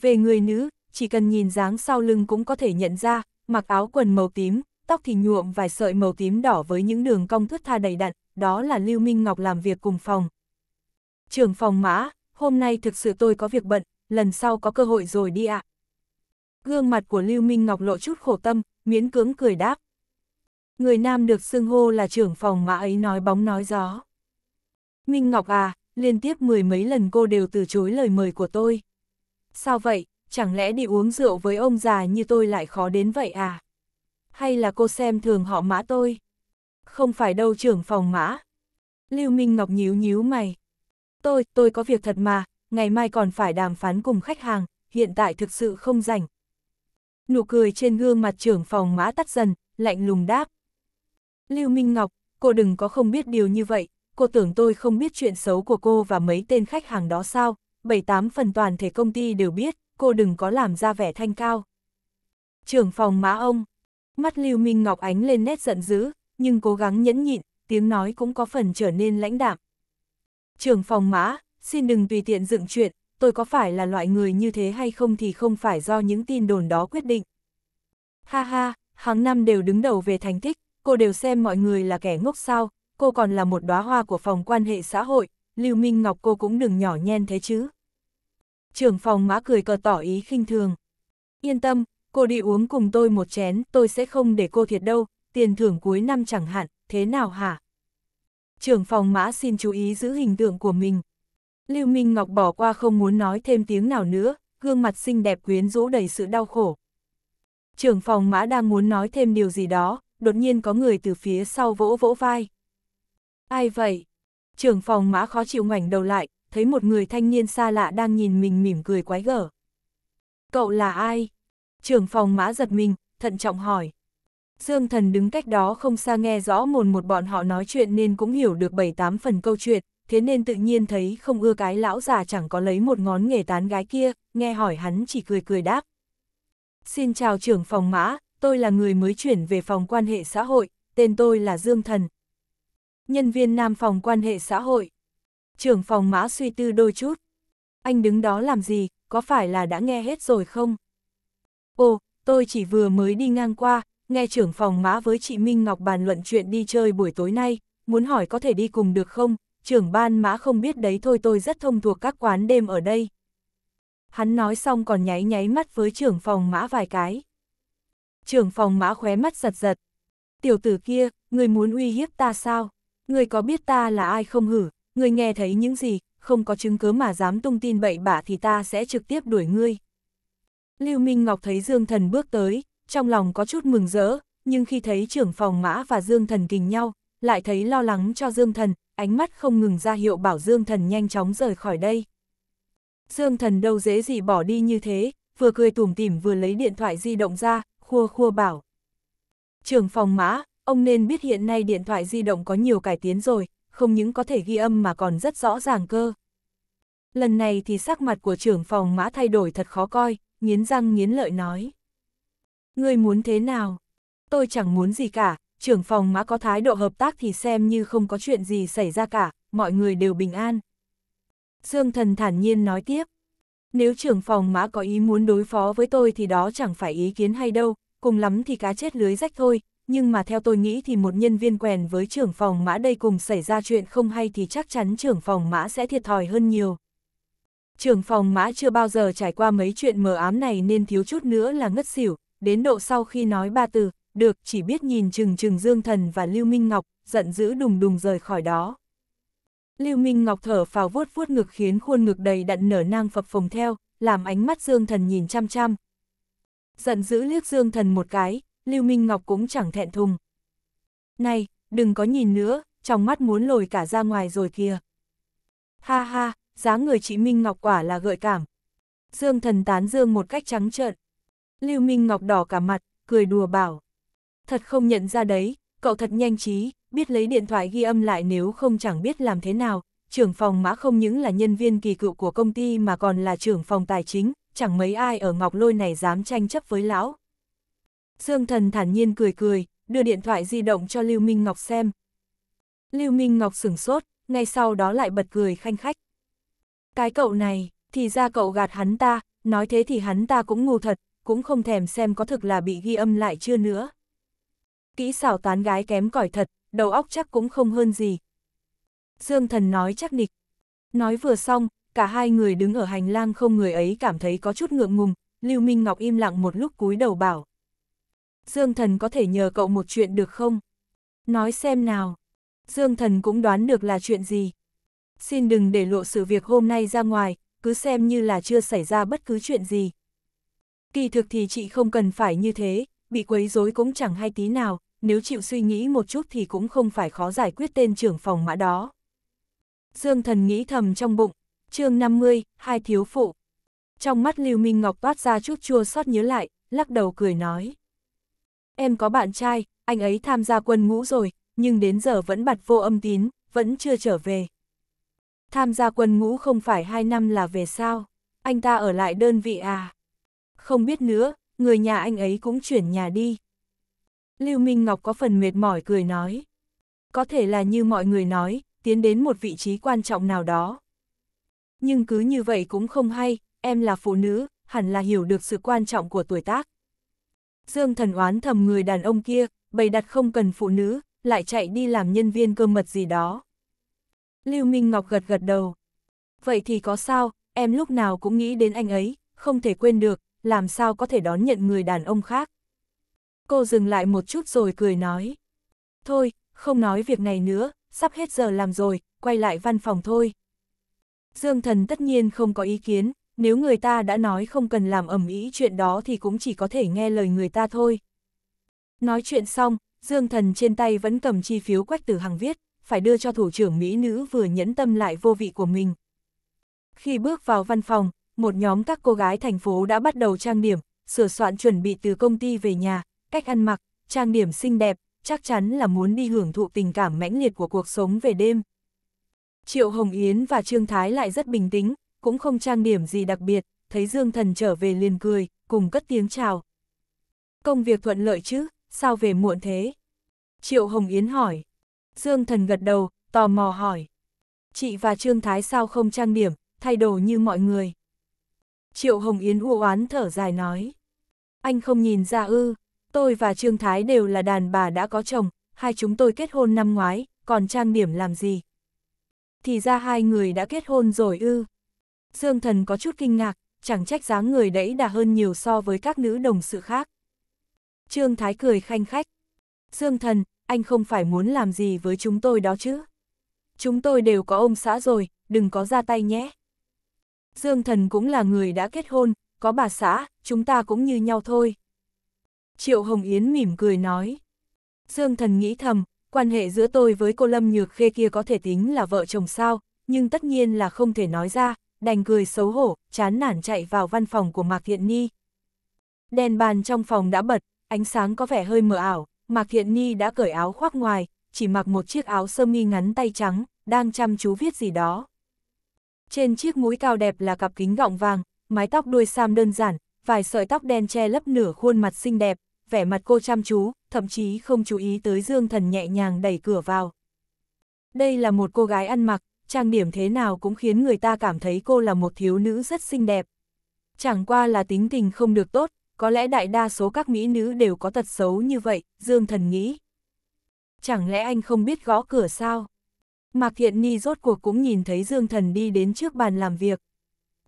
Về người nữ, chỉ cần nhìn dáng sau lưng cũng có thể nhận ra, mặc áo quần màu tím, tóc thì nhuộm vài sợi màu tím đỏ với những đường cong thướt tha đầy đặn, đó là Lưu Minh Ngọc làm việc cùng phòng. Trưởng phòng mã, hôm nay thực sự tôi có việc bận, lần sau có cơ hội rồi đi ạ. À. Gương mặt của Lưu Minh Ngọc lộ chút khổ tâm, miễn cưỡng cười đáp. Người nam được xưng hô là trưởng phòng mà ấy nói bóng nói gió. Minh Ngọc à, liên tiếp mười mấy lần cô đều từ chối lời mời của tôi. Sao vậy, chẳng lẽ đi uống rượu với ông già như tôi lại khó đến vậy à? Hay là cô xem thường họ mã tôi? Không phải đâu trưởng phòng mã. Lưu Minh Ngọc nhíu nhíu mày. Tôi, tôi có việc thật mà, ngày mai còn phải đàm phán cùng khách hàng, hiện tại thực sự không rảnh, nụ cười trên gương mặt trưởng phòng mã tắt dần, lạnh lùng đáp. Lưu Minh Ngọc, cô đừng có không biết điều như vậy, cô tưởng tôi không biết chuyện xấu của cô và mấy tên khách hàng đó sao, bảy tám phần toàn thể công ty đều biết, cô đừng có làm ra vẻ thanh cao. Trưởng phòng mã ông, mắt Lưu Minh Ngọc ánh lên nét giận dữ, nhưng cố gắng nhẫn nhịn, tiếng nói cũng có phần trở nên lãnh đạm. Trưởng phòng mã, xin đừng tùy tiện dựng chuyện, tôi có phải là loại người như thế hay không thì không phải do những tin đồn đó quyết định. Ha ha, hàng năm đều đứng đầu về thành tích, cô đều xem mọi người là kẻ ngốc sao, cô còn là một đóa hoa của phòng quan hệ xã hội, Lưu Minh Ngọc cô cũng đừng nhỏ nhen thế chứ. Trưởng phòng mã cười cờ tỏ ý khinh thường. Yên tâm, cô đi uống cùng tôi một chén, tôi sẽ không để cô thiệt đâu, tiền thưởng cuối năm chẳng hạn, thế nào hả? Trưởng phòng mã xin chú ý giữ hình tượng của mình, Lưu Minh Ngọc bỏ qua không muốn nói thêm tiếng nào nữa, gương mặt xinh đẹp quyến rũ đầy sự đau khổ. Trưởng phòng mã đang muốn nói thêm điều gì đó, đột nhiên có người từ phía sau vỗ vỗ vai. Ai vậy? Trưởng phòng mã khó chịu ngoảnh đầu lại, thấy một người thanh niên xa lạ đang nhìn mình mỉm cười quái gở. Cậu là ai? Trưởng phòng mã giật mình, thận trọng hỏi. Dương thần đứng cách đó không xa nghe rõ mồn một bọn họ nói chuyện nên cũng hiểu được bảy tám phần câu chuyện, thế nên tự nhiên thấy không ưa cái lão già chẳng có lấy một ngón nghề tán gái kia, nghe hỏi hắn chỉ cười cười đáp. Xin chào trưởng phòng mã, tôi là người mới chuyển về phòng quan hệ xã hội, tên tôi là Dương Thần. Nhân viên nam phòng quan hệ xã hội. Trưởng phòng mã suy tư đôi chút. Anh đứng đó làm gì, có phải là đã nghe hết rồi không? Ồ, tôi chỉ vừa mới đi ngang qua, nghe trưởng phòng mã với chị Minh Ngọc bàn luận chuyện đi chơi buổi tối nay, muốn hỏi có thể đi cùng được không, trưởng ban mã không biết đấy thôi tôi rất thông thuộc các quán đêm ở đây. Hắn nói xong còn nháy nháy mắt với trưởng phòng mã vài cái. Trưởng phòng mã khóe mắt giật giật. Tiểu tử kia, người muốn uy hiếp ta sao? Người có biết ta là ai không hử? Người nghe thấy những gì, không có chứng cứ mà dám tung tin bậy bạ thì ta sẽ trực tiếp đuổi ngươi. Lưu Minh Ngọc thấy Dương Thần bước tới, trong lòng có chút mừng rỡ, nhưng khi thấy trưởng phòng mã và Dương Thần kình nhau, lại thấy lo lắng cho Dương Thần, ánh mắt không ngừng ra hiệu bảo Dương Thần nhanh chóng rời khỏi đây. Dương Thần đâu dễ gì bỏ đi như thế, vừa cười tủm tỉm vừa lấy điện thoại di động ra, khua khua bảo. Trưởng phòng mã, ông nên biết hiện nay điện thoại di động có nhiều cải tiến rồi, không những có thể ghi âm mà còn rất rõ ràng cơ. Lần này thì sắc mặt của trưởng phòng mã thay đổi thật khó coi, nghiến răng nghiến lợi nói. Ngươi muốn thế nào? Tôi chẳng muốn gì cả, trưởng phòng mã có thái độ hợp tác thì xem như không có chuyện gì xảy ra cả, mọi người đều bình an. Dương thần thản nhiên nói tiếp, nếu trưởng phòng mã có ý muốn đối phó với tôi thì đó chẳng phải ý kiến hay đâu, cùng lắm thì cá chết lưới rách thôi, nhưng mà theo tôi nghĩ thì một nhân viên quen với trưởng phòng mã đây cùng xảy ra chuyện không hay thì chắc chắn trưởng phòng mã sẽ thiệt thòi hơn nhiều. Trưởng phòng mã chưa bao giờ trải qua mấy chuyện mờ ám này nên thiếu chút nữa là ngất xỉu, đến độ sau khi nói ba từ, được chỉ biết nhìn chừng chừng Dương Thần và Lưu Minh Ngọc, giận dữ đùng đùng rời khỏi đó. Lưu Minh Ngọc thở phào vuốt vuốt ngực khiến khuôn ngực đầy đặn nở nang phập phồng theo, làm ánh mắt Dương Thần nhìn chăm chăm. Giận dữ liếc Dương Thần một cái, Lưu Minh Ngọc cũng chẳng thẹn thùng. Này, đừng có nhìn nữa, trong mắt muốn lồi cả ra ngoài rồi kìa. Ha ha, dáng người chị Minh Ngọc quả là gợi cảm. Dương Thần tán dương một cách trắng trợn. Lưu Minh Ngọc đỏ cả mặt, cười đùa bảo thật không nhận ra đấy, cậu thật nhanh trí, biết lấy điện thoại ghi âm lại nếu không chẳng biết làm thế nào, trưởng phòng mã không những là nhân viên kỳ cựu của công ty mà còn là trưởng phòng tài chính, chẳng mấy ai ở ngọc lôi này dám tranh chấp với lão. Dương thần thản nhiên cười cười, đưa điện thoại di động cho Lưu Minh Ngọc xem. Lưu Minh Ngọc sửng sốt, ngay sau đó lại bật cười khanh khách. Cái cậu này, thì ra cậu gạt hắn ta, nói thế thì hắn ta cũng ngu thật, cũng không thèm xem có thực là bị ghi âm lại chưa nữa. Kỹ xảo tán gái kém cỏi thật, đầu óc chắc cũng không hơn gì. Dương thần nói chắc nịch. Nói vừa xong, cả hai người đứng ở hành lang không người ấy cảm thấy có chút ngượng ngùng, Lưu Minh Ngọc im lặng một lúc cúi đầu bảo. Dương thần có thể nhờ cậu một chuyện được không? Nói xem nào. Dương thần cũng đoán được là chuyện gì. Xin đừng để lộ sự việc hôm nay ra ngoài, cứ xem như là chưa xảy ra bất cứ chuyện gì. Kỳ thực thì chị không cần phải như thế, bị quấy rối cũng chẳng hay tí nào, nếu chịu suy nghĩ một chút thì cũng không phải khó giải quyết tên trưởng phòng mã đó. Dương thần nghĩ thầm trong bụng, chương 50, hai thiếu phụ. Trong mắt Lưu Minh Ngọc toát ra chút chua xót nhớ lại, lắc đầu cười nói. Em có bạn trai, anh ấy tham gia quân ngũ rồi, nhưng đến giờ vẫn bặt vô âm tín, vẫn chưa trở về. Tham gia quân ngũ không phải hai năm là về sao, anh ta ở lại đơn vị à? Không biết nữa, người nhà anh ấy cũng chuyển nhà đi. Lưu Minh Ngọc có phần mệt mỏi cười nói. Có thể là như mọi người nói, tiến đến một vị trí quan trọng nào đó. Nhưng cứ như vậy cũng không hay, em là phụ nữ, hẳn là hiểu được sự quan trọng của tuổi tác. Dương thần oán thầm người đàn ông kia, bày đặt không cần phụ nữ, lại chạy đi làm nhân viên cơ mật gì đó. Lưu Minh Ngọc gật gật đầu. Vậy thì có sao, em lúc nào cũng nghĩ đến anh ấy, không thể quên được, làm sao có thể đón nhận người đàn ông khác. Cô dừng lại một chút rồi cười nói. Thôi, không nói việc này nữa, sắp hết giờ làm rồi, quay lại văn phòng thôi. Dương thần tất nhiên không có ý kiến, nếu người ta đã nói không cần làm ẩm ý chuyện đó thì cũng chỉ có thể nghe lời người ta thôi. Nói chuyện xong, Dương thần trên tay vẫn cầm chi phiếu quách từ hàng viết, phải đưa cho thủ trưởng Mỹ nữ vừa nhẫn tâm lại vô vị của mình. Khi bước vào văn phòng, một nhóm các cô gái thành phố đã bắt đầu trang điểm, sửa soạn chuẩn bị từ công ty về nhà, cách ăn mặc, trang điểm xinh đẹp, chắc chắn là muốn đi hưởng thụ tình cảm mãnh liệt của cuộc sống về đêm. Triệu Hồng Yến và Trương Thái lại rất bình tĩnh, cũng không trang điểm gì đặc biệt, thấy Dương Thần trở về liền cười, cùng cất tiếng chào. Công việc thuận lợi chứ, sao về muộn thế? Triệu Hồng Yến hỏi. Dương Thần gật đầu, tò mò hỏi. Chị và Trương Thái sao không trang điểm, thay đồ như mọi người? Triệu Hồng Yến u oán thở dài nói. Anh không nhìn ra ư, tôi và Trương Thái đều là đàn bà đã có chồng, hai chúng tôi kết hôn năm ngoái, còn trang điểm làm gì? Thì ra hai người đã kết hôn rồi ư. Dương Thần có chút kinh ngạc, chẳng trách dáng người đẫy đà hơn nhiều so với các nữ đồng sự khác. Trương Thái cười khanh khách. Dương Thần, anh không phải muốn làm gì với chúng tôi đó chứ? Chúng tôi đều có ông xã rồi, đừng có ra tay nhé. Dương Thần cũng là người đã kết hôn, có bà xã, chúng ta cũng như nhau thôi. Triệu Hồng Yến mỉm cười nói. Dương Thần nghĩ thầm, quan hệ giữa tôi với cô Lâm Nhược Khê kia có thể tính là vợ chồng sao, nhưng tất nhiên là không thể nói ra, đành cười xấu hổ, chán nản chạy vào văn phòng của Mạc Thiện Ni. Đèn bàn trong phòng đã bật, ánh sáng có vẻ hơi mờ ảo, Mạc Thiện Ni đã cởi áo khoác ngoài, chỉ mặc một chiếc áo sơ mi ngắn tay trắng, đang chăm chú viết gì đó trên chiếc mũi cao đẹp là cặp kính gọng vàng, mái tóc đuôi sam đơn giản, vài sợi tóc đen che lấp nửa khuôn mặt xinh đẹp, vẻ mặt cô chăm chú, thậm chí không chú ý tới Dương Thần nhẹ nhàng đẩy cửa vào. Đây là một cô gái ăn mặc, trang điểm thế nào cũng khiến người ta cảm thấy cô là một thiếu nữ rất xinh đẹp. Chẳng qua là tính tình không được tốt, có lẽ đại đa số các mỹ nữ đều có tật xấu như vậy, Dương Thần nghĩ. Chẳng lẽ anh không biết gõ cửa sao? Mạc Thiện Ni rốt cuộc cũng nhìn thấy Dương Thần đi đến trước bàn làm việc.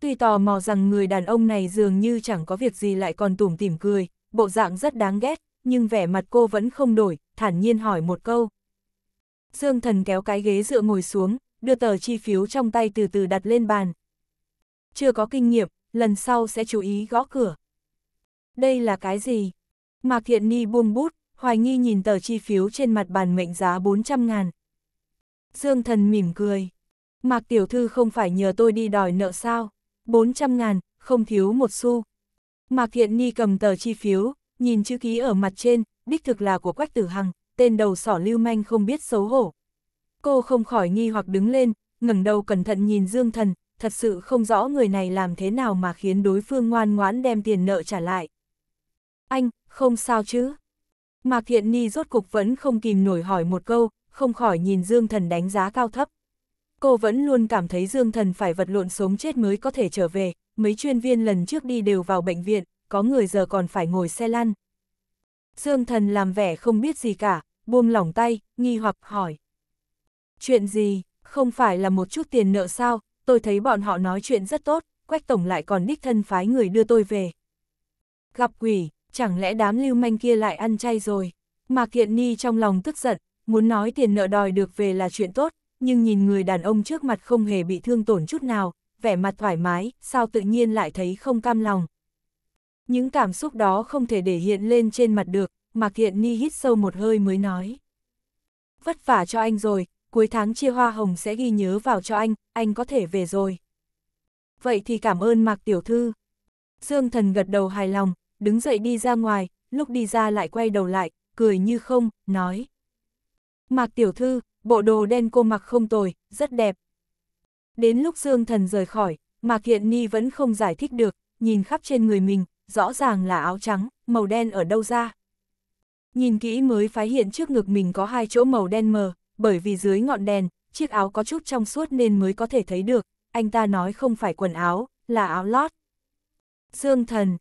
Tuy tò mò rằng người đàn ông này dường như chẳng có việc gì lại còn tủm tỉm cười, bộ dạng rất đáng ghét, nhưng vẻ mặt cô vẫn không đổi, thản nhiên hỏi một câu. Dương Thần kéo cái ghế dựa ngồi xuống, đưa tờ chi phiếu trong tay từ từ đặt lên bàn. Chưa có kinh nghiệm, lần sau sẽ chú ý gõ cửa. Đây là cái gì? Mạc Thiện Ni buông bút, hoài nghi nhìn tờ chi phiếu trên mặt bàn mệnh giá 400 ngàn. Dương thần mỉm cười. Mạc tiểu thư không phải nhờ tôi đi đòi nợ sao? 400 ngàn, không thiếu một xu. Mạc Thiện Ni cầm tờ chi phiếu, nhìn chữ ký ở mặt trên, đích thực là của Quách Tử Hằng, tên đầu sỏ lưu manh không biết xấu hổ. Cô không khỏi nghi hoặc đứng lên, ngẩng đầu cẩn thận nhìn Dương Thần, thật sự không rõ người này làm thế nào mà khiến đối phương ngoan ngoãn đem tiền nợ trả lại. Anh, không sao chứ? Mạc Thiện Ni rốt cục vẫn không kìm nổi hỏi một câu, không khỏi nhìn Dương Thần đánh giá cao thấp. Cô vẫn luôn cảm thấy Dương Thần phải vật lộn sống chết mới có thể trở về, mấy chuyên viên lần trước đi đều vào bệnh viện, có người giờ còn phải ngồi xe lăn. Dương Thần làm vẻ không biết gì cả, buông lỏng tay, nghi hoặc hỏi. Chuyện gì, không phải là một chút tiền nợ sao, tôi thấy bọn họ nói chuyện rất tốt, Quách Tổng lại còn đích thân phái người đưa tôi về. Gặp quỷ, chẳng lẽ đám lưu manh kia lại ăn chay rồi? Mà Kiện Ni trong lòng tức giận, muốn nói tiền nợ đòi được về là chuyện tốt, nhưng nhìn người đàn ông trước mặt không hề bị thương tổn chút nào, vẻ mặt thoải mái, sao tự nhiên lại thấy không cam lòng. Những cảm xúc đó không thể để hiện lên trên mặt được, Mạc hiện Ni hít sâu một hơi mới nói. Vất vả cho anh rồi, cuối tháng chia hoa hồng sẽ ghi nhớ vào cho anh, anh có thể về rồi. Vậy thì cảm ơn Mạc Tiểu Thư. Dương Thần gật đầu hài lòng, đứng dậy đi ra ngoài, lúc đi ra lại quay đầu lại, cười như không, nói. Mạc tiểu thư, bộ đồ đen cô mặc không tồi, rất đẹp. Đến lúc Dương Thần rời khỏi, Mạc Hiện Ni vẫn không giải thích được, nhìn khắp trên người mình, rõ ràng là áo trắng, màu đen ở đâu ra. Nhìn kỹ mới phát hiện trước ngực mình có hai chỗ màu đen mờ, bởi vì dưới ngọn đèn, chiếc áo có chút trong suốt nên mới có thể thấy được, anh ta nói không phải quần áo, là áo lót. Dương Thần,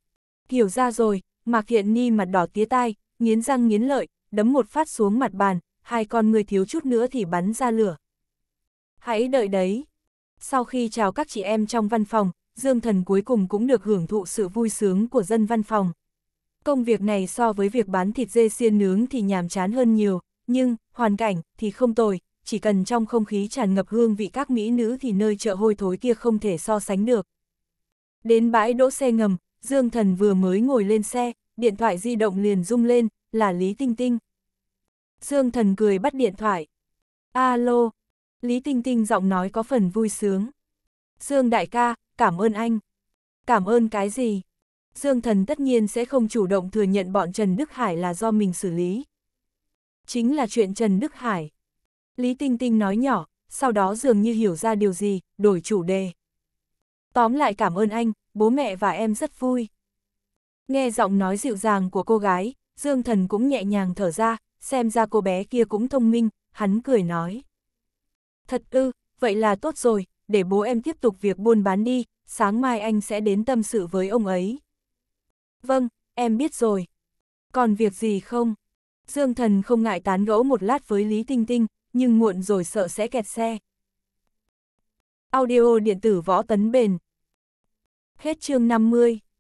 hiểu ra rồi, Mạc Hiện Ni mặt đỏ tía tai, nghiến răng nghiến lợi, đấm một phát xuống mặt bàn, hai con người thiếu chút nữa thì bắn ra lửa. Hãy đợi đấy. Sau khi chào các chị em trong văn phòng, Dương Thần cuối cùng cũng được hưởng thụ sự vui sướng của dân văn phòng. Công việc này so với việc bán thịt dê xiên nướng thì nhàm chán hơn nhiều, nhưng, hoàn cảnh, thì không tồi, chỉ cần trong không khí tràn ngập hương vị các mỹ nữ thì nơi chợ hôi thối kia không thể so sánh được. Đến bãi đỗ xe ngầm, Dương Thần vừa mới ngồi lên xe, điện thoại di động liền rung lên, là Lý Tinh Tinh. Dương Thần cười bắt điện thoại. Alo, Lý Tinh Tinh giọng nói có phần vui sướng. Dương đại ca, cảm ơn anh. Cảm ơn cái gì? Dương Thần tất nhiên sẽ không chủ động thừa nhận bọn Trần Đức Hải là do mình xử lý. Chính là chuyện Trần Đức Hải. Lý Tinh Tinh nói nhỏ, sau đó dường như hiểu ra điều gì, đổi chủ đề. Tóm lại cảm ơn anh, bố mẹ và em rất vui. Nghe giọng nói dịu dàng của cô gái, Dương Thần cũng nhẹ nhàng thở ra, xem ra cô bé kia cũng thông minh, hắn cười nói. Thật ư, vậy là tốt rồi, để bố em tiếp tục việc buôn bán đi, sáng mai anh sẽ đến tâm sự với ông ấy. Vâng, em biết rồi. Còn việc gì không? Dương thần không ngại tán gẫu một lát với Lý Tinh Tinh, nhưng muộn rồi sợ sẽ kẹt xe. Audio điện tử võ tấn bền. Hết chương 50.